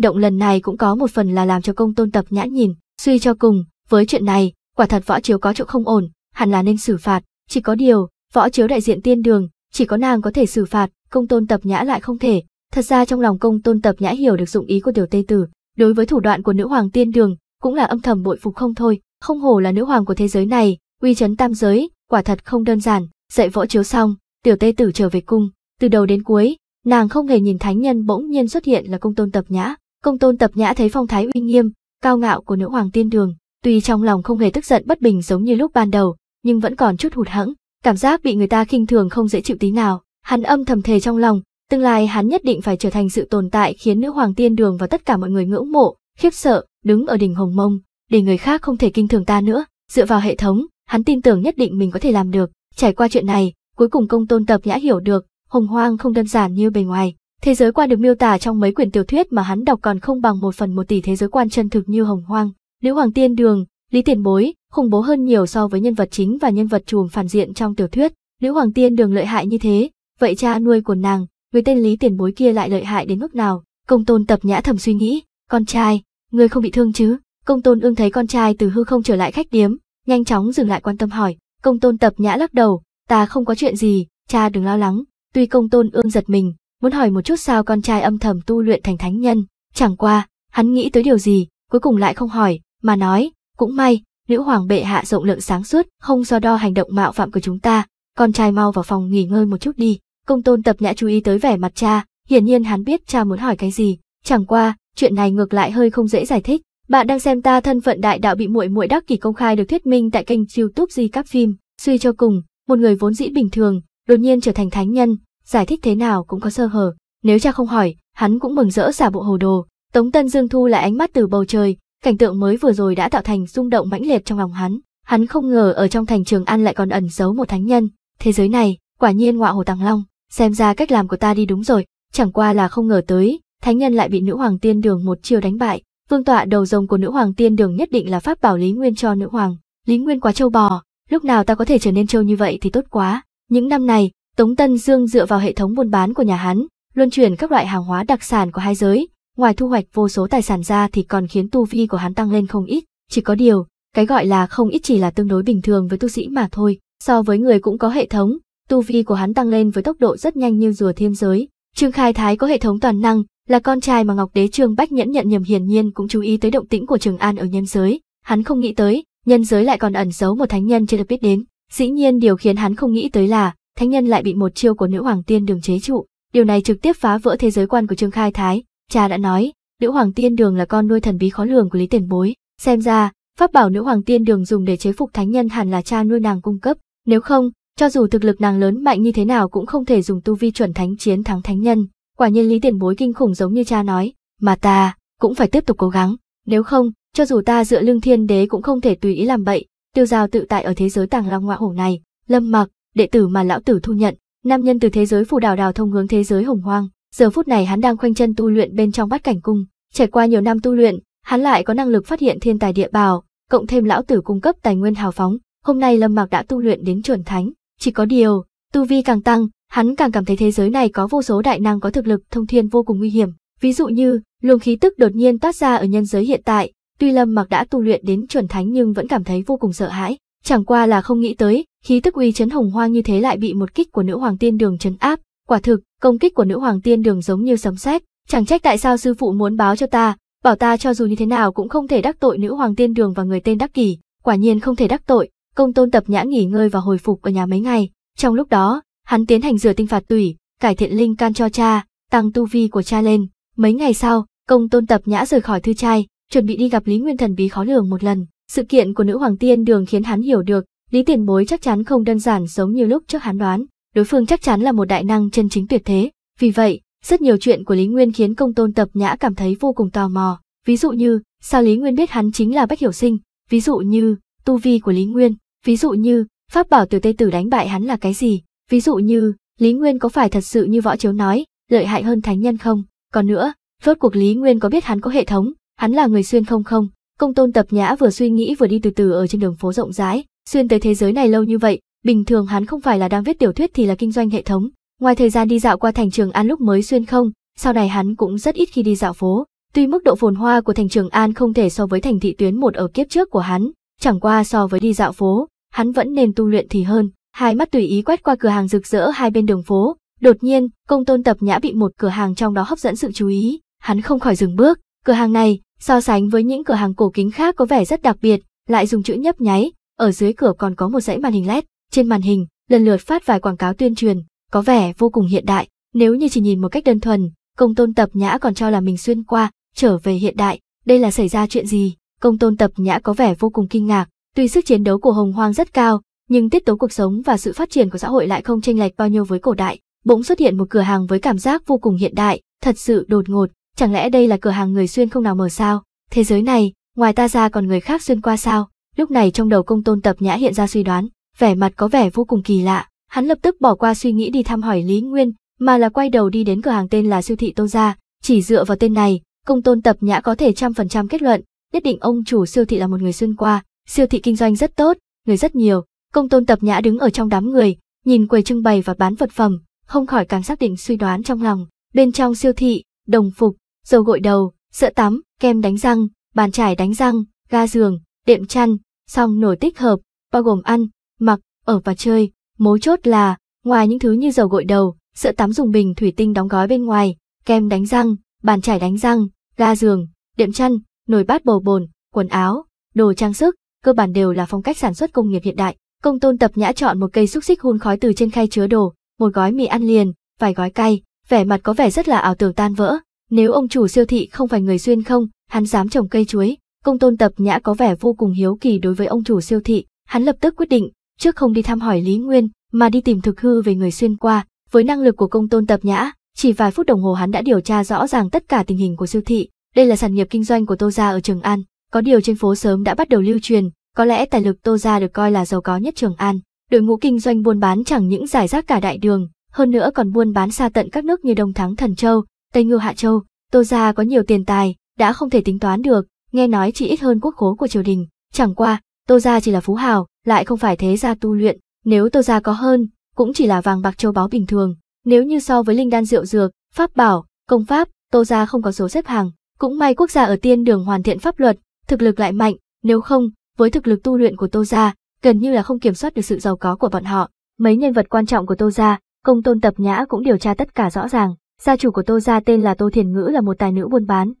động lần này cũng có một phần là làm cho công tôn tập nhãn nhìn, suy cho cùng, với chuyện này, quả thật võ chiếu có chỗ không ổn, hẳn là nên xử phạt, chỉ có điều, võ chiếu đại diện tiên đường, chỉ có nàng có thể xử phạt, công tôn tập nhã lại không thể. Thật ra trong lòng công tôn tập nhã hiểu được dụng ý của tiểu tê tử, đối với thủ đoạn của nữ hoàng tiên đường, cũng là âm thầm bội phục không thôi, không hổ là nữ hoàng của thế giới này, uy chấn tam giới, quả thật không đơn giản, dạy võ chiếu xong, tiểu tê tử trở về cung, từ đầu đến cuối, nàng không hề nhìn thánh nhân bỗng nhiên xuất hiện là công tôn tập nhã, công tôn tập nhã thấy phong thái uy nghiêm, cao ngạo của nữ hoàng tiên đường, tuy trong lòng không hề tức giận bất bình giống như lúc ban đầu, nhưng vẫn còn chút hụt hẫng, cảm giác bị người ta khinh thường không dễ chịu tí nào, hắn âm thầm thề trong lòng, tương lai hắn nhất định phải trở thành sự tồn tại khiến nữ hoàng tiên đường và tất cả mọi người ngưỡng mộ, khiếp sợ, đứng ở đỉnh hồng mông, để người khác không thể kinh thường ta nữa, dựa vào hệ thống, hắn tin tưởng nhất định mình có thể làm được. Trải qua chuyện này, cuối cùng công tôn tập nhã hiểu được, hồng hoang không đơn giản như bề ngoài. Thế giới quan được miêu tả trong mấy quyển tiểu thuyết mà hắn đọc còn không bằng một phần một tỷ thế giới quan chân thực như hồng hoang. Liễu Hoàng Tiên Đường, Lý Tiền Bối, khủng bố hơn nhiều so với nhân vật chính và nhân vật chuồng phản diện trong tiểu thuyết. Liễu Hoàng Tiên Đường lợi hại như thế, vậy cha nuôi của nàng, người tên Lý Tiền Bối kia lại lợi hại đến mức nào? Công tôn tập nhã thầm suy nghĩ, con trai, ngươi không bị thương chứ? Công tôn ương thấy con trai từ hư không trở lại khách điếm, nhanh chóng dừng lại quan tâm hỏi, công tôn tập nhã lắc đầu, ta không có chuyện gì, cha đừng lo lắng, tuy công tôn ương giật mình, muốn hỏi một chút sao con trai âm thầm tu luyện thành thánh nhân, chẳng qua, hắn nghĩ tới điều gì, cuối cùng lại không hỏi, mà nói, cũng may, nữ hoàng bệ hạ rộng lượng sáng suốt, không do đo hành động mạo phạm của chúng ta, con trai mau vào phòng nghỉ ngơi một chút đi, công tôn tập nhã chú ý tới vẻ mặt cha, hiển nhiên hắn biết cha muốn hỏi cái gì, chẳng qua, chuyện này ngược lại hơi không dễ giải thích, bạn đang xem ta thân phận đại đạo bị muội muội đắc kỷ công khai được thuyết minh tại kênh YouTube Di Các Phim. Suy cho cùng, một người vốn dĩ bình thường, đột nhiên trở thành thánh nhân, giải thích thế nào cũng có sơ hở. Nếu cha không hỏi, hắn cũng mừng rỡ giả bộ hồ đồ. Tống Tân Dương thu lại ánh mắt từ bầu trời, cảnh tượng mới vừa rồi đã tạo thành rung động mãnh liệt trong lòng hắn. Hắn không ngờ ở trong thành Trường An lại còn ẩn giấu một thánh nhân. Thế giới này, quả nhiên ngọa hồ tàng long, xem ra cách làm của ta đi đúng rồi, chẳng qua là không ngờ tới, thánh nhân lại bị nữ hoàng tiên đường một chiều đánh bại Vương tọa đầu rồng của nữ hoàng tiên đường nhất định là pháp bảo Lý Nguyên cho nữ hoàng. Lý Nguyên quá trâu bò, lúc nào ta có thể trở nên trâu như vậy thì tốt quá. Những năm này, Tống Tân Dương dựa vào hệ thống buôn bán của nhà hắn, luân chuyển các loại hàng hóa đặc sản của hai giới, ngoài thu hoạch vô số tài sản ra thì còn khiến tu vi của hắn tăng lên không ít, chỉ có điều, cái gọi là không ít chỉ là tương đối bình thường với tu sĩ mà thôi, so với người cũng có hệ thống, tu vi của hắn tăng lên với tốc độ rất nhanh như rùa thiên giới. Trương Khai Thái có hệ thống toàn năng, là con trai mà Ngọc Đế Trương Bách Nhẫn nhận nhầm hiển nhiên cũng chú ý tới động tĩnh của Trường An ở nhân giới, hắn không nghĩ tới, nhân giới lại còn ẩn giấu một thánh nhân chưa được biết đến, dĩ nhiên điều khiến hắn không nghĩ tới là, thánh nhân lại bị một chiêu của nữ hoàng tiên đường chế trụ, điều này trực tiếp phá vỡ thế giới quan của Trương Khai Thái, cha đã nói, nữ hoàng tiên đường là con nuôi thần bí khó lường của Lý Tiền Bối, xem ra, pháp bảo nữ hoàng tiên đường dùng để chế phục thánh nhân hẳn là cha nuôi nàng cung cấp, nếu không, cho dù thực lực nàng lớn mạnh như thế nào cũng không thể dùng tu vi chuẩn thánh chiến thắng thánh nhân, quả nhiên lý tiền bối kinh khủng giống như cha nói, mà ta cũng phải tiếp tục cố gắng, nếu không, cho dù ta dựa lưng thiên đế cũng không thể tùy ý làm bậy, tiêu giao tự tại ở thế giới tàng long ngoại hổ này, lâm mặc, đệ tử mà lão tử thu nhận, nam nhân từ thế giới phù đào đào thông hướng thế giới hồng hoang, giờ phút này hắn đang khoanh chân tu luyện bên trong bát cảnh cung, trải qua nhiều năm tu luyện, hắn lại có năng lực phát hiện thiên tài địa bảo, cộng thêm lão tử cung cấp tài nguyên hào phóng, hôm nay lâm mặc đã tu luyện đến chuẩn thánh, chỉ có điều, tu vi càng tăng, Hắn càng cảm thấy thế giới này có vô số đại năng có thực lực thông thiên vô cùng nguy hiểm. Ví dụ như, luồng khí tức đột nhiên toát ra ở nhân giới hiện tại, tuy Lâm Mặc đã tu luyện đến chuẩn thánh nhưng vẫn cảm thấy vô cùng sợ hãi, chẳng qua là không nghĩ tới, khí tức uy chấn hồng hoang như thế lại bị một kích của nữ hoàng tiên đường chấn áp, quả thực, công kích của nữ hoàng tiên đường giống như sấm sét, chẳng trách tại sao sư phụ muốn báo cho ta, bảo ta cho dù như thế nào cũng không thể đắc tội nữ hoàng tiên đường và người tên Đắc kỷ quả nhiên không thể đắc tội, công tôn tập nhã nghỉ ngơi và hồi phục ở nhà mấy ngày, trong lúc đó, Hắn tiến hành rửa tinh phạt tủy, cải thiện linh can cho cha, tăng tu vi của cha lên. Mấy ngày sau, công tôn tập nhã rời khỏi thư trai, chuẩn bị đi gặp Lý Nguyên thần bí khó lường một lần. Sự kiện của nữ hoàng tiên đường khiến hắn hiểu được, Lý tiền bối chắc chắn không đơn giản giống như lúc trước hắn đoán, đối phương chắc chắn là một đại năng chân chính tuyệt thế. Vì vậy, rất nhiều chuyện của Lý Nguyên khiến công tôn tập nhã cảm thấy vô cùng tò mò. Ví dụ như, sao Lý Nguyên biết hắn chính là Bách Hiểu Sinh, ví dụ như, tu vi của Lý Nguyên, ví dụ như, pháp bảo tiểu tây tử đánh bại hắn là cái gì, Ví dụ như, Lý Nguyên có phải thật sự như võ chiếu nói, lợi hại hơn thánh nhân không? Còn nữa, rốt cuộc Lý Nguyên có biết hắn có hệ thống, hắn là người xuyên không không? Công tôn tập nhã vừa suy nghĩ vừa đi từ từ ở trên đường phố rộng rãi, xuyên tới thế giới này lâu như vậy, bình thường hắn không phải là đang viết tiểu thuyết thì là kinh doanh hệ thống. Ngoài thời gian đi dạo qua thành trường An lúc mới xuyên không, sau này hắn cũng rất ít khi đi dạo phố. Tuy mức độ phồn hoa của thành trường An không thể so với thành thị tuyến một ở kiếp trước của hắn, chẳng qua so với đi dạo phố, hắn vẫn nên tu luyện thì hơn hai mắt tùy ý quét qua cửa hàng rực rỡ hai bên đường phố, đột nhiên, công tôn tập nhã bị một cửa hàng trong đó hấp dẫn sự chú ý, hắn không khỏi dừng bước, cửa hàng này, so sánh với những cửa hàng cổ kính khác có vẻ rất đặc biệt, lại dùng chữ nhấp nháy, ở dưới cửa còn có một dãy màn hình LED, trên màn hình, lần lượt phát vài quảng cáo tuyên truyền, có vẻ vô cùng hiện đại, nếu như chỉ nhìn một cách đơn thuần, công tôn tập nhã còn cho là mình xuyên qua, trở về hiện đại, đây là xảy ra chuyện gì, công tôn tập nhã có vẻ vô cùng kinh ngạc, tuy sức chiến đấu của Hồng Hoang rất cao, nhưng tiết tấu cuộc sống và sự phát triển của xã hội lại không chênh lệch bao nhiêu với cổ đại. Bỗng xuất hiện một cửa hàng với cảm giác vô cùng hiện đại, thật sự đột ngột, chẳng lẽ đây là cửa hàng người xuyên không nào mở sao? Thế giới này, ngoài ta ra còn người khác xuyên qua sao? Lúc này trong đầu công tôn tập nhã hiện ra suy đoán, vẻ mặt có vẻ vô cùng kỳ lạ, hắn lập tức bỏ qua suy nghĩ đi thăm hỏi Lý Nguyên, mà là quay đầu đi đến cửa hàng tên là siêu thị Tô Gia, chỉ dựa vào tên này, công tôn tập nhã có thể trăm phần trăm kết luận, nhất định ông chủ siêu thị là một người xuyên qua, siêu thị kinh doanh rất tốt, người rất nhiều, Công tôn tập nhã đứng ở trong đám người, nhìn quầy trưng bày và bán vật phẩm, không khỏi càng xác định suy đoán trong lòng. Bên trong siêu thị, đồng phục, dầu gội đầu, sữa tắm, kem đánh răng, bàn chải đánh răng, ga giường, đệm chăn, song nổi tích hợp, bao gồm ăn, mặc, ở và chơi. Mấu chốt là, ngoài những thứ như dầu gội đầu, sữa tắm dùng bình thủy tinh đóng gói bên ngoài, kem đánh răng, bàn chải đánh răng, ga giường, đệm chăn, nồi bát bầu bồn, quần áo, đồ trang sức, cơ bản đều là phong cách sản xuất công nghiệp hiện đại. Công tôn tập nhã chọn một cây xúc xích hun khói từ trên khay chứa đồ, một gói mì ăn liền, vài gói cay, vẻ mặt có vẻ rất là ảo tưởng tan vỡ. Nếu ông chủ siêu thị không phải người xuyên không, hắn dám trồng cây chuối. Công tôn tập nhã có vẻ vô cùng hiếu kỳ đối với ông chủ siêu thị, hắn lập tức quyết định, trước không đi thăm hỏi Lý Nguyên, mà đi tìm thực hư về người xuyên qua. Với năng lực của công tôn tập nhã, chỉ vài phút đồng hồ hắn đã điều tra rõ ràng tất cả tình hình của siêu thị. Đây là sản nghiệp kinh doanh của Tô Gia ở Trường An, có điều trên phố sớm đã bắt đầu lưu truyền, có lẽ tài lực Tô Gia được coi là giàu có nhất Trường An, đội ngũ kinh doanh buôn bán chẳng những giải rác cả đại đường, hơn nữa còn buôn bán xa tận các nước như Đông Thắng Thần Châu, Tây Ngưu Hạ Châu. Tô Gia có nhiều tiền tài, đã không thể tính toán được, nghe nói chỉ ít hơn quốc khố của triều đình. Chẳng qua, Tô Gia chỉ là phú hào, lại không phải thế gia tu luyện, nếu Tô Gia có hơn, cũng chỉ là vàng bạc châu báu bình thường. Nếu như so với linh đan rượu dược, pháp bảo, công pháp, Tô Gia không có số xếp hàng. Cũng may quốc gia ở tiên đường hoàn thiện pháp luật, thực lực lại mạnh, nếu không, với thực lực tu luyện của Tô Gia, gần như là không kiểm soát được sự giàu có của bọn họ. Mấy nhân vật quan trọng của Tô Gia, công tôn tập nhã cũng điều tra tất cả rõ ràng. Gia chủ của Tô Gia tên là Tô Thiền Ngữ là một tài nữ buôn bán.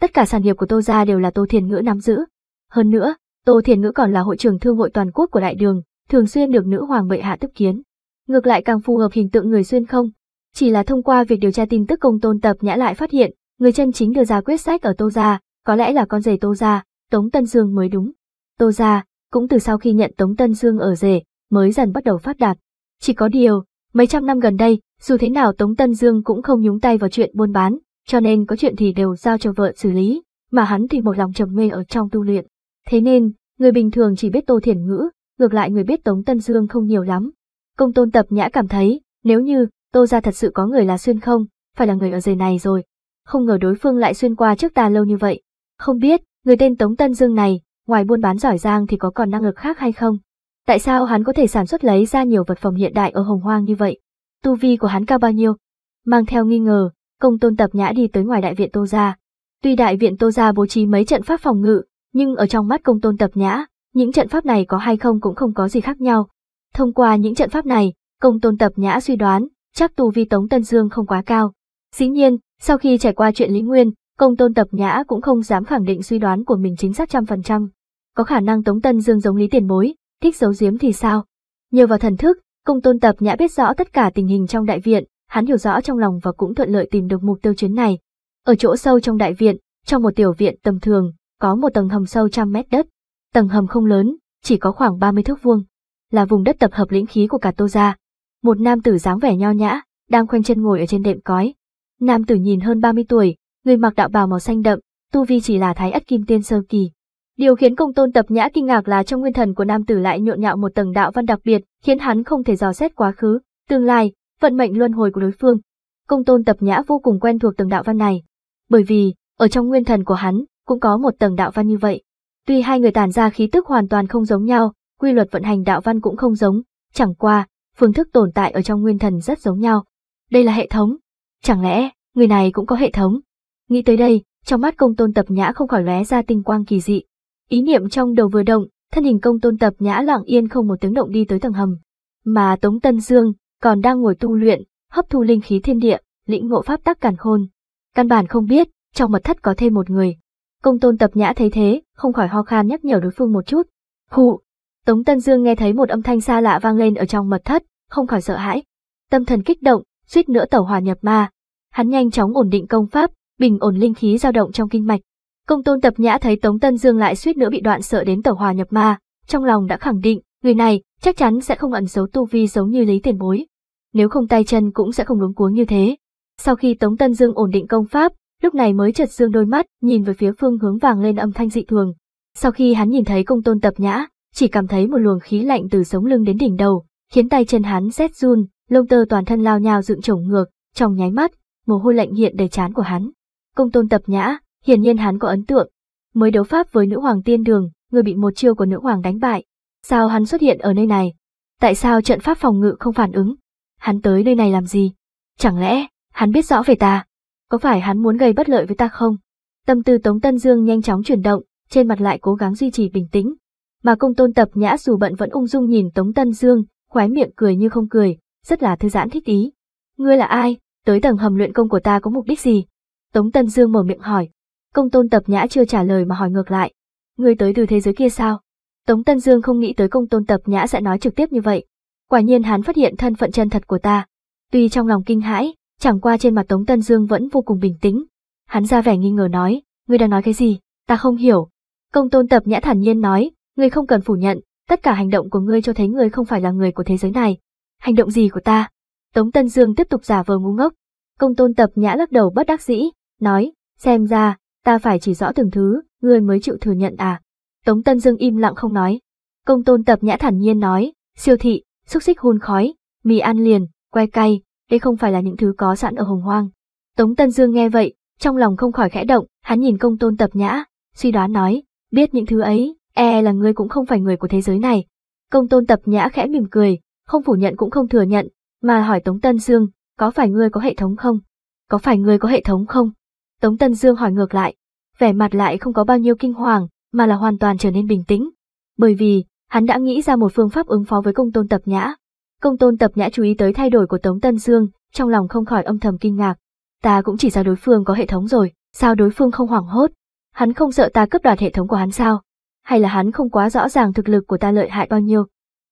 Tất cả sản nghiệp của Tô Gia đều là Tô Thiền Ngữ nắm giữ. Hơn nữa, Tô Thiền Ngữ còn là hội trưởng thương hội toàn quốc của đại đường, thường xuyên được nữ hoàng bệ hạ tiếp kiến. Ngược lại càng phù hợp hình tượng người xuyên không. Chỉ là thông qua việc điều tra tin tức công tôn tập nhã lại phát hiện, người chân chính đưa ra quyết sách ở Tô Gia, có lẽ là con rể Tô Gia, Tống Tân Dương mới đúng. Tô gia cũng từ sau khi nhận Tống Tân Dương ở rể, mới dần bắt đầu phát đạt. Chỉ có điều, mấy trăm năm gần đây, dù thế nào Tống Tân Dương cũng không nhúng tay vào chuyện buôn bán, cho nên có chuyện thì đều giao cho vợ xử lý, mà hắn thì một lòng trầm mê ở trong tu luyện. Thế nên, người bình thường chỉ biết Tô Thiển Ngữ, ngược lại người biết Tống Tân Dương không nhiều lắm. Công tôn tập nhã cảm thấy, nếu như Tô gia thật sự có người là xuyên không, phải là người ở rể này rồi. Không ngờ đối phương lại xuyên qua trước ta lâu như vậy. Không biết, người tên Tống Tân Dương này ngoài buôn bán giỏi giang thì có còn năng lực khác hay không? Tại sao hắn có thể sản xuất lấy ra nhiều vật phẩm hiện đại ở hồng hoang như vậy? Tu vi của hắn cao bao nhiêu? Mang theo nghi ngờ, công tôn tập nhã đi tới ngoài đại viện Tô Gia. Tuy đại viện Tô Gia bố trí mấy trận pháp phòng ngự, nhưng ở trong mắt công tôn tập nhã, những trận pháp này có hay không cũng không có gì khác nhau. Thông qua những trận pháp này, công tôn tập nhã suy đoán, chắc tu vi Tống Tân Dương không quá cao. Dĩ nhiên, sau khi trải qua chuyện Lý Nguyên, công tôn tập nhã cũng không dám khẳng định suy đoán của mình chính xác trăm phần trăm có khả năng Tống Tân Dương giống Lý Tiền Bối, thích giấu giếm thì sao? Nhờ vào thần thức, cung tôn tập nhã biết rõ tất cả tình hình trong đại viện, hắn hiểu rõ trong lòng và cũng thuận lợi tìm được mục tiêu chuyến này. Ở chỗ sâu trong đại viện, trong một tiểu viện tầm thường, có một tầng hầm sâu trăm mét đất. Tầng hầm không lớn, chỉ có khoảng 30 thước vuông, là vùng đất tập hợp lĩnh khí của cả Tô gia. Một nam tử dáng vẻ nho nhã, đang khoanh chân ngồi ở trên đệm cói. Nam tử nhìn hơn 30 tuổi, người mặc đạo bào màu xanh đậm, tu vi chỉ là thái ất kim tiên sơ kỳ. Điều khiến công tôn tập nhã kinh ngạc là trong nguyên thần của nam tử lại nhộn nhạo một tầng đạo văn đặc biệt, khiến hắn không thể dò xét quá khứ, tương lai, vận mệnh luân hồi của đối phương. Công tôn tập nhã vô cùng quen thuộc tầng đạo văn này, bởi vì, ở trong nguyên thần của hắn, cũng có một tầng đạo văn như vậy. Tuy hai người tản ra khí tức hoàn toàn không giống nhau, quy luật vận hành đạo văn cũng không giống, chẳng qua, phương thức tồn tại ở trong nguyên thần rất giống nhau. Đây là hệ thống. Chẳng lẽ, người này cũng có hệ thống? Nghĩ tới đây, trong mắt công tôn tập nhã không khỏi lóe ra tinh quang kỳ dị, Ý niệm trong đầu vừa động, thân hình công tôn tập nhã lặng yên không một tiếng động đi tới tầng hầm. Mà Tống Tân Dương còn đang ngồi tu luyện, hấp thu linh khí thiên địa, lĩnh ngộ pháp tắc càn khôn. Căn bản không biết, trong mật thất có thêm một người. Công tôn tập nhã thấy thế, không khỏi ho khan nhắc nhở đối phương một chút. Hụ! Tống Tân Dương nghe thấy một âm thanh xa lạ vang lên ở trong mật thất, không khỏi sợ hãi. Tâm thần kích động, suýt nữa tẩu hòa nhập ma. Hắn nhanh chóng ổn định công pháp, bình ổn linh khí dao động trong kinh mạch, Công tôn tập nhã thấy Tống Tân Dương lại suýt nữa bị đoạn sợ đến tẩu hòa nhập ma, trong lòng đã khẳng định, người này chắc chắn sẽ không ẩn giấu tu vi giống như Lý Tiền Bối. Nếu không tay chân cũng sẽ không luống cuống như thế. Sau khi Tống Tân Dương ổn định công pháp, lúc này mới chợt dương đôi mắt, nhìn về phía phương hướng vàng lên âm thanh dị thường. Sau khi hắn nhìn thấy công tôn tập nhã, chỉ cảm thấy một luồng khí lạnh từ sống lưng đến đỉnh đầu, khiến tay chân hắn rét run, lông tơ toàn thân lao nhào dựng chổng ngược, trong nháy mắt, mồ hôi lạnh hiện đầy chán của hắn. Công tôn tập nhã, Hiển nhiên hắn có ấn tượng, mới đấu pháp với nữ hoàng tiên đường, người bị một chiêu của nữ hoàng đánh bại. Sao hắn xuất hiện ở nơi này? Tại sao trận pháp phòng ngự không phản ứng? Hắn tới nơi này làm gì? Chẳng lẽ, hắn biết rõ về ta? Có phải hắn muốn gây bất lợi với ta không? Tâm tư Tống Tân Dương nhanh chóng chuyển động, trên mặt lại cố gắng duy trì bình tĩnh. Mà công tôn tập nhã dù bận vẫn ung dung nhìn Tống Tân Dương, khóe miệng cười như không cười, rất là thư giãn thích ý. Ngươi là ai? Tới tầng hầm luyện công của ta có mục đích gì? Tống Tân Dương mở miệng hỏi. Công tôn tập nhã chưa trả lời mà hỏi ngược lại. Ngươi tới từ thế giới kia sao? Tống Tân Dương không nghĩ tới công tôn tập nhã sẽ nói trực tiếp như vậy. Quả nhiên hắn phát hiện thân phận chân thật của ta. Tuy trong lòng kinh hãi, chẳng qua trên mặt Tống Tân Dương vẫn vô cùng bình tĩnh. Hắn ra vẻ nghi ngờ nói, ngươi đang nói cái gì, ta không hiểu. Công tôn tập nhã thản nhiên nói, ngươi không cần phủ nhận, tất cả hành động của ngươi cho thấy ngươi không phải là người của thế giới này. Hành động gì của ta? Tống Tân Dương tiếp tục giả vờ ngu ngốc. Công tôn tập nhã lắc đầu bất đắc dĩ, nói, xem ra, ta phải chỉ rõ từng thứ, ngươi mới chịu thừa nhận à. Tống Tân Dương im lặng không nói. Công tôn tập nhã thản nhiên nói, siêu thị, xúc xích hun khói, mì ăn liền, quay cay, đây không phải là những thứ có sẵn ở hồng hoang. Tống Tân Dương nghe vậy, trong lòng không khỏi khẽ động, hắn nhìn công tôn tập nhã, suy đoán nói, biết những thứ ấy, e, e là ngươi cũng không phải người của thế giới này. Công tôn tập nhã khẽ mỉm cười, không phủ nhận cũng không thừa nhận, mà hỏi Tống Tân Dương, có phải ngươi có hệ thống không? Có phải ngươi có hệ thống không? Tống Tân Dương hỏi ngược lại, vẻ mặt lại không có bao nhiêu kinh hoàng, mà là hoàn toàn trở nên bình tĩnh. Bởi vì, hắn đã nghĩ ra một phương pháp ứng phó với công tôn tập nhã. Công tôn tập nhã chú ý tới thay đổi của Tống Tân Dương, trong lòng không khỏi âm thầm kinh ngạc. Ta cũng chỉ ra đối phương có hệ thống rồi, sao đối phương không hoảng hốt? Hắn không sợ ta cướp đoạt hệ thống của hắn sao? Hay là hắn không quá rõ ràng thực lực của ta lợi hại bao nhiêu?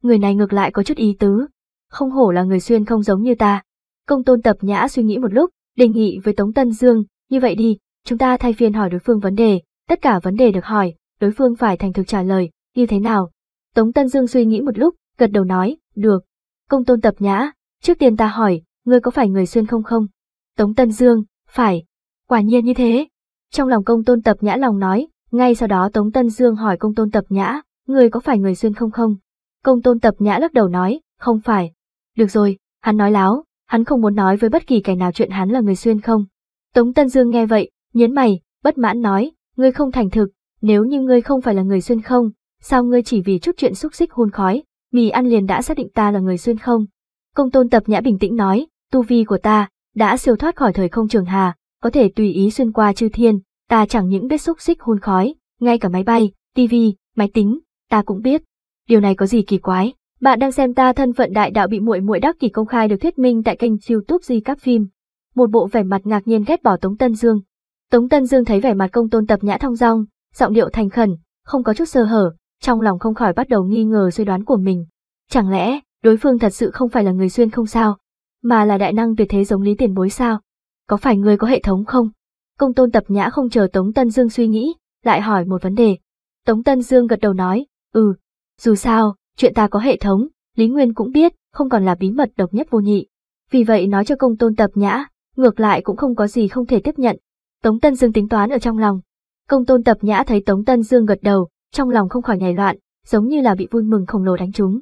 Người này ngược lại có chút ý tứ. Không hổ là người xuyên không giống như ta. Công tôn tập nhã suy nghĩ một lúc, đề nghị với Tống Tân Dương như vậy đi, chúng ta thay phiên hỏi đối phương vấn đề, tất cả vấn đề được hỏi, đối phương phải thành thực trả lời, như thế nào? Tống Tân Dương suy nghĩ một lúc, gật đầu nói, được. Công tôn tập nhã, trước tiên ta hỏi, ngươi có phải người xuyên không không? Tống Tân Dương, phải. Quả nhiên như thế. Trong lòng công tôn tập nhã lòng nói, ngay sau đó Tống Tân Dương hỏi công tôn tập nhã, ngươi có phải người xuyên không không? Công tôn tập nhã lắc đầu nói, không phải. Được rồi, hắn nói láo, hắn không muốn nói với bất kỳ kẻ nào chuyện hắn là người xuyên không. Tống Tân Dương nghe vậy, nhấn mày, bất mãn nói, ngươi không thành thực, nếu như ngươi không phải là người xuyên không, sao ngươi chỉ vì chút chuyện xúc xích hôn khói, mì ăn liền đã xác định ta là người xuyên không? Công tôn tập nhã bình tĩnh nói, tu vi của ta, đã siêu thoát khỏi thời không trường hà, có thể tùy ý xuyên qua chư thiên, ta chẳng những biết xúc xích hôn khói, ngay cả máy bay, tivi, máy tính, ta cũng biết. Điều này có gì kỳ quái? Bạn đang xem ta thân phận đại đạo bị muội muội đắc kỳ công khai được thuyết minh tại kênh YouTube Di Các Phim một bộ vẻ mặt ngạc nhiên ghét bỏ Tống Tân Dương. Tống Tân Dương thấy vẻ mặt công tôn tập nhã thong dong, giọng điệu thành khẩn, không có chút sơ hở, trong lòng không khỏi bắt đầu nghi ngờ suy đoán của mình. Chẳng lẽ, đối phương thật sự không phải là người xuyên không sao, mà là đại năng tuyệt thế giống lý tiền bối sao? Có phải người có hệ thống không? Công tôn tập nhã không chờ Tống Tân Dương suy nghĩ, lại hỏi một vấn đề. Tống Tân Dương gật đầu nói, ừ, dù sao, chuyện ta có hệ thống, Lý Nguyên cũng biết, không còn là bí mật độc nhất vô nhị. Vì vậy nói cho công tôn tập nhã, ngược lại cũng không có gì không thể tiếp nhận. Tống Tân Dương tính toán ở trong lòng. Công tôn tập nhã thấy Tống Tân Dương gật đầu, trong lòng không khỏi nhảy loạn, giống như là bị vui mừng khổng lồ đánh trúng.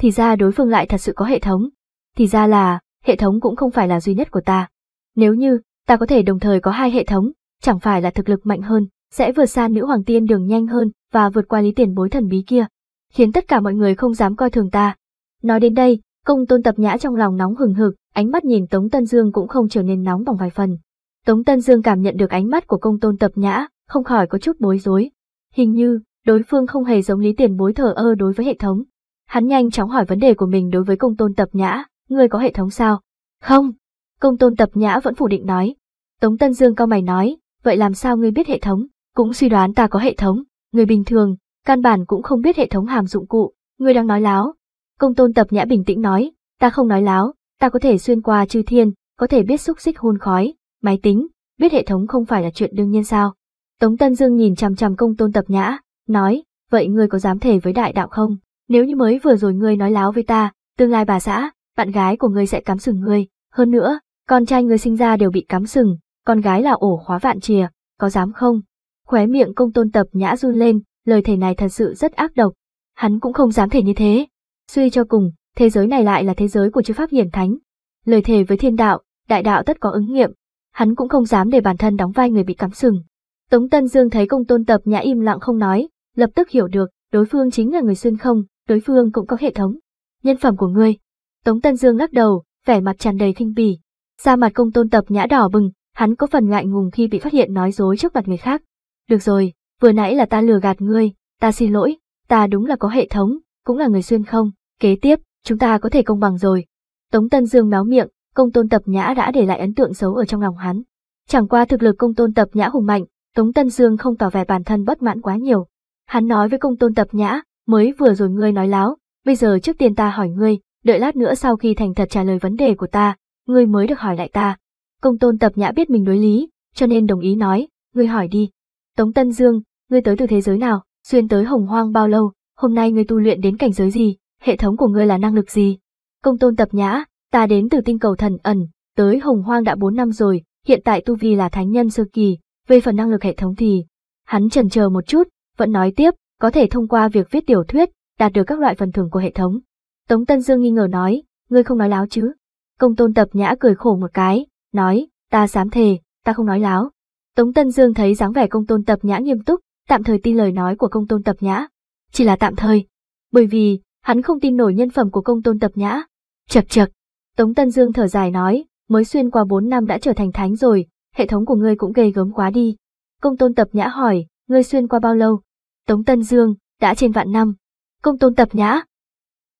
Thì ra đối phương lại thật sự có hệ thống. Thì ra là, hệ thống cũng không phải là duy nhất của ta. Nếu như, ta có thể đồng thời có hai hệ thống, chẳng phải là thực lực mạnh hơn, sẽ vượt xa nữ hoàng tiên đường nhanh hơn và vượt qua lý tiền bối thần bí kia, khiến tất cả mọi người không dám coi thường ta. Nói đến đây, Công tôn tập nhã trong lòng nóng hừng hực, ánh mắt nhìn Tống Tân Dương cũng không trở nên nóng bằng vài phần. Tống Tân Dương cảm nhận được ánh mắt của công tôn tập nhã, không khỏi có chút bối rối. Hình như, đối phương không hề giống lý tiền bối thờ ơ đối với hệ thống. Hắn nhanh chóng hỏi vấn đề của mình đối với công tôn tập nhã, Người có hệ thống sao? Không. Công tôn tập nhã vẫn phủ định nói. Tống Tân Dương cao mày nói, vậy làm sao ngươi biết hệ thống? Cũng suy đoán ta có hệ thống, người bình thường, căn bản cũng không biết hệ thống hàm dụng cụ, ngươi đang nói láo, Công tôn tập nhã bình tĩnh nói, ta không nói láo, ta có thể xuyên qua chư thiên, có thể biết xúc xích hôn khói, máy tính, biết hệ thống không phải là chuyện đương nhiên sao. Tống Tân Dương nhìn chằm chằm công tôn tập nhã, nói, vậy ngươi có dám thể với đại đạo không? Nếu như mới vừa rồi ngươi nói láo với ta, tương lai bà xã, bạn gái của ngươi sẽ cắm sừng ngươi. Hơn nữa, con trai ngươi sinh ra đều bị cắm sừng, con gái là ổ khóa vạn chìa, có dám không? Khóe miệng công tôn tập nhã run lên, lời thể này thật sự rất ác độc. Hắn cũng không dám thể như thế, Suy cho cùng, thế giới này lại là thế giới của chư pháp hiển thánh. Lời thề với thiên đạo, đại đạo tất có ứng nghiệm, hắn cũng không dám để bản thân đóng vai người bị cắm sừng. Tống Tân Dương thấy công tôn tập nhã im lặng không nói, lập tức hiểu được, đối phương chính là người xuyên không, đối phương cũng có hệ thống. Nhân phẩm của ngươi. Tống Tân Dương lắc đầu, vẻ mặt tràn đầy khinh bỉ. ra mặt công tôn tập nhã đỏ bừng, hắn có phần ngại ngùng khi bị phát hiện nói dối trước mặt người khác. Được rồi, vừa nãy là ta lừa gạt ngươi, ta xin lỗi, ta đúng là có hệ thống, cũng là người xuyên không, kế tiếp, chúng ta có thể công bằng rồi. Tống Tân Dương méo miệng, công tôn tập nhã đã để lại ấn tượng xấu ở trong lòng hắn. Chẳng qua thực lực công tôn tập nhã hùng mạnh, Tống Tân Dương không tỏ vẻ bản thân bất mãn quá nhiều. Hắn nói với công tôn tập nhã, mới vừa rồi ngươi nói láo, bây giờ trước tiên ta hỏi ngươi, đợi lát nữa sau khi thành thật trả lời vấn đề của ta, ngươi mới được hỏi lại ta. Công tôn tập nhã biết mình đối lý, cho nên đồng ý nói, ngươi hỏi đi. Tống Tân Dương, ngươi tới từ thế giới nào, xuyên tới hồng hoang bao lâu, hôm nay ngươi tu luyện đến cảnh giới gì, hệ thống của ngươi là năng lực gì. Công tôn tập nhã, ta đến từ tinh cầu thần ẩn, tới hồng hoang đã 4 năm rồi, hiện tại tu vi là thánh nhân sơ kỳ, về phần năng lực hệ thống thì... Hắn trần chờ một chút, vẫn nói tiếp, có thể thông qua việc viết tiểu thuyết, đạt được các loại phần thưởng của hệ thống. Tống Tân Dương nghi ngờ nói, ngươi không nói láo chứ. Công tôn tập nhã cười khổ một cái, nói, ta dám thề, ta không nói láo. Tống Tân Dương thấy dáng vẻ công tôn tập nhã nghiêm túc, tạm thời tin lời nói của công tôn tập nhã chỉ là tạm thời, bởi vì hắn không tin nổi nhân phẩm của công tôn tập nhã. Chật chật, Tống Tân Dương thở dài nói, mới xuyên qua 4 năm đã trở thành thánh rồi, hệ thống của ngươi cũng ghê gớm quá đi. Công tôn tập nhã hỏi, ngươi xuyên qua bao lâu? Tống Tân Dương, đã trên vạn năm. Công tôn tập nhã.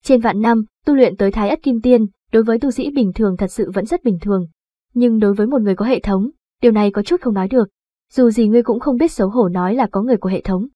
Trên vạn năm, tu luyện tới thái ất kim tiên, đối với tu sĩ bình thường thật sự vẫn rất bình thường. Nhưng đối với một người có hệ thống, điều này có chút không nói được. Dù gì ngươi cũng không biết xấu hổ nói là có người của hệ thống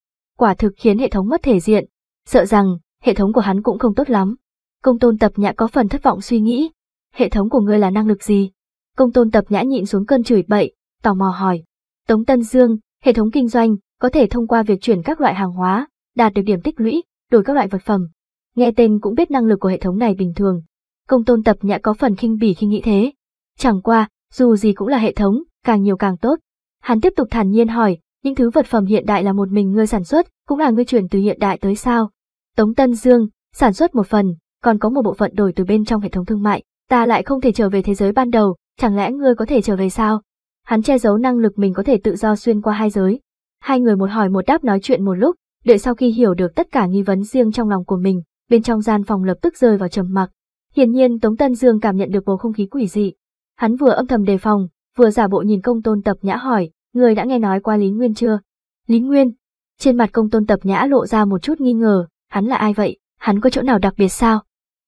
quả thực khiến hệ thống mất thể diện, sợ rằng hệ thống của hắn cũng không tốt lắm. Công tôn tập nhã có phần thất vọng suy nghĩ, hệ thống của ngươi là năng lực gì? Công tôn tập nhã nhịn xuống cơn chửi bậy, tò mò hỏi. Tống Tân Dương, hệ thống kinh doanh, có thể thông qua việc chuyển các loại hàng hóa, đạt được điểm tích lũy, đổi các loại vật phẩm. Nghe tên cũng biết năng lực của hệ thống này bình thường. Công tôn tập nhã có phần khinh bỉ khi nghĩ thế. Chẳng qua, dù gì cũng là hệ thống, càng nhiều càng tốt. Hắn tiếp tục thản nhiên hỏi, những thứ vật phẩm hiện đại là một mình ngươi sản xuất, cũng là ngươi chuyển từ hiện đại tới sao. Tống Tân Dương, sản xuất một phần, còn có một bộ phận đổi từ bên trong hệ thống thương mại, ta lại không thể trở về thế giới ban đầu, chẳng lẽ ngươi có thể trở về sao? Hắn che giấu năng lực mình có thể tự do xuyên qua hai giới. Hai người một hỏi một đáp nói chuyện một lúc, đợi sau khi hiểu được tất cả nghi vấn riêng trong lòng của mình, bên trong gian phòng lập tức rơi vào trầm mặc. Hiển nhiên Tống Tân Dương cảm nhận được bầu không khí quỷ dị. Hắn vừa âm thầm đề phòng, vừa giả bộ nhìn công tôn tập nhã hỏi, người đã nghe nói qua Lý Nguyên chưa? Lý Nguyên, trên mặt công tôn tập nhã lộ ra một chút nghi ngờ, hắn là ai vậy, hắn có chỗ nào đặc biệt sao?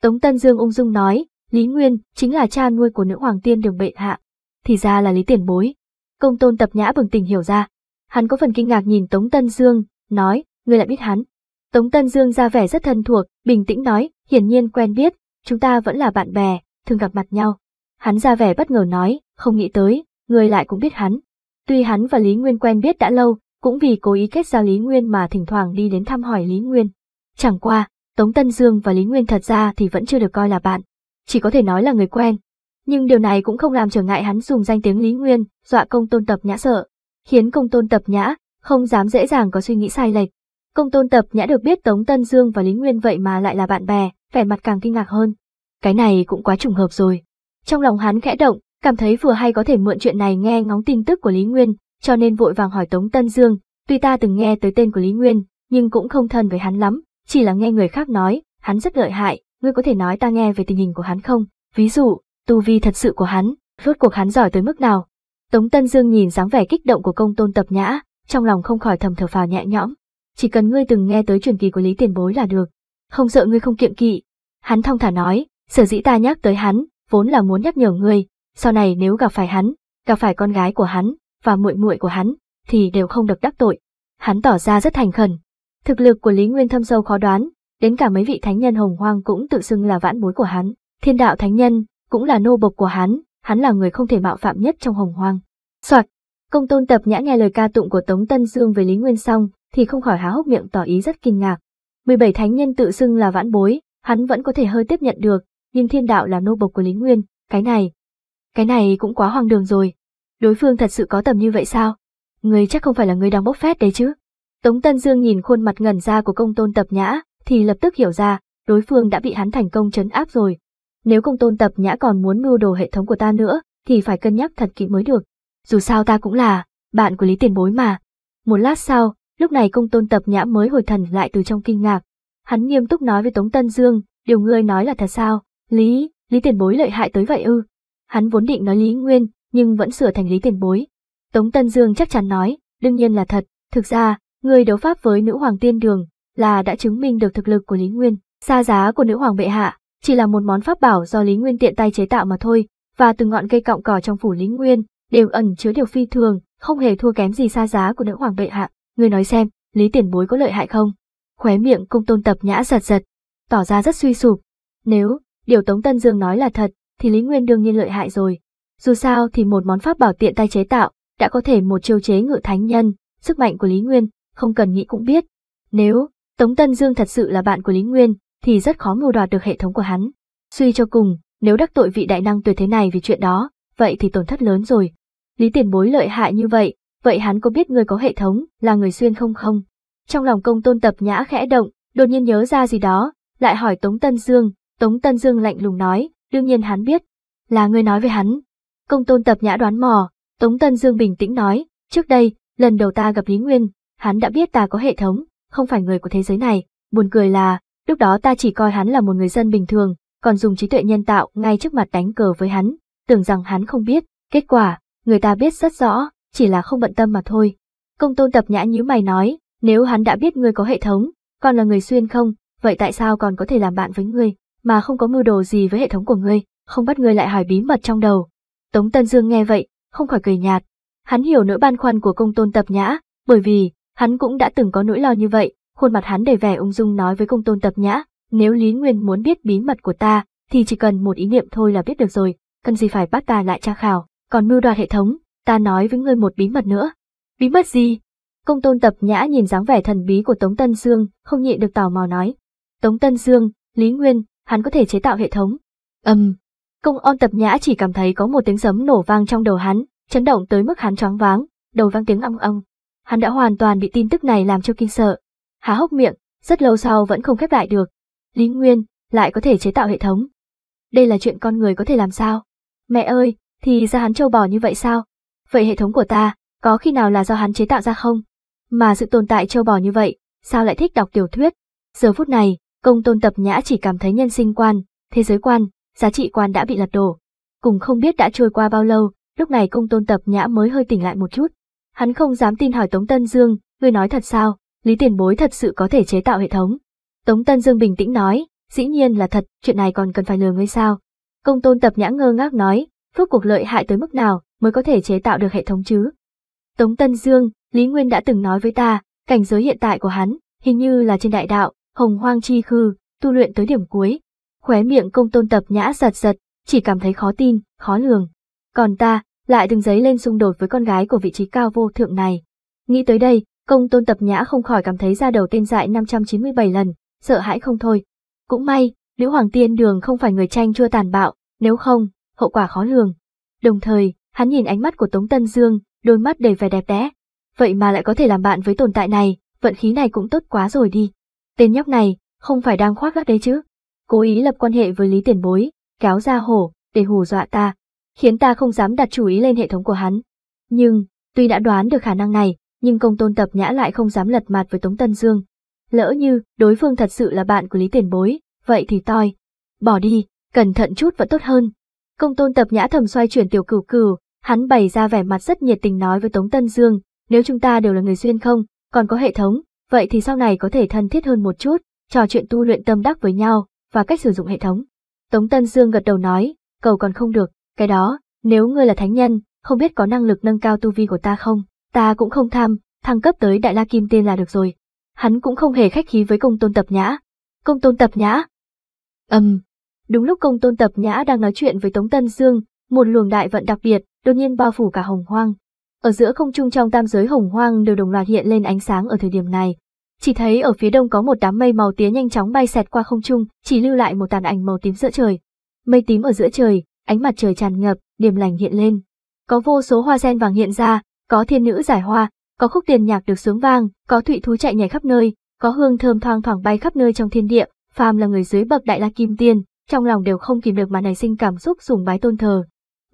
Tống Tân Dương ung dung nói, Lý Nguyên chính là cha nuôi của nữ hoàng tiên đường bệ hạ. Thì ra là Lý Tiền Bối. Công tôn tập nhã bừng tỉnh hiểu ra. Hắn có phần kinh ngạc nhìn Tống Tân Dương, nói, ngươi lại biết hắn. Tống Tân Dương ra vẻ rất thân thuộc, bình tĩnh nói, hiển nhiên quen biết, chúng ta vẫn là bạn bè, thường gặp mặt nhau. Hắn ra vẻ bất ngờ nói, không nghĩ tới, ngươi lại cũng biết hắn. Tuy hắn và Lý Nguyên quen biết đã lâu, cũng vì cố ý kết giao Lý Nguyên mà thỉnh thoảng đi đến thăm hỏi Lý Nguyên. Chẳng qua, Tống Tân Dương và Lý Nguyên thật ra thì vẫn chưa được coi là bạn, chỉ có thể nói là người quen. Nhưng điều này cũng không làm trở ngại hắn dùng danh tiếng Lý Nguyên, dọa công tôn tập nhã sợ, khiến công tôn tập nhã không dám dễ dàng có suy nghĩ sai lệch. Công tôn tập nhã được biết Tống Tân Dương và Lý Nguyên vậy mà lại là bạn bè, vẻ mặt càng kinh ngạc hơn. Cái này cũng quá trùng hợp rồi. Trong lòng hắn khẽ động, cảm thấy vừa hay có thể mượn chuyện này nghe ngóng tin tức của Lý Nguyên, cho nên vội vàng hỏi Tống Tân Dương, tuy ta từng nghe tới tên của Lý Nguyên, nhưng cũng không thân với hắn lắm, chỉ là nghe người khác nói, hắn rất lợi hại, ngươi có thể nói ta nghe về tình hình của hắn không? Ví dụ, tu vi thật sự của hắn, rốt cuộc hắn giỏi tới mức nào? Tống Tân Dương nhìn dáng vẻ kích động của công tôn tập nhã, trong lòng không khỏi thầm thở phào nhẹ nhõm. Chỉ cần ngươi từng nghe tới truyền kỳ của Lý Tiền Bối là được, không sợ ngươi không kiệm kỵ. Hắn thong thả nói, sở dĩ ta nhắc tới hắn, vốn là muốn nhắc nhở ngươi, sau này nếu gặp phải hắn, gặp phải con gái của hắn và muội muội của hắn thì đều không được đắc tội. Hắn tỏ ra rất thành khẩn. Thực lực của Lý Nguyên thâm sâu khó đoán, đến cả mấy vị thánh nhân hồng hoang cũng tự xưng là vãn bối của hắn. Thiên đạo thánh nhân cũng là nô bộc của hắn, hắn là người không thể mạo phạm nhất trong hồng hoang. Soạt, công tôn tập nhã nghe lời ca tụng của Tống Tân Dương về Lý Nguyên xong thì không khỏi há hốc miệng tỏ ý rất kinh ngạc. 17 thánh nhân tự xưng là vãn bối, hắn vẫn có thể hơi tiếp nhận được, nhưng thiên đạo là nô bộc của Lý Nguyên, cái này, cái này cũng quá hoang đường rồi. Đối phương thật sự có tầm như vậy sao? Người chắc không phải là người đang bốc phét đấy chứ? Tống Tân Dương nhìn khuôn mặt ngẩn ra của công tôn tập nhã, thì lập tức hiểu ra, đối phương đã bị hắn thành công chấn áp rồi. Nếu công tôn tập nhã còn muốn mưu đồ hệ thống của ta nữa, thì phải cân nhắc thật kỹ mới được. Dù sao ta cũng là, bạn của Lý Tiền Bối mà. Một lát sau, lúc này công tôn tập nhã mới hồi thần lại từ trong kinh ngạc. Hắn nghiêm túc nói với Tống Tân Dương, điều ngươi nói là thật sao? Lý, Lý Tiền Bối lợi hại tới vậy ư? Hắn vốn định nói Lý Nguyên, nhưng vẫn sửa thành Lý Tiền Bối. Tống Tân Dương chắc chắn nói, đương nhiên là thật, thực ra, người đấu pháp với nữ hoàng tiên đường là đã chứng minh được thực lực của Lý Nguyên, xa giá của nữ hoàng bệ hạ, chỉ là một món pháp bảo do Lý Nguyên tiện tay chế tạo mà thôi, và từng ngọn cây cọng cỏ trong phủ Lý Nguyên đều ẩn chứa điều phi thường, không hề thua kém gì xa giá của nữ hoàng bệ hạ. Ngươi nói xem, Lý Tiền Bối có lợi hại không? Khóe miệng cung tôn tập nhã giật giật, tỏ ra rất suy sụp. Nếu, điều Tống Tân Dương nói là thật, thì Lý Nguyên đương nhiên lợi hại rồi. Dù sao thì một món pháp bảo tiện tay chế tạo, đã có thể một chiêu chế ngự thánh nhân, sức mạnh của Lý Nguyên, không cần nghĩ cũng biết. Nếu, Tống Tân Dương thật sự là bạn của Lý Nguyên, thì rất khó mưu đoạt được hệ thống của hắn. Suy cho cùng, nếu đắc tội vị đại năng tuyệt thế này vì chuyện đó, vậy thì tổn thất lớn rồi. Lý tiền bối lợi hại như vậy, vậy hắn có biết người có hệ thống là người xuyên không không? Trong lòng công tôn tập nhã khẽ động, đột nhiên nhớ ra gì đó, lại hỏi Tống Tân Dương, Tống Tân Dương lạnh lùng nói, đương nhiên hắn biết, là ngươi nói với hắn. Công tôn tập nhã đoán mò, Tống Tân Dương bình tĩnh nói, trước đây, lần đầu ta gặp Lý Nguyên, hắn đã biết ta có hệ thống, không phải người của thế giới này, buồn cười là, lúc đó ta chỉ coi hắn là một người dân bình thường, còn dùng trí tuệ nhân tạo ngay trước mặt đánh cờ với hắn, tưởng rằng hắn không biết, kết quả, người ta biết rất rõ, chỉ là không bận tâm mà thôi. Công tôn tập nhã nhíu mày nói, nếu hắn đã biết ngươi có hệ thống, còn là người xuyên không, vậy tại sao còn có thể làm bạn với ngươi? mà không có mưu đồ gì với hệ thống của ngươi, không bắt ngươi lại hỏi bí mật trong đầu. Tống Tân Dương nghe vậy, không khỏi cười nhạt. Hắn hiểu nỗi băn khoăn của công tôn tập nhã, bởi vì, hắn cũng đã từng có nỗi lo như vậy, khuôn mặt hắn đầy vẻ ung dung nói với công tôn tập nhã, nếu Lý Nguyên muốn biết bí mật của ta, thì chỉ cần một ý niệm thôi là biết được rồi, cần gì phải bắt ta lại tra khảo, còn mưu đoạt hệ thống, ta nói với ngươi một bí mật nữa. Bí mật gì? Công tôn tập nhã nhìn dáng vẻ thần bí của Tống Tân Dương, không nhịn được tò mò nói. Tống Tân Dương, Lý Nguyên, hắn có thể chế tạo hệ thống. Âm. Um, công on tập nhã chỉ cảm thấy có một tiếng sấm nổ vang trong đầu hắn, chấn động tới mức hắn choáng váng, đầu vang tiếng ong ong. Hắn đã hoàn toàn bị tin tức này làm cho kinh sợ. Há hốc miệng, rất lâu sau vẫn không khép lại được. Lý Nguyên, lại có thể chế tạo hệ thống. Đây là chuyện con người có thể làm sao? Mẹ ơi, thì ra hắn trâu bò như vậy sao? Vậy hệ thống của ta, có khi nào là do hắn chế tạo ra không? Mà sự tồn tại trâu bò như vậy, sao lại thích đọc tiểu thuyết? Giờ phút này, Công tôn tập nhã chỉ cảm thấy nhân sinh quan, thế giới quan, giá trị quan đã bị lật đổ. Cùng không biết đã trôi qua bao lâu, lúc này công tôn tập nhã mới hơi tỉnh lại một chút. Hắn không dám tin hỏi Tống Tân Dương, ngươi nói thật sao, Lý Tiền Bối thật sự có thể chế tạo hệ thống. Tống Tân Dương bình tĩnh nói, dĩ nhiên là thật, chuyện này còn cần phải lừa ngươi sao. Công tôn tập nhã ngơ ngác nói, phước cuộc lợi hại tới mức nào mới có thể chế tạo được hệ thống chứ. Tống Tân Dương, Lý Nguyên đã từng nói với ta, cảnh giới hiện tại của hắn, hình như là trên đại đạo, hồng hoang chi khư, tu luyện tới điểm cuối. Khóe miệng công tôn tập nhã giật giật, chỉ cảm thấy khó tin, khó lường. Còn ta, lại từng giấy lên xung đột với con gái của vị trí cao vô thượng này. Nghĩ tới đây, công tôn tập nhã không khỏi cảm thấy ra đầu tên dại 597 lần, sợ hãi không thôi. Cũng may, Liễu Hoàng Tiên Đường không phải người tranh chua tàn bạo, nếu không, hậu quả khó lường. Đồng thời, hắn nhìn ánh mắt của Tống Tân Dương, đôi mắt đầy vẻ đẹp đẽ. Vậy mà lại có thể làm bạn với tồn tại này, vận khí này cũng tốt quá rồi đi. Tên nhóc này, không phải đang khoác lác đấy chứ. Cố ý lập quan hệ với Lý Tiền Bối, kéo ra hổ, để hù dọa ta, khiến ta không dám đặt chú ý lên hệ thống của hắn. Nhưng, tuy đã đoán được khả năng này, nhưng công tôn tập nhã lại không dám lật mặt với Tống Tân Dương. Lỡ như đối phương thật sự là bạn của Lý Tiền Bối, vậy thì toi. Bỏ đi, cẩn thận chút vẫn tốt hơn. Công tôn tập nhã thầm xoay chuyển tiểu cửu cửu, hắn bày ra vẻ mặt rất nhiệt tình nói với Tống Tân Dương, nếu chúng ta đều là người duyên không, còn có hệ thống, Vậy thì sau này có thể thân thiết hơn một chút, trò chuyện tu luyện tâm đắc với nhau và cách sử dụng hệ thống. Tống Tân Dương gật đầu nói, cầu còn không được, cái đó, nếu ngươi là thánh nhân, không biết có năng lực nâng cao tu vi của ta không, ta cũng không tham, thăng cấp tới Đại La Kim Tiên là được rồi. Hắn cũng không hề khách khí với công tôn tập nhã. Công tôn tập nhã? Ầm, um, đúng lúc công tôn tập nhã đang nói chuyện với Tống Tân Dương, một luồng đại vận đặc biệt, đột nhiên bao phủ cả hồng hoang, ở giữa không trung trong tam giới hồng hoang đều đồng loạt hiện lên ánh sáng ở thời điểm này. Chỉ thấy ở phía đông có một đám mây màu tía nhanh chóng bay xẹt qua không trung, chỉ lưu lại một tàn ảnh màu tím giữa trời. Mây tím ở giữa trời, ánh mặt trời tràn ngập, điềm lành hiện lên. Có vô số hoa sen vàng hiện ra, có thiên nữ giải hoa, có khúc tiền nhạc được xuống vang, có thụy thú chạy nhảy khắp nơi, có hương thơm thoang thoảng bay khắp nơi trong thiên địa, phàm là người dưới bậc đại la kim tiên, trong lòng đều không kìm được mà nảy sinh cảm xúc sùng bái tôn thờ,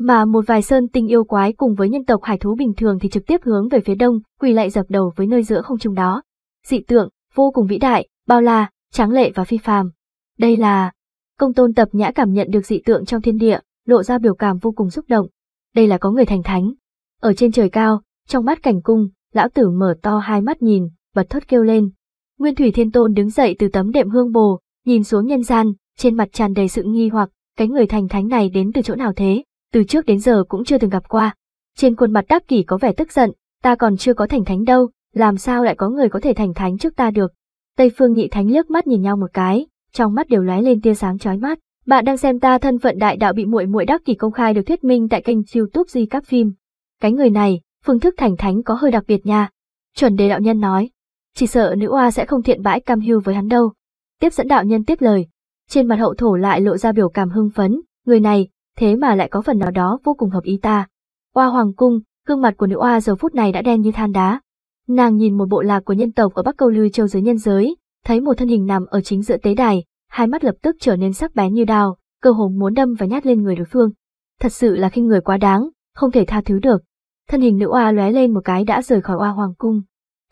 mà một vài sơn tinh yêu quái cùng với nhân tộc hải thú bình thường thì trực tiếp hướng về phía đông, quỳ lại dập đầu với nơi giữa không trung đó. Dị tượng, vô cùng vĩ đại, bao la, tráng lệ và phi phàm. Đây là... Công tôn tập nhã cảm nhận được dị tượng trong thiên địa, lộ ra biểu cảm vô cùng xúc động. Đây là có người thành thánh. Ở trên trời cao, trong mắt cảnh cung, lão tử mở to hai mắt nhìn, bật thốt kêu lên. Nguyên thủy thiên tôn đứng dậy từ tấm đệm hương bồ, nhìn xuống nhân gian, trên mặt tràn đầy sự nghi hoặc, cái người thành thánh này đến từ chỗ nào thế? từ trước đến giờ cũng chưa từng gặp qua. Trên khuôn mặt đắc kỷ có vẻ tức giận, ta còn chưa có thành thánh đâu, làm sao lại có người có thể thành thánh trước ta được. Tây phương nhị thánh liếc mắt nhìn nhau một cái, trong mắt đều lóe lên tia sáng chói mắt. Bạn đang xem ta thân phận đại đạo bị muội muội đắc kỷ công khai được thuyết minh tại kênh YouTube Di Các Phim. Cái người này, phương thức thành thánh có hơi đặc biệt nha. Chuẩn đề đạo nhân nói, chỉ sợ nữ oa sẽ không thiện bãi cam hưu với hắn đâu. Tiếp dẫn đạo nhân tiếp lời, trên mặt hậu thổ lại lộ ra biểu cảm hưng phấn, người này, thế mà lại có phần nào đó vô cùng hợp ý ta. Oa hoàng cung, gương mặt của nữ oa giờ phút này đã đen như than đá. Nàng nhìn một bộ lạc của nhân tộc ở Bắc Câu Lư châu dưới nhân giới, thấy một thân hình nằm ở chính giữa tế đài, hai mắt lập tức trở nên sắc bén như đao, cơ hồ muốn đâm và nhát lên người đối phương. Thật sự là khinh người quá đáng, không thể tha thứ được. Thân hình nữ oa lóe lên một cái đã rời khỏi oa hoàng cung.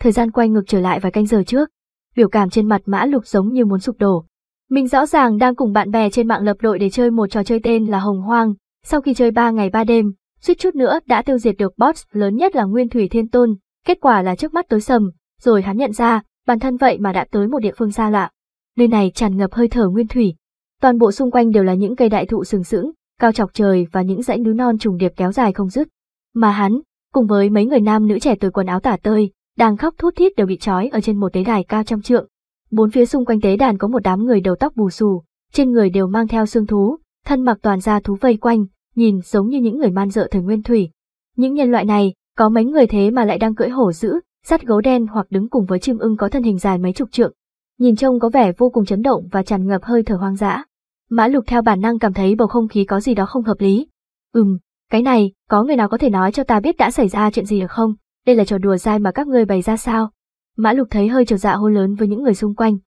Thời gian quay ngược trở lại vài canh giờ trước, biểu cảm trên mặt Mã Lục giống như muốn sụp đổ, mình rõ ràng đang cùng bạn bè trên mạng lập đội để chơi một trò chơi tên là Hồng Hoang, sau khi chơi 3 ngày 3 đêm, suýt chút nữa đã tiêu diệt được boss lớn nhất là Nguyên Thủy Thiên Tôn, kết quả là trước mắt tối sầm, rồi hắn nhận ra, bản thân vậy mà đã tới một địa phương xa lạ. Nơi này tràn ngập hơi thở Nguyên Thủy. Toàn bộ xung quanh đều là những cây đại thụ sừng sững, cao chọc trời và những dãy núi non trùng điệp kéo dài không dứt. Mà hắn, cùng với mấy người nam nữ trẻ tuổi quần áo tả tơi, đang khóc thút thít đều bị trói ở trên một tế đài cao trăm trượng, Bốn phía xung quanh tế đàn có một đám người đầu tóc bù xù, trên người đều mang theo xương thú, thân mặc toàn da thú vây quanh, nhìn giống như những người man dợ thời nguyên thủy. Những nhân loại này, có mấy người thế mà lại đang cưỡi hổ dữ, sắt gấu đen hoặc đứng cùng với chim ưng có thân hình dài mấy chục trượng. Nhìn trông có vẻ vô cùng chấn động và tràn ngập hơi thở hoang dã. Mã Lục theo bản năng cảm thấy bầu không khí có gì đó không hợp lý. Ừm, cái này, có người nào có thể nói cho ta biết đã xảy ra chuyện gì được không? Đây là trò đùa dai mà các ngươi bày ra sao? Mã Lục thấy hơi trở dạ hô lớn với những người xung quanh,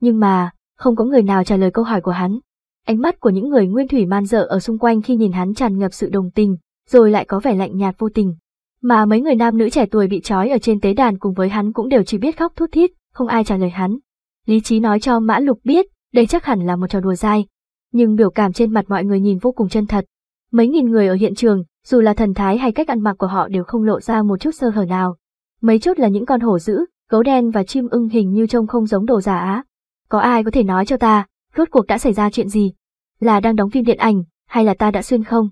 nhưng mà, không có người nào trả lời câu hỏi của hắn. Ánh mắt của những người nguyên thủy man dợ ở xung quanh khi nhìn hắn tràn ngập sự đồng tình, rồi lại có vẻ lạnh nhạt vô tình. Mà mấy người nam nữ trẻ tuổi bị trói ở trên tế đàn cùng với hắn cũng đều chỉ biết khóc thút thít, không ai trả lời hắn. Lý trí nói cho Mã Lục biết, đây chắc hẳn là một trò đùa dai. Nhưng biểu cảm trên mặt mọi người nhìn vô cùng chân thật. Mấy nghìn người ở hiện trường, dù là thần thái hay cách ăn mặc của họ đều không lộ ra một chút sơ hở nào. Mấy chốt là những con hổ dữ, gấu đen và chim ưng hình như trông không giống đồ giả á. Có ai có thể nói cho ta, rốt cuộc đã xảy ra chuyện gì? Là đang đóng phim điện ảnh, hay là ta đã xuyên không?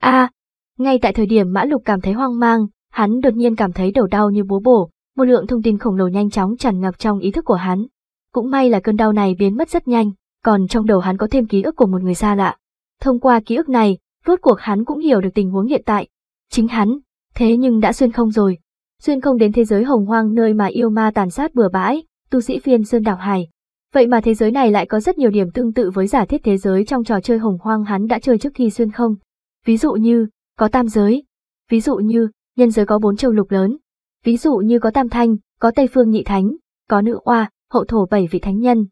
a ngay tại thời điểm Mã Lục cảm thấy hoang mang, hắn đột nhiên cảm thấy đầu đau như búa bổ, một lượng thông tin khổng lồ nhanh chóng tràn ngập trong ý thức của hắn. Cũng may là cơn đau này biến mất rất nhanh, còn trong đầu hắn có thêm ký ức của một người xa lạ. Thông qua ký ức này, rốt cuộc hắn cũng hiểu được tình huống hiện tại. Chính hắn, thế nhưng đã xuyên không rồi xuyên không đến thế giới hồng hoang nơi mà yêu ma tàn sát bừa bãi, tu sĩ phiên sơn đảo hải. Vậy mà thế giới này lại có rất nhiều điểm tương tự với giả thiết thế giới trong trò chơi hồng hoang hắn đã chơi trước khi xuyên không. Ví dụ như, có tam giới. Ví dụ như, nhân giới có bốn châu lục lớn. Ví dụ như có tam thanh, có tây phương nhị thánh, có nữ oa, hậu thổ bảy vị thánh nhân.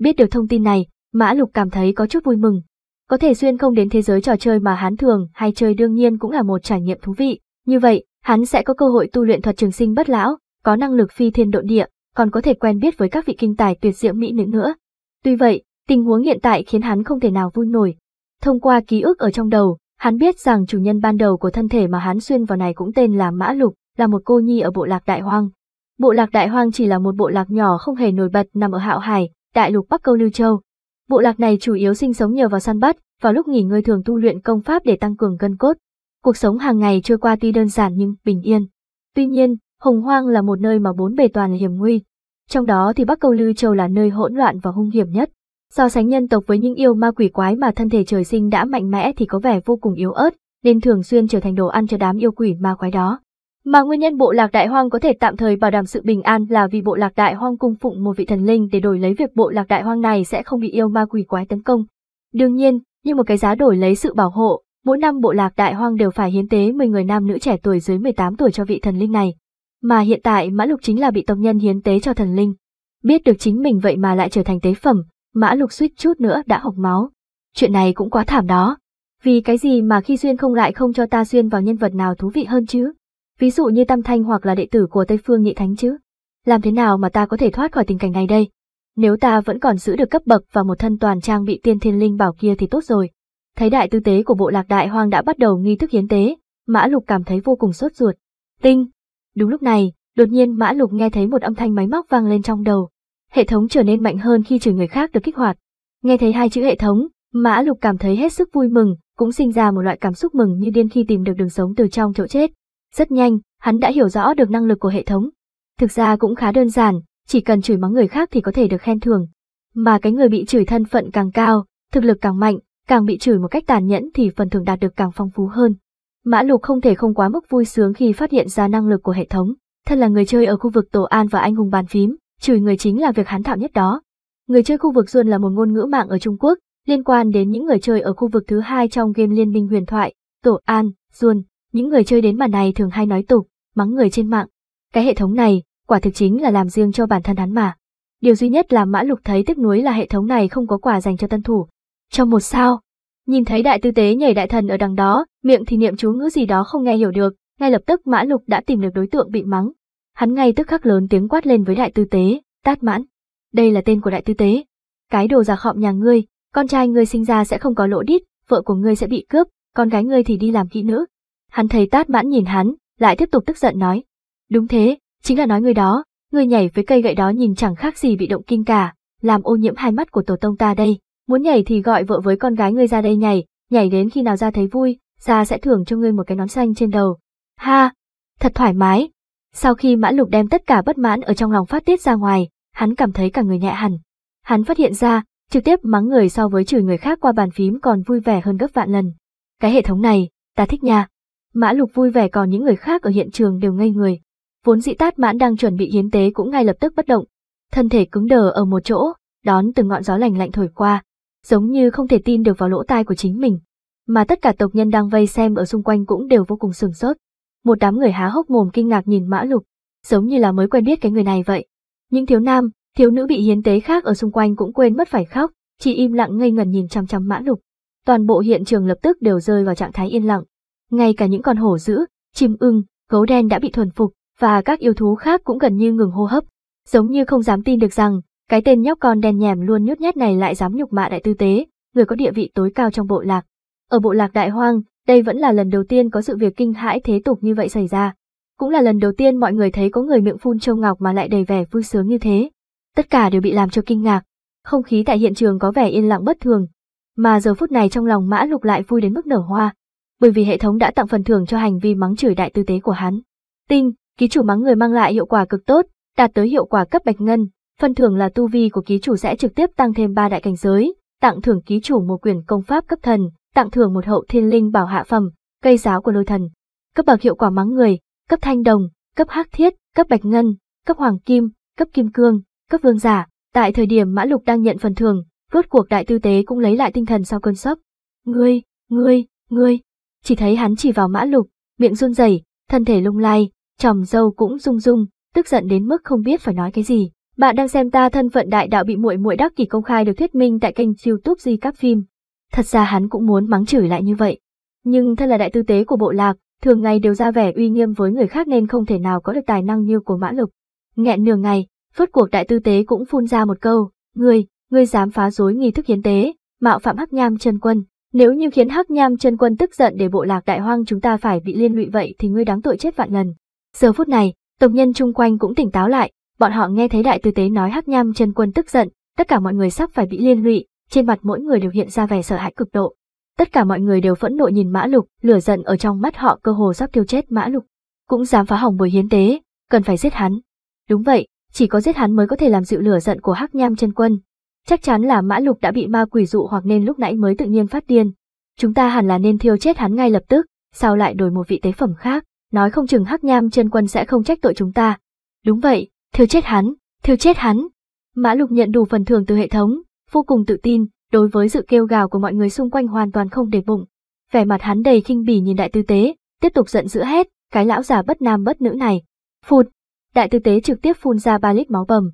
Biết được thông tin này, Mã Lục cảm thấy có chút vui mừng. Có thể xuyên không đến thế giới trò chơi mà hắn thường hay chơi đương nhiên cũng là một trải nghiệm thú vị. Như vậy, hắn sẽ có cơ hội tu luyện thuật trường sinh bất lão, có năng lực phi thiên độ địa, còn có thể quen biết với các vị kinh tài tuyệt diệu mỹ nữ nữa. Tuy vậy, tình huống hiện tại khiến hắn không thể nào vui nổi. Thông qua ký ức ở trong đầu, hắn biết rằng chủ nhân ban đầu của thân thể mà hắn xuyên vào này cũng tên là Mã Lục, là một cô nhi ở bộ lạc Đại Hoang. Bộ lạc Đại Hoang chỉ là một bộ lạc nhỏ không hề nổi bật nằm ở Hạo Hải, đại lục Bắc Câu Lưu Châu. Bộ lạc này chủ yếu sinh sống nhờ vào săn bắt, vào lúc nghỉ ngơi thường tu luyện công pháp để tăng cường cân cốt. Cuộc sống hàng ngày trôi qua tuy đơn giản nhưng bình yên. Tuy nhiên, Hồng Hoang là một nơi mà bốn bề toàn là hiểm nguy. Trong đó thì Bắc Câu Lư Châu là nơi hỗn loạn và hung hiểm nhất. So sánh nhân tộc với những yêu ma quỷ quái mà thân thể trời sinh đã mạnh mẽ thì có vẻ vô cùng yếu ớt, nên thường xuyên trở thành đồ ăn cho đám yêu quỷ ma quái đó. Mà nguyên nhân bộ lạc đại hoang có thể tạm thời bảo đảm sự bình an là vì bộ lạc đại hoang cung phụng một vị thần linh để đổi lấy việc bộ lạc đại hoang này sẽ không bị yêu ma quỷ quái tấn công. Đương nhiên, như một cái giá đổi lấy sự bảo hộ, Mỗi năm bộ lạc đại hoang đều phải hiến tế 10 người nam nữ trẻ tuổi dưới 18 tuổi cho vị thần linh này. Mà hiện tại Mã Lục chính là bị tộc nhân hiến tế cho thần linh. Biết được chính mình vậy mà lại trở thành tế phẩm, Mã Lục suýt chút nữa đã hộc máu. Chuyện này cũng quá thảm đó. Vì cái gì mà khi xuyên không lại không cho ta xuyên vào nhân vật nào thú vị hơn chứ? Ví dụ như Tam Thanh hoặc là đệ tử của Tây Phương Nhị Thánh chứ? Làm thế nào mà ta có thể thoát khỏi tình cảnh này đây? Nếu ta vẫn còn giữ được cấp bậc và một thân toàn trang bị tiên thiên linh bảo kia thì tốt rồi. Thấy đại tư tế của bộ lạc đại hoang đã bắt đầu nghi thức hiến tế, Mã Lục cảm thấy vô cùng sốt ruột. Tinh! Đúng lúc này, đột nhiên Mã Lục nghe thấy một âm thanh máy móc vang lên trong đầu. Hệ thống trở nên mạnh hơn khi trừ người khác được kích hoạt. Nghe thấy hai chữ hệ thống, Mã Lục cảm thấy hết sức vui mừng, cũng sinh ra một loại cảm xúc mừng như điên khi tìm được đường sống từ trong chỗ chết. Rất nhanh, hắn đã hiểu rõ được năng lực của hệ thống. Thực ra cũng khá đơn giản, chỉ cần chửi mắng người khác thì có thể được khen thưởng. Mà cái người bị chửi thân phận càng cao, thực lực càng mạnh, càng bị chửi một cách tàn nhẫn thì phần thưởng đạt được càng phong phú hơn. Mã Lục không thể không quá mức vui sướng khi phát hiện ra năng lực của hệ thống, thân là người chơi ở khu vực tổ an và anh hùng bàn phím, chửi người chính là việc hắn thạo nhất đó. Người chơi khu vực duôn là một ngôn ngữ mạng ở Trung Quốc, liên quan đến những người chơi ở khu vực thứ hai trong game Liên minh huyền thoại, tổ an, duôn. những người chơi đến bàn này thường hay nói tục, mắng người trên mạng. Cái hệ thống này, quả thực chính là làm riêng cho bản thân hắn mà. Điều duy nhất làm Mã Lục thấy tiếc nuối là hệ thống này không có quà dành cho tân thủ, trong một sao. Nhìn thấy đại tư tế nhảy đại thần ở đằng đó, miệng thì niệm chú ngữ gì đó không nghe hiểu được, ngay lập tức Mã Lục đã tìm được đối tượng bị mắng. Hắn ngay tức khắc lớn tiếng quát lên với đại tư tế, tát mãn. Đây là tên của đại tư tế. Cái đồ già khọm nhà ngươi, con trai ngươi sinh ra sẽ không có lỗ đít, vợ của ngươi sẽ bị cướp, con gái ngươi thì đi làm kỹ nữ. Hắn thấy tát mãn nhìn hắn, lại tiếp tục tức giận nói. Đúng thế, chính là nói ngươi đó, ngươi nhảy với cây gậy đó nhìn chẳng khác gì bị động kinh cả, làm ô nhiễm hai mắt của tổ tông ta đây. Muốn nhảy thì gọi vợ với con gái ngươi ra đây nhảy, nhảy đến khi nào ra thấy vui, ra sẽ thưởng cho ngươi một cái nón xanh trên đầu. Ha, thật thoải mái. Sau khi mã lục đem tất cả bất mãn ở trong lòng phát tiết ra ngoài, hắn cảm thấy cả người nhẹ hẳn. Hắn phát hiện ra, trực tiếp mắng người so với chửi người khác qua bàn phím còn vui vẻ hơn gấp vạn lần. Cái hệ thống này, ta thích nha. Mã lục vui vẻ còn những người khác ở hiện trường đều ngây người. Vốn dĩ tát mãn đang chuẩn bị hiến tế cũng ngay lập tức bất động. Thân thể cứng đờ ở một chỗ, đón từng ngọn gió lành lạnh thổi qua, giống như không thể tin được vào lỗ tai của chính mình. Mà tất cả tộc nhân đang vây xem ở xung quanh cũng đều vô cùng sừng sốt. Một đám người há hốc mồm kinh ngạc nhìn mã lục, giống như là mới quen biết cái người này vậy. Những thiếu nam, thiếu nữ bị hiến tế khác ở xung quanh cũng quên mất phải khóc, chỉ im lặng ngây ngẩn nhìn chăm chăm mã lục. Toàn bộ hiện trường lập tức đều rơi vào trạng thái yên lặng. Ngay cả những con hổ dữ, chim ưng, gấu đen đã bị thuần phục, và các yêu thú khác cũng gần như ngừng hô hấp, giống như không dám tin được rằng cái tên nhóc con đen nhèm luôn nhút nhát này lại dám nhục mạ đại tư tế, người có địa vị tối cao trong bộ lạc. Ở bộ lạc đại hoang, đây vẫn là lần đầu tiên có sự việc kinh hãi thế tục như vậy xảy ra. Cũng là lần đầu tiên mọi người thấy có người miệng phun châu ngọc mà lại đầy vẻ vui sướng như thế. Tất cả đều bị làm cho kinh ngạc. Không khí tại hiện trường có vẻ yên lặng bất thường. Mà giờ phút này trong lòng mã lục lại vui đến mức nở hoa. Bởi vì hệ thống đã tặng phần thưởng cho hành vi mắng chửi đại tư tế của hắn. Tinh, ký chủ mắng người mang lại hiệu quả cực tốt, đạt tới hiệu quả cấp bạch ngân, Phần thưởng là tu vi của ký chủ sẽ trực tiếp tăng thêm ba đại cảnh giới, tặng thưởng ký chủ một quyền công pháp cấp thần, tặng thưởng một hậu thiên linh bảo hạ phẩm, cây giáo của lôi thần, cấp bậc hiệu quả mắng người, cấp thanh đồng, cấp hắc thiết, cấp bạch ngân, cấp hoàng kim, cấp kim cương, cấp vương giả. Tại thời điểm Mã Lục đang nhận phần thưởng, vớt cuộc đại tư tế cũng lấy lại tinh thần sau cơn sốc. "Ngươi, ngươi, ngươi." Chỉ thấy hắn chỉ vào Mã Lục, miệng run rẩy, thân thể lung lay, tròm dâu cũng rung rung, tức giận đến mức không biết phải nói cái gì. Bạn đang xem ta thân phận đại đạo bị muội muội đắc kỷ công khai được thuyết minh tại kênh YouTube Di Các Phim. Thật ra hắn cũng muốn mắng chửi lại như vậy, nhưng thân là đại tư tế của bộ lạc, thường ngày đều ra vẻ uy nghiêm với người khác nên không thể nào có được tài năng như của Mã Lục. Nghẹn nửa ngày, rốt cuộc đại tư tế cũng phun ra một câu, "Ngươi, ngươi dám phá rối nghi thức hiến tế, mạo phạm Hắc Nham chân quân, nếu như khiến Hắc Nham chân quân tức giận để bộ lạc đại hoang chúng ta phải bị liên lụy vậy thì ngươi đáng tội chết vạn lần." Giờ phút này, tộc nhân chung quanh cũng tỉnh táo lại, Bọn họ nghe thấy đại tư tế nói hắc nham chân quân tức giận, tất cả mọi người sắp phải bị liên lụy, trên mặt mỗi người đều hiện ra vẻ sợ hãi cực độ. Tất cả mọi người đều phẫn nộ nhìn Mã Lục, lửa giận ở trong mắt họ cơ hồ sắp tiêu chết Mã Lục. Cũng dám phá hỏng buổi hiến tế, cần phải giết hắn. Đúng vậy, chỉ có giết hắn mới có thể làm dịu lửa giận của Hắc Nham chân quân. Chắc chắn là Mã Lục đã bị ma quỷ dụ hoặc nên lúc nãy mới tự nhiên phát điên. Chúng ta hẳn là nên thiêu chết hắn ngay lập tức, sao lại đổi một vị tế phẩm khác, nói không chừng Hắc Nham chân quân sẽ không trách tội chúng ta. Đúng vậy, thiêu chết hắn, thiêu chết hắn. Mã Lục nhận đủ phần thưởng từ hệ thống, vô cùng tự tin, đối với sự kêu gào của mọi người xung quanh hoàn toàn không để bụng. Vẻ mặt hắn đầy khinh bỉ nhìn đại tư tế, tiếp tục giận dữ hét, cái lão già bất nam bất nữ này. Phụt, đại tư tế trực tiếp phun ra ba lít máu bầm.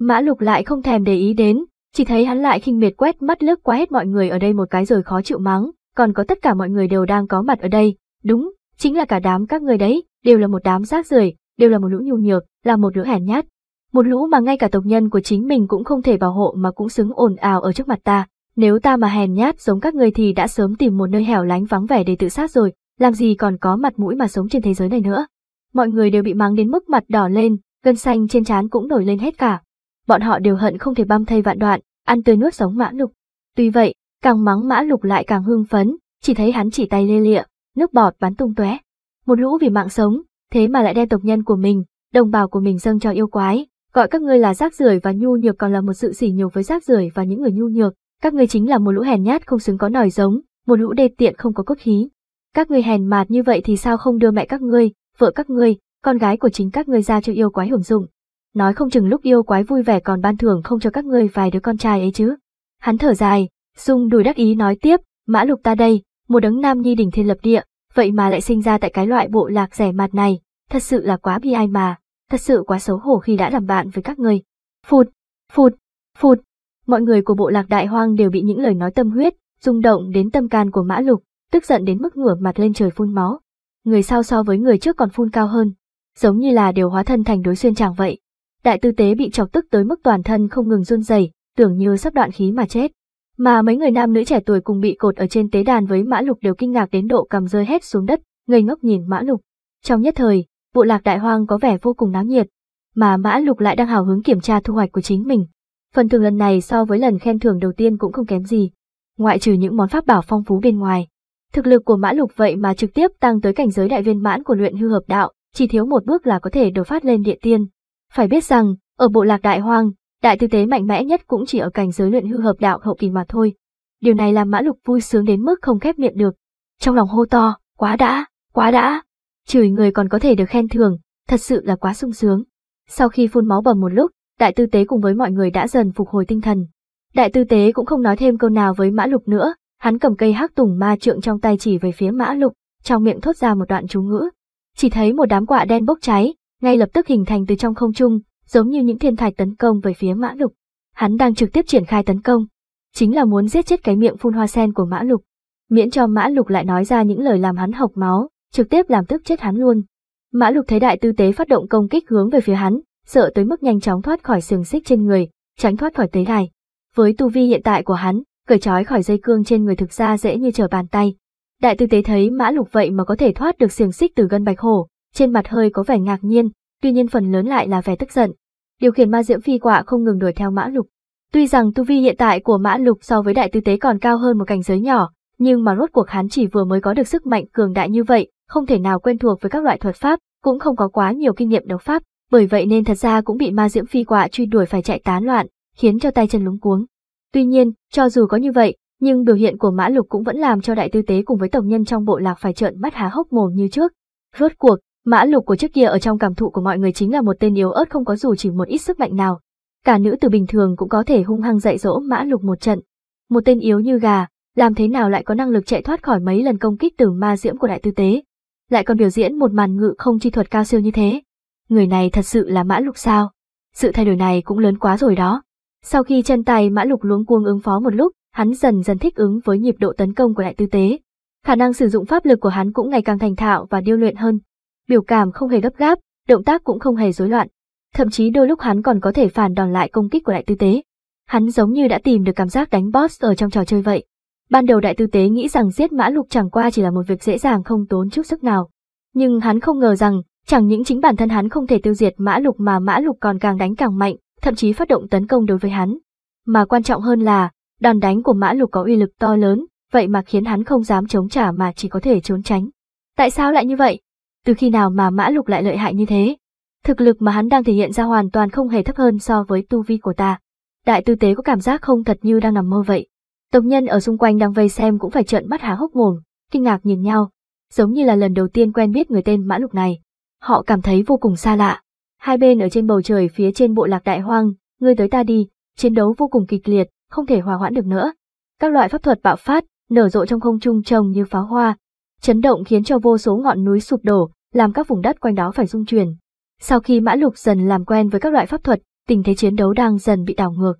Mã Lục lại không thèm để ý đến, chỉ thấy hắn lại khinh miệt quét mắt lướt qua hết mọi người ở đây một cái rồi khó chịu mắng, còn có tất cả mọi người đều đang có mặt ở đây, đúng, chính là cả đám các người đấy, đều là một đám rác rưởi, đều là một lũ nhu nhược, là một lũ hèn nhát. Một lũ mà ngay cả tộc nhân của chính mình cũng không thể bảo hộ mà cũng xứng ồn ào ở trước mặt ta. Nếu ta mà hèn nhát giống các người thì đã sớm tìm một nơi hẻo lánh vắng vẻ để tự sát rồi, làm gì còn có mặt mũi mà sống trên thế giới này nữa. Mọi người đều bị mắng đến mức mặt đỏ lên, gân xanh trên trán cũng nổi lên hết cả. Bọn họ đều hận không thể băm thây vạn đoạn, ăn tươi nuốt sống mã lục. Tuy vậy, càng mắng mã lục lại càng hưng phấn, chỉ thấy hắn chỉ tay lê lịa, nước bọt bắn tung tóe. Một lũ vì mạng sống, thế mà lại đem tộc nhân của mình, đồng bào của mình dâng cho yêu quái, gọi các ngươi là rác rưởi và nhu nhược còn là một sự sỉ nhục với rác rưởi và những người nhu nhược, các ngươi chính là một lũ hèn nhát không xứng có nòi giống, một lũ đê tiện không có cốt khí. Các ngươi hèn mạt như vậy thì sao không đưa mẹ các ngươi, vợ các ngươi, con gái của chính các ngươi ra cho yêu quái hưởng dụng. Nói không chừng lúc yêu quái vui vẻ còn ban thưởng không cho các ngươi vài đứa con trai ấy chứ. Hắn thở dài, sung đùi đắc ý nói tiếp, mã lục ta đây, một đấng nam nhi đỉnh thiên lập địa, vậy mà lại sinh ra tại cái loại bộ lạc rẻ mạt này, thật sự là quá bi ai mà, thật sự quá xấu hổ khi đã làm bạn với các người. Phụt, phụt, phụt, mọi người của bộ lạc đại hoang đều bị những lời nói tâm huyết, rung động đến tâm can của mã lục, tức giận đến mức ngửa mặt lên trời phun máu. Người sau so với người trước còn phun cao hơn, giống như là đều hóa thân thành đối xuyên chàng vậy. Đại tư tế bị chọc tức tới mức toàn thân không ngừng run rẩy, tưởng như sắp đoạn khí mà chết. Mà mấy người nam nữ trẻ tuổi cùng bị cột ở trên tế đàn với mã lục đều kinh ngạc đến độ cầm rơi hết xuống đất, ngây ngốc nhìn mã lục. Trong nhất thời, bộ lạc đại hoang có vẻ vô cùng náo nhiệt, mà Mã Lục lại đang hào hứng kiểm tra thu hoạch của chính mình. Phần thưởng lần này so với lần khen thưởng đầu tiên cũng không kém gì, ngoại trừ những món pháp bảo phong phú bên ngoài. Thực lực của Mã Lục vậy mà trực tiếp tăng tới cảnh giới đại viên mãn của luyện hư hợp đạo, chỉ thiếu một bước là có thể đột phát lên địa tiên. Phải biết rằng, ở bộ lạc đại hoang, đại tư tế mạnh mẽ nhất cũng chỉ ở cảnh giới luyện hư hợp đạo hậu kỳ mà thôi. Điều này làm Mã Lục vui sướng đến mức không khép miệng được. Trong lòng hô to, quá đã, quá đã, chửi người còn có thể được khen thưởng, thật sự là quá sung sướng. Sau khi phun máu bầm một lúc, đại tư tế cùng với mọi người đã dần phục hồi tinh thần. Đại tư tế cũng không nói thêm câu nào với mã lục nữa, hắn cầm cây hắc tùng ma trượng trong tay chỉ về phía mã lục, trong miệng thốt ra một đoạn chú ngữ. Chỉ thấy một đám quạ đen bốc cháy, ngay lập tức hình thành từ trong không trung, giống như những thiên thạch tấn công về phía mã lục. Hắn đang trực tiếp triển khai tấn công, chính là muốn giết chết cái miệng phun hoa sen của mã lục. Miễn cho mã lục lại nói ra những lời làm hắn học máu, trực tiếp làm tức chết hắn luôn. Mã Lục thấy đại tư tế phát động công kích hướng về phía hắn, sợ tới mức nhanh chóng thoát khỏi sừng xích trên người, tránh thoát khỏi tế đài. Với tu vi hiện tại của hắn, cởi trói khỏi dây cương trên người thực ra dễ như trở bàn tay. Đại tư tế thấy Mã Lục vậy mà có thể thoát được xiềng xích từ gân bạch hổ, trên mặt hơi có vẻ ngạc nhiên, tuy nhiên phần lớn lại là vẻ tức giận. Điều khiển ma diễm phi quạ không ngừng đuổi theo Mã Lục. Tuy rằng tu vi hiện tại của Mã Lục so với đại tư tế còn cao hơn một cảnh giới nhỏ, nhưng mà rốt cuộc hắn chỉ vừa mới có được sức mạnh cường đại như vậy, không thể nào quen thuộc với các loại thuật pháp, cũng không có quá nhiều kinh nghiệm đấu pháp, bởi vậy nên thật ra cũng bị ma diễm phi quạ truy đuổi phải chạy tán loạn, khiến cho tay chân lúng cuống. Tuy nhiên, cho dù có như vậy, nhưng biểu hiện của Mã Lục cũng vẫn làm cho đại tư tế cùng với tổng nhân trong bộ lạc phải trợn mắt há hốc mồm như trước. Rốt cuộc, Mã Lục của trước kia ở trong cảm thụ của mọi người chính là một tên yếu ớt không có dù chỉ một ít sức mạnh nào. Cả nữ tử bình thường cũng có thể hung hăng dạy dỗ Mã Lục một trận. Một tên yếu như gà, làm thế nào lại có năng lực chạy thoát khỏi mấy lần công kích từ ma diễm của đại tư tế lại còn biểu diễn một màn ngự không chi thuật cao siêu như thế. Người này thật sự là mã lục sao? Sự thay đổi này cũng lớn quá rồi đó. Sau khi chân tay mã lục luống cuông ứng phó một lúc, hắn dần dần thích ứng với nhịp độ tấn công của đại tư tế. Khả năng sử dụng pháp lực của hắn cũng ngày càng thành thạo và điêu luyện hơn. Biểu cảm không hề gấp gáp, động tác cũng không hề rối loạn. Thậm chí đôi lúc hắn còn có thể phản đòn lại công kích của đại tư tế. Hắn giống như đã tìm được cảm giác đánh boss ở trong trò chơi vậy. Ban đầu đại tư tế nghĩ rằng giết mã lục chẳng qua chỉ là một việc dễ dàng không tốn chút sức nào. Nhưng hắn không ngờ rằng, chẳng những chính bản thân hắn không thể tiêu diệt mã lục mà mã lục còn càng đánh càng mạnh, thậm chí phát động tấn công đối với hắn. Mà quan trọng hơn là, đòn đánh của mã lục có uy lực to lớn, vậy mà khiến hắn không dám chống trả mà chỉ có thể trốn tránh. Tại sao lại như vậy? Từ khi nào mà mã lục lại lợi hại như thế? Thực lực mà hắn đang thể hiện ra hoàn toàn không hề thấp hơn so với tu vi của ta. Đại tư tế có cảm giác không thật như đang nằm mơ vậy. Tộc nhân ở xung quanh đang vây xem cũng phải trợn mắt há hốc mồm, kinh ngạc nhìn nhau, giống như là lần đầu tiên quen biết người tên Mã Lục này. Họ cảm thấy vô cùng xa lạ. Hai bên ở trên bầu trời phía trên bộ lạc đại hoang, ngươi tới ta đi, chiến đấu vô cùng kịch liệt, không thể hòa hoãn được nữa. Các loại pháp thuật bạo phát, nở rộ trong không trung trông như pháo hoa, chấn động khiến cho vô số ngọn núi sụp đổ, làm các vùng đất quanh đó phải rung chuyển. Sau khi Mã Lục dần làm quen với các loại pháp thuật, tình thế chiến đấu đang dần bị đảo ngược.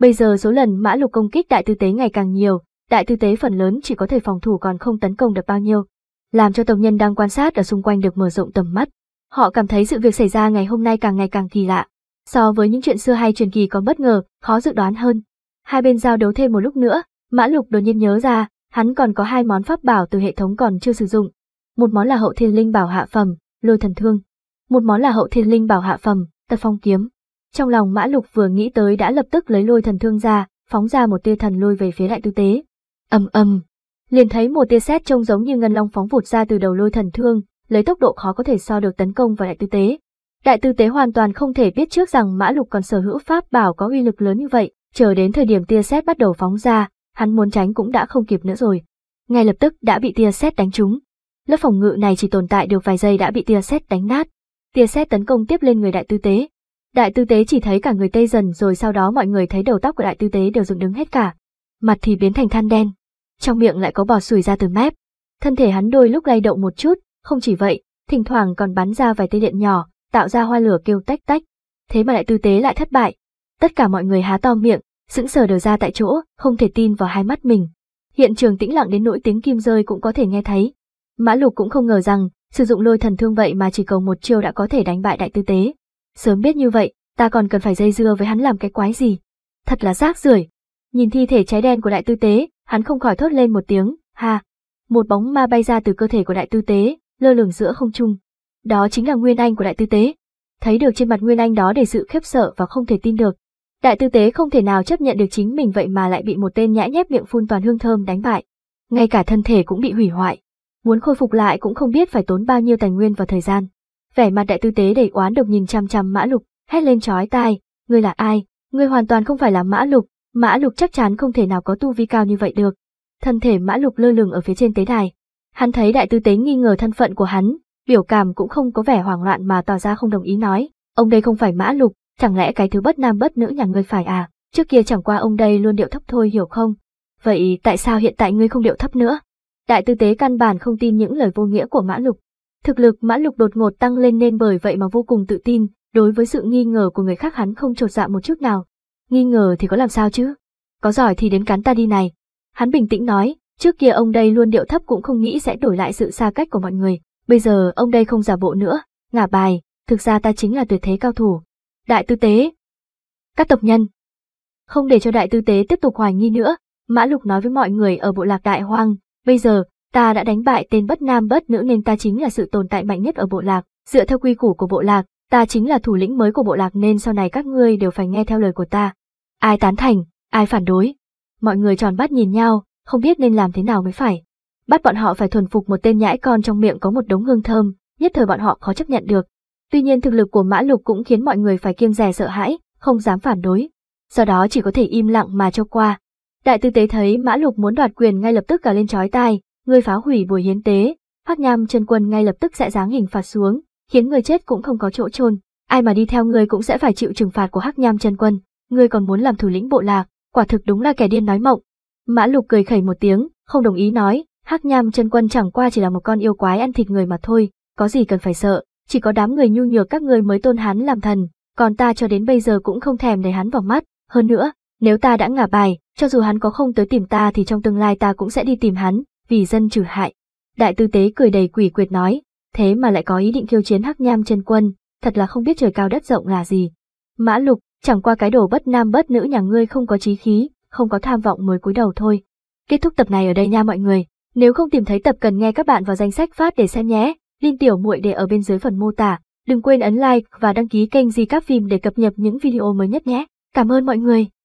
Bây giờ số lần mã lục công kích đại tư tế ngày càng nhiều, đại tư tế phần lớn chỉ có thể phòng thủ còn không tấn công được bao nhiêu, làm cho tộc nhân đang quan sát ở xung quanh được mở rộng tầm mắt. Họ cảm thấy sự việc xảy ra ngày hôm nay càng ngày càng kỳ lạ, so với những chuyện xưa hay truyền kỳ còn bất ngờ, khó dự đoán hơn. Hai bên giao đấu thêm một lúc nữa, Mã Lục đột nhiên nhớ ra, hắn còn có hai món pháp bảo từ hệ thống còn chưa sử dụng. Một món là hậu thiên linh bảo hạ phẩm, lôi thần thương. Một món là hậu thiên linh bảo hạ phẩm, tật phong kiếm. Trong lòng Mã Lục vừa nghĩ tới đã lập tức lấy lôi thần thương ra, phóng ra một tia thần lôi về phía đại tư tế. Ầm ầm, liền thấy một tia sét trông giống như ngân long phóng vụt ra từ đầu lôi thần thương, lấy tốc độ khó có thể so được tấn công vào đại tư tế. Đại tư tế hoàn toàn không thể biết trước rằng Mã Lục còn sở hữu pháp bảo có uy lực lớn như vậy, chờ đến thời điểm tia sét bắt đầu phóng ra, hắn muốn tránh cũng đã không kịp nữa rồi. Ngay lập tức đã bị tia sét đánh trúng. Lớp phòng ngự này chỉ tồn tại được vài giây đã bị tia sét đánh nát. Tia sét tấn công tiếp lên người đại tư tế, Đại tư tế chỉ thấy cả người tê dần rồi sau đó mọi người thấy đầu tóc của đại tư tế đều dựng đứng hết cả. Mặt thì biến thành than đen. Trong miệng lại có bò sùi ra từ mép. Thân thể hắn đôi lúc lay động một chút, không chỉ vậy, thỉnh thoảng còn bắn ra vài tia điện nhỏ, tạo ra hoa lửa kêu tách tách. Thế mà đại tư tế lại thất bại. Tất cả mọi người há to miệng, sững sờ đều ra tại chỗ, không thể tin vào hai mắt mình. Hiện trường tĩnh lặng đến nỗi tiếng kim rơi cũng có thể nghe thấy. Mã Lục cũng không ngờ rằng, sử dụng lôi thần thương vậy mà chỉ cầu một chiêu đã có thể đánh bại đại tư tế. Sớm biết như vậy, ta còn cần phải dây dưa với hắn làm cái quái gì. Thật là rác rưởi. Nhìn thi thể cháy đen của đại tư tế, hắn không khỏi thốt lên một tiếng, ha. Một bóng ma bay ra từ cơ thể của đại tư tế, lơ lửng giữa không trung. Đó chính là Nguyên Anh của đại tư tế. Thấy được trên mặt Nguyên Anh đó để sự khiếp sợ và không thể tin được. Đại tư tế không thể nào chấp nhận được chính mình vậy mà lại bị một tên nhã nhép miệng phun toàn hương thơm đánh bại. Ngay cả thân thể cũng bị hủy hoại. Muốn khôi phục lại cũng không biết phải tốn bao nhiêu tài nguyên và thời gian vẻ mặt đại tư tế đầy oán độc nhìn chăm chăm mã lục, hét lên chói tai, ngươi là ai, ngươi hoàn toàn không phải là mã lục, mã lục chắc chắn không thể nào có tu vi cao như vậy được. Thân thể mã lục lơ lửng ở phía trên tế đài. Hắn thấy đại tư tế nghi ngờ thân phận của hắn, biểu cảm cũng không có vẻ hoảng loạn mà tỏ ra không đồng ý nói, ông đây không phải mã lục, chẳng lẽ cái thứ bất nam bất nữ nhà ngươi phải à, trước kia chẳng qua ông đây luôn điệu thấp thôi hiểu không? Vậy tại sao hiện tại ngươi không điệu thấp nữa? Đại tư tế căn bản không tin những lời vô nghĩa của mã lục, Thực lực mã lục đột ngột tăng lên nên bởi vậy mà vô cùng tự tin, đối với sự nghi ngờ của người khác hắn không trột dạ một chút nào. Nghi ngờ thì có làm sao chứ? Có giỏi thì đến cắn ta đi này. Hắn bình tĩnh nói, trước kia ông đây luôn điệu thấp cũng không nghĩ sẽ đổi lại sự xa cách của mọi người, bây giờ ông đây không giả bộ nữa, ngả bài, thực ra ta chính là tuyệt thế cao thủ. Đại tư tế. Các tộc nhân. Không để cho đại tư tế tiếp tục hoài nghi nữa, Mã Lục nói với mọi người ở bộ lạc đại hoang, bây giờ, Ta đã đánh bại tên bất nam bất nữ nên ta chính là sự tồn tại mạnh nhất ở bộ lạc. Dựa theo quy củ của bộ lạc, ta chính là thủ lĩnh mới của bộ lạc nên sau này các ngươi đều phải nghe theo lời của ta. Ai tán thành, ai phản đối. Mọi người tròn bắt nhìn nhau, không biết nên làm thế nào mới phải. Bắt bọn họ phải thuần phục một tên nhãi con trong miệng có một đống hương thơm, nhất thời bọn họ khó chấp nhận được. Tuy nhiên thực lực của mã lục cũng khiến mọi người phải kiêng rè sợ hãi, không dám phản đối. Do đó chỉ có thể im lặng mà cho qua. Đại tư tế thấy mã lục muốn đoạt quyền ngay lập tức cả lên chói tai, Ngươi phá hủy buổi hiến tế, Hắc Nham chân quân ngay lập tức sẽ giáng hình phạt xuống, khiến người chết cũng không có chỗ chôn, ai mà đi theo ngươi cũng sẽ phải chịu trừng phạt của Hắc Nham chân quân, ngươi còn muốn làm thủ lĩnh bộ lạc, quả thực đúng là kẻ điên nói mộng. Mã Lục cười khẩy một tiếng, không đồng ý nói, Hắc Nham chân quân chẳng qua chỉ là một con yêu quái ăn thịt người mà thôi, có gì cần phải sợ, chỉ có đám người nhu nhược các ngươi mới tôn hắn làm thần, còn ta cho đến bây giờ cũng không thèm để hắn vào mắt, hơn nữa, nếu ta đã ngả bài, cho dù hắn có không tới tìm ta thì trong tương lai ta cũng sẽ đi tìm hắn, vì dân trừ hại. Đại tư tế cười đầy quỷ quyệt nói, thế mà lại có ý định khiêu chiến hắc nham chân quân, thật là không biết trời cao đất rộng là gì. Mã lục, chẳng qua cái đồ bất nam bất nữ nhà ngươi không có trí khí, không có tham vọng mới cúi đầu thôi. Kết thúc tập này ở đây nha mọi người, nếu không tìm thấy tập cần nghe các bạn vào danh sách phát để xem nhé, link tiểu muội để ở bên dưới phần mô tả. Đừng quên ấn like và đăng ký kênh Di Các Phim để cập nhật những video mới nhất nhé. Cảm ơn mọi người.